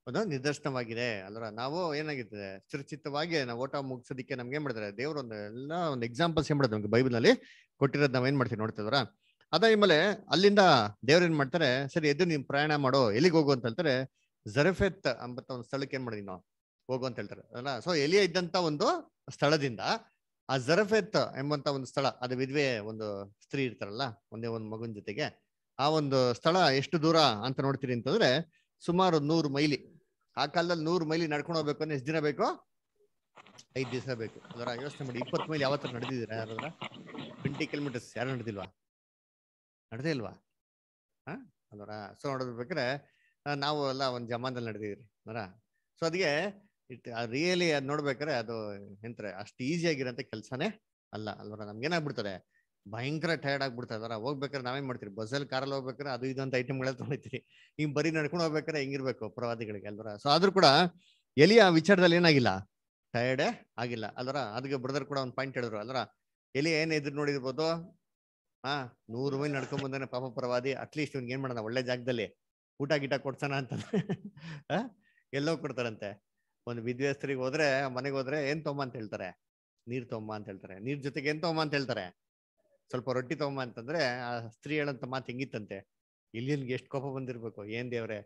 ಒಂದು ನಿದರ್ಶನವಾಗಿದೆ ಅದರ ನಾವು ಏನಾಗಿದೆ ಸುರಕ್ಷಿತವಾಗಿ ನಾವು ಓಟ ಮುಗಿಸೋದಕ್ಕೆ ನಮ್ಗೆ ಏನ್ ಮಾಡಿದ್ರೆ ದೇವರು ಒಂದು ಎಲ್ಲ ಒಂದು ಎಕ್ಸಾಂಪಲ್ಸ್ ಏನ್ ಮಾಡಿದ್ರೆ ನಮ್ಗೆ ಬೈಬಲ್ ನಲ್ಲಿ ಕೊಟ್ಟಿರೋದು ನಾವ್ ಏನ್ ಮಾಡ್ತೀವಿ ನೋಡ್ತಿದ್ರ ಅದಾದ ಮೇಲೆ ಅಲ್ಲಿಂದ ದೇವ್ರು ಏನ್ ಮಾಡ್ತಾರೆ ಸರಿ ಎದ್ದು ನೀನ್ ಪ್ರಯಾಣ ಮಾಡೋ ಎಲ್ಲಿಗೆ ಹೋಗು ಅಂತ ಹೇಳ್ತಾರೆ ಜರಫೆತ್ ಅಂಬತ್ತ ಒಂದು ಸ್ಥಳಕ್ಕೆ ಏನ್ ಮಾಡಿದ್ವಿ ನಾವು ಹೋಗು ಅಂತ ಹೇಳ್ತಾರೆ ಅಲ್ಲ ಸೊ ಎಲಿಯ ಇದ್ದಂತ ಒಂದು ಸ್ಥಳದಿಂದ ಆ ಜರಫೆತ್ ಎಂಬಂತ ಒಂದು ಸ್ಥಳ ಅದು ವಿಧವೆ ಒಂದು ಸ್ತ್ರೀ ಇರ್ತಾರಲ್ಲ ಒಂದೇ ಒಂದು ಮಗುನ್ ಜೊತೆಗೆ ಆ ಒಂದು ಸ್ಥಳ ಎಷ್ಟು ದೂರ ಅಂತ ನೋಡ್ತೀರಿ ಅಂತಂದ್ರೆ ಸುಮಾರು ನೂರು ಮೈಲಿ ಆ ಕಾಲದಲ್ಲಿ ನೂರು ಮೈಲಿ ನಡ್ಕೊಂಡು ಹೋಗ್ಬೇಕು ಅಂದ್ರೆ ಎಷ್ಟು ದಿನ ಬೇಕು ಐದು ದಿವಸ ಬೇಕು ಅದರ ಯೋಚನೆ ಮಾಡಿ ಇಪ್ಪತ್ತು ಮೈಲಿ ಯಾವತ್ತರ ನಡೆದಿದ್ದೀರ ಯಾರ ಟ್ವೆಂಟಿ ಕಿಲೋಮೀಟರ್ಸ್ ಯಾರು ನಡೆದಿಲ್ವಾ ನಡೆದೇ ಇಲ್ವಾ ಹಾ ಅದರ ಸೊ ನೋಡೋದು ನಾವು ಎಲ್ಲ ಒಂದು ಜಮಾನದಲ್ಲಿ ನಡೆದಿದ್ರಿ ಅದರ ಸೊ ಅದಕ್ಕೆ ಇಟ್ ರಿಯಲಿ ಅದ್ ನೋಡ್ಬೇಕಾರೆ ಅದು ಎಂತಾರೆ ಅಷ್ಟು ಆಗಿರೋ ಕೆಲಸನೇ ಅಲ್ಲ ಅಲ್ವರ ನಮ್ಗೇನಾಗ್ಬಿಡ್ತಾರೆ ಭಯಂಕರ ಟೈರ್ಡ್ ಆಗ್ಬಿಡ್ತಾ ಇದಾರ ಹೋಗ್ಬೇಕಾರೆ ನಾವೇನ್ ಮಾಡ್ತೀರಿ ಬಸ್ಸಲ್ಲಿ ಕಾರಲ್ಲಿ ಹೋಗ್ಬೇಕಾರೆ ಅದು ಇದೊಂದು ಗಳೆಲ್ಲ ತೊಗೊಳ್ತೀರಿ ಹಿಂಗ್ ಬರೀ ನಡ್ಕೊಂಡು ಹೋಗ್ಬೇಕಾರೆ ಹಿಂಗಿರ್ಬೇಕು ಪ್ರವಾದಿಗಳಿಗೆ ಅಲ್ವರ ಸೊ ಆದ್ರೂ ಕೂಡ ಎಲಿ ಆ ವಿಚಾರದಲ್ಲಿ ಏನಾಗಿಲ್ಲ ಟಯರ್ಡೇ ಆಗಿಲ್ಲ ಅಲ್ವರ ಅದಕ್ಕೆ ಬ್ರದರ್ ಕೂಡ ಒಂದು ಪಾಯಿಂಟ್ ಹೇಳಿದ್ರು ಅಲ್ವರ ಎಲಿ ಏನ್ ಎದುರು ನೋಡಿರ್ಬೋದು ಹಾ ನೂರು ಮೈಲಿ ನಡ್ಕೊಂಡ್ ಬಂದಾನೆ ಪಾಪ ಪ್ರವಾದಿ ಅಟ್ಲೀಸ್ಟ್ ಇವ್ನ್ ಏನ್ ಮಾಡೋಣ ಒಳ್ಳೆ ಜಾಗದಲ್ಲಿ ಊಟ ಗಿಟ ಕೊಡ್ಸೋಣ ಅಂತ ಎಲ್ಲೋ ಕೊಡ್ತಾರಂತೆ ಒಂದು ವಿದ್ವೇಸ್ತ್ರಿಗೆ ಹೋದ್ರೆ ಮನೆಗೆ ಹೋದ್ರೆ ಏನ್ ತೊಂಬ ಅಂತ ಹೇಳ್ತಾರೆ ನೀರ್ ತೊಂಬ ಅಂತ ಹೇಳ್ತಾರೆ ನೀರ್ ಜೊತೆಗೆ ಏನ್ ತೊಂಬ ಅಂತ ಹೇಳ್ತಾರೆ ಸ್ವಲ್ಪ ರೊಟ್ಟಿ ತೊಂಬ ಅಂತಂದ್ರೆ ಆ ಸ್ತ್ರೀ ಹೇಳಂತ ಮಾತು ಹೆಂಗಿತ್ತಂತೆ ಇಲ್ಲಿಗೆ ಎಷ್ಟು ಕೋಪ ಬಂದಿರ್ಬೇಕು ಏನ್ ದೇವ್ರೆ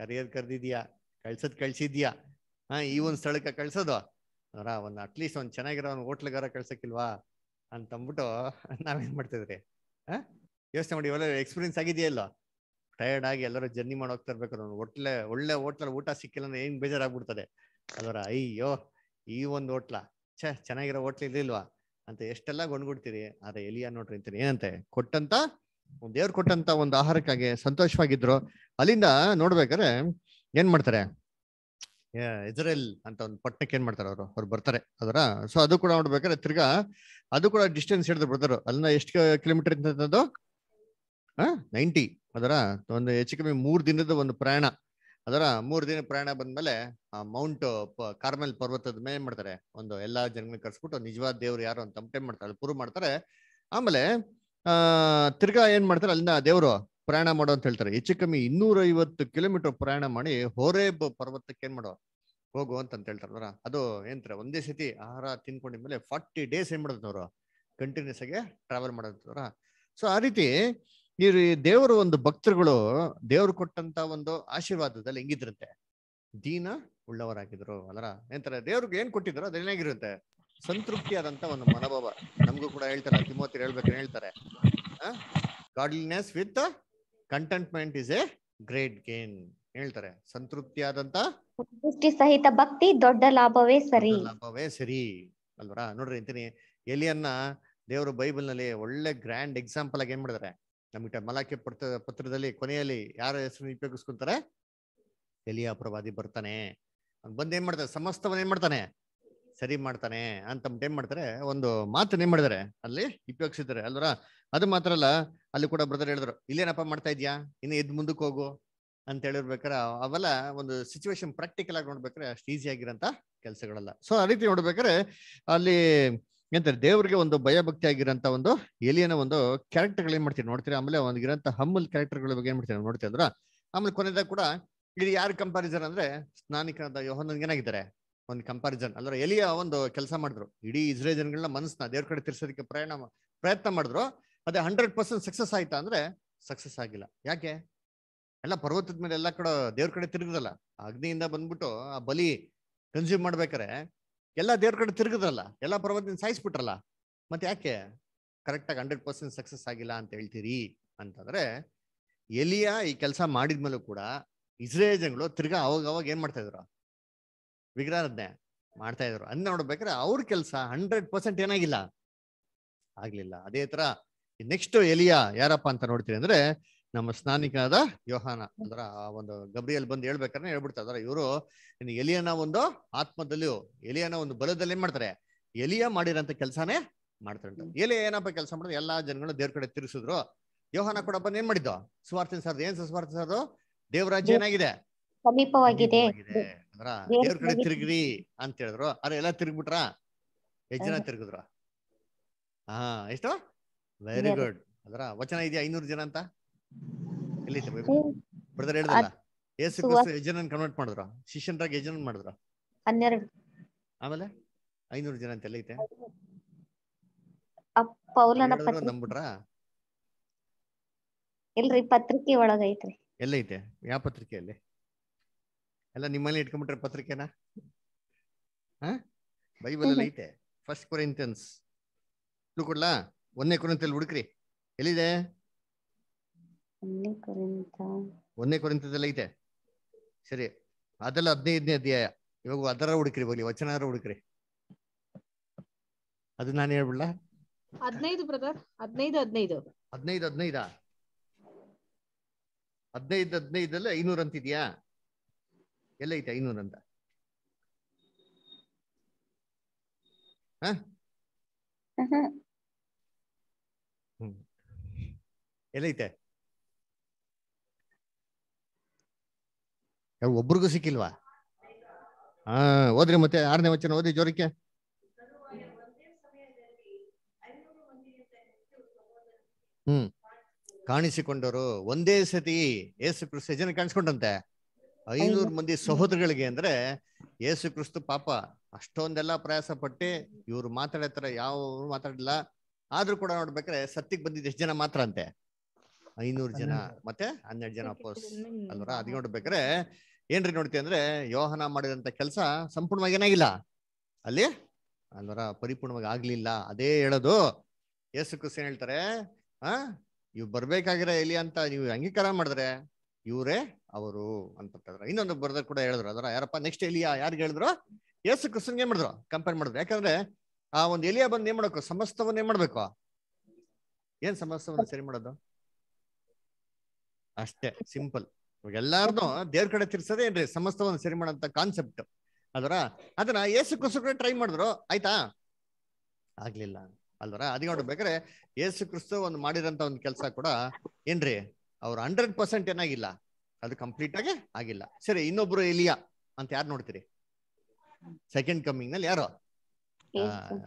ಕರೆಯೋದ್ ಕರ್ದಿದ್ಯಾ ಕಳ್ಸದ್ ಕಳ್ಸಿದ್ಯಾ ಹಾ ಈ ಒಂದ್ ಸ್ಥಳಕ್ಕೆ ಕಳ್ಸೋದು ಅವರ ಒಂದ್ ಅಟ್ಲೀಸ್ಟ್ ಒಂದ್ ಚೆನ್ನಾಗಿರೋ ಒಂದು ಹೋಟ್ಲಗಾರ ಕಳ್ಸಕ್ಕಿಲ್ವಾ ಅಂತಂದ್ಬಿಟ್ಟು ನಾವೇನ್ ಮಾಡ್ತಿದ್ರಿ ಹಾ ಯೋಚನೆ ಮಾಡಿ ಇವೆಲ್ಲ ಎಕ್ಸ್ಪೀರಿಯನ್ಸ್ ಆಗಿದೆಯಾ ಇಲ್ಲ ಟಯರ್ಡ್ ಆಗಿ ಎಲ್ಲರೂ ಜರ್ನಿ ಮಾಡಿ ಹೋಗ್ತಾ ಇರ್ಬೇಕು ಒಟ್ಲೆ ಒಳ್ಳೆ ಹೋಟ್ಲಲ್ಲಿ ಊಟ ಸಿಕ್ಕಿಲ್ಲ ಏನ್ ಬೇಜಾರಾಗ್ಬಿಡ್ತದೆ ಅಲ್ವರ ಅಯ್ಯೋ ಈ ಒಂದು ಹೋಟ್ಲ ಛೇ ಚೆನ್ನಾಗಿರೋ ಹೋಟ್ಲ ಇರ್ಲಿಲ್ವಾ ಅಂತ ಎಷ್ಟೆಲ್ಲ ಗೊಂಡ್ಬಿಡ್ತೀರಿ ಆದ್ರೆ ಎಲಿಯಾ ನೋಡ್ರಿ ಅಂತೀರಿ ಏನಂತೆ ಕೊಟ್ಟಂತ ಒಂದ್ ದೇವ್ರು ಕೊಟ್ಟಂತ ಒಂದು ಆಹಾರಕ್ಕಾಗಿ ಸಂತೋಷವಾಗಿದ್ರು ಅಲ್ಲಿಂದ ನೋಡ್ಬೇಕಾದ್ರೆ ಏನ್ ಮಾಡ್ತಾರೆ ಇಸ್ರೇಲ್ ಅಂತ ಒಂದು ಪಟ್ಟಣಕ್ಕೆ ಏನ್ ಮಾಡ್ತಾರೆ ಅವರು ಅವ್ರು ಬರ್ತಾರೆ ಅದರ ಸೊ ಅದು ಕೂಡ ನೋಡ್ಬೇಕಾದ್ರೆ ತಿರ್ಗಾ ಅದು ಕೂಡ ಡಿಸ್ಟೆನ್ಸ್ ಹಿಡಿದು ಬರ್ತಾರೆ ಅಲ್ಲಿಂದ ಎಷ್ಟು ಕಿಲೋಮೀಟರ್ ಇಂತದ್ದು ನೈಂಟಿ ಅದರ ಒಂದು ಹೆಚ್ಚು ಕಮ್ಮಿ ಮೂರ್ ದಿನದ ಒಂದು ಪ್ರಯಾಣ ಅದರ ಮೂರು ದಿನ ಪ್ರಯಾಣ ಬಂದ್ಮೇಲೆ ಆ ಮೌಂಟ್ ಕಾರ್ಮೆಲ್ ಪರ್ವತದ ಮೇಲೆ ಏನ್ ಮಾಡ್ತಾರೆ ಒಂದು ಎಲ್ಲಾ ಜನಗಳನ್ನ ಕರ್ಸ್ಬಿಟ್ಟು ನಿಜವಾದ ದೇವ್ರು ಯಾರು ಅಂತ ಕಂಪ್ಲೇಂಟ್ ಮಾಡ್ತಾರೆ ಪ್ರೂವ್ ಮಾಡ್ತಾರೆ ಆಮೇಲೆ ಆ ತಿರ್ಗಾ ಏನ್ ಮಾಡ್ತಾರೆ ಅಲ್ಲಿನ ದೇವರು ಪ್ರಯಾಣ ಮಾಡೋ ಅಂತ ಹೇಳ್ತಾರೆ ಹೆಚ್ಚು ಕಮ್ಮಿ ಇನ್ನೂರ ಐವತ್ತು ಕಿಲೋಮೀಟರ್ ಪ್ರಯಾಣ ಮಾಡಿ ಹೋರೇಬ್ ಪರ್ವತಕ್ಕೆ ಏನ್ ಮಾಡೋ ಹೋಗು ಅಂತ ಹೇಳ್ತಾರೆ ಅದರ ಅದು ಏನ್ತಾರೆ ಒಂದೇ ಸತಿ ಆಹಾರ ತಿನ್ಕೊಂಡಿದ್ಮೇಲೆ ಫಾರ್ಟಿ ಡೇಸ್ ಏನ್ ಮಾಡೋದು ಕಂಟಿನ್ಯೂಸ್ ಆಗಿ ಟ್ರಾವೆಲ್ ಮಾಡೋದ್ರ ಸೊ ಆ ರೀತಿ ಈ ದೇವರು ಒಂದು ಭಕ್ತರುಗಳು ದೇವ್ರು ಕೊಟ್ಟಂತ ಒಂದು ಆಶೀರ್ವಾದದಲ್ಲಿ ಹೆಂಗಿದ್ರಂತೆ ದೀನ ಉಳ್ಳವರಾಗಿದ್ರು ಅದರ ನಂತರ ದೇವ್ರಿಗೆ ಏನ್ ಕೊಟ್ಟಿದ್ರು ಅದ್ರ ಏನಾಗಿರುತ್ತೆ ಸಂತೃಪ್ತಿಯಾದಂತ ಒಂದು ಮನೋಭಾವ ನಮ್ಗೂ ಕೂಡ ಹೇಳ್ತಾರೆ ತಿಮೋತಿ ಹೇಳ್ಬೇಕು ಹೇಳ್ತಾರೆ godliness with contentment is a great gain ಹೇಳ್ತಾರೆ ಆದಂತ ಸಂತೃಪ್ತಿ ಸಹಿತ ಭಕ್ತಿ ದೊಡ್ಡ ಲಾಭವೇ ಸರಿ ಲಾಭವೇ ಸರಿ ಅಲ್ವರ ನೋಡ್ರಿ ಅಂತೀನಿ ಎಲಿಯನ್ನ ದೇವರು ಬೈಬಲ್ ನಲ್ಲಿ ಒಳ್ಳೆ ಗ್ರ್ಯಾಂಡ್ ಎಕ್ಸಾಂಪಲ್ ಆಗಿ ಏನ್ ಮಾಡಿದಾರೆ ನಮ್ಗೆ ಮಲಾಕೆ ಪತ್ರ ಪತ್ರದಲ್ಲಿ ಕೊನೆಯಲ್ಲಿ ಯಾರ ಹೆಸರು ಉಪಯೋಗಿಸ್ಕೊಂತಾರೆ ಎಲಿಯ ಪ್ರವಾದಿ ಬರ್ತಾನೆ ಬಂದು ಏನ್ ಮಾಡ್ತಾನೆ ಸಮಸ್ತವನ್ನ ಏನ್ ಮಾಡ್ತಾನೆ ಸರಿ ಮಾಡ್ತಾನೆ ಅಂತ ಏನ್ ಮಾಡ್ತಾರೆ ಒಂದು ಮಾತು ಏನ್ ಮಾಡಿದಾರೆ ಅಲ್ಲಿ ಉಪಯೋಗಿಸಿದ್ದಾರೆ ಅಲ್ವರ ಅದು ಮಾತ್ರ ಅಲ್ಲ ಅಲ್ಲಿ ಕೂಡ ಬ್ರದರ್ ಹೇಳಿದ್ರು ಇಲ್ಲೇನಪ್ಪ ಮಾಡ್ತಾ ಇದ್ಯಾ ಇನ್ನು ಎದ್ ಮುಂದಕ್ಕೆ ಹೋಗು ಅಂತ ಹೇಳಿರ್ಬೇಕಾರೆ ಅವೆಲ್ಲ ಒಂದು ಸಿಚುವೇಶನ್ ಪ್ರಾಕ್ಟಿಕಲ್ ಆಗಿ ನೋಡ್ಬೇಕಾರೆ ಅಷ್ಟು ಈಸಿ ಆಗಿರೋಂತ ಕೆಲಸಗಳಲ್ಲ ಸೊ ಆ ರೀತಿ ನೋಡ್ಬೇಕಾರೆ ಅಲ್ಲಿ ಎಂತ ದೇವ್ರಿಗೆ ಒಂದು ಭಯಭಕ್ತಿ ಆಗಿರಂತ ಒಂದು ಎಲಿಯನ ಒಂದು ಕ್ಯಾರೆಕ್ಟರ್ಗಳು ಏನ್ ಮಾಡ್ತೀರಿ ನೋಡ್ತೀರಿ ಆಮೇಲೆ ಒಂದಿರೋಂಥ ಹಮ್ಮಲ್ ಕ್ಯಾರೆಕ್ಟರ್ ಬಗ್ಗೆ ಏನ್ ಮಾಡ್ತೀರಿ ನೋಡ್ತೀವಿ ಅಂದ್ರ ಆಮೇಲೆ ಕೊನೆದಾಗ ಕೂಡ ಇದು ಯಾರು ಕಂಪಾರಿಸನ್ ಅಂದ್ರೆ ಸ್ನಾನಿಕನಾದ ಯೋಹನ್ ಏನಾಗಿದ್ದಾರೆ ಒಂದು ಕಂಪಾರಿಸನ್ ಅಂದ್ರೆ ಎಲಿಯ ಒಂದು ಕೆಲಸ ಮಾಡಿದ್ರು ಇಡೀ ಜನಗಳನ್ನ ಮನಸ್ಸನ್ನ ದೇವ್ರ ಕಡೆ ತಿರ್ಸೋದಕ್ಕೆ ಪ್ರಯಾಣ ಪ್ರಯತ್ನ ಮಾಡಿದ್ರು ಅದೇ ಹಂಡ್ರೆಡ್ ಪರ್ಸೆಂಟ್ ಸಕ್ಸಸ್ ಆಯ್ತಾ ಅಂದ್ರೆ ಸಕ್ಸಸ್ ಆಗಿಲ್ಲ ಯಾಕೆ ಎಲ್ಲ ಪರ್ವತದ ಮೇಲೆ ಎಲ್ಲಾ ಕಡೆ ದೇವ್ರ ಕಡೆ ತಿರುಗಿದಲ್ಲ ಅಗ್ನಿಯಿಂದ ಬಂದ್ಬಿಟ್ಟು ಆ ಬಲಿ ಕನ್ಸ್ಯೂಮ್ ಮಾಡ್ಬೇಕಾರೆ ಎಲ್ಲ ದೇವ್ರ ಕಡೆ ತಿರುಗಿದ್ರಲ್ಲ ಎಲ್ಲ ಪರ್ವತದಿಂದ ಸಾಯಿಸ್ಬಿಟ್ರಲ್ಲ ಮತ್ತೆ ಯಾಕೆ ಕರೆಕ್ಟಾಗಿ ಹಂಡ್ರೆಡ್ ಪರ್ಸೆಂಟ್ ಸಕ್ಸಸ್ ಆಗಿಲ್ಲ ಅಂತ ಹೇಳ್ತೀರಿ ಅಂತಂದ್ರೆ ಎಲಿಯ ಈ ಕೆಲಸ ಮಾಡಿದ್ಮೇಲೂ ಕೂಡ ಇಸ್ರೇಲ್ ಜನಗಳು ತಿರ್ಗಾ ಅವಾಗ ಅವಾಗ ಏನ್ ಮಾಡ್ತಾ ಇದ್ರು ವಿಗ್ರಹಾರಾಧನೆ ಮಾಡ್ತಾ ಇದ್ರು ಅದನ್ನ ನೋಡ್ಬೇಕಾದ್ರೆ ಅವ್ರ ಕೆಲಸ ಹಂಡ್ರೆಡ್ ಪರ್ಸೆಂಟ್ ಏನಾಗಿಲ್ಲ ಆಗ್ಲಿಲ್ಲ ಅದೇ ತರ ನೆಕ್ಸ್ಟ್ ಎಲಿಯ ಯಾರಪ್ಪ ಅಂತ ನೋಡ್ತೀರಿ ಅಂದ್ರೆ ನಮ್ಮ ಸ್ನಾನಿಕನಾದ ಯೋಹಾನ ಅಂದ್ರ ಆ ಒಂದು ಗಬ್ರಿಯಲ್ಲಿ ಬಂದು ಹೇಳ್ಬೇಕಾದ್ರೆ ಹೇಳ್ಬಿಡ್ತಾ ಇವರು ಎಲಿಯನ ಒಂದು ಆತ್ಮದಲ್ಲಿಯು ಎಲಿಯನ ಒಂದು ಬಲದಲ್ಲಿ ಏನ್ ಮಾಡ್ತಾರೆ ಎಲಿಯ ಮಾಡಿರಂತ ಕೆಲಸನೇ ಮಾಡ್ತಾರೆ ಎಲಿ ಏನಪ್ಪ ಕೆಲಸ ಮಾಡಿದ್ರು ಎಲ್ಲಾ ಜನಗಳು ದೇವ್ರ ಕಡೆ ತಿರ್ಸಿದ್ರು ಯೋಹಾನ ಕೂಡ ಬಂದು ಏನ್ ಮಾಡಿದ್ದು ಸುವಾರ್ತಿನ ಸರ್ ಏನ್ ಸುವಾರ್ತಿನ ಸರ್ದು ದೇವರಾಜ್ಯ ಏನಾಗಿದೆ ಸಮೀಪವಾಗಿದೆ ಅಂದ್ರ ದೇವ್ರ ಕಡೆ ತಿರುಗ್ರಿ ಅಂತ ಹೇಳಿದ್ರು ಅರೆ ಎಲ್ಲ ತಿರುಗ್ಬಿಟ್ರ ಎಷ್ಟ್ ಜನ ತಿರುಗಿದ್ರ ಹಾ ಎಷ್ಟು ವೆರಿ ಗುಡ್ ಅದರ ವಚನ ಇದೆಯಾ ಐನೂರು ಜನ ಅಂತ ಎಲ್ಲಿ ಬ್ರದರ್ ಹೇಳಿದ್ರಲ್ಲ ಯೇಸು ಕ್ರಿಸ್ತ ಯಜನನ್ ಕನ್ವರ್ಟ್ ಮಾಡಿದ್ರ ಶಿಷ್ಯನರಾಗಿ ಯಜನನ್ ಮಾಡಿದ್ರ ಹನ್ನೆರಡು ಆಮೇಲೆ ಐನೂರು ಜನ ಅಂತ ಎಲ್ಲೈತೆ ಪೌಲನ ನಂಬಿಟ್ರ ಇಲ್ರಿ ಪತ್ರಿಕೆ ಒಳಗ ಐತ್ರಿ ಎಲ್ಲೈತೆ ಯಾವ ಪತ್ರಿಕೆಯಲ್ಲಿ ಎಲ್ಲ ನಿಮ್ಮಲ್ಲಿ ಇಟ್ಕೊಂಡ್ಬಿಟ್ರೆ ಪತ್ರಿಕೆನಾ ಬೈಬಲ್ ಅಲ್ಲಿ ಐತೆ ಫಸ್ಟ್ ಕೊರಿಂಥಿಯನ್ಸ್ ಕೊಡ್ಲಾ ಒಂದನೇ ಕೊರಿಂಥಿಯಲ್ಲಿ ಹುಡುಕ್ರಿ ಎಲ್ಲಿದೆ ಒಂದನೇ ಕೊರಿಂತದಲ್ಲಿ ಐತೆ ಸರಿ ಅದೆಲ್ಲ ಹದಿನೈದನೇ ಅಧ್ಯಾಯ ಇವಾಗ ಅದರ ಹುಡುಕ್ರಿ ಹೋಗ್ಲಿ ವಚನಾರ ಹುಡುಕ್ರಿ ಅದು ನಾನು ಹೇಳ್ಬಿಡ್ಲ ಹದಿನೈದು ಬ್ರದರ್ ಹದಿನೈದು ಹದಿನೈದು ಹದಿನೈದು ಹದಿನೈದ ಹದಿನೈದು ಹದಿನೈದಲ್ಲ ಐನೂರ ಅಂತಿದ್ಯಾ ಎಲ್ಲ ಐತೆ ಐನೂರ ಅಂತ ಎಲ್ಲೈತೆ ಒಬ್ರಿಗೂ ಸಿಕ್ಕಿಲ್ವಾ ಹಾ ಓದ್ರಿ ಮತ್ತೆ ಆರನೇ ವಚನ ಓದಿ ಜೋರಿಕೆ ಹ್ಮ್ ಕಾಣಿಸಿಕೊಂಡರು ಒಂದೇ ಸತಿ ಏಸು ಕ್ರಿಸ್ತ ಜನ ಕಾಣಿಸ್ಕೊಂಡಂತೆ ಐನೂರು ಮಂದಿ ಸಹೋದರಗಳಿಗೆ ಅಂದ್ರೆ ಏಸು ಕ್ರಿಸ್ತು ಪಾಪ ಅಷ್ಟೊಂದೆಲ್ಲ ಪ್ರಯಾಸ ಪಟ್ಟಿ ಇವ್ರು ಮಾತಾಡತ್ತರ ಯಾವ ಮಾತಾಡಲಿಲ್ಲ ಆದ್ರೂ ಕೂಡ ನೋಡ್ಬೇಕ್ರೆ ಸತ್ತಿಗೆ ಬಂದಿದ್ದ ಎಷ್ಟು ಜನ ಮಾತ್ರ ಅಂತೆ ಐನೂರು ಜನ ಮತ್ತೆ ಹನ್ನೆರಡು ಜನ ಅಪೋಸ್ ಅಲ್ವರ ಅದ್ ನೋಡ್ಬೇಕ್ರೆ ಏನ್ರಿ ನೋಡ್ತೀವಿ ಅಂದ್ರೆ ಯೋಹನ ಮಾಡಿದಂತ ಕೆಲಸ ಸಂಪೂರ್ಣವಾಗಿ ಏನಾಗಿಲ್ಲ ಅಲ್ಲಿ ಅಲ್ವರ ಪರಿಪೂರ್ಣವಾಗಿ ಆಗ್ಲಿಲ್ಲ ಅದೇ ಹೇಳೋದು ಯೇಸು ಕ್ರಿಸ್ತೇನ್ ಹೇಳ್ತಾರೆ ಆ ಇವ್ ಬರ್ಬೇಕಾಗಿರೋ ಎಲಿ ಅಂತ ನೀವು ಅಂಗೀಕಾರ ಮಾಡಿದ್ರೆ ಇವರೇ ಅವರು ಅಂತ ಇನ್ನೊಂದು ಬರ್ದ ಕೂಡ ಹೇಳಿದ್ರು ಅದರ ಯಾರಪ್ಪ ನೆಕ್ಸ್ಟ್ ಎಲಿಯಾ ಯಾರಿಗೆ ಹೇಳಿದ್ರು ಯೇಸು ಕ್ರಿಸ್ತನ್ಗೆ ಏನ್ ಮಾಡಿದ್ರು ಕಂಪೇರ್ ಮಾಡಿದ್ರು ಯಾಕಂದ್ರೆ ಆ ಒಂದು ಎಲಿಯಾ ಬಂದು ಏನ್ ಮಾಡಬೇಕು ಸಮಸ್ತವನ್ನ ಏನ್ ಮಾಡ್ಬೇಕು ಏನ್ ಸಮಸ್ತವನ್ನ ಸರಿ ಮಾಡೋದು ಅಷ್ಟೇ ಸಿಂಪಲ್ ಇವಾಗ ಎಲ್ಲಾರ್ದು ದೇವ್ರ ಕಡೆ ತಿರ್ಸದೆ ಏನ್ರಿ ಸಮಸ್ತವನ್ನು ಸರಿ ಮಾಡಂತ ಕಾನ್ಸೆಪ್ಟ್ ಅದರ ಅದನ್ನ ಏಸು ಕ್ರಿಸ್ತು ಟ್ರೈ ಮಾಡಿದ್ರು ಆಯ್ತಾ ಆಗ್ಲಿಲ್ಲ ಅಲ್ವರ ಅದಕ್ಕೆ ನೋಡ್ಬೇಕಾದ್ರೆ ಏಸು ಕ್ರಿಸ್ತು ಒಂದು ಮಾಡಿದಂತ ಒಂದು ಕೆಲಸ ಕೂಡ ಏನ್ರಿ ಅವ್ರ ಹಂಡ್ರೆಡ್ ಪರ್ಸೆಂಟ್ ಏನಾಗಿಲ್ಲ ಅದು ಕಂಪ್ಲೀಟ್ ಆಗಿ ಆಗಿಲ್ಲ ಸರಿ ಇನ್ನೊಬ್ರು ಎಲಿಯಾ ಅಂತ ಯಾರು ನೋಡ್ತೀರಿ ಸೆಕೆಂಡ್ ಕಮ್ಮಿಂಗ್ ನಲ್ಲಿ ಯಾರು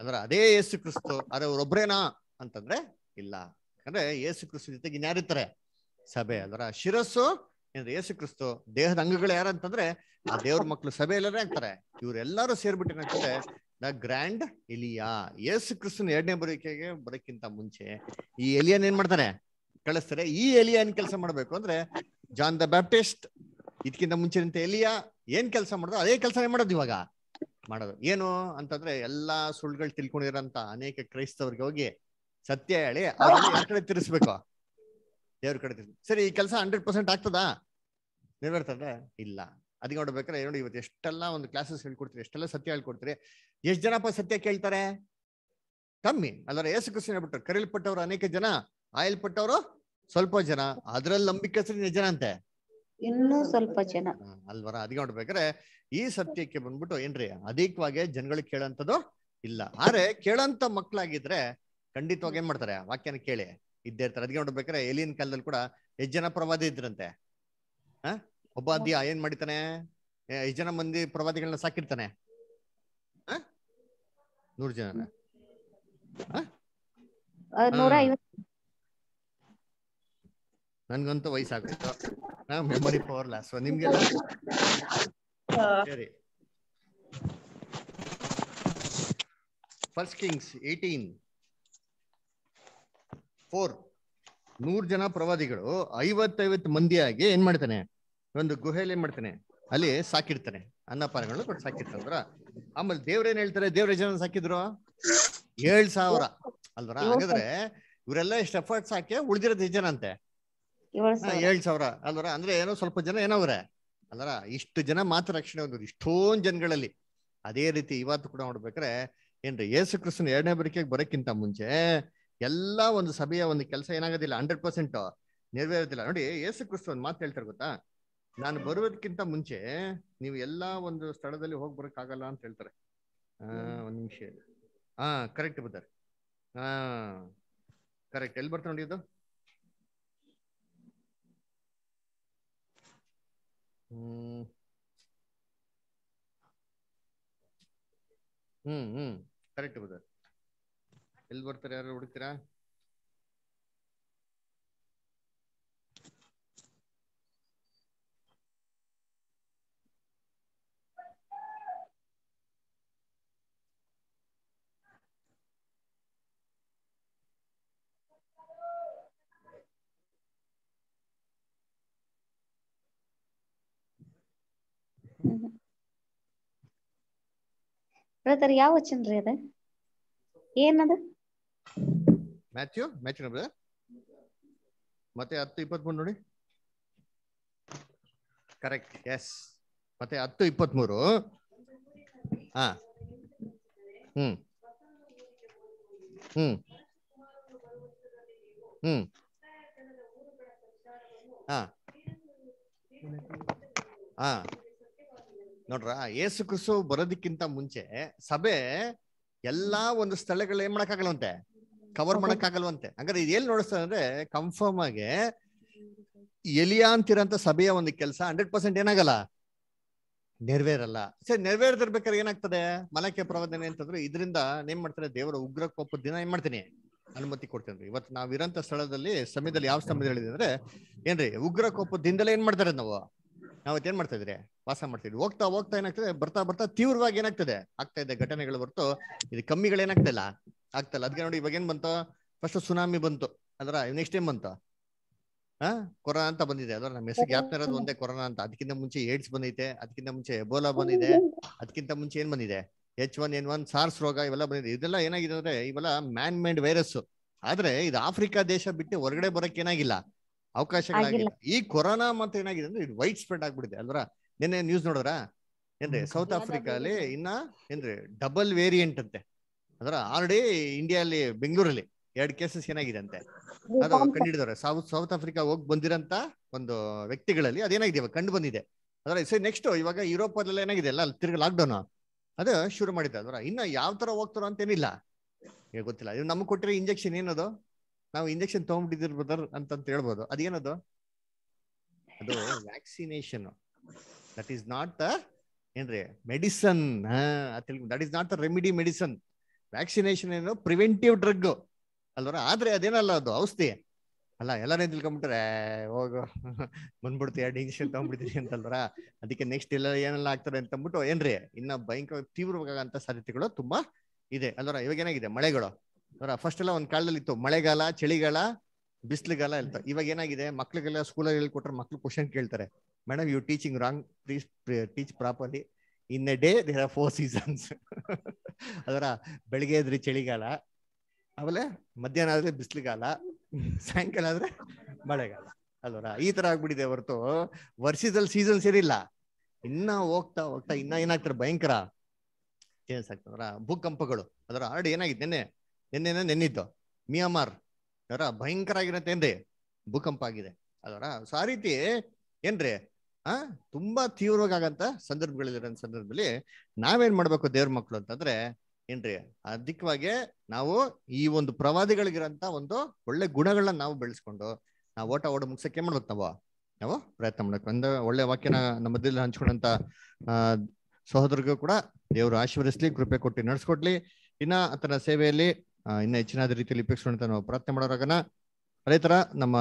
ಅದರ ಅದೇ ಏಸು ಕ್ರಿಸ್ತು ಅದೇ ಅವ್ರೊಬ್ರೇನಾ ಅಂತಂದ್ರೆ ಇಲ್ಲ ಯಾಕಂದ್ರೆ ಏಸು ಕ್ರಿಸ್ತು ಜೊತೆಗೆ ಇನ್ಯಾರಿರ್ತಾರೆ ಸಭೆ ಅದರ ಶಿರಸ್ಸು ಏನಾದ್ರೆ ಯೇಸು ಕ್ರಿಸ್ತು ದೇಹದ ಅಂಗಗಳು ಯಾರಂತಂದ್ರೆ ಆ ದೇವ್ರ ಮಕ್ಕಳು ಸಭೆಯಲ್ಲೇ ಆಗ್ತಾರೆ ಇವರೆಲ್ಲರೂ ಸೇರ್ಬಿಟ್ಟೇನಂತಂದ್ರೆ ದ ಗ್ರ್ಯಾಂಡ್ ಎಲಿಯಾ ಯೇಸು ಕ್ರಿಸ್ತನ ಎರಡನೇ ಬರೋಕೆಗೆ ಬರೋಕ್ಕಿಂತ ಮುಂಚೆ ಈ ಎಲಿಯನ್ ಏನ್ ಮಾಡ್ತಾರೆ ಕಳಿಸ್ತಾರೆ ಈ ಎಲಿಯಾ ಏನ್ ಕೆಲಸ ಮಾಡ್ಬೇಕು ಅಂದ್ರೆ ಜಾನ್ ದ ಬ್ಯಾಪ್ಟಿಸ್ಟ್ ಇದಕ್ಕಿಂತ ಮುಂಚೆನಂತೆ ಎಲಿಯಾ ಏನ್ ಕೆಲಸ ಮಾಡಿದ್ರು ಅದೇ ಕೆಲಸ ಮಾಡೋದು ಇವಾಗ ಮಾಡೋದು ಏನು ಅಂತಂದ್ರೆ ಎಲ್ಲಾ ಸುಳ್ಳುಗಳು ತಿಳ್ಕೊಂಡಿರಂತ ಅನೇಕ ಕ್ರೈಸ್ತವ್ರಿಗೆ ಹೋಗಿ ಸತ್ಯ ಹೇಳಿ ಅವ್ರನ್ನ ಕಡೆ ತಿರ್ಸ್ಬೇಕು ದೇವ್ರ ಕಡೆ ಸರಿ ಈ ಕೆಲಸ ಹಂಡ್ರೆಡ್ ಪರ್ಸೆಂಟ್ ಆಗ್ತದಾ ನೆರವೇರ್ತದ ಇಲ್ಲ ಅದಕ್ಕೆ ನೋಡ್ಬೇಕಾದ್ರೆ ನೋಡಿ ಇವತ್ತು ಎಷ್ಟೆಲ್ಲ ಒಂದು ಕ್ಲಾಸಸ್ ಹೇಳ್ಕೊಡ್ತೀರಿ ಎಷ್ಟೆಲ್ಲ ಸತ್ಯ ಹೇಳ್ಕೊಡ್ತೀರಿ ಎಷ್ಟು ಜನಪ್ಪ ಸತ್ಯ ಕೇಳ್ತಾರೆ ಕಮ್ಮಿ ಅಲ್ಲರ ಯೇಸು ಕೃಷ್ಣ ಬಿಟ್ಟರು ಕರೆಯಲ್ಪಟ್ಟವರು ಅನೇಕ ಜನ ಆಯಲ್ಪಟ್ಟವರು ಸ್ವಲ್ಪ ಜನ ಅದ್ರಲ್ಲಿ ನಂಬಿಕೆಸರಿ ಜನ ಅಂತೆ ಇನ್ನೂ ಸ್ವಲ್ಪ ಜನ ಅಲ್ವರ ಅದಕ್ಕೆ ನೋಡ್ಬೇಕಾದ್ರೆ ಈ ಸತ್ಯಕ್ಕೆ ಬಂದ್ಬಿಟ್ಟು ಏನ್ರಿ ಅಧಿಕವಾಗಿ ಜನಗಳಿಗೆ ಕೇಳಂತದ್ದು ಇಲ್ಲ ಆದ್ರೆ ಕೇಳಂತ ಮಕ್ಳಾಗಿದ್ರೆ ಖಂಡಿತವಾಗಿ ಏನ್ ಮಾಡ್ತಾರೆ ವಾಕ್ಯನ ಕೇಳಿ ಇದ್ದೇ ಇರ್ತಾರೆ ಅದಕ್ಕೆ ನೋಡ್ಬೇಕಾರೆ ಎಲಿಯನ್ ಕಾಲದಲ್ಲಿ ಕೂಡ ಎಷ್ಟು ಜನ ಪ್ರವಾದಿ ಇದ್ರಂತೆ ಹ ಒಬ್ಬ ಅದ್ಯ ಏನ್ ಮಾಡಿತಾನೆ ಎಷ್ಟು ಜನ ಮಂದಿ ಪ್ರವಾದಿಗಳನ್ನ ಸಾಕಿರ್ತಾನೆ ನೂರ್ ಜನ ನನ್ಗಂತೂ ವಯಸ್ಸಾಗುತ್ತೆ ಮೆಮೊರಿ ಪವರ್ ಲಾಸ್ ನಿಮ್ಗೆ ಸರಿ ಫಸ್ಟ್ ಕಿಂಗ್ಸ್ ಏಟೀನ್ ಫೋರ್ ನೂರ್ ಜನ ಪ್ರವಾದಿಗಳು ಮಂದಿ ಮಂದಿಯಾಗಿ ಏನ್ ಮಾಡ್ತಾನೆ ಒಂದು ಗುಹೆಯಲ್ಲಿ ಏನ್ ಮಾಡ್ತಾನೆ ಅಲ್ಲಿ ಸಾಕಿರ್ತಾನೆ ಅನ್ನಪಾನಗಳು ಕೊಟ್ಟು ಸಾಕಿರ್ತಾರ ಆಮೇಲೆ ದೇವ್ರೇನ್ ಹೇಳ್ತಾರೆ ದೇವ್ರ ಜನ ಸಾಕಿದ್ರು ಏಳ್ ಸಾವಿರ ಅಲ್ವರ ಹಾಗಾದ್ರೆ ಇವರೆಲ್ಲ ಎಷ್ಟು ಎಫರ್ಟ್ಸ್ ಹಾಕಿ ಉಳಿದಿರೋದು ಜನ ಅಂತೆ ಏಳ್ ಸಾವಿರ ಅಲ್ವರ ಅಂದ್ರೆ ಏನೋ ಸ್ವಲ್ಪ ಜನ ಏನವ್ರೆ ಅಲ್ವರ ಇಷ್ಟು ಜನ ಮಾತ್ರ ರಕ್ಷಣೆ ಹೊಂದಿದ್ರು ಇಷ್ಟೊಂದ್ ಜನಗಳಲ್ಲಿ ಅದೇ ರೀತಿ ಇವತ್ತು ಕೂಡ ನೋಡ್ಬೇಕ್ರೆ ಏನ್ರಿ ಯೇಸು ಕೃಷ್ಣ ಎರಡನೇ ಬರಿಕೆಗೆ ಬರೋಕ್ಕಿಂತ ಮುಂಚೆ ಎಲ್ಲ ಒಂದು ಸಭೆಯ ಒಂದು ಕೆಲಸ ಏನಾಗೋದಿಲ್ಲ ಹಂಡ್ರೆಡ್ ಪರ್ಸೆಂಟ್ ನೆರವೇರೋದಿಲ್ಲ ನೋಡಿ ಯೇಸು ಕ್ರಿಸ್ತು ಒಂದು ಮಾತು ಹೇಳ್ತಾರೆ ಗೊತ್ತಾ ನಾನು ಬರುವುದಕ್ಕಿಂತ ಮುಂಚೆ ನೀವು ಎಲ್ಲ ಒಂದು ಸ್ಥಳದಲ್ಲಿ ಹೋಗಿ ಬರೋಕ್ಕಾಗಲ್ಲ ಅಂತ ಹೇಳ್ತಾರೆ ಒಂದು ನಿಮಿಷ ಹಾ ಕರೆಕ್ಟ್ ಬರ್ತಾರೆ ಹಾ ಕರೆಕ್ಟ್ ಎಲ್ಲಿ ಬರ್ತಾ ನೋಡಿ ಇದು ಹ್ಮ್ ಹ್ಮ್ ಹ್ಮ್ ಕರೆಕ್ಟ್ ಬುದ್ಧಾರೆ ಎಲ್ಲಿ ಬರ್ತಾರೆ ಯಾರು ಹುಡುಕ್ತೀರಾ ಬ್ರದರ್ ಯಾವ ವಚನ್ರಿ ಅದ ಏನದ ಮ್ಯಾಥ್ಯೂ ಮ್ಯಾಥ್ಯೂ ನಂಬರ್ ಮತ್ತೆ ಹತ್ತು ಇಪ್ಪತ್ಮೂರು ನೋಡಿ ಕರೆಕ್ಟ್ ಎಸ್ ಮತ್ತೆ ಹತ್ತು ಇಪ್ಪತ್ಮೂರು ಹಾ ಹ್ಮ್ ಹ್ಮ್ ಹ್ಮ್ ಹಾ ಹಾ ನೋಡ್ರ ಏಸು ಕ್ರಿಸು ಬರೋದಕ್ಕಿಂತ ಮುಂಚೆ ಸಭೆ ಎಲ್ಲಾ ಒಂದು ಸ್ಥಳಗಳು ಏನ್ ಮಾಡಕ್ಕಾಗಲ್ಲವಂತೆ ಕವರ್ ಮಾಡಕ್ ಆಗಲ್ವಂತೆ ಹಂಗಾದ್ರೆ ಇದು ಎಲ್ಲಿ ನೋಡಿಸ್ತಾರೆ ಅಂದ್ರೆ ಕನ್ಫರ್ಮ್ ಆಗಿ ಎಲಿಯಾ ಅಂತಿರಂತ ಸಭೆಯ ಒಂದು ಕೆಲಸ ಹಂಡ್ರೆಡ್ ಪರ್ಸೆಂಟ್ ಏನಾಗಲ್ಲ ನೆರವೇರಲ್ಲ ಸರಿ ನೆರವೇರದಿರ್ಬೇಕಾದ್ರೆ ಏನಾಗ್ತದೆ ಮಲಕೆ ಪ್ರವಾದನೆ ಅಂತಂದ್ರೆ ಇದರಿಂದ ನೇಮ್ ಮಾಡ್ತಾರೆ ದೇವರ ಉಗ್ರ ಕೋಪದ ದಿನ ಏನ್ ಮಾಡ್ತೀನಿ ಅನುಮತಿ ಕೊಡ್ತೇನೆ ಇವತ್ತು ನಾವ್ ಇರಂತ ಸ್ಥಳದಲ್ಲಿ ಸಮಯದಲ್ಲಿ ಯಾವ ಸಮಯದಲ್ಲಿ ಹೇಳಿದೆ ಅಂದ್ರೆ ಏನ್ರಿ ಉಗ್ರ ಕೋಪದಿಂದಲೇ ಏನ್ ಮಾಡ್ತಾರೆ ನಾವು ನಾವ್ ಏನ್ ಮಾಡ್ತಾ ಇದ್ರಿ ವಾಸ ಮಾಡ್ತಿದ್ವಿ ಹೋಗ್ತಾ ಹೋಗ್ತಾ ಏನಾಗ್ತದೆ ಬರ್ತಾ ಬರ್ತಾ ತೀವ್ರವಾಗಿ ಏನಾಗ್ತದೆ ಆಗ್ತಾ ಇದೆ ಘಟನೆಗಳು ಹೊರತು ಇದು ಕಮ್ಮಿಗಳು ಇಲ್ಲ ಆಗ್ತಲ್ಲ ಅದಕ್ಕೆ ನೋಡಿ ಇವಾಗ ಏನ್ ಬಂತ ಫಸ್ಟ್ ಸುನಾಮಿ ಬಂತು ಅದರ ನೆಕ್ಸ್ಟ್ ಟೈಮ್ ಬಂತ ಹಾ ಕೊರೋನಾ ಅಂತ ಬಂದಿದೆ ಅದರ ನಮ್ಮ ಹೆಸರು ಗ್ಯಾಪ್ ಇರೋದು ಒಂದೇ ಕೊರೋನಾ ಅಂತ ಅದಕ್ಕಿಂತ ಮುಂಚೆ ಏಡ್ಸ್ ಬಂದೈತೆ ಅದಕ್ಕಿಂತ ಮುಂಚೆ ಎಬೋಲಾ ಬಂದಿದೆ ಅದಕ್ಕಿಂತ ಮುಂಚೆ ಏನ್ ಬಂದಿದೆ H one N one SARS ರೋಗ ಇವೆಲ್ಲ ಬಂದಿದೆ ಇದೆಲ್ಲ ಏನಾಗಿದೆ ಅಂದ್ರೆ ಇವೆಲ್ಲ ಮ್ಯಾನ್ ಮೇಡ್ ವೈರಸ್ ಆದ್ರೆ ಇದು ಆಫ್ರಿಕಾ ದೇಶ ಬಿಟ್ಟು ಹೊರಗಡೆ ಬರಕ್ಕೆ ಏನಾಗಿಲ್ಲ ಅವಕಾಶಗಳಾಗಿಲ್ಲ ಈ ಕೊರೋನಾ ಮಾತ್ರ ಏನಾಗಿದೆ ಅಂದ್ರೆ ಇದು ವೈಟ್ ಸ್ಪ್ರೆಡ್ ಆಗ್ಬಿಟ್ಟಿದೆ ಅಲ್ವರ ನಿನ್ನೆ ನ್ಯೂಸ್ ನೋಡೋರಾ ಏನ್ರಿ ಸೌತ್ ಆಫ್ರಿಕಾ ಅಲ್ಲಿ ಇನ್ನ ಏನ್ರಿ ಡಬಲ್ ವೇರಿಯಂಟ್ ಅಂತೆ ಅದರ ಆಲ್ರೆಡಿ ಅಲ್ಲಿ ಬೆಂಗಳೂರಲ್ಲಿ ಎರಡು ಕೇಸಸ್ ಏನಾಗಿದೆ ಅಂತೆ ಅದು ಕಂಡಿಡಿದವ್ರೆ ಸೌತ್ ಸೌತ್ ಆಫ್ರಿಕಾ ಹೋಗಿ ಬಂದಿರಂತ ಒಂದು ವ್ಯಕ್ತಿಗಳಲ್ಲಿ ಅದೇನಾಗಿದೆ ಇವಾಗ ಕಂಡು ಬಂದಿದೆ ಅದರ ಸರಿ ನೆಕ್ಸ್ಟ್ ಇವಾಗ ಯುರೋಪ್ ಅಲ್ಲಿ ಏನಾಗಿದೆ ಅಲ್ಲ ಅಲ್ಲಿ ತಿರ್ಗಿ ಲಾಕ್ಡೌನ್ ಅದು ಶುರು ಮಾಡಿದೆ ಅದರ ಇನ್ನ ಯಾವ ತರ ಹೋಗ್ತಾರೋ ಅಂತೇನಿಲ್ಲ ಈಗ ಗೊತ್ತಿಲ್ಲ ಇವ್ ನಮ್ಗೆ ಕೊಟ್ಟಿರೋ ಇಂಜೆಕ್ಷನ್ ಏನದು ನಾವು ಇಂಜೆಕ್ಷನ್ ತಗೊಂಡಿದ್ರು ಬ್ರದರ್ ಅಂತ ಹೇಳ್ಬೋದು ಅದೇನದು ಅದು vaccination that is not the ಏನ್ರಿ medicine that is not the remedy medicine vaccination ಏನು ಪ್ರಿವೆಂಟಿವ್ ಡ್ರಗ್ ಅಲ್ವರ ಆದ್ರೆ ಅದೇನಲ್ಲ ಅದು ಔಷಧಿ ಅಲ್ಲ ಎಲ್ಲಾರೇ ತಿಳ್ಕೊಂಬಿಟ್ರೆ ಹೋಗು ಬಂದ್ಬಿಡ್ತೀಯ ಎರಡು ತಗೊಂಡ್ಬಿಡ್ತೀನಿ ಅಂತಲ್ವರ ಅದಕ್ಕೆ ನೆಕ್ಸ್ಟ್ ಎಲ್ಲ ಏನೆಲ್ಲ ಆಗ್ತಾರೆ ಅಂತ ಅಂದ್ಬಿಟ್ಟು ಏನ್ರಿ ಇನ್ನ ಭಯಂಕರ ತೀವ್ರವಾಗಂತ ಸಾಧ್ಯತೆಗಳು ತುಂಬಾ ಇದೆ ಅಲ್ವರ ಇವಾಗ ಏನಾಗಿದೆ ಮಳೆಗಳು ಅಲ್ವರ ಫಸ್ಟ್ ಎಲ್ಲ ಒಂದ್ ಕಾಲದಲ್ಲಿ ಇತ್ತು ಮಳೆಗಾಲ ಚಳಿಗಾಲ ಬಿಸಿಲುಗಾಲ ಇರ್ತವೆ ಇವಾಗ ಏನಾಗಿದೆ ಮಕ್ಳಿಗೆಲ್ಲ ಸ್ಕೂಲಲ್ಲಿ ಹೇಳ್ಕೊಟ್ರೆ ಮಕ್ಳು ಕ್ವಶನ್ ಕೇಳ್ತಾರೆ madam you teaching wrong please teach properly in a day there are four seasons ಅದರ ಬೆಳಿಗ್ಗೆ ಆದ್ರೆ ಚಳಿಗಾಲ ಆಮೇಲೆ ಮಧ್ಯಾಹ್ನ ಆದ್ರೆ ಬಿಸಿಲುಗಾಲ ಸಾಯಂಕಾಲ ಆದ್ರೆ ಮಳೆಗಾಲ ಅಲ್ವರ ಈ ತರ ಆಗ್ಬಿಟ್ಟಿದೆ ಹೊರತು ವರ್ಷದಲ್ಲಿ ಸೀಸನ್ಸ್ ಇರಿಲ್ಲ ಇನ್ನ ಹೋಗ್ತಾ ಹೋಗ್ತಾ ಇನ್ನ ಏನಾಗ್ತಾರೆ ಭಯಂಕರ ಚೇಂಜ್ ಆಗ್ತದ್ರ ಭೂಕಂಪಗಳು ಅದರ ಆರ್ಡ್ ಏನಾಗಿದೆ ನಿನ್ನೆ ನಿನ್ನೆ ನೆನ್ನಿದ್ದು ಮಿಯಾಮಾರ್ ಅದರ ಭಯಂಕರ ಆಗಿರತ್ತೇನ್ರಿ ಭೂಕಂಪ ಆಗಿದೆ ಅದರ ಸೊ ಆ ಏನ್ರಿ ಆ ತುಂಬಾ ತೀವ್ರವಾಗಿ ಆಗಂತ ಸಂದರ್ಭಗಳಿರೋ ಸಂದರ್ಭದಲ್ಲಿ ನಾವೇನ್ ಮಾಡ್ಬೇಕು ದೇವ್ರ ಮಕ್ಕಳು ಅಂತಂದ್ರೆ ಏನ್ರಿ ಅಧಿಕವಾಗಿ ನಾವು ಈ ಒಂದು ಪ್ರವಾದಿಗಳಿಗಿರಂತ ಒಂದು ಒಳ್ಳೆ ಗುಣಗಳನ್ನ ನಾವು ಬೆಳೆಸ್ಕೊಂಡು ನಾವು ಓಟ ಓಡ ಮುಗ್ಸಕ್ಕೆ ಏನ್ ಮಾಡ್ಬೇಕು ನಾವು ನಾವು ಪ್ರಯತ್ನ ಮಾಡ್ಬೇಕು ಅಂದ್ರೆ ಒಳ್ಳೆ ವಾಕ್ಯನ ನಮ್ಮ ಮಧ್ಯದಲ್ಲಿ ಹಂಚ್ಕೊಂಡಂತ ಆ ಸಹೋದರಿಗೂ ಕೂಡ ದೇವರು ಆಶೀರ್ವದಿಸ್ಲಿ ಕೃಪೆ ಕೊಟ್ಟು ನಡ್ಸ್ಕೊಡ್ಲಿ ಇನ್ನ ಆತನ ಸೇವೆಯಲ್ಲಿ ಇನ್ನ ಹೆಚ್ಚಿನ ರೀತಿಯಲ್ಲಿ ಉಪಯೋಗಿಸ್ಕೊಂಡಂತ ನಾವು ಪ್ರಾರ್ಥನೆ ಮಾಡೋರಾಗನ ರೈತರ ನಮ್ಮ